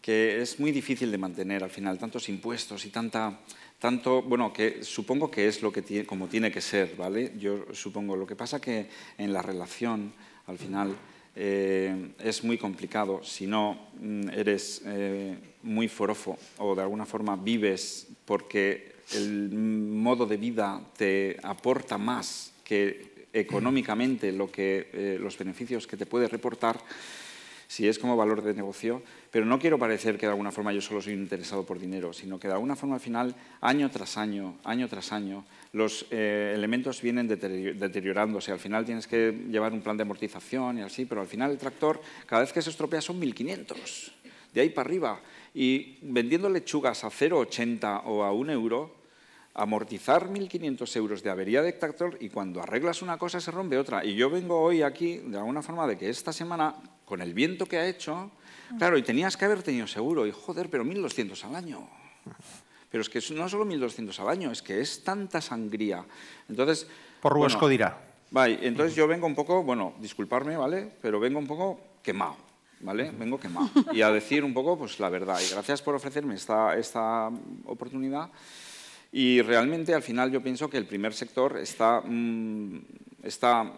que es muy difícil de mantener al final tantos impuestos y tanta, tanto, bueno, que supongo que es lo que como tiene que ser, ¿vale? Yo supongo, lo que pasa que en la relación al final eh, es muy complicado si no mm, eres eh, muy forofo o de alguna forma vives porque el modo de vida te aporta más que económicamente lo que, eh, los beneficios que te puede reportar, si es como valor de negocio, pero no quiero parecer que de alguna forma yo solo soy interesado por dinero, sino que de alguna forma al final, año tras año, año tras año, los eh, elementos vienen deteriorándose. Al final tienes que llevar un plan de amortización y así, pero al final el tractor, cada vez que se estropea son 1.500, de ahí para arriba. Y vendiendo lechugas a 0,80 o a 1 euro, amortizar 1.500 euros de avería de tractor y cuando arreglas una cosa se rompe otra. Y yo vengo hoy aquí de alguna forma de que esta semana, con el viento que ha hecho, claro, y tenías que haber tenido seguro, y joder, pero 1.200 al año. Pero es que no solo 1.200 al año, es que es tanta sangría. Entonces... Por huesco dirá. entonces yo vengo un poco, bueno, disculparme, ¿vale? Pero vengo un poco quemado, ¿vale? Vengo quemado. Y a decir un poco, pues, la verdad. Y gracias por ofrecerme esta, esta oportunidad. Y realmente, al final, yo pienso que el primer sector está, mm, está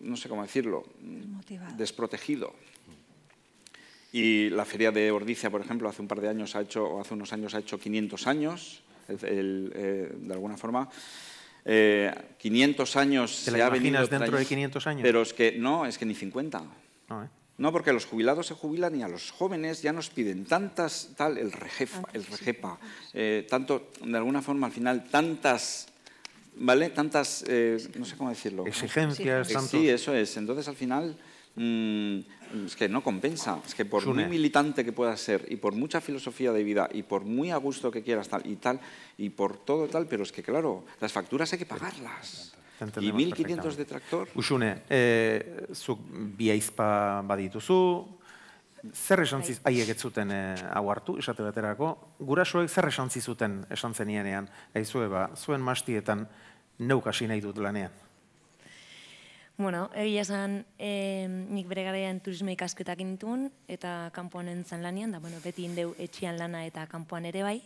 no sé cómo decirlo, desprotegido. Y la feria de ordicia por ejemplo, hace un par de años ha hecho, o hace unos años ha hecho 500 años, eh, de alguna forma. 500 eh, años se ha venido dentro de 500 años? Pero es que no, es que ni 50. No, ¿eh? no porque los jubilados se jubilan y a los jóvenes ya nos piden tantas, tal, el rejefa, ah, el rejepa, tanto, de alguna forma al final, tantas ¿vale? Tantas, no sé cómo decirlo. Exigencias, tanto. Sí, eso es. Entonces, al final, Mm, es que no compensa. Es que por muy militante que puedas ser y por mucha filosofía de vida y por muy a gusto que quieras tal y tal y por todo tal, pero es que claro, las facturas hay que pagarlas. Y 1.500 de tractor Uxune, su eh, bi aizpa badituzu, zer esan ziz, haiek ez zuten e, hau hartu, esate baterako, gurasoek zer esan zizuten esan zenienean, ba, zuen mastietan neukasi nahi dut lanean. Bueno, egia esan, e, nik bere garaian turismo ikasketak intuen, eta kanpoan entzan lanian, da, bueno, beti indeu etxian lana eta kanpoan ere bai.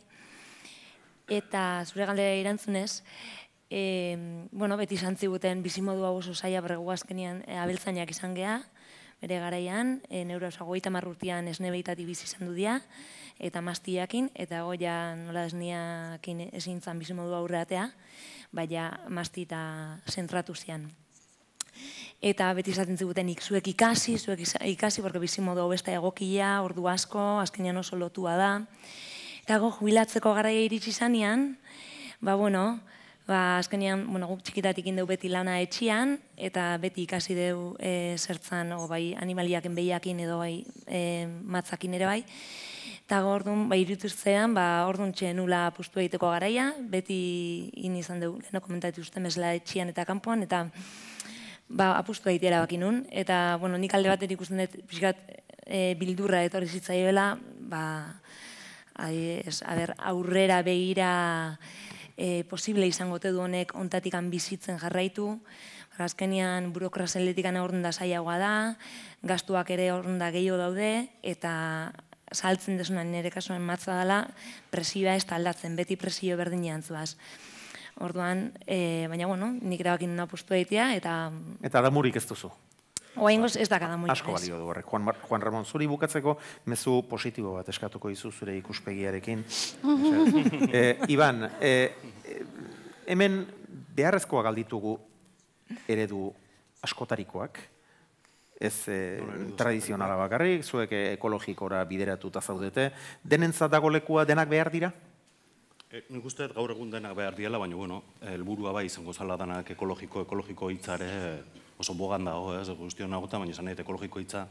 Eta zure galdera irantzunez, e, bueno, beti izan bizimodua oso saia berregu azkenian e, eh, abeltzainak izan gea, bere garaian, e, eh, neuro eta marrurtian esne behitati bizi izan du dia, eta mastiakin, eta goia nola esniakin ezin zan bizimodua aurreatea, baina masti eta zentratu zian. Eta beti izaten ziguten ikzuek ikasi, zuek ikasi, porque bizi modu hau beste egokia, ordu asko, azkenean oso lotua da. Eta go, jubilatzeko garaia iritsi zanean, ba bueno, ba azkenean, bueno, guk txikitatik indau beti lana etxian, eta beti ikasi deu e, zertzan, o bai, animaliaken behiakin edo bai, e, matzakin ere bai. Eta gordun, ba, irutuzean, ba, ordun txenula puztu egiteko garaia, beti in izan dugu, komentatu uste mesela etxian eta kanpoan, eta ba, apustu daitea erabaki nun, eta, bueno, nik alde batetik ikusten dut, pixkat, e, bildurra etorri zitzaioela, ba, ai, es, aurrera beira e, posible izango te du honek ontatik bizitzen jarraitu, azkenian burokrazen letik da zaiagoa da, gastuak ere horren da gehiago daude, eta saltzen desunan nire kasuan matza dela, presioa ez taldatzen, beti presio berdinean zuaz. Orduan, e, baina, bueno, nik erabakin nuna postu egitea, eta... Eta adamurik ez duzu. Oa ingoz, ez daka adamurik. Asko balio du horrek. Juan, Juan Ramon, zuri bukatzeko, mezu positibo bat eskatuko dizu zure ikuspegiarekin. e, Iban, e, hemen beharrezkoa galditugu eredu askotarikoak, ez e, tradizionala bakarrik, zuek eh, ekologikora bideratuta zaudete, denentzat dago lekua denak behar dira? Eh, nik uste gaur egun denak behar diela, baina, bueno, elburua bai izango zala denak ekologiko, ekologiko hitzare eh, oso bogan dago, ez, eh, guztion nagota, baina izan ekologiko hitza.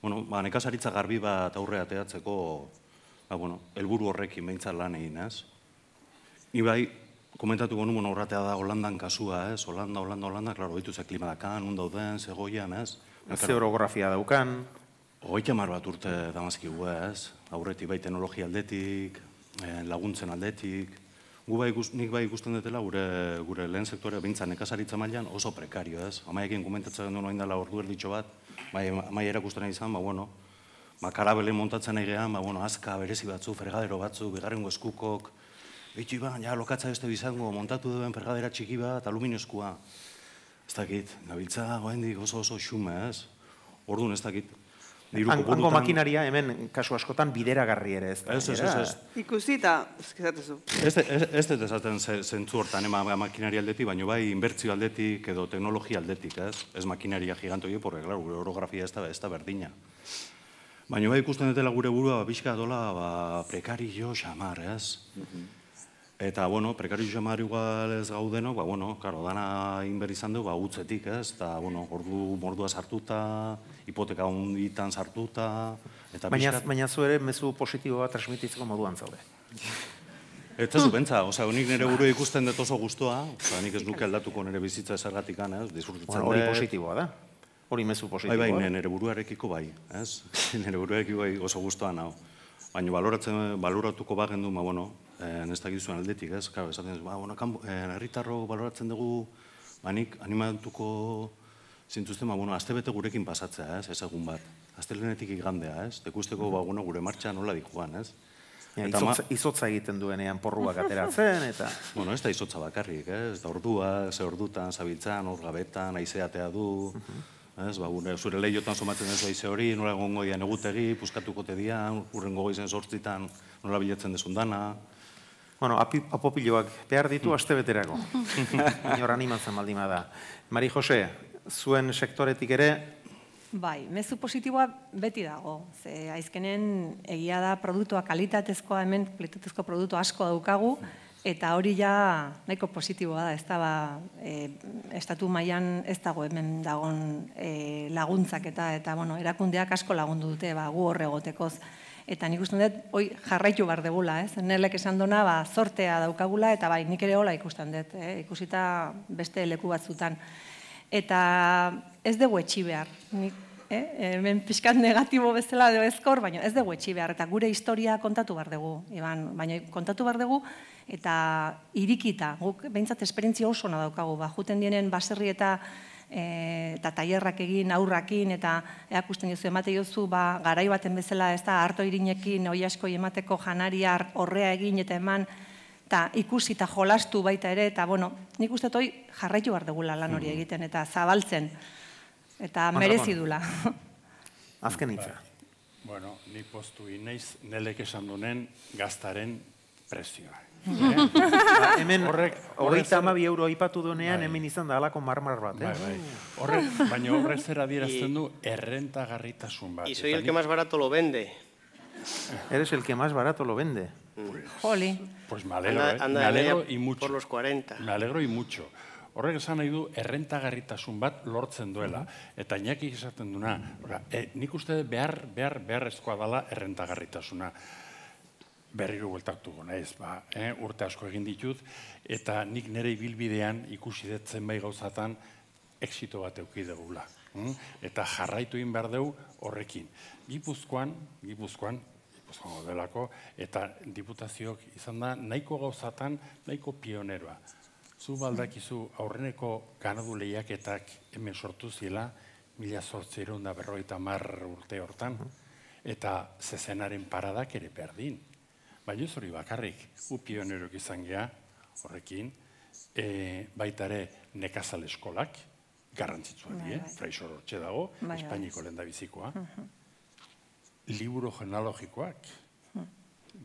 Bueno, ba, nekazaritza garbi bat aurre teatzeko ba, bueno, elburu horrekin behintzat lan egin, ez. Ni bai, komentatu gonu, bueno, horratea da Holandan kasua, ez, Holanda, Holanda, Holanda, klaro, bitu ze klimadakan, undauden, zegoian, ez. Ez orografia daukan. Hoi bat urte damazki ez, aurreti bai aldetik, Eh, laguntzen aldetik, Gu bai, nik bai ikusten detela gure, gure lehen sektorea beintza nekazaritza mailan oso prekario, ez? Amaiekin komentatzen duen oindala ordu erditxo bat, bai, amai erakusten izan, ba, bueno, ba, montatzen nahi gehan, ba, bueno, azka, berezi batzu, fergadero batzu, bigarren eskukok, bitu iban, ja, lokatza beste bizango, montatu duen fergadera txiki bat, aluminioskua. Ez dakit, gabiltza, goendik oso oso xume, ez? Orduan ez Diru An, hango makinaria hemen kasu askotan bideragarri ere ez. Ez, ez, ez. ez. Ikusita, eskizatezu. Ez ez ez, zentzu hortan, ema eh, makinaria aldetik, baino bai inbertzio aldetik edo teknologia aldetik, ez? Ez makinaria gigantoi, porra, klar, gure orografia ez da, ez da berdina. Baino bai ikusten dutela gure burua, bizka ba, dola, ba, prekari jo, xamar, ez? Eta, bueno, prekario jamar igual ez gaudeno, ba, bueno, karo, dana inber izan dugu, ba, utzetik, ez? Eta, bueno, ordu mordua sartuta, hipoteka honditan sartuta, eta baina, Baina zu ere, mezu positiboa transmititzeko moduan zaude. Ez ez du bentza, oza, honik nire buru ikusten dut oso guztua, oza, honik ez nuke aldatuko nire bizitza esergatik ez? Disfrutitzen dut. hori positiboa da. Hori mezu positiboa. Bai, bai, nire buruarekiko bai, ez? Nire buruarekiko bai oso guztua nao baina baloratzen baloratuko ba gendu, ma bueno, eh ez da aldetik, ez? Claro, esaten ba bueno, kanbo, eh herritarro baloratzen dugu ba nik animatuko zintuzte, ma bueno, astebete gurekin pasatzea, ez? Ez egun bat. Astelenetik igandea, ez? Tekusteko ba bueno, gure martxa nola joan. ez? Eta izotza egiten duenean porruak ateratzen eta bueno, ez da izotza bakarrik, ez? Da ordua, ze ordutan zabiltzan, hor gabetan, aizeatea du. Mhm. Ez, ba, gure, zure lehiotan somatzen ez baize hori, nola gongo dian egutegi, puzkatuko te dian, urren gogo izan sortzitan, nola bilatzen dana. Bueno, apopiloak behar ditu aste beterako. Inor animatzen maldima da. Mari Jose, zuen sektoretik ere? Bai, mezu positiboa beti dago. Ze, aizkenen, egia da produktua kalitatezkoa, hemen kalitatezko produktu asko daukagu, Eta hori ja nahiko positiboa da, ez ba, e, estatu mailan ez dago hemen dagon e, laguntzak eta, eta bueno, erakundeak asko lagundu dute, ba, gu horregotekoz. Eta nik uste dut, hoi jarraitu bar degula, ez? Nelek esan dona, ba, zortea daukagula, eta bai, nik ere hola ikusten dut, eh? ikusita beste leku batzutan. Eta ez dugu etxi behar, nik, eh? hemen pixkat negatibo bezala edo ezkor, baina ez dugu etxi behar, eta gure historia kontatu bar dugu, baina kontatu bar dugu, eta irikita, guk behintzat esperientzia oso na daukagu, ba, juten dienen baserri eta e, eta tailerrak egin aurrakin eta erakusten jozu emate jozu ba garaibaten bezala ez da harto irinekin oi asko emateko janaria horrea egin eta eman eta ikusi eta jolastu baita ere eta bueno nik uste toi jarraitu bar degula lan hori mm. egiten eta zabaltzen eta merezi dula azken hitza bueno ni postu inaiz nelek esan duen gaztaren prezioa Bai. Ba, hemen horrek hogeita ama bi euro aipatu donean bai. hemen izan da alako marmar bat. Eh? Bai, horrek, baina horrek zer adierazten du errentagarritasun bat. Isoi, el que más barato lo vende. Eres el que más barato lo vende. Jole. Pues, me alegro, eh. me alegro y mucho. Por los 40. Me alegro y mucho. Horrek esan nahi du errentagarritasun bat lortzen duela. Eta inaki esaten duna, mm -hmm. nik uste behar, behar, behar ezkoa dela errentagarritasuna berriro bueltatu naiz, ba, eh, urte asko egin ditut, eta nik nire ibilbidean ikusi detzen bai gauzatan, exito bat euki Mm? Hm? Eta jarraitu egin behar dugu horrekin. Gipuzkoan, Gipuzkoan, Gipuzkoan delako, eta diputazioak izan da, nahiko gauzatan, nahiko pioneroa. Zu izu aurreneko ganadu lehiaketak hemen sortu zila, mila sortzi da berroita mar urte hortan, eta zezenaren paradak ere berdin. Baina ez hori bakarrik, gu pionerok izan geha horrekin, e, baita ere nekazal eskolak, garrantzitzua die, eh? Bai, bai. fraizor hor txedago, bai, espainiko lehen da bizikoa. Liburo genealogikoak,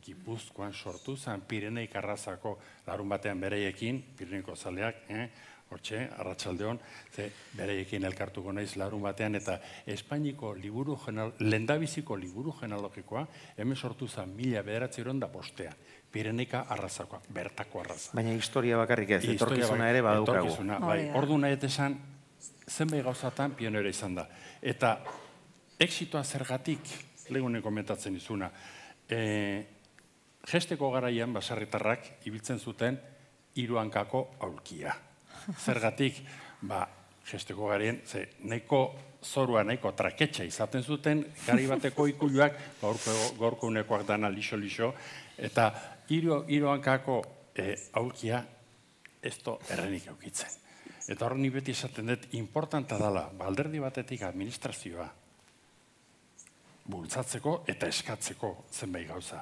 gipuzkoan sortu zen, pirenei arrazako larun batean bereiekin, pireneiko zaleak, eh? Hortxe, arratsaldeon, ze bereiekin elkartuko naiz larun batean eta Espainiko liburu general, lendabiziko liburu genealogikoa hemen sortu zen mila bederatzi da bostean. Pireneka arrazakoa, bertako arraza. Baina historia bakarrik ez, etorkizuna ere badukagu. Etorkizuna, bai, oh, ordu nahi zenbait gauzatan pionera izan da. Eta exitoa zergatik, legunen komentatzen izuna, e, gesteko garaian basarritarrak ibiltzen zuten iruankako aurkia zergatik, ba, gesteko garen, ze, neko zorua, neko traketxa izaten zuten, gari bateko ikuluak, gorko unekoak dana liso-liso, eta hiru iro hankako e, eh, aurkia ez do errenik aukitzen. Eta horren beti esaten dut, importanta dala, balderdi batetik administrazioa bultzatzeko eta eskatzeko zenbait gauza.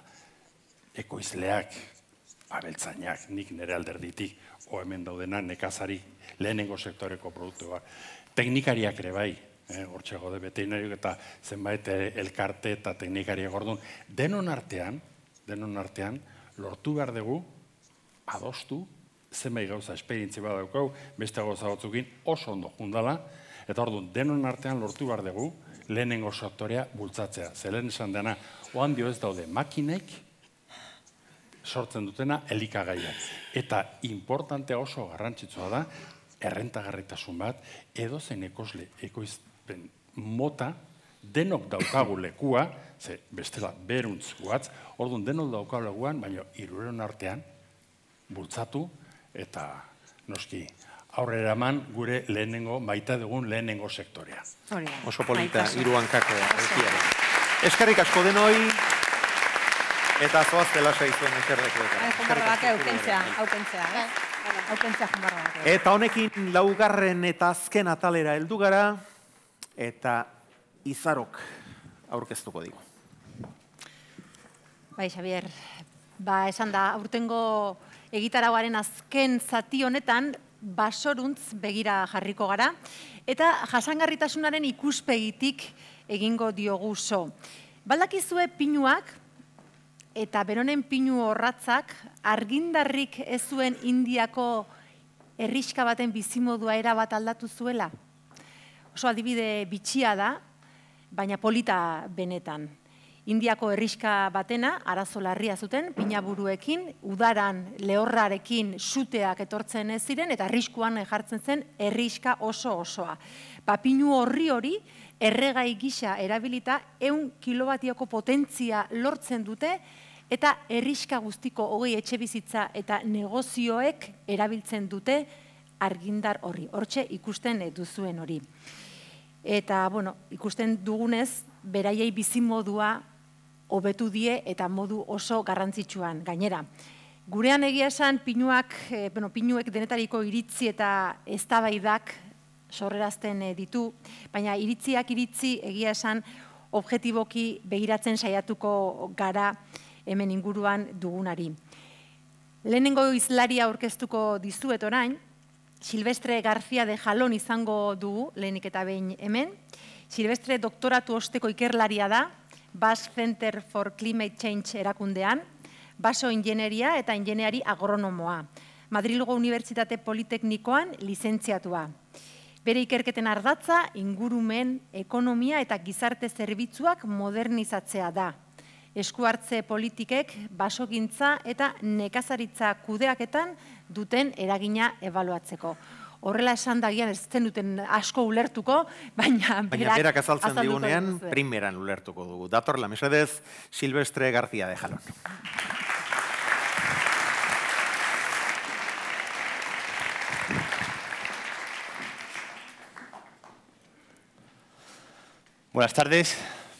Ekoizleak, abeltzainak, nik nire alderditik, o hemen daudena, nekazari, lehenengo sektoreko produktua. Teknikariak ere bai, eh, hortxe gode veterinariok eta zenbait eh, elkarte eta teknikariak orduan. Denon artean, denon artean, lortu behar dugu, adostu, zenbait gauza esperientzi bat daukau, beste gauza batzukin oso ondo jundala, eta orduan, denon artean lortu behar dugu, lehenengo sektorea bultzatzea. Zer esan dena, oan dio ez daude makinek, sortzen dutena elikagaiak. Eta importantea oso garrantzitsua da, errentagarritasun bat, edozen ekosle, ekoizpen mota, denok daukagu lekua, ze bestela beruntz guatz, orduan denok daukagu leguan, baina iruren artean, bultzatu eta noski aurrera gure lehenengo, baita dugun lehenengo sektorea. Oso polita, iruan kako. Eskerrik asko denoi. Eta zoaz dela saizuen eserrekoetan. aukentzea, aukentzea. Eta honekin laugarren eta azken atalera heldu gara, eta izarok aurkeztuko digu. Bai, Xabier, ba, esan da, aurtengo egitaragoaren azken zati honetan, basoruntz begira jarriko gara, eta jasangarritasunaren ikuspegitik egingo diogu zo. Baldakizue pinuak, eta beronen pinu horratzak argindarrik ez zuen Indiako erriska baten bizimodua era bat aldatu zuela. Oso adibide bitxia da, baina polita benetan. Indiako erriska batena arazo larria zuten pinaburuekin, udaran lehorrarekin suteak etortzen ez ziren eta arriskuan jartzen zen erriska oso osoa. Ba, pinu horri hori erregai gisa erabilita 100 kilobatioko potentzia lortzen dute eta erriska guztiko hogei etxe bizitza eta negozioek erabiltzen dute argindar horri. Hortxe ikusten duzuen hori. Eta, bueno, ikusten dugunez, beraiei bizimodua hobetu die eta modu oso garrantzitsuan gainera. Gurean egia esan, pinuak, eh, bueno, pinuek denetariko iritzi eta eztabaidak sorrerazten eh, ditu, baina iritziak iritzi egia esan objektiboki begiratzen saiatuko gara, hemen inguruan dugunari. Lehenengo izlaria orkestuko dizuet orain, Silvestre García de Jalon izango dugu, lehenik eta behin hemen. Silvestre doktoratu osteko ikerlaria da, Bas Center for Climate Change erakundean, baso ingenieria eta ingeniari agronomoa. Madrilgo Unibertsitate Politeknikoan lizentziatua. Bere ikerketen ardatza, ingurumen, ekonomia eta gizarte zerbitzuak modernizatzea da eskuartze politikek basokintza eta nekazaritza kudeaketan duten eragina ebaluatzeko. Horrela esan dagian ez zen duten asko ulertuko, baina baina berak azaltzen digunean primeran ulertuko dugu. Dator la mesedez, Silvestre García de Jalón. Buenas tardes,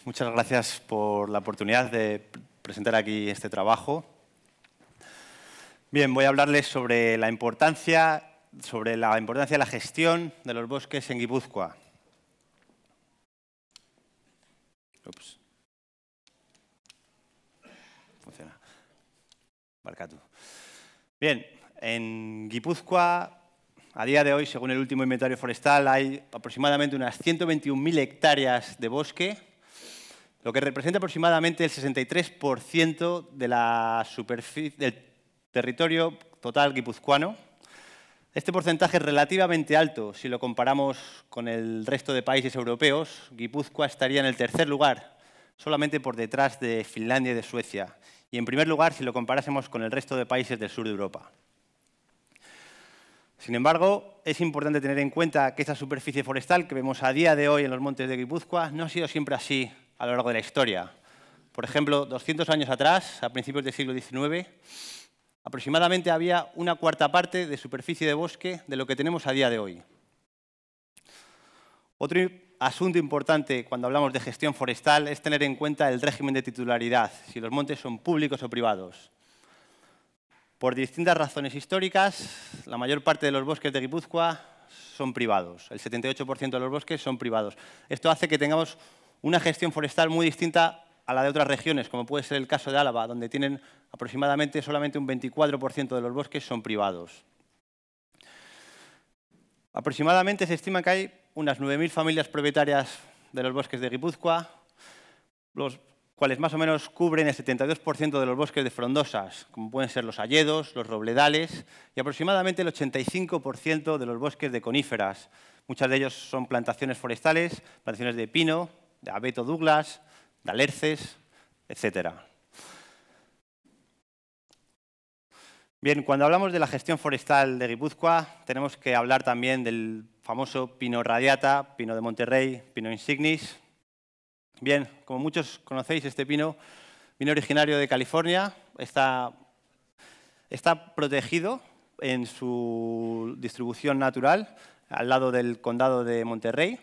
muchas gracias por la oportunidad de presentar aquí este trabajo. Bien, voy a hablarles sobre la importancia, sobre la importancia de la gestión de los bosques en Guipúzcoa. Ups. Funciona. Bien, en Guipúzcoa a día de hoy, según el último inventario forestal, hay aproximadamente unas 121.000 hectáreas de bosque lo que representa aproximadamente el 63% de la del territorio total guipuzcoano. Este porcentaje es relativamente alto si lo comparamos con el resto de países europeos. Guipúzcoa estaría en el tercer lugar, solamente por detrás de Finlandia y de Suecia. Y en primer lugar si lo comparásemos con el resto de países del sur de Europa. Sin embargo, es importante tener en cuenta que esta superficie forestal que vemos a día de hoy en los montes de Guipúzcoa no ha sido siempre así a lo largo de la historia. Por ejemplo, 200 años atrás, a principios del siglo XIX, aproximadamente había una cuarta parte de superficie de bosque de lo que tenemos a día de hoy. Otro asunto importante cuando hablamos de gestión forestal es tener en cuenta el régimen de titularidad, si los montes son públicos o privados. Por distintas razones históricas, la mayor parte de los bosques de Guipúzcoa son privados. El 78% de los bosques son privados. Esto hace que tengamos una gestión forestal muy distinta a la de otras regiones, como puede ser el caso de Álava, donde tienen aproximadamente solamente un 24% de los bosques son privados. Aproximadamente se estima que hay unas 9.000 familias propietarias de los bosques de Guipúzcoa, los cuales más o menos cubren el 72% de los bosques de frondosas, como pueden ser los alledos, los robledales y aproximadamente el 85% de los bosques de coníferas. Muchas de ellos son plantaciones forestales, plantaciones de pino, de Abeto Douglas, de Alerces, etc. Bien, cuando hablamos de la gestión forestal de Guipúzcoa, tenemos que hablar también del famoso pino radiata, pino de Monterrey, pino insignis. Bien, como muchos conocéis, este pino vino originario de California, está, está protegido en su distribución natural, al lado del condado de Monterrey.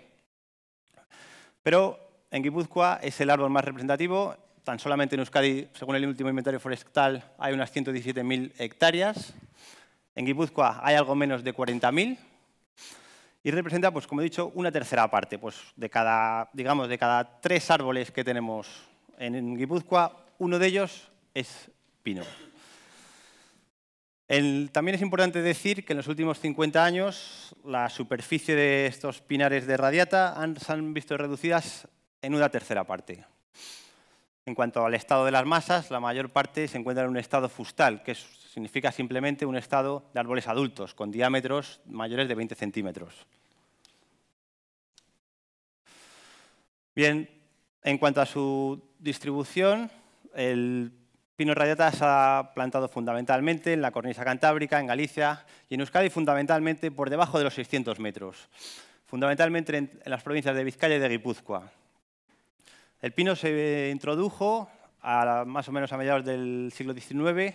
Pero en Guipúzcoa es el árbol más representativo. Tan solamente en Euskadi, según el último inventario forestal, hay unas 117.000 hectáreas. En Guipúzcoa hay algo menos de 40.000 y representa, pues como he dicho, una tercera parte. Pues de cada, digamos, de cada tres árboles que tenemos en Guipúzcoa, uno de ellos es pino. también es importante decir que en los últimos 50 años la superficie de estos pinares de radiata han, se han visto reducidas en una tercera parte. En cuanto al estado de las masas, la mayor parte se encuentra en un estado fustal, que significa simplemente un estado de árboles adultos, con diámetros mayores de 20 centímetros. Bien, en cuanto a su distribución, el pino radiata se ha plantado fundamentalmente en la cornisa cantábrica, en Galicia y en Euskadi, fundamentalmente por debajo de los 600 metros, fundamentalmente en las provincias de Vizcaya y de Guipúzcoa, el pino se introdujo a, más o menos a mediados del siglo XIX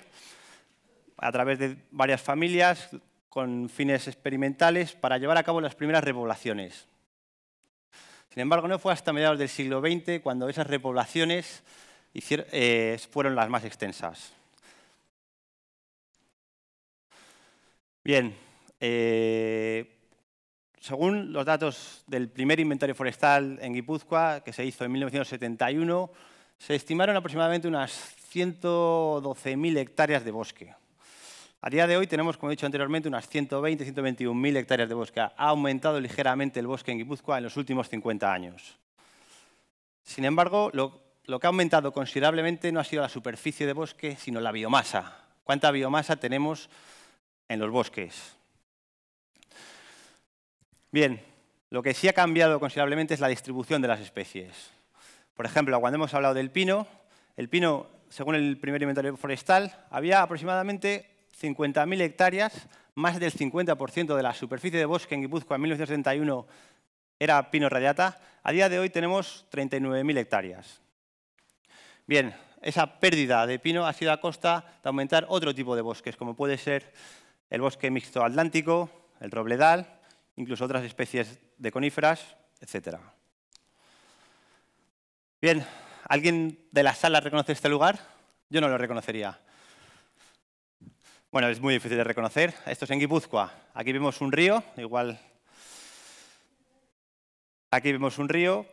a través de varias familias con fines experimentales para llevar a cabo las primeras repoblaciones. Sin embargo, no fue hasta mediados del siglo XX cuando esas repoblaciones eh, fueron las más extensas. Bien, eh, según los datos del primer inventario forestal en Guipúzcoa, que se hizo en 1971, se estimaron aproximadamente unas 112.000 hectáreas de bosque. A día de hoy tenemos, como he dicho anteriormente, unas 120, 121.000 hectáreas de bosque. Ha aumentado ligeramente el bosque en Guipúzcoa en los últimos 50 años. Sin embargo, lo que ha aumentado considerablemente no ha sido la superficie de bosque, sino la biomasa. ¿Cuánta biomasa tenemos en los bosques? Bien, lo que sí ha cambiado considerablemente es la distribución de las especies. Por ejemplo, cuando hemos hablado del pino, el pino, según el primer inventario forestal, había aproximadamente 50.000 hectáreas, más del 50% de la superficie de bosque en Guipúzcoa en 1971 era pino radiata. A día de hoy tenemos 39.000 hectáreas. Bien, esa pérdida de pino ha sido a costa de aumentar otro tipo de bosques, como puede ser el bosque mixto atlántico, el robledal incluso otras especies de coníferas, etc. Bien, ¿alguien de la sala reconoce este lugar? Yo no lo reconocería. Bueno, es muy difícil de reconocer. Esto es en Guipúzcoa. Aquí vemos un río, igual... Aquí vemos un río.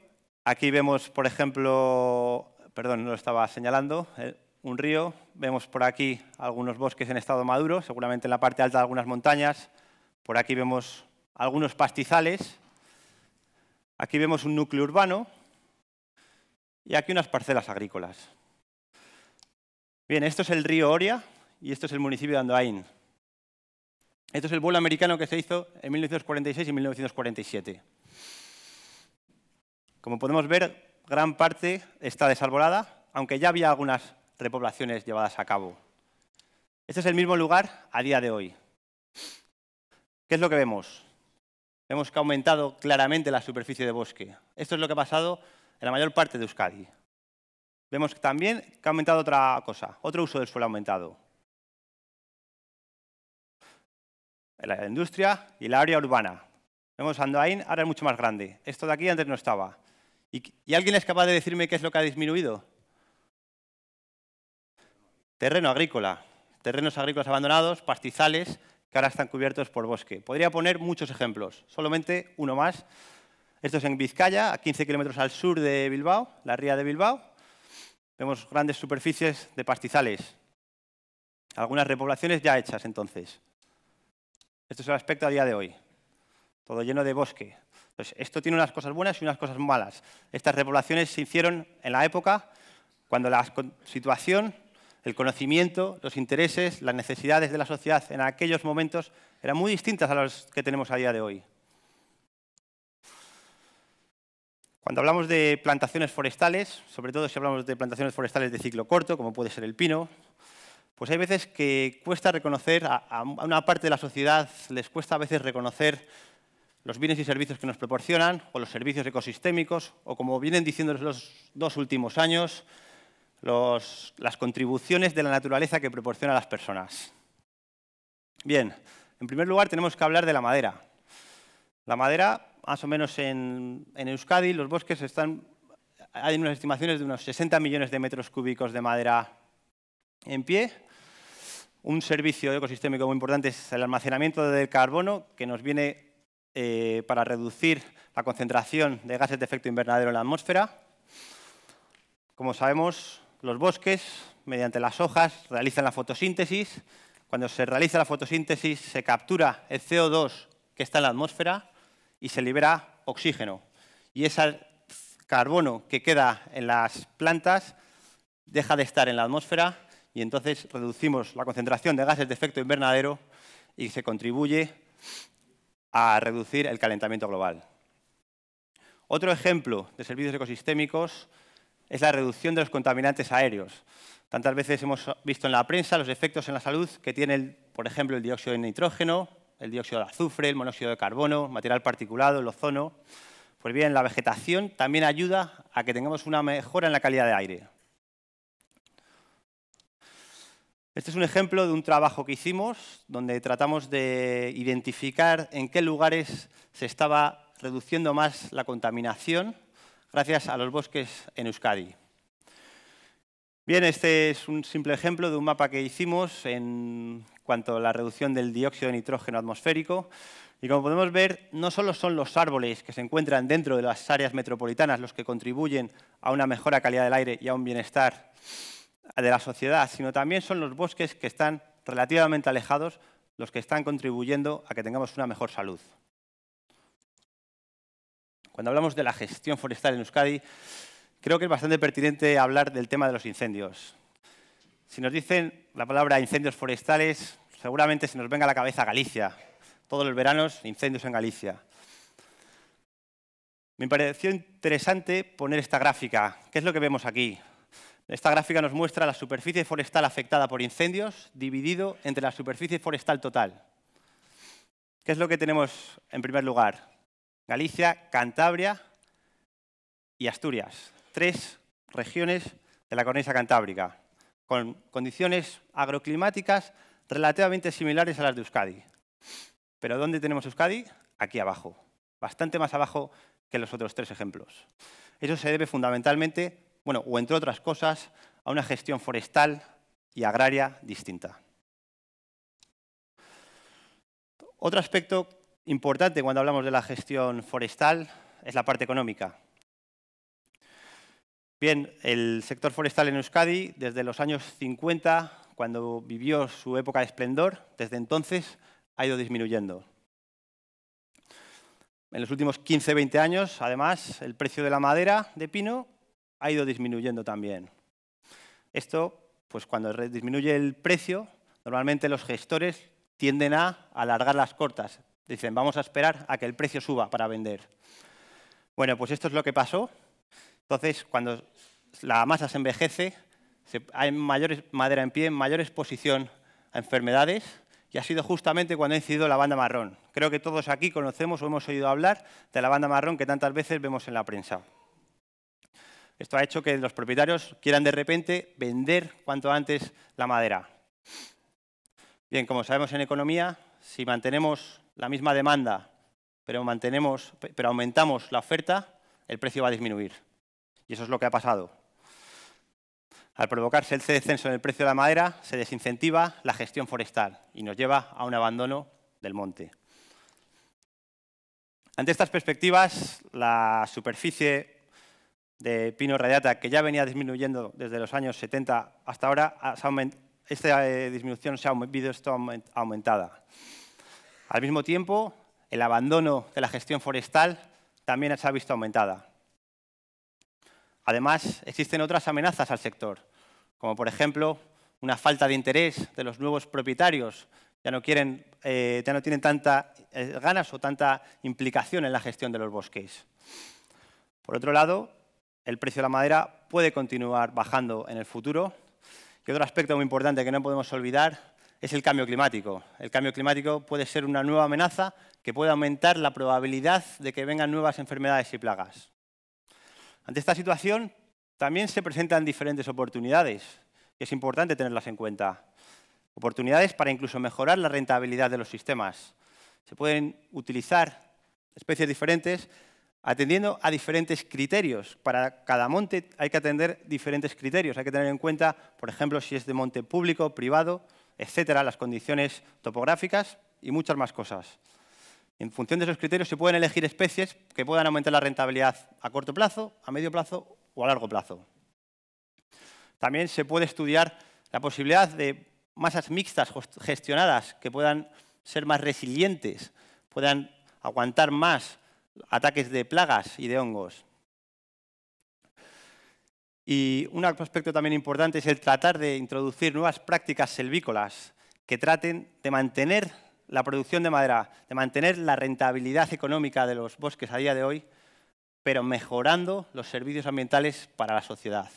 Aquí vemos, por ejemplo, perdón, no lo estaba señalando, eh, un río. Vemos por aquí algunos bosques en estado maduro, seguramente en la parte alta de algunas montañas. Por aquí vemos algunos pastizales. Aquí vemos un núcleo urbano y aquí unas parcelas agrícolas. Bien, esto es el río Oria y esto es el municipio de Andoain. Esto es el vuelo americano que se hizo en 1946 y 1947. Como podemos ver, gran parte está desarbolada, aunque ya había algunas repoblaciones llevadas a cabo. Este es el mismo lugar a día de hoy. ¿Qué es lo que vemos? que ha aumentado claramente la superficie de bosque. Esto es lo que ha pasado en la mayor parte de Euskadi. Vemos también que ha aumentado otra cosa, otro uso del suelo ha aumentado. La industria y la área urbana. Vemos Andoain, ahora es mucho más grande. Esto de aquí antes no estaba. ¿Y alguien es capaz de decirme qué es lo que ha disminuido? Terreno agrícola, terrenos agrícolas abandonados, pastizales, que ahora están cubiertos por bosque. Podría poner muchos ejemplos, solamente uno más. Esto es en Vizcaya, a 15 kilómetros al sur de Bilbao, la ría de Bilbao. Vemos grandes superficies de pastizales. Algunas repoblaciones ya hechas entonces. Esto es el aspecto a día de hoy. Todo lleno de bosque. esto tiene unas cosas buenas y unas cosas malas. Estas repoblaciones se hicieron en la época cuando la situación el conocimiento, los intereses, las necesidades de la sociedad en aquellos momentos eran muy distintas a las que tenemos a día de hoy. Cuando hablamos de plantaciones forestales, sobre todo si hablamos de plantaciones forestales de ciclo corto, como puede ser el pino, pues hay veces que cuesta reconocer, a, una parte de la sociedad les cuesta a veces reconocer los bienes y servicios que nos proporcionan, o los servicios ecosistémicos, o como vienen diciendo los dos últimos años, las contribuciones de la naturaleza que proporciona a las personas. Bien, en primer lugar tenemos que hablar de la madera. La madera, más o menos en, Euskadi, los bosques están, hay unas estimaciones de unos 60 millones de metros cúbicos de madera en pie. Un servicio ecosistémico muy importante es el almacenamiento del carbono, que nos viene eh, para reducir la concentración de gases de efecto invernadero en la atmósfera. Como sabemos, los bosques, mediante las hojas, realizan la fotosíntesis. Cuando se realiza la fotosíntesis, se captura el CO2 que está en la atmósfera y se libera oxígeno. Y ese carbono que queda en las plantas deja de estar en la atmósfera y entonces reducimos la concentración de gases de efecto invernadero y se contribuye a reducir el calentamiento global. Otro ejemplo de servicios ecosistémicos es la reducción de los contaminantes aéreos. Tantas veces hemos visto en la prensa los efectos en la salud que tiene, por ejemplo, el dióxido de nitrógeno, el dióxido de azufre, el monóxido de carbono, material particulado, el ozono. Pues bien, la vegetación también ayuda a que tengamos una mejora en la calidad de aire. Este es un ejemplo de un trabajo que hicimos donde tratamos de identificar en qué lugares se estaba reduciendo más la contaminación gracias a los bosques en Euskadi. Bien, este es un simple ejemplo de un mapa que hicimos en cuanto a la reducción del dióxido de nitrógeno atmosférico. Y como podemos ver, no solo son los árboles que se encuentran dentro de las áreas metropolitanas los que contribuyen a una mejora calidad del aire y a un bienestar de la sociedad, sino también son los bosques que están relativamente alejados los que están contribuyendo a que tengamos una mejor salud. Cuando hablamos de la gestión forestal en Euskadi, creo que es bastante pertinente hablar del tema de los incendios. Si nos dicen la palabra incendios forestales, seguramente se nos venga a la cabeza Galicia. Todos los veranos, incendios en Galicia. Me pareció interesante poner esta gráfica. ¿Qué es lo que vemos aquí? Esta gráfica nos muestra la superficie forestal afectada por incendios dividido entre la superficie forestal total. ¿Qué es lo que tenemos en primer lugar? Galicia, Cantabria y Asturias. Tres regiones de la cornisa cantábrica, con condiciones agroclimáticas relativamente similares a las de Euskadi. Pero ¿dónde tenemos Euskadi? Aquí abajo, bastante más abajo que los otros tres ejemplos. Eso se debe fundamentalmente, bueno, o entre otras cosas, a una gestión forestal y agraria distinta. Otro aspecto importante cuando hablamos de la gestión forestal es la parte económica. Bien, el sector forestal en Euskadi, desde los años 50, cuando vivió su época de esplendor, desde entonces ha ido disminuyendo. En los últimos 15-20 años, además, el precio de la madera de pino ha ido disminuyendo también. Esto, pues cuando disminuye el precio, normalmente los gestores tienden a alargar las cortas, Dicen, vamos a esperar a que el precio suba para vender. Bueno, pues esto es lo que pasó. Entonces, cuando la masa se envejece, hay mayor madera en pie, mayor exposición a enfermedades, y ha sido justamente cuando ha incidido la banda marrón. Creo que todos aquí conocemos o hemos oído hablar de la banda marrón que tantas veces vemos en la prensa. Esto ha hecho que los propietarios quieran de repente vender cuanto antes la madera. Bien, como sabemos en economía, si mantenemos la misma demanda, pero, pero aumentamos la oferta, el precio va a disminuir. Y eso es lo que ha pasado. Al provocarse el descenso en el precio de la madera, se desincentiva la gestión forestal y nos lleva a un abandono del monte. Ante estas perspectivas, la superficie de pino radiata, que ya venía disminuyendo desde los años 70 hasta ahora, esta eh, disminución se ha visto aumentada. Al mismo tiempo, el abandono de la gestión forestal también se ha visto aumentada. Además, existen otras amenazas al sector, como por ejemplo una falta de interés de los nuevos propietarios, ya no, quieren, eh, ya no tienen tanta eh, ganas o tanta implicación en la gestión de los bosques. Por otro lado, el precio de la madera puede continuar bajando en el futuro. Y otro aspecto muy importante que no podemos olvidar es el cambio climático. El cambio climático puede ser una nueva amenaza que puede aumentar la probabilidad de que vengan nuevas enfermedades y plagas. Ante esta situación también se presentan diferentes oportunidades y es importante tenerlas en cuenta. Oportunidades para incluso mejorar la rentabilidad de los sistemas. Se pueden utilizar especies diferentes atendiendo a diferentes criterios. Para cada monte hay que atender diferentes criterios. Hay que tener en cuenta, por ejemplo, si es de monte público, privado, etcétera, las condiciones topográficas y muchas más cosas. En función de esos criterios se pueden elegir especies que puedan aumentar la rentabilidad a corto plazo, a medio plazo o a largo plazo. También se puede estudiar la posibilidad de masas mixtas gestionadas que puedan ser más resilientes, puedan aguantar más ataques de plagas y de hongos. Y un aspecto también importante es el tratar de introducir nuevas prácticas silvícolas que traten de mantener la producción de madera, de mantener la rentabilidad económica de los bosques a día de hoy, pero mejorando los servicios ambientales para la sociedad.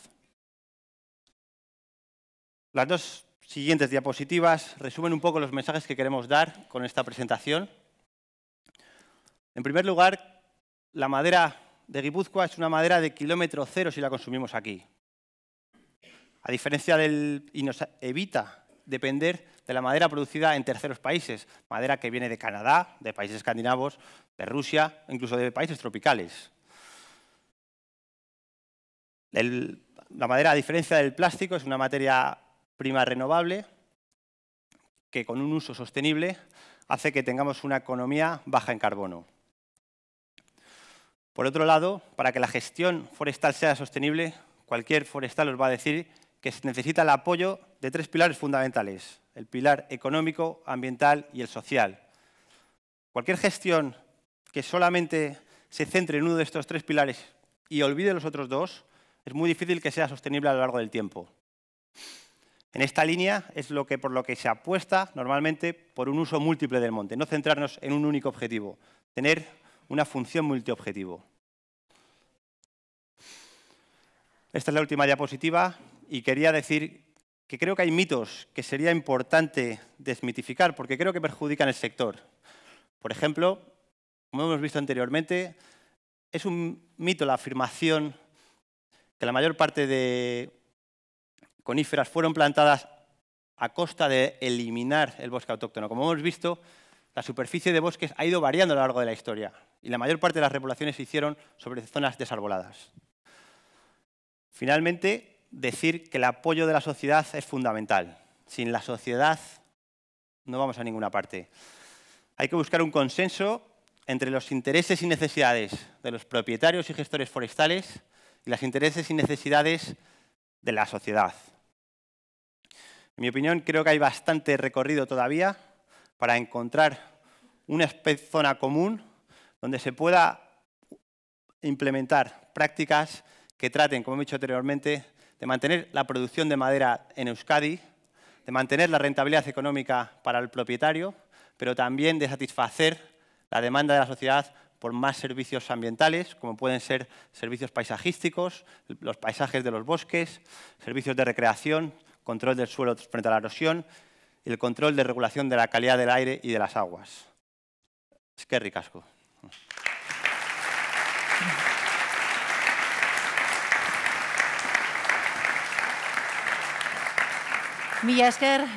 Las dos siguientes diapositivas resumen un poco los mensajes que queremos dar con esta presentación. En primer lugar, la madera de Guipúzcoa es una madera de kilómetro cero si la consumimos aquí. A diferencia del... y nos evita depender de la madera producida en terceros países, madera que viene de Canadá, de países escandinavos, de Rusia, incluso de países tropicales. la madera, a diferencia del plástico, es una materia prima renovable que con un uso sostenible hace que tengamos una economía baja en carbono. Por otro lado, para que la gestión forestal sea sostenible, cualquier forestal os va a decir que se necesita el apoyo de tres pilares fundamentales, el pilar económico, ambiental y el social. Cualquier gestión que solamente se centre en uno de estos tres pilares y olvide los otros dos, es muy difícil que sea sostenible a lo largo del tiempo. En esta línea es lo que, por lo que se apuesta normalmente por un uso múltiple del monte, no centrarnos en un único objetivo, tener una función multiobjetivo. Esta es la última diapositiva y quería decir que creo que hay mitos que sería importante desmitificar porque creo que perjudican el sector. Por ejemplo, como hemos visto anteriormente, es un mito la afirmación que la mayor parte de coníferas fueron plantadas a costa de eliminar el bosque autóctono. Como hemos visto, la superficie de bosques ha ido variando a lo largo de la historia y la mayor parte de las repoblaciones se hicieron sobre zonas desarboladas. Finalmente, decir que el apoyo de la sociedad es fundamental. Sin la sociedad no vamos a ninguna parte. Hay que buscar un consenso entre los intereses y necesidades de los propietarios y gestores forestales y los intereses y necesidades de la sociedad. En mi opinión, creo que hay bastante recorrido todavía para encontrar una zona común donde se pueda implementar prácticas que traten, como he dicho anteriormente, de mantener la producción de madera en Euskadi, de mantener la rentabilidad económica para el propietario, pero también de satisfacer la demanda de la sociedad por más servicios ambientales, como pueden ser servicios paisajísticos, los paisajes de los bosques, servicios de recreación, control del suelo frente a la erosión, el control de regulación de la calidad del aire y de las aguas. Es que ricasco.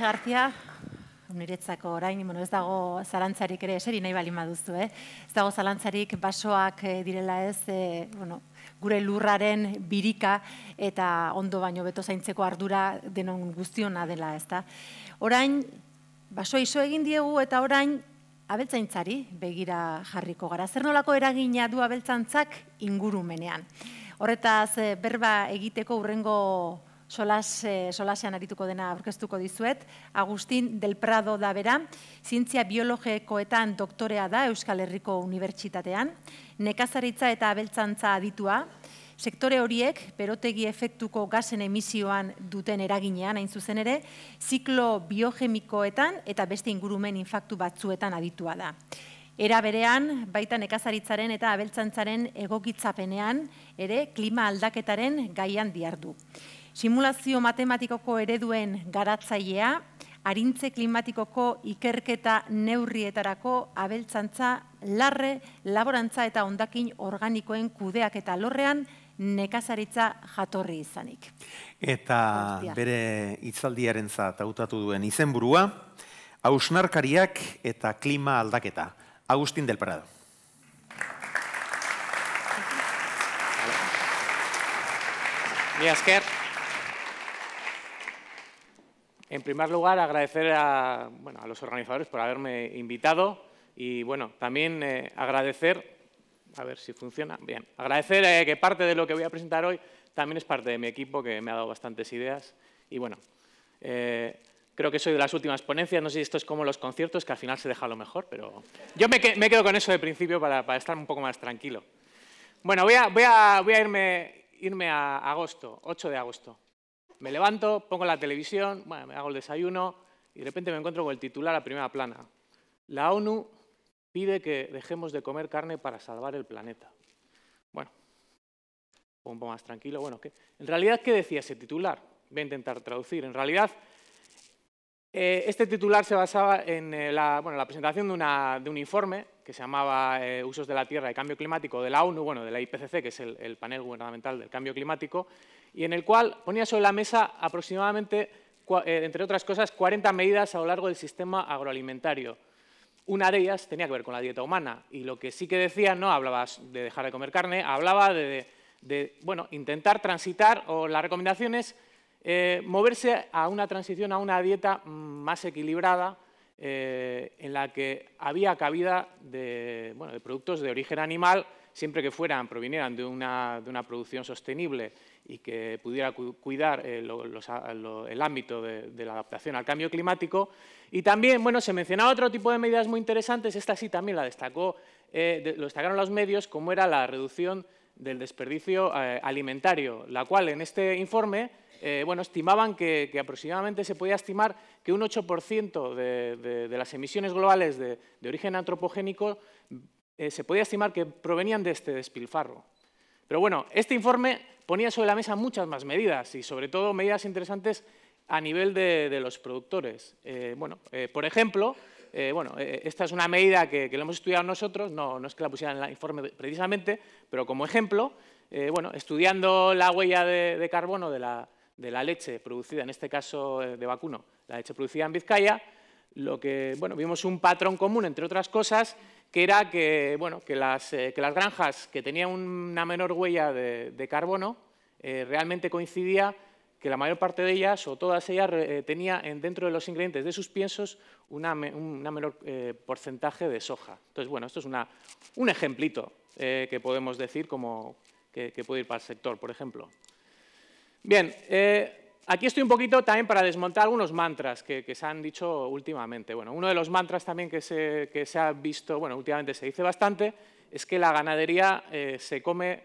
García, Niretzako orain, bueno, ez dago zalantzarik ere, eseri nahi bali maduzu, eh? ez dago zalantzarik basoak eh, direla ez, e, bueno, gure lurraren birika eta ondo baino beto zaintzeko ardura denon guztiona dela ezta. da. Orain, basoa iso egin diegu eta orain abeltzaintzari begira jarriko gara. Zer nolako eragina du abeltzantzak ingurumenean. Horretaz, berba egiteko urrengo solas, eh, solasean arituko dena aurkeztuko dizuet, Agustin del Prado da bera, zientzia biologekoetan doktorea da Euskal Herriko Unibertsitatean, nekazaritza eta abeltzantza aditua, sektore horiek perotegi efektuko gasen emisioan duten eraginean hain zuzen ere, ziklo biogemikoetan eta beste ingurumen infaktu batzuetan aditua da. Era berean, baita nekazaritzaren eta abeltzantzaren egokitzapenean ere klima aldaketaren gaian diardu. du simulazio matematikoko ereduen garatzailea, arintze klimatikoko ikerketa neurrietarako abeltzantza, larre, laborantza eta ondakin organikoen kudeak eta lorrean nekazaritza jatorri izanik. Eta bere itzaldiaren zat hautatu duen izenburua, hausnarkariak eta klima aldaketa. Agustin del Prado. Mi asker. En primer lugar, agradecer a, los organizadores por haberme invitado y bueno, también eh, agradecer, a ver si funciona, bien, agradecer eh, que parte de lo que voy a presentar hoy también es parte de mi equipo que me ha dado bastantes ideas y bueno, eh, creo que soy de las últimas ponencias, no sé si esto es como los conciertos, que al final se deja lo mejor, pero yo me, quedo con eso de principio para, estar un poco más tranquilo. Bueno, voy a, voy a, voy a irme, irme a agosto, 8 de agosto. Me levanto, pongo la televisión, me hago el desayuno y de repente me encuentro con el titular a primera plana. La ONU pide que dejemos de comer carne para salvar el planeta. Bueno, un poco más tranquilo. Bueno, ¿qué? ¿en realidad qué decía ese titular? Voy a intentar traducir. En realidad, eh, este titular se basaba en eh, la, presentación de, un informe que se llamaba eh, Usos de la Tierra y Cambio Climático de la ONU, bueno, de la IPCC, que es el panel gubernamental del cambio climático, y en el cual ponía sobre la mesa aproximadamente, eh, entre otras cosas, 40 medidas a lo largo del sistema agroalimentario. Una de ellas tenía que ver con la dieta humana y lo que sí que decía no hablaba de dejar de comer carne, hablaba de, bueno, intentar transitar o las recomendaciones eh, moverse a una transición a una dieta más equilibrada eh, en la que había cabida de productos de origen animal siempre que fueran, provinieran de una, de una producción sostenible y que pudiera cuidar eh, el ámbito de, la adaptación al cambio climático. Y también, bueno, se mencionaba otro tipo de medidas muy interesantes, esta sí también la destacó, eh, lo destacaron los medios, como era la reducción del desperdicio eh, alimentario, la cual en este informe bueno, estimaban que, que, aproximadamente se podía estimar que un 8% de, las emisiones globales de origen antropogénico eh, se podía estimar que provenían de este despilfarro. Pero bueno, este informe ponía sobre la mesa muchas más medidas y sobre todo medidas interesantes a nivel de, los productores. Eh, bueno, eh, por ejemplo, bueno, esta es una medida que, lo hemos estudiado nosotros, no, no es que la pusieran en el informe precisamente, pero como ejemplo, bueno, estudiando la huella de, carbono de la, leche producida, en este caso de vacuno, la leche producida en Vizcaya, lo que, bueno, vimos un patrón común, entre otras cosas, que era que, bueno, que, las, eh, las granjas que tenían una menor huella de, carbono eh, realmente coincidía que la mayor parte de ellas o todas ellas tenían eh, tenía dentro de los ingredientes de sus piensos una, menor porcentaje de soja. Entonces, bueno, esto es una, un ejemplito que podemos decir como que, que, puede ir para el sector, por ejemplo. Bien, Aquí estoy un poquito también para desmontar algunos mantras que, se han dicho últimamente. Bueno, uno de los mantras también que se, ha visto, bueno, últimamente se dice bastante, es que la ganadería eh, se come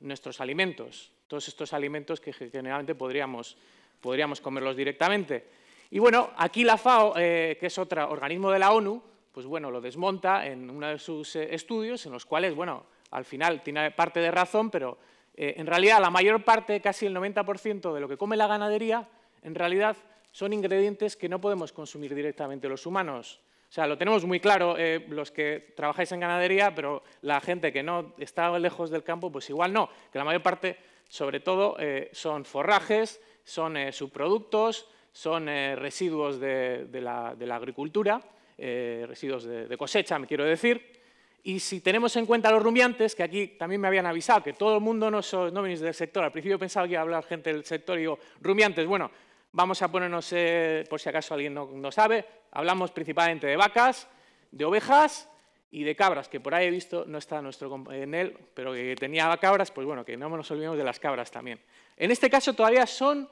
nuestros alimentos, todos estos alimentos que generalmente podríamos, podríamos comerlos directamente. Y bueno, aquí la FAO, eh, que es otro organismo de la ONU, pues bueno, lo desmonta en uno de sus eh, estudios, en los cuales, bueno, al final tiene parte de razón, pero eh, en realidad, la mayor parte, casi el 90% de lo que come la ganadería, en realidad son ingredientes que no podemos consumir directamente los humanos. O sea, lo tenemos muy claro eh, los que trabajáis en ganadería, pero la gente que no está lejos del campo, pues igual no, que la mayor parte, sobre todo, eh, son forrajes, son subproductos, son residuos de, la, agricultura, residuos de cosecha, me quiero decir, y si tenemos en cuenta los rumiantes, que aquí también me habían avisado, que todo el mundo no, no venís del sector, al principio pensaba que iba a hablar gente del sector y digo, rumiantes, bueno, vamos a ponernos, eh, por si acaso alguien no, sabe, hablamos principalmente de vacas, de ovejas y de cabras, que por ahí he visto, no está nuestro en él, pero que tenía cabras, pues bueno, que no nos olvidemos de las cabras también. En este caso todavía son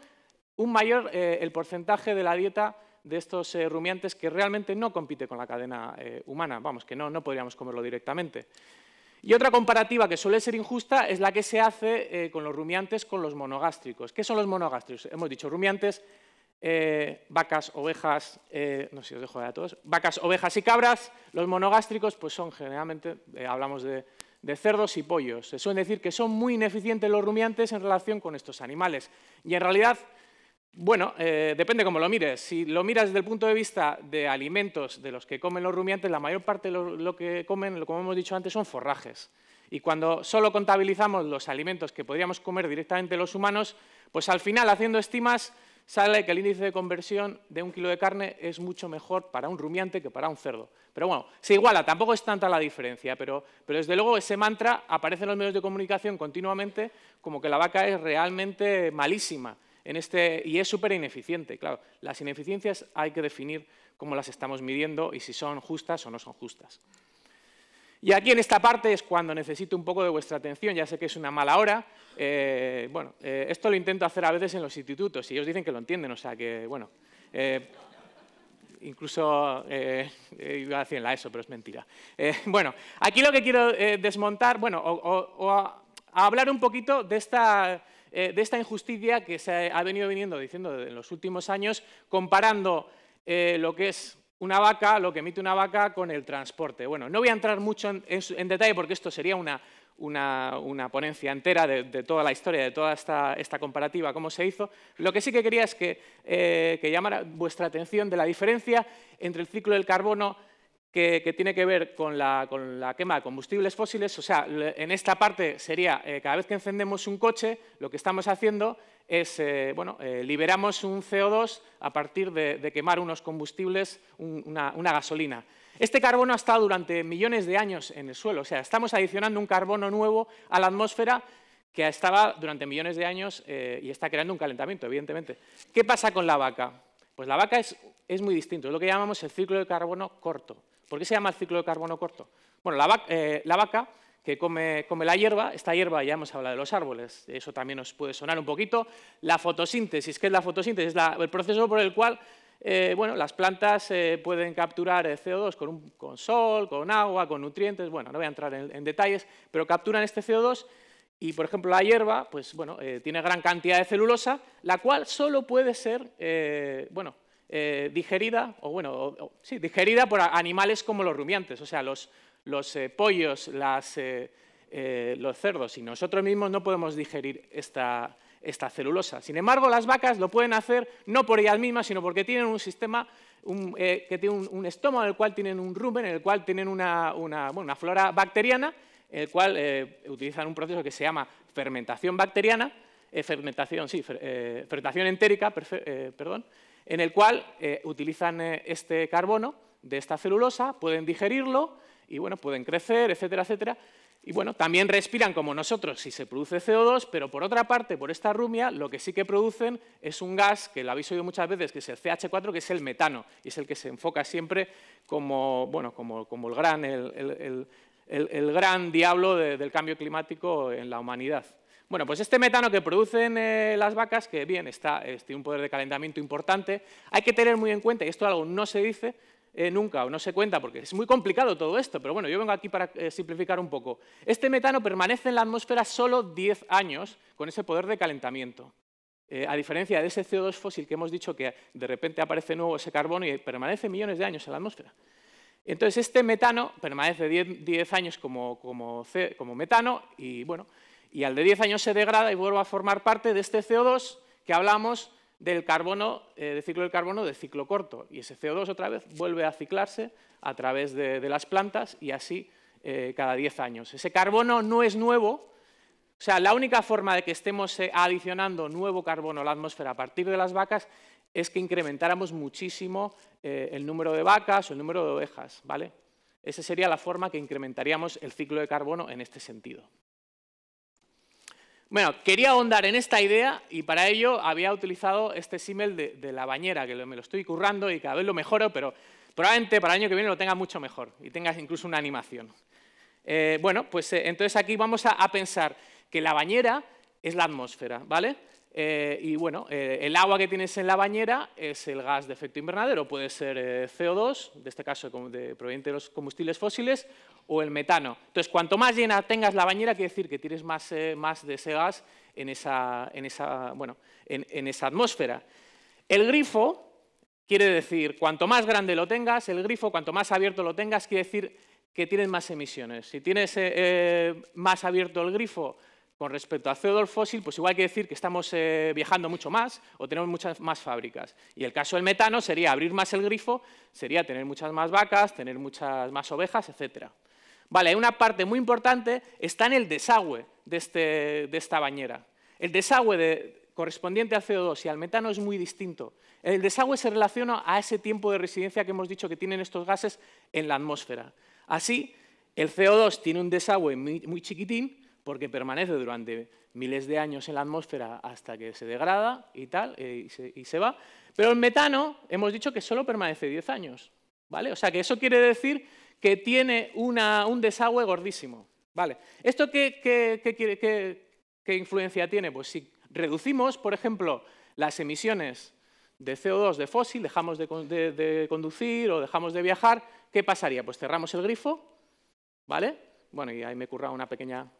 un mayor eh, el porcentaje de la dieta de estos eh, rumiantes que realmente no compite con la cadena eh, humana, vamos, que no, no podríamos comerlo directamente. Y otra comparativa que suele ser injusta es la que se hace eh, con los rumiantes con los monogástricos. ¿Qué son los monogástricos? Hemos dicho rumiantes, vacas, ovejas, no sé si os dejo de todos, vacas, ovejas y cabras. Los monogástricos pues son generalmente, hablamos de, de, cerdos y pollos. Se suele decir que son muy ineficientes los rumiantes en relación con estos animales. Y en realidad bueno, eh, depende cómo lo mires. Si lo miras desde el punto de vista de alimentos de los que comen los rumiantes, la mayor parte de lo, que comen, como hemos dicho antes, son forrajes. Y cuando solo contabilizamos los alimentos que podríamos comer directamente los humanos, pues al final, haciendo estimas, sale que el índice de conversión de un kilo de carne es mucho mejor para un rumiante que para un cerdo. Pero bueno, se iguala, tampoco es tanta la diferencia, pero, pero desde luego ese mantra aparece en los medios de comunicación continuamente como que la vaca es realmente malísima este, y es súper ineficiente, claro. Las ineficiencias hay que definir cómo las estamos midiendo y si son justas o no son justas. Y aquí en esta parte es cuando necesito un poco de vuestra atención, ya sé que es una mala hora. Eh, bueno, eh, esto lo intento hacer a veces en los institutos y ellos dicen que lo entienden, o sea que, bueno, eh, incluso iba a decir en la ESO, pero es mentira. bueno, aquí lo que quiero desmontar, bueno, o, hablar un poquito de esta eh, de esta injusticia que se ha venido viniendo diciendo en los últimos años, comparando eh, lo que es una vaca, lo que emite una vaca con el transporte. Bueno, no voy a entrar mucho en, detalle porque esto sería una, ponencia entera de, toda la historia, de toda esta, comparativa, cómo se hizo. Lo que sí que quería es que, eh, que llamara vuestra atención de la diferencia entre el ciclo del carbono que, tiene que ver con la, quema de combustibles fósiles. O sea, en esta parte sería, eh, cada vez que encendemos un coche, lo que estamos haciendo es, eh, bueno, eh, liberamos un CO2 a partir de, quemar unos combustibles, una, gasolina. Este carbono ha estado durante millones de años en el suelo, o sea, estamos adicionando un carbono nuevo a la atmósfera que estaba durante millones de años y está creando un calentamiento, evidentemente. ¿Qué pasa con la vaca? Pues la vaca es, es muy distinto, es lo que llamamos el ciclo de carbono corto. ¿Por qué se llama el ciclo de carbono corto? Bueno, la, eh, vaca, que come, la hierba, esta hierba ya hemos hablado de los árboles, eso también nos puede sonar un poquito. La fotosíntesis, ¿qué es la fotosíntesis? Es el proceso por el cual eh, bueno, las plantas eh, pueden capturar CO2 con, sol, con agua, con nutrientes, bueno, no voy a entrar en, en, detalles, pero capturan este CO2 y, por ejemplo, la hierba, pues bueno, tiene gran cantidad de celulosa, la cual solo puede ser, bueno, eh, digerida, o bueno, sí, digerida por animales como los rumiantes, o sea, los, eh, pollos, eh, los cerdos, y nosotros mismos no podemos digerir esta, esta celulosa. Sin embargo, las vacas lo pueden hacer no por ellas mismas, sino porque tienen un sistema un, que tiene un, estómago en el cual tienen un rumen, en el cual tienen una, flora bacteriana, en el cual utilizan un proceso que se llama fermentación bacteriana, fermentación, sí, fermentación entérica, perdón, en el cual eh, utilizan eh, este carbono de esta celulosa, pueden digerirlo y bueno, pueden crecer, etcétera, etcétera. Y bueno, también respiran como nosotros si se produce CO2, pero por otra parte, por esta rumia, lo que sí que producen es un gas, que lo habéis oído muchas veces, que es el CH4, que es el metano, y es el que se enfoca siempre como, bueno, como, como el, gran, el, gran diablo del cambio climático en la humanidad. Bueno, pues este metano que producen eh, las vacas, que bien, está, eh, tiene un poder de calentamiento importante, hay que tener muy en cuenta, y esto algo no se dice eh, nunca o no se cuenta porque es muy complicado todo esto, pero bueno, yo vengo aquí para simplificar un poco. Este metano permanece en la atmósfera solo 10 años con ese poder de calentamiento. a diferencia de ese CO2 fósil que hemos dicho que de repente aparece nuevo ese carbono y permanece millones de años en la atmósfera. Entonces, este metano permanece 10, años como, como metano y, bueno, y al de 10 años se degrada y vuelve a formar parte de este CO2 que hablamos del carbono, eh, ciclo del carbono de ciclo corto. Y ese CO2 otra vez vuelve a ciclarse a través de, las plantas y así eh, cada 10 años. Ese carbono no es nuevo, o sea, la única forma de que estemos eh, adicionando nuevo carbono a la atmósfera a partir de las vacas es que incrementáramos muchísimo el número de vacas o el número de ovejas, ¿vale? Esa sería la forma que incrementaríamos el ciclo de carbono en este sentido. Bueno, quería ahondar en esta idea y para ello había utilizado este símil de, la bañera, que me lo estoy currando y cada vez lo mejoro, pero probablemente para el año que viene lo tenga mucho mejor y tenga incluso una animación. Eh, bueno, pues eh, entonces aquí vamos a pensar que la bañera es la atmósfera, ¿vale? Eh, y bueno, eh, el agua que tienes en la bañera es el gas de efecto invernadero, puede ser eh, CO2, en este caso de, proveniente de los combustibles fósiles, o el metano. Entonces, cuanto más llena tengas la bañera, quiere decir que tienes más, de ese gas en esa, en esa atmósfera. El grifo quiere decir, cuanto más grande lo tengas, el grifo, cuanto más abierto lo tengas, quiere decir que tienes más emisiones. Si tienes más abierto el grifo, con respecto al CO2 fósil, pues igual hay que decir que estamos eh, viajando mucho más o tenemos muchas más fábricas. Y el caso del metano sería abrir más el grifo, sería tener muchas más vacas, tener muchas más ovejas, etcétera. Vale, una parte muy importante está en el desagüe de, este, esta bañera. El desagüe correspondiente al CO2 y al metano es muy distinto. El desagüe se relaciona a ese tiempo de residencia que hemos dicho que tienen estos gases en la atmósfera. Así, el CO2 tiene un desagüe muy chiquitín, porque permanece durante miles de años en la atmósfera hasta que se degrada y tal, eh, y, se, va. Pero el metano, hemos dicho que solo permanece 10 años, ¿vale? O sea que eso quiere decir que tiene un desagüe gordísimo, ¿vale? ¿Esto qué, qué, influencia tiene? Pues si reducimos, por ejemplo, las emisiones de CO2 de fósil, dejamos de, conducir o dejamos de viajar, ¿qué pasaría? Pues cerramos el grifo, ¿vale? Bueno, y ahí me he currado una pequeña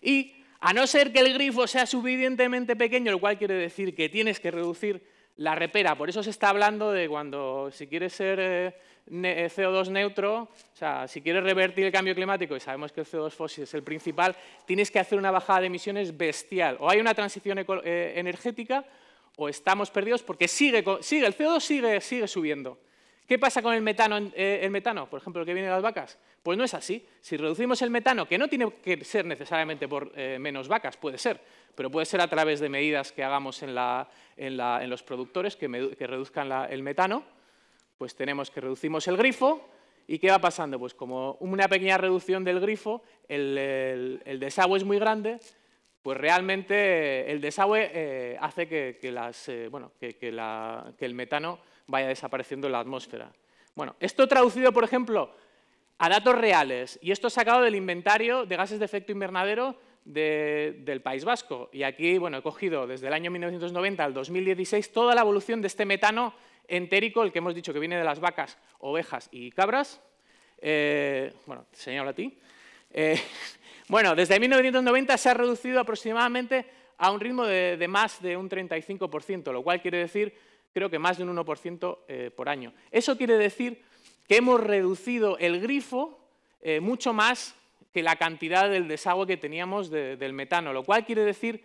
y a no ser que el grifo sea suficientemente pequeño, lo cual quiere decir que tienes que reducir la repera. Por eso se está hablando de cuando, si quieres ser eh, eh, CO2 neutro, o sea, si quieres revertir el cambio climático, y sabemos que el CO2 fósil es el principal, tienes que hacer una bajada de emisiones bestial. O hay una transición eh, energética o estamos perdidos porque sigue, sigue el CO2 sigue subiendo. ¿Qué pasa con el metano, eh, el metano, por ejemplo, el que viene de las vacas? Pues no es así. Si reducimos el metano, que no tiene que ser necesariamente por eh, menos vacas, puede ser, pero puede ser a través de medidas que hagamos en, los productores que, reduzcan el metano, pues tenemos que reducimos el grifo, ¿Y qué va pasando? Pues como una pequeña reducción del grifo, el, desagüe es muy grande, pues realmente el desagüe eh, hace que, el metano vaya desapareciendo en la atmósfera. Bueno, esto traducido, por ejemplo, a datos reales, y esto sacado del inventario de gases de efecto invernadero del País Vasco. Y aquí, bueno, he cogido desde el año 1990 al 2016 toda la evolución de este metano entérico, el que hemos dicho que viene de las vacas, ovejas y cabras. Eh, bueno, te señalo a ti. Eh, bueno, desde 1990 se ha reducido aproximadamente a un ritmo de, de más de un 35%, lo cual quiere decir creo que más de un 1% eh, por año. Eso quiere decir que hemos reducido el grifo eh, mucho más que la cantidad del desagüe que teníamos del metano, lo cual quiere decir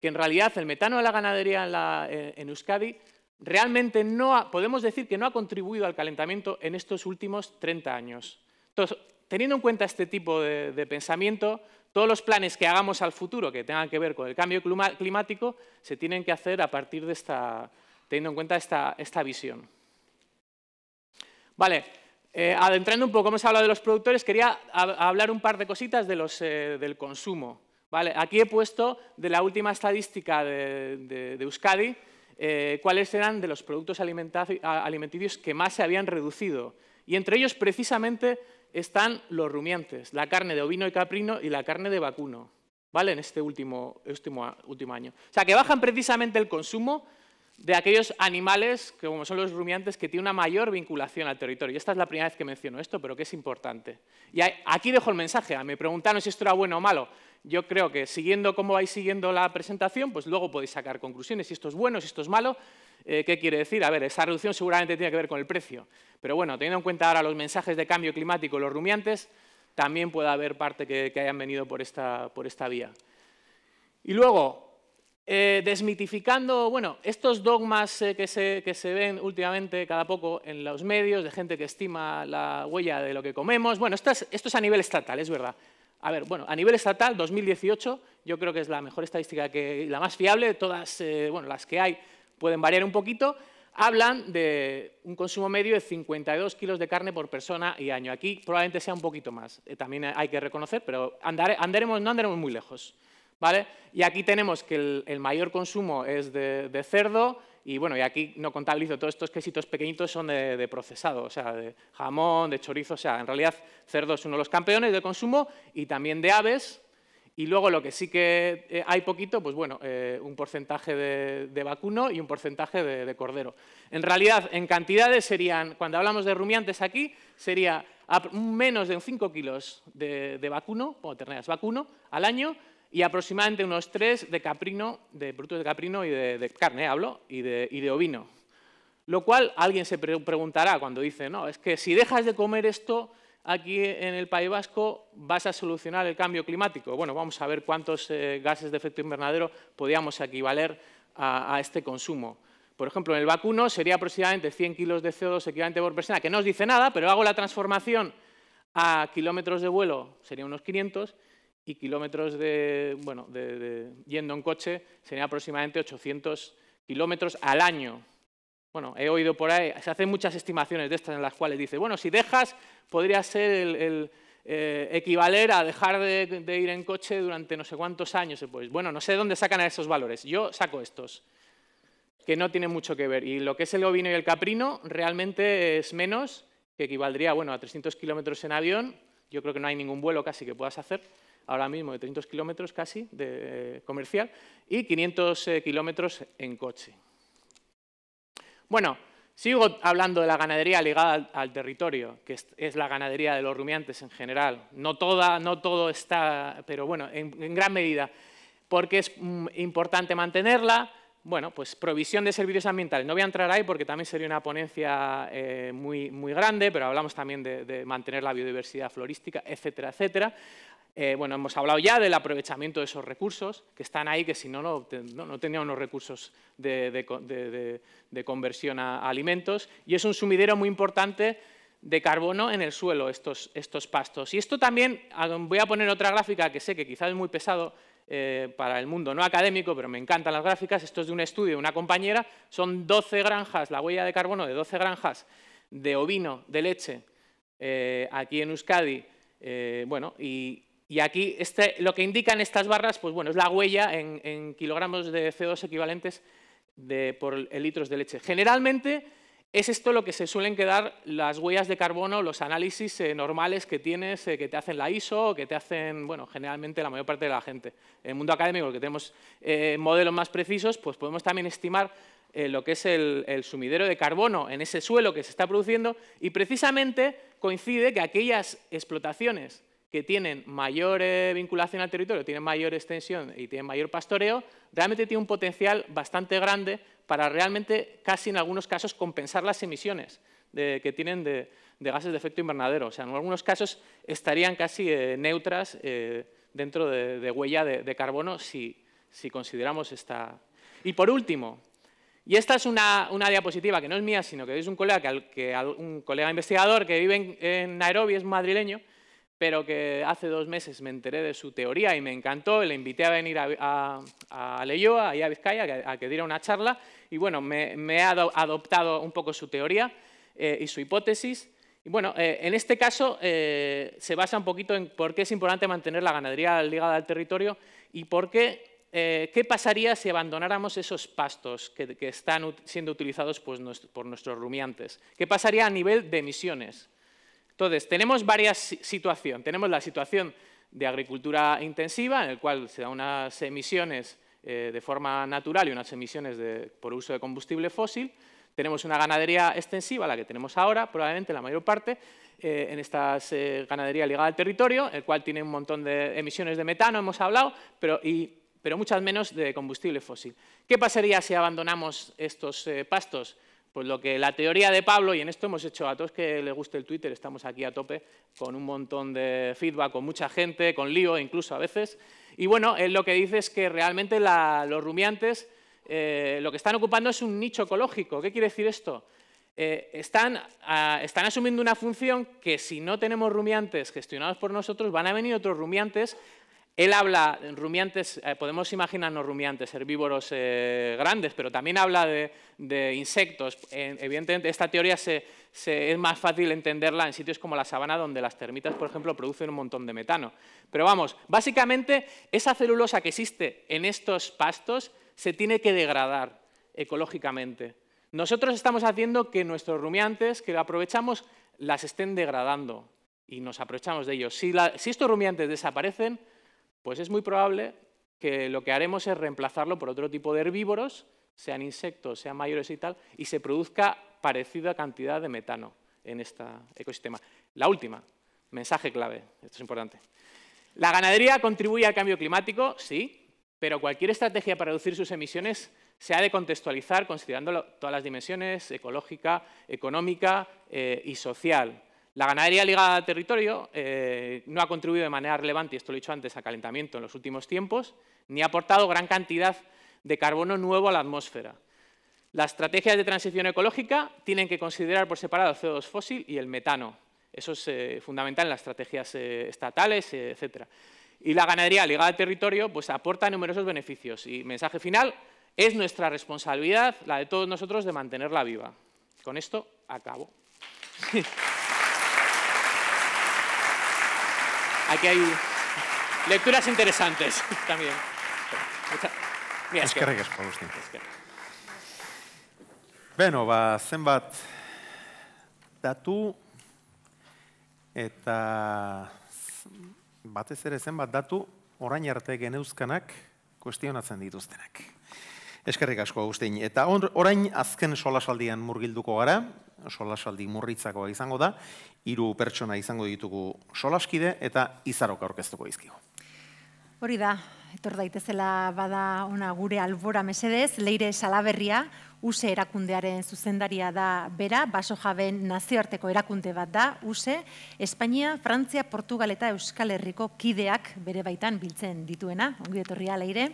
que en realidad el metano de la ganadería eh, en, Euskadi realmente no ha, podemos decir que no ha contribuido al calentamiento en estos últimos 30 años. Entonces, teniendo en cuenta este tipo de, pensamiento, todos los planes que hagamos al futuro que tengan que ver con el cambio climático se tienen que hacer a partir de esta, teniendo en cuenta esta, visión. Vale, eh, adentrando un poco, hemos hablado de los productores, quería hablar un par de cositas eh, del consumo. Vale, aquí he puesto de la última estadística de, Euskadi eh, cuáles eran de los productos alimenticios que más se habían reducido. Y entre ellos, precisamente, están los rumiantes, la carne de ovino y caprino y la carne de vacuno, ¿vale? En este último, este último año. O sea, que bajan precisamente el consumo de aquellos animales, como son los rumiantes, que tienen una mayor vinculación al territorio. Y esta es la primera vez que menciono esto, pero que es importante. Y aquí dejo el mensaje. Me preguntaron si esto era bueno o malo. Yo creo que siguiendo cómo vais siguiendo la presentación, pues luego podéis sacar conclusiones. Si esto es bueno, si esto es malo, eh, ¿qué quiere decir? A ver, esa reducción seguramente tiene que ver con el precio. Pero bueno, teniendo en cuenta ahora los mensajes de cambio climático, los rumiantes, también puede haber parte que, hayan venido por esta vía. Y luego, eh, desmitificando, bueno, estos dogmas eh, que, se, ven últimamente cada poco en los medios, de gente que estima la huella de lo que comemos. Bueno, esto es, a nivel estatal, es verdad. A ver, bueno, a nivel estatal, 2018, yo creo que es la mejor estadística, que, la más fiable, todas, eh, bueno, las que hay pueden variar un poquito, hablan de un consumo medio de 52 kilos de carne por persona y año. Aquí probablemente sea un poquito más, también hay que reconocer, pero andaremos, no andaremos muy lejos. Y aquí tenemos que el, mayor consumo es de, cerdo y bueno, y aquí no contabilizo, todos estos quesitos pequeñitos son de, procesado, o sea, de jamón, de chorizo, o sea, en realidad cerdo es uno de los campeones de consumo y también de aves. Y luego lo que sí que eh, hay poquito, pues bueno, eh, un porcentaje de, de, vacuno y un porcentaje de, cordero. En realidad, en cantidades serían, cuando hablamos de rumiantes aquí, sería menos de 5 kilos de, vacuno, o terneras vacuno, al año, y aproximadamente unos tres de caprino, de productos de caprino y de, carne, hablo, y de, ovino. Lo cual alguien se preguntará cuando dice, no, es que si dejas de comer esto aquí en el País Vasco, vas a solucionar el cambio climático. Bueno, vamos a ver cuántos eh, gases de efecto invernadero podíamos equivaler a, este consumo. Por ejemplo, en el vacuno sería aproximadamente 100 kilos de CO2 equivalente por persona, que no os dice nada, pero hago la transformación a kilómetros de vuelo, serían unos 500, y kilómetros de, bueno, de, yendo en coche serían aproximadamente 800 kilómetros al año. Bueno, he oído por ahí, se hacen muchas estimaciones de estas en las cuales dice, bueno, si dejas, podría ser el, eh, equivaler a dejar de, ir en coche durante no sé cuántos años. Pues, bueno, no sé de dónde sacan esos valores. Yo saco estos, que no tienen mucho que ver. Y lo que es el ovino y el caprino realmente es menos, que equivaldría bueno, a 300 kilómetros en avión. Yo creo que no hay ningún vuelo casi que puedas hacer ahora mismo de 300 kilómetros casi de eh, comercial y 500 eh, kilómetros en coche. Bueno, sigo hablando de la ganadería ligada al, territorio, que es, la ganadería de los rumiantes en general. No toda, no todo está, pero bueno, en, gran medida, porque es mm, importante mantenerla, bueno, pues provisión de servicios ambientales. No voy a entrar ahí porque también sería una ponencia eh, muy, muy grande, pero hablamos también de, mantener la biodiversidad florística, etcétera, etcétera. Eh, bueno, hemos hablado ya del aprovechamiento de esos recursos que están ahí, que si no, no, no unos recursos de, conversión a, alimentos. Y es un sumidero muy importante de carbono en el suelo, estos, estos pastos. Y esto también, voy a poner otra gráfica que sé que quizás es muy pesado, eh, para el mundo no académico, pero me encantan las gráficas, esto es de un estudio de una compañera, son 12 granjas, la huella de carbono de 12 granjas de ovino, de leche, eh, aquí en Euskadi, bueno, y y aquí este, lo que indican estas barras pues bueno, es la huella en, kilogramos de CO2 equivalentes por litros de leche. Generalmente es esto lo que se suelen quedar las huellas de carbono, los análisis eh, normales que tienes, eh, que te hacen la ISO que te hacen, bueno, generalmente la mayor parte de la gente. En el mundo académico, que tenemos eh, modelos más precisos, pues podemos también estimar lo que es el, el sumidero de carbono en ese suelo que se está produciendo y precisamente coincide que aquellas explotaciones que tienen mayor eh, vinculación al territorio, tienen mayor extensión y tienen mayor pastoreo, realmente tiene un potencial bastante grande para realmente, casi en algunos casos, compensar las emisiones que tienen de, gases de efecto invernadero. O sea, en algunos casos estarían casi eh, neutras eh, dentro de, huella de, carbono si, consideramos esta... Y por último, y esta es una, diapositiva que no es mía, sino que es un colega, que, un colega investigador que vive en Nairobi, es madrileño, pero que hace dos meses me enteré de su teoría y me encantó, le invité a venir a, a, a y a Vizcaya a, que, diera una charla y bueno, me, ha adoptado un poco su teoría eh, y su hipótesis. Y bueno, eh, en este caso eh, se basa un poquito en por qué es importante mantener la ganadería ligada al territorio y por qué, qué pasaría si abandonáramos esos pastos que, están siendo utilizados pues, por nuestros rumiantes. ¿Qué pasaría a nivel de emisiones? Entonces, tenemos varias situaciones. Tenemos la situación de agricultura intensiva, en el cual se dan unas emisiones eh, de forma natural y unas emisiones por uso de combustible fósil. Tenemos una ganadería extensiva, la que tenemos ahora, probablemente la mayor parte, eh, en esta eh, ganadería ligada al territorio, el cual tiene un montón de emisiones de metano, hemos hablado, pero muchas menos de combustible fósil. ¿Qué pasaría si abandonamos estos pastos? Pues lo que la teoría de Pablo, y en esto hemos hecho a todos que les guste el Twitter, estamos aquí a tope con un montón de feedback, con mucha gente, con lío incluso a veces. Y bueno, él lo que dice es que realmente los rumiantes eh, lo que están ocupando es un nicho ecológico. ¿Qué quiere decir esto? Eh, están, ah, están, asumiendo una función que si no tenemos rumiantes gestionados por nosotros, van a venir otros rumiantes él habla, rumiantes, eh, podemos imaginarnos rumiantes, herbívoros eh, grandes, pero también habla de, insectos. evidentemente, esta teoría es más fácil entenderla en sitios como la sabana, donde las termitas, por ejemplo, producen un montón de metano. Pero vamos, básicamente, esa celulosa que existe en estos pastos se tiene que degradar ecológicamente. Nosotros estamos haciendo que nuestros rumiantes, que aprovechamos, las estén degradando y nos aprovechamos de ellos. si estos rumiantes desaparecen, pues es muy probable que lo que haremos es reemplazarlo por otro tipo de herbívoros, sean insectos, sean mayores y tal, y se produzca parecida cantidad de metano en este ecosistema. La última, mensaje clave, esto es importante. La ganadería contribuye al cambio climático, sí, pero cualquier estrategia para reducir sus emisiones se ha de contextualizar considerando todas las dimensiones, ecológica, económica eh, y social. La ganadería ligada al territorio eh, no ha contribuido de manera relevante, y esto lo he dicho antes, a calentamiento en los últimos tiempos, ni ha aportado gran cantidad de carbono nuevo a la atmósfera. Las estrategias de transición ecológica tienen que considerar por separado el CO2 fósil y el metano. Eso es eh, fundamental en las estrategias eh, estatales, etc. Y la ganadería ligada al territorio pues, aporta numerosos beneficios. Y mensaje final, es nuestra responsabilidad, la de todos nosotros, de mantenerla viva. Con esto acabo. Aquí hay lecturas interesantes también. Eskerrik asko, Agustin. Beno, ba, zenbat datu eta batez ere zenbat datu orain arte geneuzkanak kuestionatzen dituztenak. Eskerrik asko, Agustin. Eta orain azken solasaldian murgilduko gara solasaldi murritzakoa izango da, hiru pertsona izango ditugu solaskide eta izarok aurkeztuko izkigu. Hori da, etor daitezela bada ona gure albora mesedez, leire salaberria, Use erakundearen zuzendaria da bera, baso jaben nazioarteko erakunde bat da, Use, Espainia, Frantzia, Portugal eta Euskal Herriko kideak bere baitan biltzen dituena, ongi etorria leire.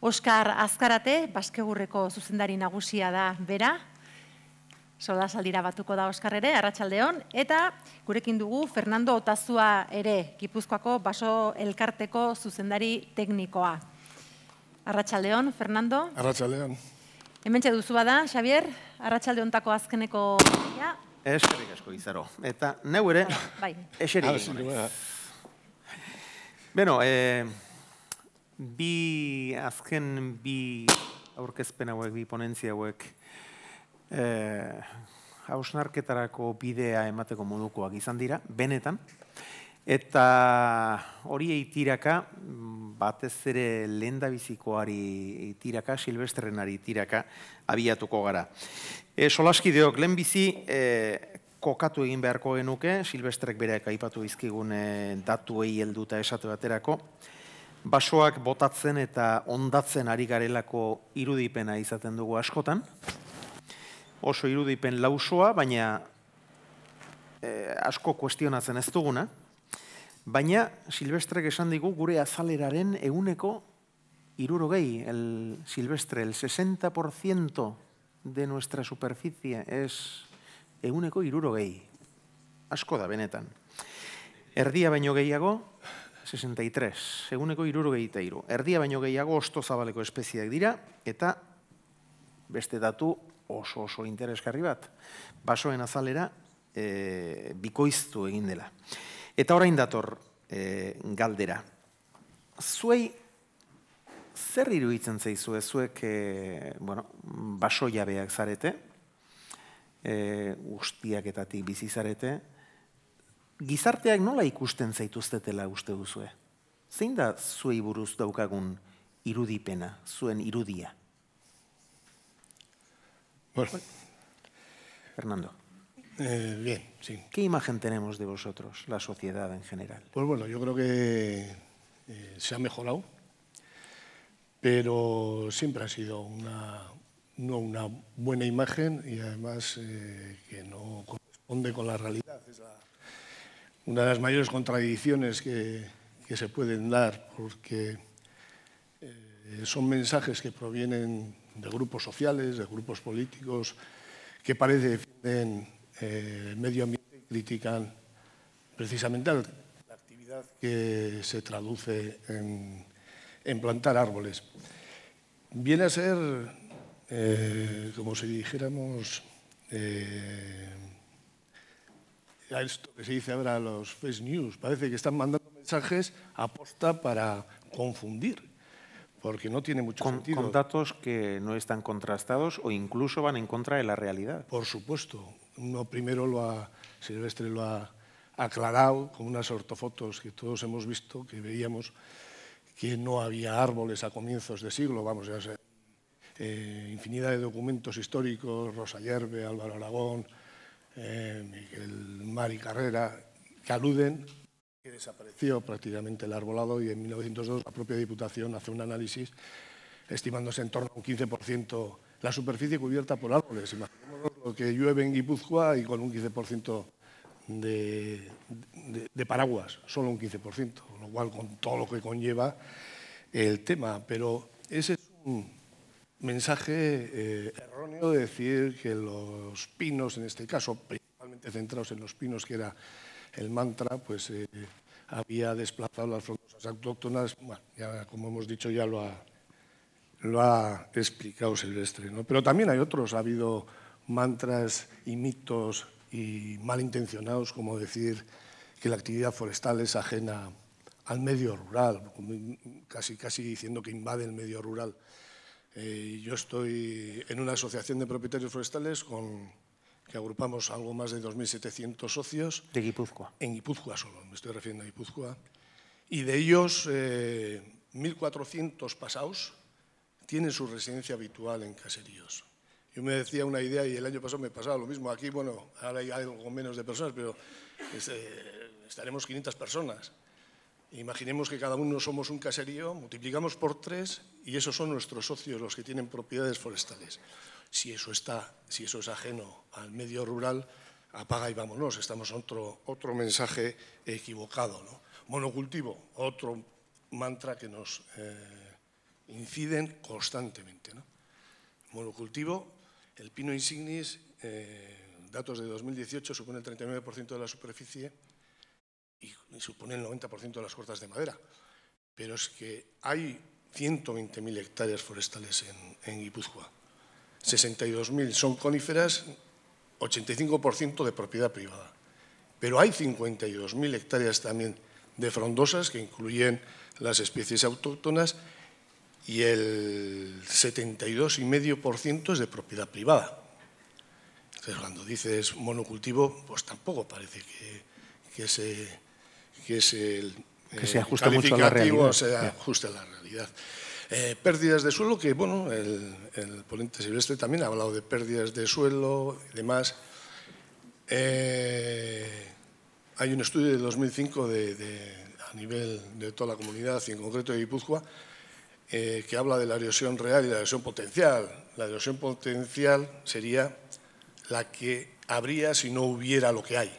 Oskar Azkarate, baskegurreko zuzendari nagusia da bera, Sola saldira batuko da Oskar ere, Arratxaldeon, eta gurekin dugu Fernando Otazua ere, Gipuzkoako baso elkarteko zuzendari teknikoa. Arratxaldeon, Fernando. Arratxaldeon. Hemen txedu da, Xavier, arratsaldeontako azkeneko... Ez, asko izaro. Eta neu ere, bai, bai. eseri. Beno, eh, bi azken bi aurkezpen hauek, bi ponentzia hauek, e, hausnarketarako bidea emateko modukoak izan dira, benetan, eta hori eitiraka, batez ere lehen bizikoari itiraka, silvestrenari abiatuko gara. E, solaskideok, lehen bizi, eh, kokatu egin beharko genuke, silvestrek bereak aipatu izkigun datuei helduta esatu baterako, basoak botatzen eta ondatzen ari garelako irudipena izaten dugu askotan, oso irudipen lausoa, baina e, asko kuestionatzen ez duguna. Baina Silvestrek esan digu gure azaleraren eguneko irurogei, el Silvestre, el 60% de nuestra superficie es eguneko irurogei. Asko da, benetan. Erdia baino gehiago, 63, eguneko irurogei eta Erdia baino gehiago, osto zabaleko espeziak dira, eta beste datu oso oso interesgarri bat, basoen azalera e, bikoiztu egin dela. Eta orain dator e, galdera. Zuei zer iruditzen zaizue zuek e, bueno, baso jabeak zarete, e, ustiaketatik bizi gizarteak nola ikusten zaituztetela uste duzue? Zein da zuei buruz daukagun irudipena, zuen irudia? Bueno. Fernando. Eh, bien, sí. ¿Qué imagen tenemos de vosotros, la sociedad en general? Pues bueno, yo creo que eh, se ha mejorado, pero siempre ha sido una, no una buena imagen y además eh, que no corresponde con la realidad. Es una de las mayores contradicciones que, que se pueden dar porque son mensajes que provienen de grupos sociales, de grupos políticos, que parece defienden eh, el medio ambiente y critican precisamente la actividad que se traduce en, plantar árboles. Viene a ser, eh, como si dijéramos, a eh, esto que se dice ahora los face news, parece que están mandando mensajes aposta para confundir porque no tiene mucho sentido. Con datos que no están contrastados o incluso van en contra de la realidad. Por supuesto. Uno primero lo ha, Silvestre lo ha aclarado con unas ortofotos que todos hemos visto, que veíamos que no había árboles a comienzos de siglo, vamos, ya sé, eh, infinidad de documentos históricos, Rosa Yerbe, Álvaro Aragón, eh, Miguel Mari Carrera, que aluden que desapareció prácticamente el arbolado y en 1902 la propia Diputación hace un análisis estimándose en torno a un 15% la superficie cubierta por árboles. Imaginémonos lo que llueve en Guipúzcoa y con un 15% de, paraguas, solo un 15%, con lo cual con todo lo que conlleva el tema. Pero ese es un mensaje eh, erróneo de decir que los pinos, en este caso, principalmente centrados en los pinos, que era el mantra pues, eh, había desplazado las fronteras autóctonas, bueno, ya, como hemos dicho ya lo ha, lo ha explicado Silvestre. Pero también hay otros, ha habido mantras y mitos y malintencionados, como decir que la actividad forestal es ajena al medio rural, casi, casi diciendo que invade el medio rural. Eh, yo estoy en una asociación de propietarios forestales con que agrupamos algo más de 2.700 socios. De Guipúzcoa. En Guipúzcoa solo, me estoy refiriendo a Guipúzcoa. Y de ellos, 1.400 eh, pasados tienen su residencia habitual en caseríos. Yo me decía una idea y el año pasado me pasaba lo mismo. Aquí, bueno, ahora hay algo menos de personas, pero eh, estaremos 500 personas. Imaginemos que cada uno somos un caserío, multiplicamos por tres y esos son nuestros socios, los que tienen propiedades forestales si eso, está, si eso es ajeno al medio rural, apaga y vámonos. Estamos otro, otro mensaje equivocado. Monocultivo, otro mantra que nos eh, inciden constantemente. Monocultivo, el pino insignis, eh, datos de 2018, supone el 39% de la superficie y, supone el 90% de las cortas de madera. Pero es que hay 120.000 hectáreas forestales en, en Guipúzcoa 62.000 son coníferas, 85% de propiedad privada. Pero hay 52.000 hectáreas también de frondosas que incluyen las especies autóctonas y el 72,5% es de propiedad privada. Entonces, cuando dices monocultivo, pues tampoco parece que, que, se, que es se ajuste se ajuste a la realidad. Eh, pérdidas de suelo, que bueno, el, ponente Silvestre también ha hablado de pérdidas de suelo y demás. Eh, hay un estudio de 2005 a nivel de toda la comunidad, en concreto de Guipúzcoa, eh, que habla de la erosión real y la erosión potencial. La erosión potencial sería la que habría si no hubiera lo que hay.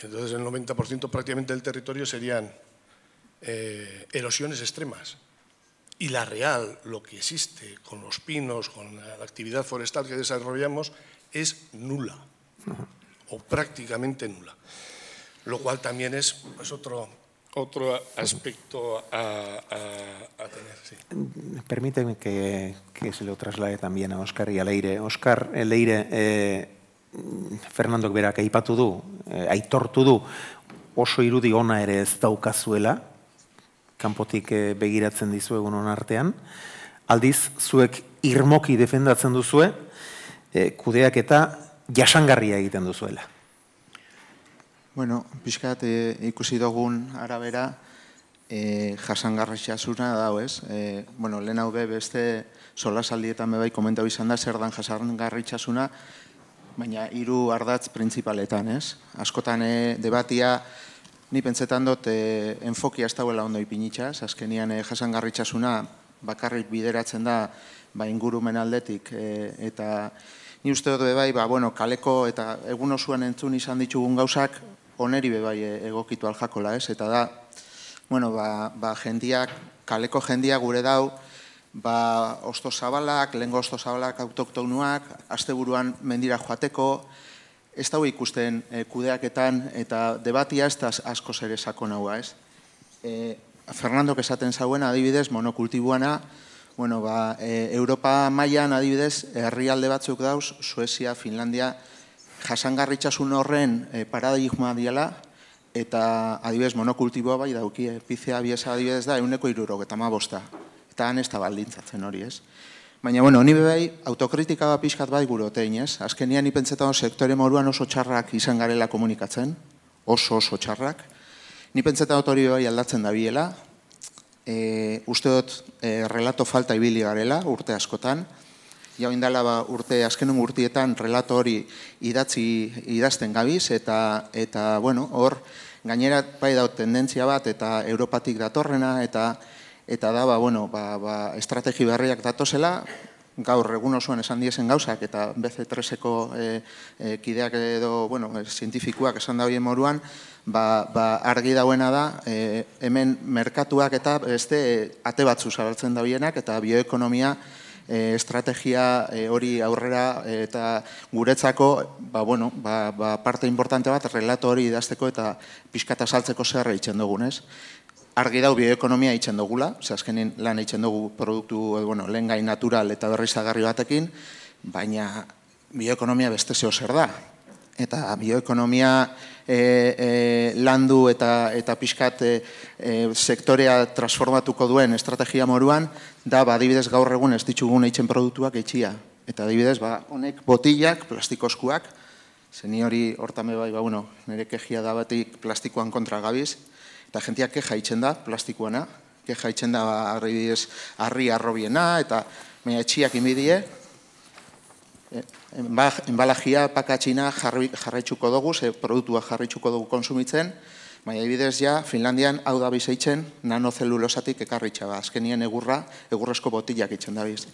Y entonces el 90% prácticamente del territorio serían erosiones extremas y la real, lo que existe con los pinos, con la actividad forestal que desarrollamos, es nula o prácticamente nula. Lo cual también es pues, otro, otro aspecto a, tener. Permíteme que, se lo traslade también a Óscar y a Leire. Óscar, Leire, eh, Fernando hay aipatu du, eh, aitortu du, oso irudi ona ere ez kanpotik eh, begiratzen dizu egun hon artean. Aldiz, zuek irmoki defendatzen duzue, e, kudeak eta jasangarria egiten duzuela. Bueno, pixkat eh, ikusi dugun arabera, e, jasangarra da, ez? E, bueno, lehen hau be beste sola saldietan bebai komentau izan da, zer dan jasangarra baina hiru ardatz printzipaletan, ez? Askotan e, debatia, ni pentsetan dut eh, enfokia ez dauela ondo ipinitxaz, azkenian eh, jasangarritxasuna bakarrik bideratzen da ba, ingurumen aldetik eh, eta ni uste dut bai, ba, bueno, kaleko eta egun osuan entzun izan ditugun gauzak oneri bebai egokitu aljakola ez, eta da bueno, ba, ba, jendiak, kaleko jendia gure dau ba, osto zabalak, lehenko zabalak autoktonuak, asteburuan mendira joateko, ez dago ikusten eh, kudeaketan eta debatia ez asko zere sakon haua, ez? E, eh, Fernando esaten zauen adibidez monokultibuana, bueno, ba, e, Europa mailan adibidez herrialde batzuk dauz, Suezia, Finlandia, jasangarritasun horren e, paradigma diala, eta adibidez monokultiboa bai dauki, e, pizea biesa adibidez da, euneko iruro, eta ma bosta. Eta han ez da baldintzatzen hori, ez? Baina, bueno, ni bebai, autokritika bat pixkat bai gure otein, ez? Azken nian sektore moruan oso txarrak izan garela komunikatzen, oso oso txarrak. Ni otori dut bai aldatzen da biela. E, uste dut, e, relato falta ibili garela urte askotan. Ja indala ba, urte, azken urtietan relato hori idatzi idazten gabiz, eta, eta bueno, hor, gainera bai dau tendentzia bat, eta Europatik datorrena, eta eta da, ba, bueno, ba, ba, estrategi berriak datozela, gaur egun osoan esan diezen gauzak eta BC3-eko e, eh, eh, kideak edo, bueno, eh, zientifikuak esan da horien moruan, ba, ba, argi dauena da, e, hemen merkatuak eta beste ate batzu zabaltzen dauenak eta bioekonomia e, estrategia e, hori aurrera eta guretzako, ba, bueno, ba, ba, parte importante bat, relato hori idazteko eta pixkata saltzeko zerra itxen dugunez argi dau bioekonomia itzen dugula, azkenin lan itzen dugu produktu, eh, bueno, lehen natural eta berrizagarri batekin, baina bioekonomia beste zeo zer da. Eta bioekonomia e, e, landu eta, eta pixkat e, sektorea transformatuko duen estrategia moruan, da, ba, adibidez gaur egun ez ditugun eitzen produktuak itxia. Eta dibidez, ba, honek botillak, plastikoskuak, seni hori hortame bai, ba, bueno, nire kegia da batik plastikoan kontra gabiz, eta jentia keja itxen da, plastikoana, keja itxen da, arri, arrobiena, eta meia etxiak inbidie, e, enbalajia, pakatxina jarraitzuko dugu, ze produktua jarraitzuko dugu konsumitzen, Baina, ibidez, ja, Finlandian hau da bizeitzen nanozelulosatik ekarri ba, azkenien egurra, egurrezko botillak itxen da biz.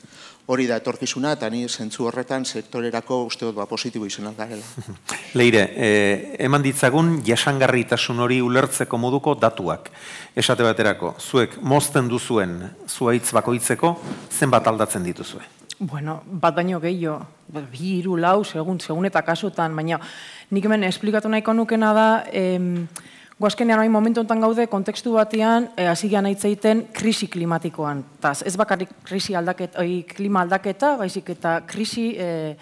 Hori da etorkizuna, eta ni zentzu horretan sektorerako uste dut ba, positibo izan aldarela. Leire, eh, eman ditzagun jasangarritasun hori ulertzeko moduko datuak. Esate baterako, zuek mozten duzuen zuaitz bakoitzeko, zenbat aldatzen dituzue? Bueno, bat baino gehiago, bi, iru, lau, segun, segun eta kasutan, baina nik hemen esplikatu nahiko nukena da, em, Guazkenean hain momentu honetan gaude, kontekstu batean, e, eh, hasi gian aitzeiten, krisi klimatikoan. ez bakarrik krisi aldaketa, oi, klima aldaketa, baizik eta krisi eh,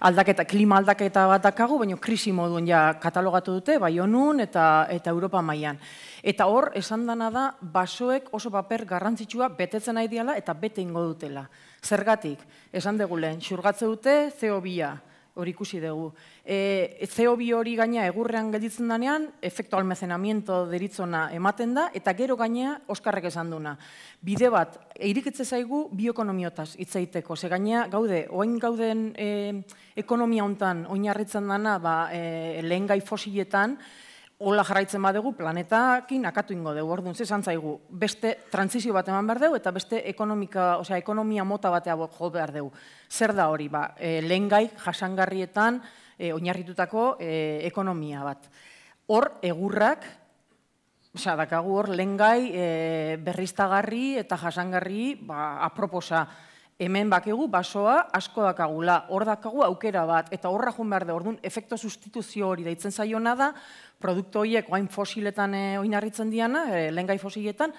aldaketa, klima aldaketa bat dakagu, baina krisi moduen ja katalogatu dute, bai honun eta, eta Europa mailan. Eta hor, esan dana da, basoek oso paper garrantzitsua betetzen nahi diala eta bete ingo dutela. Zergatik, esan degulen, xurgatze dute, zeo a hori ikusi dugu. E, zeo 2 hori gaina egurrean gelditzen danean, efektu almazenamiento deritzona ematen da, eta gero gaina oskarrek esan duna. Bide bat, eiriketze zaigu bioekonomiotaz itzaiteko, ze gaina gaude, oain gauden e, ekonomia hontan oinarritzen dana, ba, e, lehen gai fosiletan, Ola jarraitzen badegu planetakin akatu ingo dugu. Orduan, zesan zaigu, beste transizio bat eman behar dugu eta beste ekonomika, osea, ekonomia mota batea jo behar dugu. Zer da hori, ba, e, lehen jasangarrietan e, oinarritutako e, ekonomia bat. Hor, egurrak, osea, dakagu hor, lehen gai e, berriztagarri eta jasangarri ba, aproposa hemen bakegu basoa asko dakagula, hor dakagu aukera bat, eta horra joan behar da, orduan, efekto sustituzio hori da itzen zaiona da, produktu horiek oain fosiletan eh, oinarritzen diana, e, eh, lehen gai fosiletan,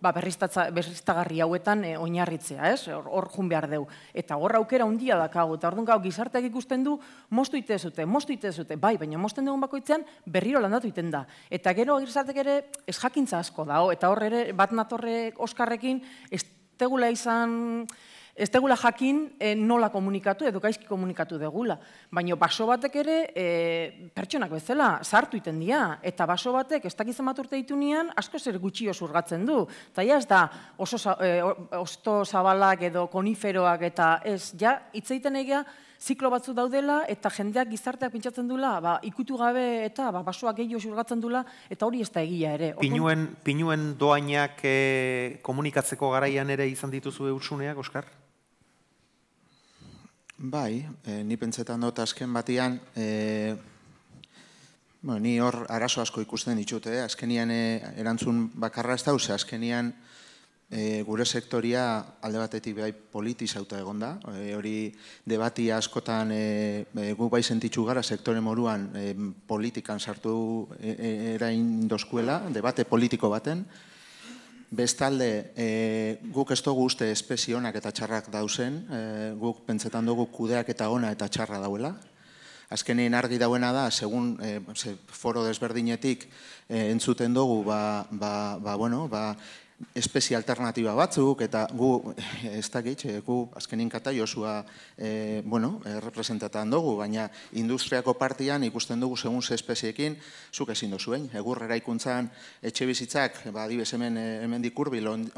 ba, berriztagarri hauetan eh, oinarritzea, ez? Hor, hor jun behar deu. Eta hor aukera hundia dakago, eta hor hau gizarteak ikusten du, moztu ite zute, mostu ite zute, bai, baina mosten dugun bakoitzean berriro landatu iten da. Eta gero gizartek ere ez jakintza asko dago, eta hor ere bat natorre oskarrekin, ez tegula izan ez degula jakin e, nola komunikatu edo gaizki komunikatu degula. Baina baso batek ere e, pertsonak bezala, sartu iten dira. Eta baso batek ez dakizan bat urte ditu nian, asko zer gutxi osurgatzen du. Eta ez da, oso e, osto zabalak edo koniferoak eta ez, ja, itzeiten egia, ziklo batzu daudela eta jendeak gizarteak pentsatzen dula, ba, ikutu gabe eta ba, basoak gehi osurgatzen dula, eta hori ez da egia ere. Pinuen, pinuen doainak e, komunikatzeko garaian ere izan dituzu eutsuneak, Oskar? Bai, e, ni pentsetan dut azken batian, e, eh, bueno, ni hor arazo asko ikusten ditute, eh? azkenian e, erantzun bakarra ez dauz, azkenian e, gure sektoria alde batetik bai politizauta egon da, hori debati askotan e, e, bai sentitxu gara sektore moruan e, politikan sartu e, e, erain dozkuela, debate politiko baten, Bestalde, e, guk ez dugu uste espezie onak eta txarrak dauzen, e, guk pentsetan dugu kudeak eta ona eta txarra dauela. Azkenean argi dauena da, segun eh, foro desberdinetik entzuten dugu, ba, ba, ba, bueno, ba, espezie alternatiba batzuk, eta gu, eh, ez da eh, gu azken inkata josua, eh, bueno, dugu, baina industriako partian ikusten dugu segun ze espeziekin, zuk ezin duzuen, egur eraikuntzan etxe bizitzak, ba, dibes hemen, hemen kurbil on,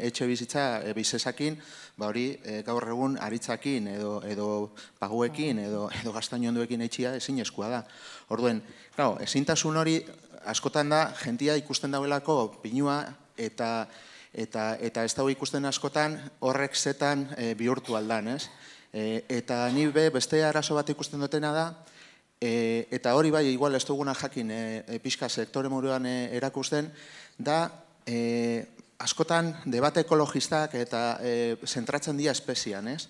etxe bizitza e, bizesakin, ba hori gaur egun aritzakin, edo, edo paguekin, edo, edo gaztainoenduekin etxia ezin eskua da. Orduen, claro, ezintasun hori askotan da, jentia ikusten dauelako pinua, eta, eta, eta ez dago ikusten askotan horrek zetan eh, bihurtu aldan, ez? E, eta ni be, beste arazo bat ikusten dutena da, e, eta hori bai, igual ez duguna jakin, eh e, pixka sektore muruan erakusten, da, e, askotan debate ekologistak eta e, zentratzen dira espezian, ez?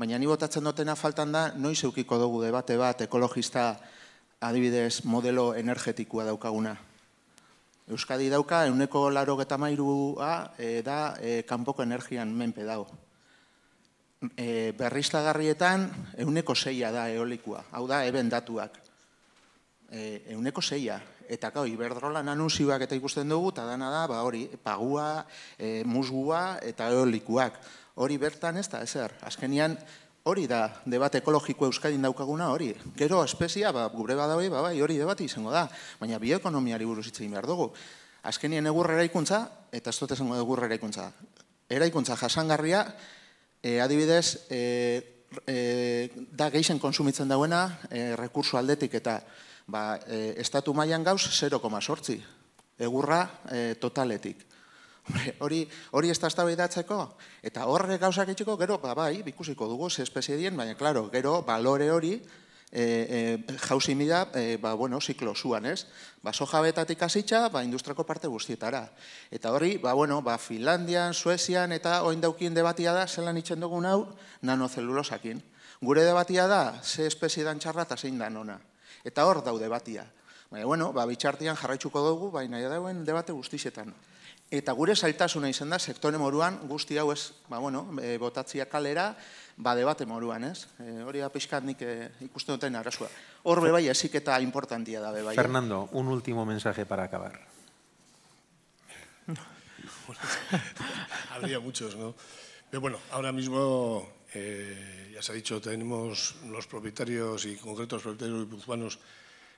Baina ni botatzen dutena faltan da, noiz eukiko dugu debate bat ekologista, adibidez modelo energetikoa daukaguna. Euskadi dauka, euneko laro geta mairua eh, da eh, kanpoko energian menpe dago. E, eh, berriz lagarrietan, euneko zeia da eolikua, hau da, eben datuak. E, euneko zeia, eta gau, iberdrolan anunziuak eta ikusten dugu, eta dana da, ba hori, pagua, e, musgua eta eolikuak. Hori bertan ez da, ezer, azkenian hori da debat ekologiko euskadin daukaguna hori. Gero espezia, ba, gure badaue, ba, bai, hori debat izango da. Baina bioekonomiari buruz itzegin behar dugu. Azkenien egurra eraikuntza, eta ez dut esango egurra eraikuntza. Eraikuntza jasangarria, eh, adibidez, e, e, da geixen konsumitzen dauena, e, rekursu aldetik eta ba, e, estatu mailan gauz 0,8. Egurra e, totaletik. Hori, hori ez da ez da eta horre gauzak itxeko, gero, ba, bai, bikusiko dugu, ze espezie dien, baina, klaro, gero, balore hori, e, e, jauzi mida, e, eh, ba, bueno, ziklo zuan, ez? Ba, soja betatik azitxa, ba, industriako parte guztietara. Eta hori, ba, bueno, ba, Finlandian, Suezian, eta oin daukien debatia da, zelan itxen dugun hau, nanozelulosakin. Gure debatia da, ze espezie dan txarra eta zein Eta hor daude batia. Baina, bueno, ba, bitxartian jarraitzuko dugu, baina, ya dauen, debate guztizetan. Eta gure una izan sector... sektore moruan, guzti hau bueno, e, botatzia kalera, ba, debate moruan, ez? E, hori da pixkat nik e, ikusten duten da eh? Fernando, un último mensaje para acabar. Habría muchos, ¿no? Pero bueno, ahora mismo, eh, ya se ha dicho, tenemos los propietarios y concretos propietarios guipuzcoanos,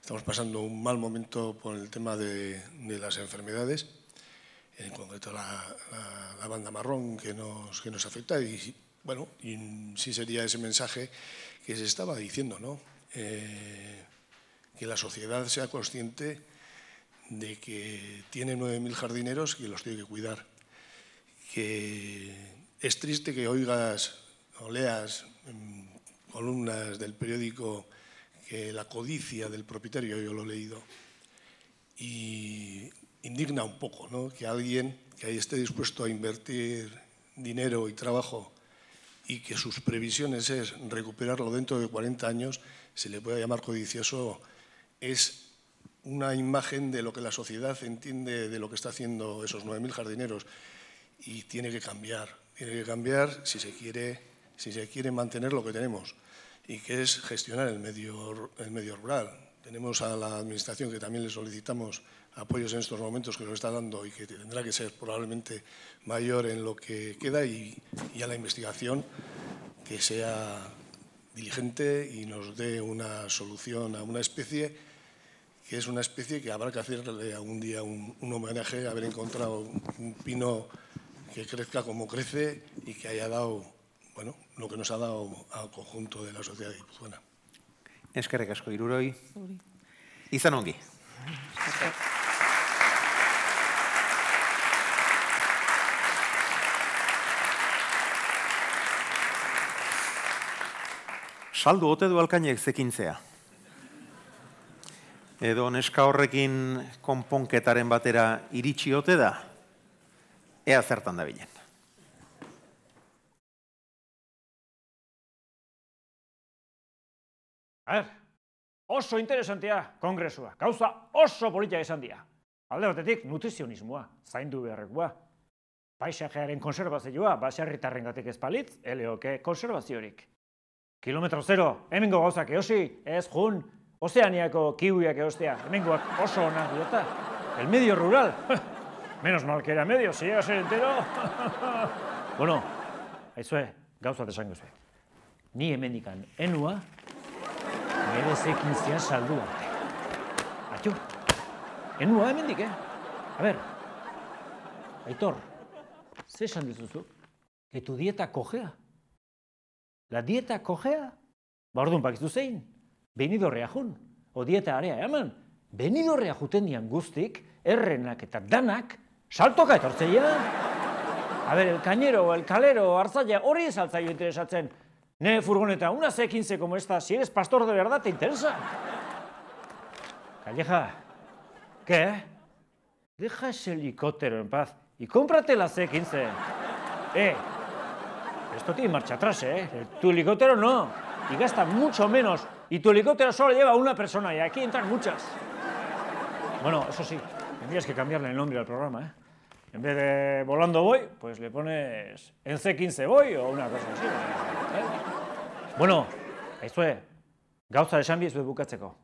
estamos pasando un mal momento por el tema de las enfermedades en concreto la, banda marrón que nos, que nos afecta. Y bueno, y sí sería ese mensaje que se estaba diciendo, ¿no? Eh, que la sociedad sea consciente de que tiene 9.000 jardineros y los tiene que cuidar. Que es triste que oigas o leas mm, columnas del periódico que la codicia del propietario, yo lo he leído, y indigna un poco que alguien que ahí esté dispuesto a invertir dinero y trabajo y que sus previsiones es recuperarlo dentro de 40 años, se le pueda llamar codicioso, es una imagen de lo que la sociedad entiende de lo que está haciendo esos 9.000 jardineros y tiene que cambiar, tiene que cambiar si se quiere, si se quiere mantener lo que tenemos y que es gestionar el medio, el medio rural. Tenemos a la Administración que también le solicitamos apoyos en estos momentos que nos está dando y que tendrá que ser probablemente mayor en lo que queda y, a la investigación que sea diligente y nos dé una solución a una especie que es una especie que habrá que hacerle algún día un, homenaje, haber encontrado un, pino que crezca como crece y que haya dado bueno, lo que nos ha dado al conjunto de la sociedad de Eskerrik asko, iruroi. recasco saldu ote du alkainek zekintzea. Edo neska horrekin konponketaren batera iritsi ote da, ea zertan da bilen. oso interesantea kongresua, gauza oso politia esan dira. Alde batetik nutrizionismoa, zaindu beharrekoa. Paisajearen konservazioa, baserritarren gatik ezpalitz, eleoke konservaziorik. Kilometro zero, hemengo gauzak eosi, ez jun, ozeaniako kiwiak eostea, hemengoak oso onak diota. El medio rural, menos mal que era medio, si llega a ser entero. bueno, aizue, gauzat esango Ni hemen ikan enua, nire zekin zian saldua. Atxo, enua hemen dik, eh? A ber, aitor, zesan dituzu. dizuzu? Etu dieta kogea? La dieta cogea, behar duen pakistu zein, Venido reajun, o dieta area, eman, Venido reajuten dian guztik, errenak eta danak, saltoka etortzea. A ver, el cañero, el calero, arzaila, hori ezaltzaio interesatzen. Ne, furgoneta, una C15 como esta, si eres pastor de verdad, te interesa. Calleja, ke? Deja ese helicotero en paz y cómprate la C15. Esto tiene marcha atrás, ¿eh? Tu helicóptero no. Y gasta mucho menos. Y tu helicóptero solo lleva una persona y aquí entran muchas. Bueno, eso sí, tendrías que cambiarle el nombre al programa, ¿eh? En vez de volando voy, pues le pones en C15 voy o una cosa así. ¿eh? Bueno, esto es. Gauza de Sambi es bukatzeko.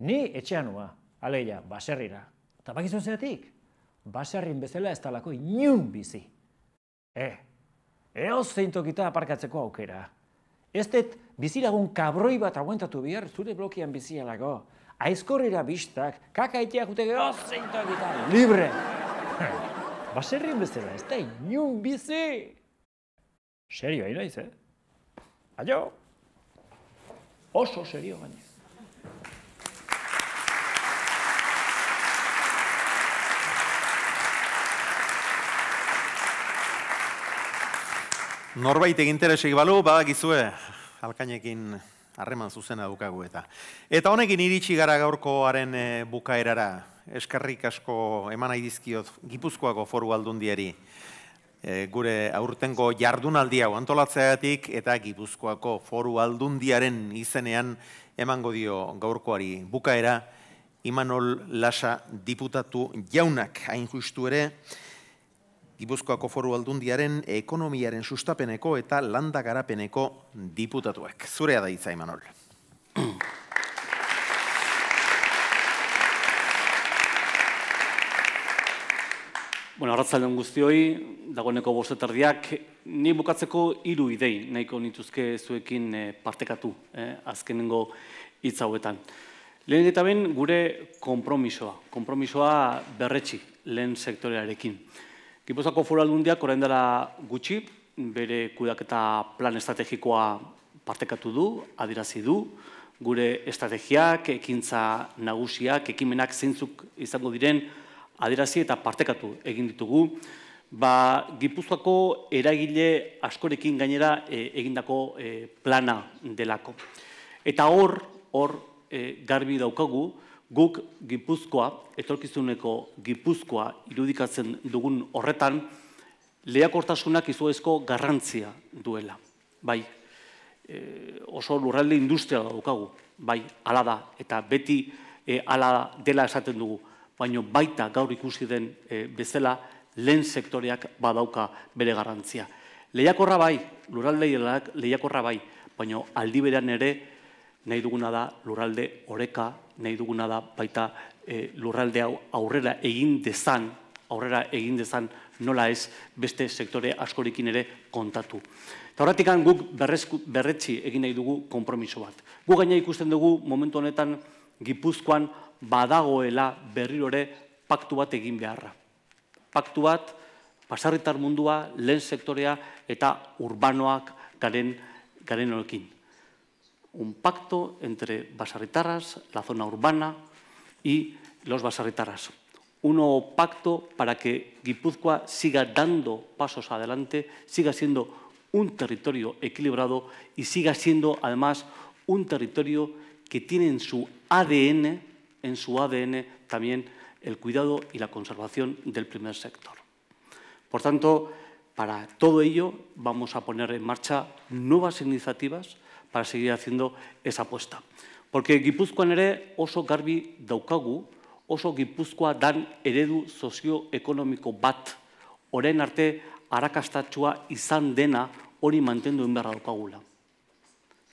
Ni etxeanua, aleia, baserrira. Eta bakizun zeatik, baserrin bezala ez talako inun bizi. Eh, Eoz zeintokita aparkatzeko aukera. Ez det, bizilagun kabroi bat aguentatu bihar, zure blokian bizialako. Aizkorrira biztak, kakaiteak utek eoz zeintokita, libre! Baserrien bezala, ez da inun bizi! Serio, ahi naiz, eh? Aio! Oso serio gaine. Norbait egin teresik balu, badakizue, alkainekin harreman zuzena dukagu eta. Eta honekin iritsi gara gaurkoaren eh, bukaerara, eskerrik asko eman nahi Gipuzkoako foru aldundiari. Eh, gure aurtengo jardunaldia antolatzeagatik eta Gipuzkoako foru aldundiaren izenean emango dio gaurkoari bukaera Imanol Lasa diputatu jaunak hain justu ere. Gipuzkoako foru aldundiaren ekonomiaren sustapeneko eta landa garapeneko diputatuek. Zurea da hitza Imanol. Bueno, guzti guztioi, dagoeneko bostetardiak, ni bukatzeko hiru idei nahiko nituzke zuekin eh, partekatu eh, azkenengo hitz hauetan. Lehen eta ben, gure konpromisoa, konpromisoa berretxi lehen sektorearekin. Gipuzako foru aldundiak orain dela gutxi, bere kudaketa plan estrategikoa partekatu du, adirazi du, gure estrategiak, ekintza nagusiak, ekimenak zeintzuk izango diren adirazi eta partekatu egin ditugu. Ba, Gipuzkoako eragile askorekin gainera eh, egindako eh, plana delako. Eta hor, hor eh, garbi daukagu, guk gipuzkoa, etorkizuneko gipuzkoa irudikatzen dugun horretan, lehiakortasunak izuezko garrantzia duela. Bai, e, oso lurralde industria daukagu, bai, ala da eta beti e, ala dela esaten dugu, baina baita gaur ikusi den e, bezala lehen sektoreak badauka bere garrantzia. Lehiakorra bai, lurralde lehiakorra bai, baina aldi berean ere, nahi duguna da lurralde oreka, nahi duguna da baita e, lurralde hau aurrera egin dezan, aurrera egin dezan nola ez beste sektore askorekin ere kontatu. Eta horretik guk berrezku, berretzi egin nahi dugu konpromiso bat. Gu gaina ikusten dugu momentu honetan gipuzkoan badagoela berrirore paktu bat egin beharra. Paktu bat, pasarritar mundua, lehen sektorea eta urbanoak garen, garen horrekin. un pacto entre basarritarras, la zona urbana y los basarritarras. Un nuevo pacto para que Guipúzcoa siga dando pasos adelante, siga siendo un territorio equilibrado y siga siendo además un territorio que tiene en su ADN, en su ADN también el cuidado y la conservación del primer sector. Por tanto, para todo ello vamos a poner en marcha nuevas iniciativas para seguir haciendo esa apuesta. Porque Gipuzkoan ere oso garbi daukagu, oso Gipuzkoa dan eredu sozioekonomiko bat, oren arte arakastatxua izan dena hori mantendu inberra daukagula.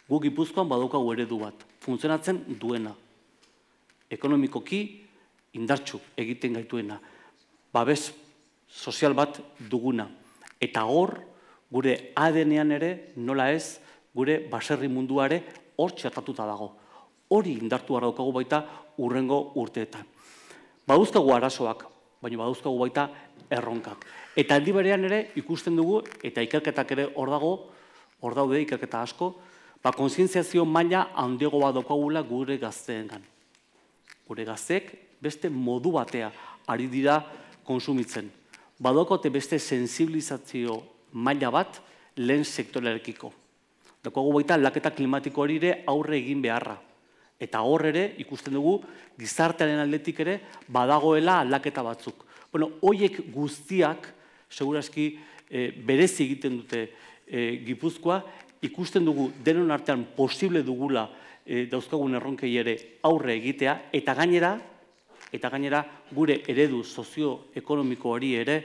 Gu Gipuzkoan badaukagu eredu bat, funtzionatzen duena. Ekonomikoki indartxu egiten gaituena, babes sozial bat duguna. Eta hor, gure adn an ere nola ez, gure baserri munduare hor txertatuta dago. Hori indartu daukagu baita urrengo urteetan. Baduzkagu arazoak, baina baduzkagu baita erronkak. Eta aldi berean ere ikusten dugu, eta ikerketak ere hor dago, hor daude ikerketa asko, ba, konsientziazio maila handiago bat gure gazteengan. Gure gazteek beste modu batea ari dira konsumitzen. Badokote beste sensibilizazio maila bat lehen sektorearekiko. Dako baita, laketa klimatiko hori ere aurre egin beharra. Eta hor ere, ikusten dugu, gizartearen aldetik ere, badagoela laketa batzuk. Bueno, hoiek guztiak, seguraski, eh, berezi egiten dute eh, gipuzkoa, ikusten dugu denon artean posible dugula e, dauzkagun erronkei ere aurre egitea, eta gainera, eta gainera gure eredu sozioekonomiko hori ere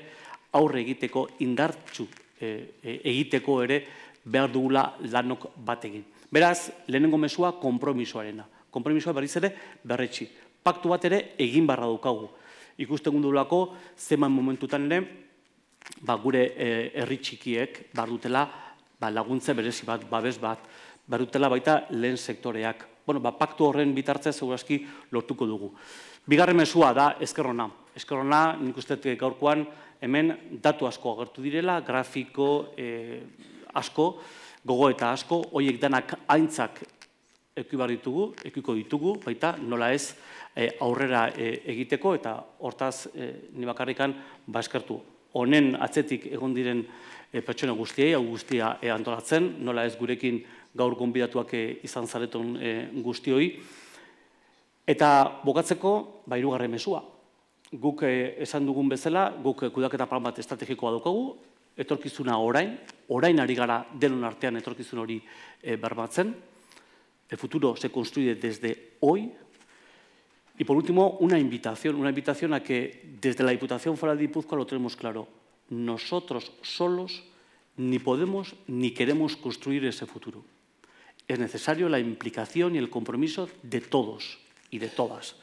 aurre egiteko indartsu egiteko ere, behar dugula lanok batekin. Beraz, lehenengo mesua kompromisoarena. Kompromisoa berriz ere, berretxi. Paktu bat ere, egin barra dukagu. Ikusten gundulako, zeman momentutan ere, ba, gure e, erritxikiek, behar dutela, ba, laguntze berezi bat, babes bat, behar dutela baita lehen sektoreak. Bueno, ba, paktu horren bitartzea segurazki lortuko dugu. Bigarren mesua da, eskerrona. Eskerrona, nik uste gaurkoan, hemen datu asko agertu direla, grafiko, e, asko, gogo eta asko, hoiek danak haintzak ekibar ditugu, ekiko ditugu, baita nola ez eh, aurrera eh, egiteko, eta hortaz eh, ni bakarrikan ba, honen atzetik egon diren pertsona guztiei, hau guztia e, antolatzen, nola ez gurekin gaur gonbidatuak izan zareton guztioi. Eta bokatzeko, bairugarren mesua. Guk esan dugun bezala, guk kudaketa plan bat estrategikoa daukagu, etorkizuna orain, orain denon artean etorkizun eh, El futuro se construye desde hoy. Y por último, una invitación, una invitación a que desde la Diputación Foral de Ipuzkoa lo tenemos claro. Nosotros solos ni podemos ni queremos construir ese futuro. Es necesario la implicación y el compromiso de todos y de todas,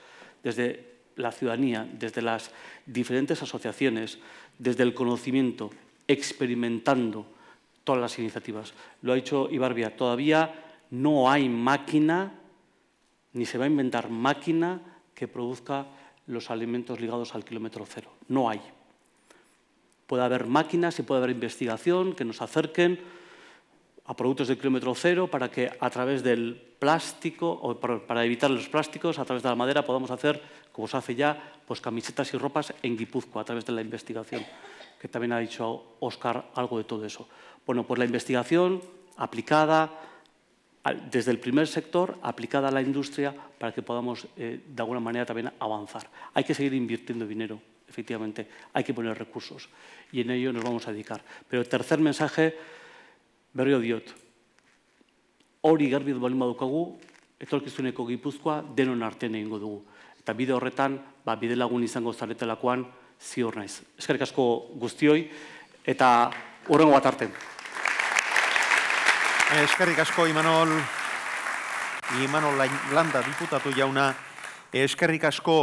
desde la ciudadanía, desde las diferentes asociaciones, desde el conocimiento experimentando todas las iniciativas. Lo ha dicho Ibarbia, todavía no hay máquina, ni se va a inventar máquina que produzca los alimentos ligados al kilómetro cero. No hay. Puede haber máquinas y puede haber investigación que nos acerquen a productos del kilómetro cero para que a través del plástico, o para evitar los plásticos, a través de la madera podamos hacer, como se hace ya, pues camisetas y ropas en Guipúzcoa a través de la investigación que también ha dicho Oscar algo de todo eso. Bueno, pues la investigación aplicada desde el primer sector, aplicada a la industria, para que podamos eh, de alguna manera también avanzar. Hay que seguir invirtiendo dinero, efectivamente, hay que poner recursos y en ello nos vamos a dedicar. Pero el tercer mensaje, berrio diot, hori garbi balin etorkizuneko gipuzkoa denon artean egingo dugu. Eta bide horretan, ba, bide lagun izango zaretelakoan, ziur Eskerrik asko guztioi eta horrengo bat arte. Eh, eskerrik asko Imanol Imanol Landa diputatu jauna eh, eskerrik asko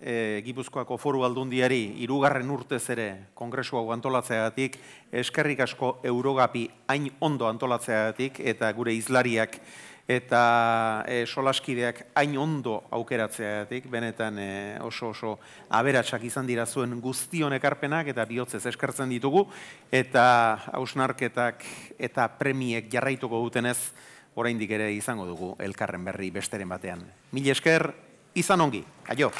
eh, Gipuzkoako foru aldundiari irugarren urtez ere kongresu hau antolatzeagatik, eskerrik asko eurogapi hain ondo antolatzeagatik eta gure izlariak eta e, solaskideak hain ondo aukeratzeatik, benetan e, oso oso aberatsak izan dira zuen guztion ekarpenak eta bihotzez eskertzen ditugu, eta hausnarketak eta premiek jarraituko dutenez, oraindik ere izango dugu elkarren berri besteren batean. Mil esker, izan ongi, aio!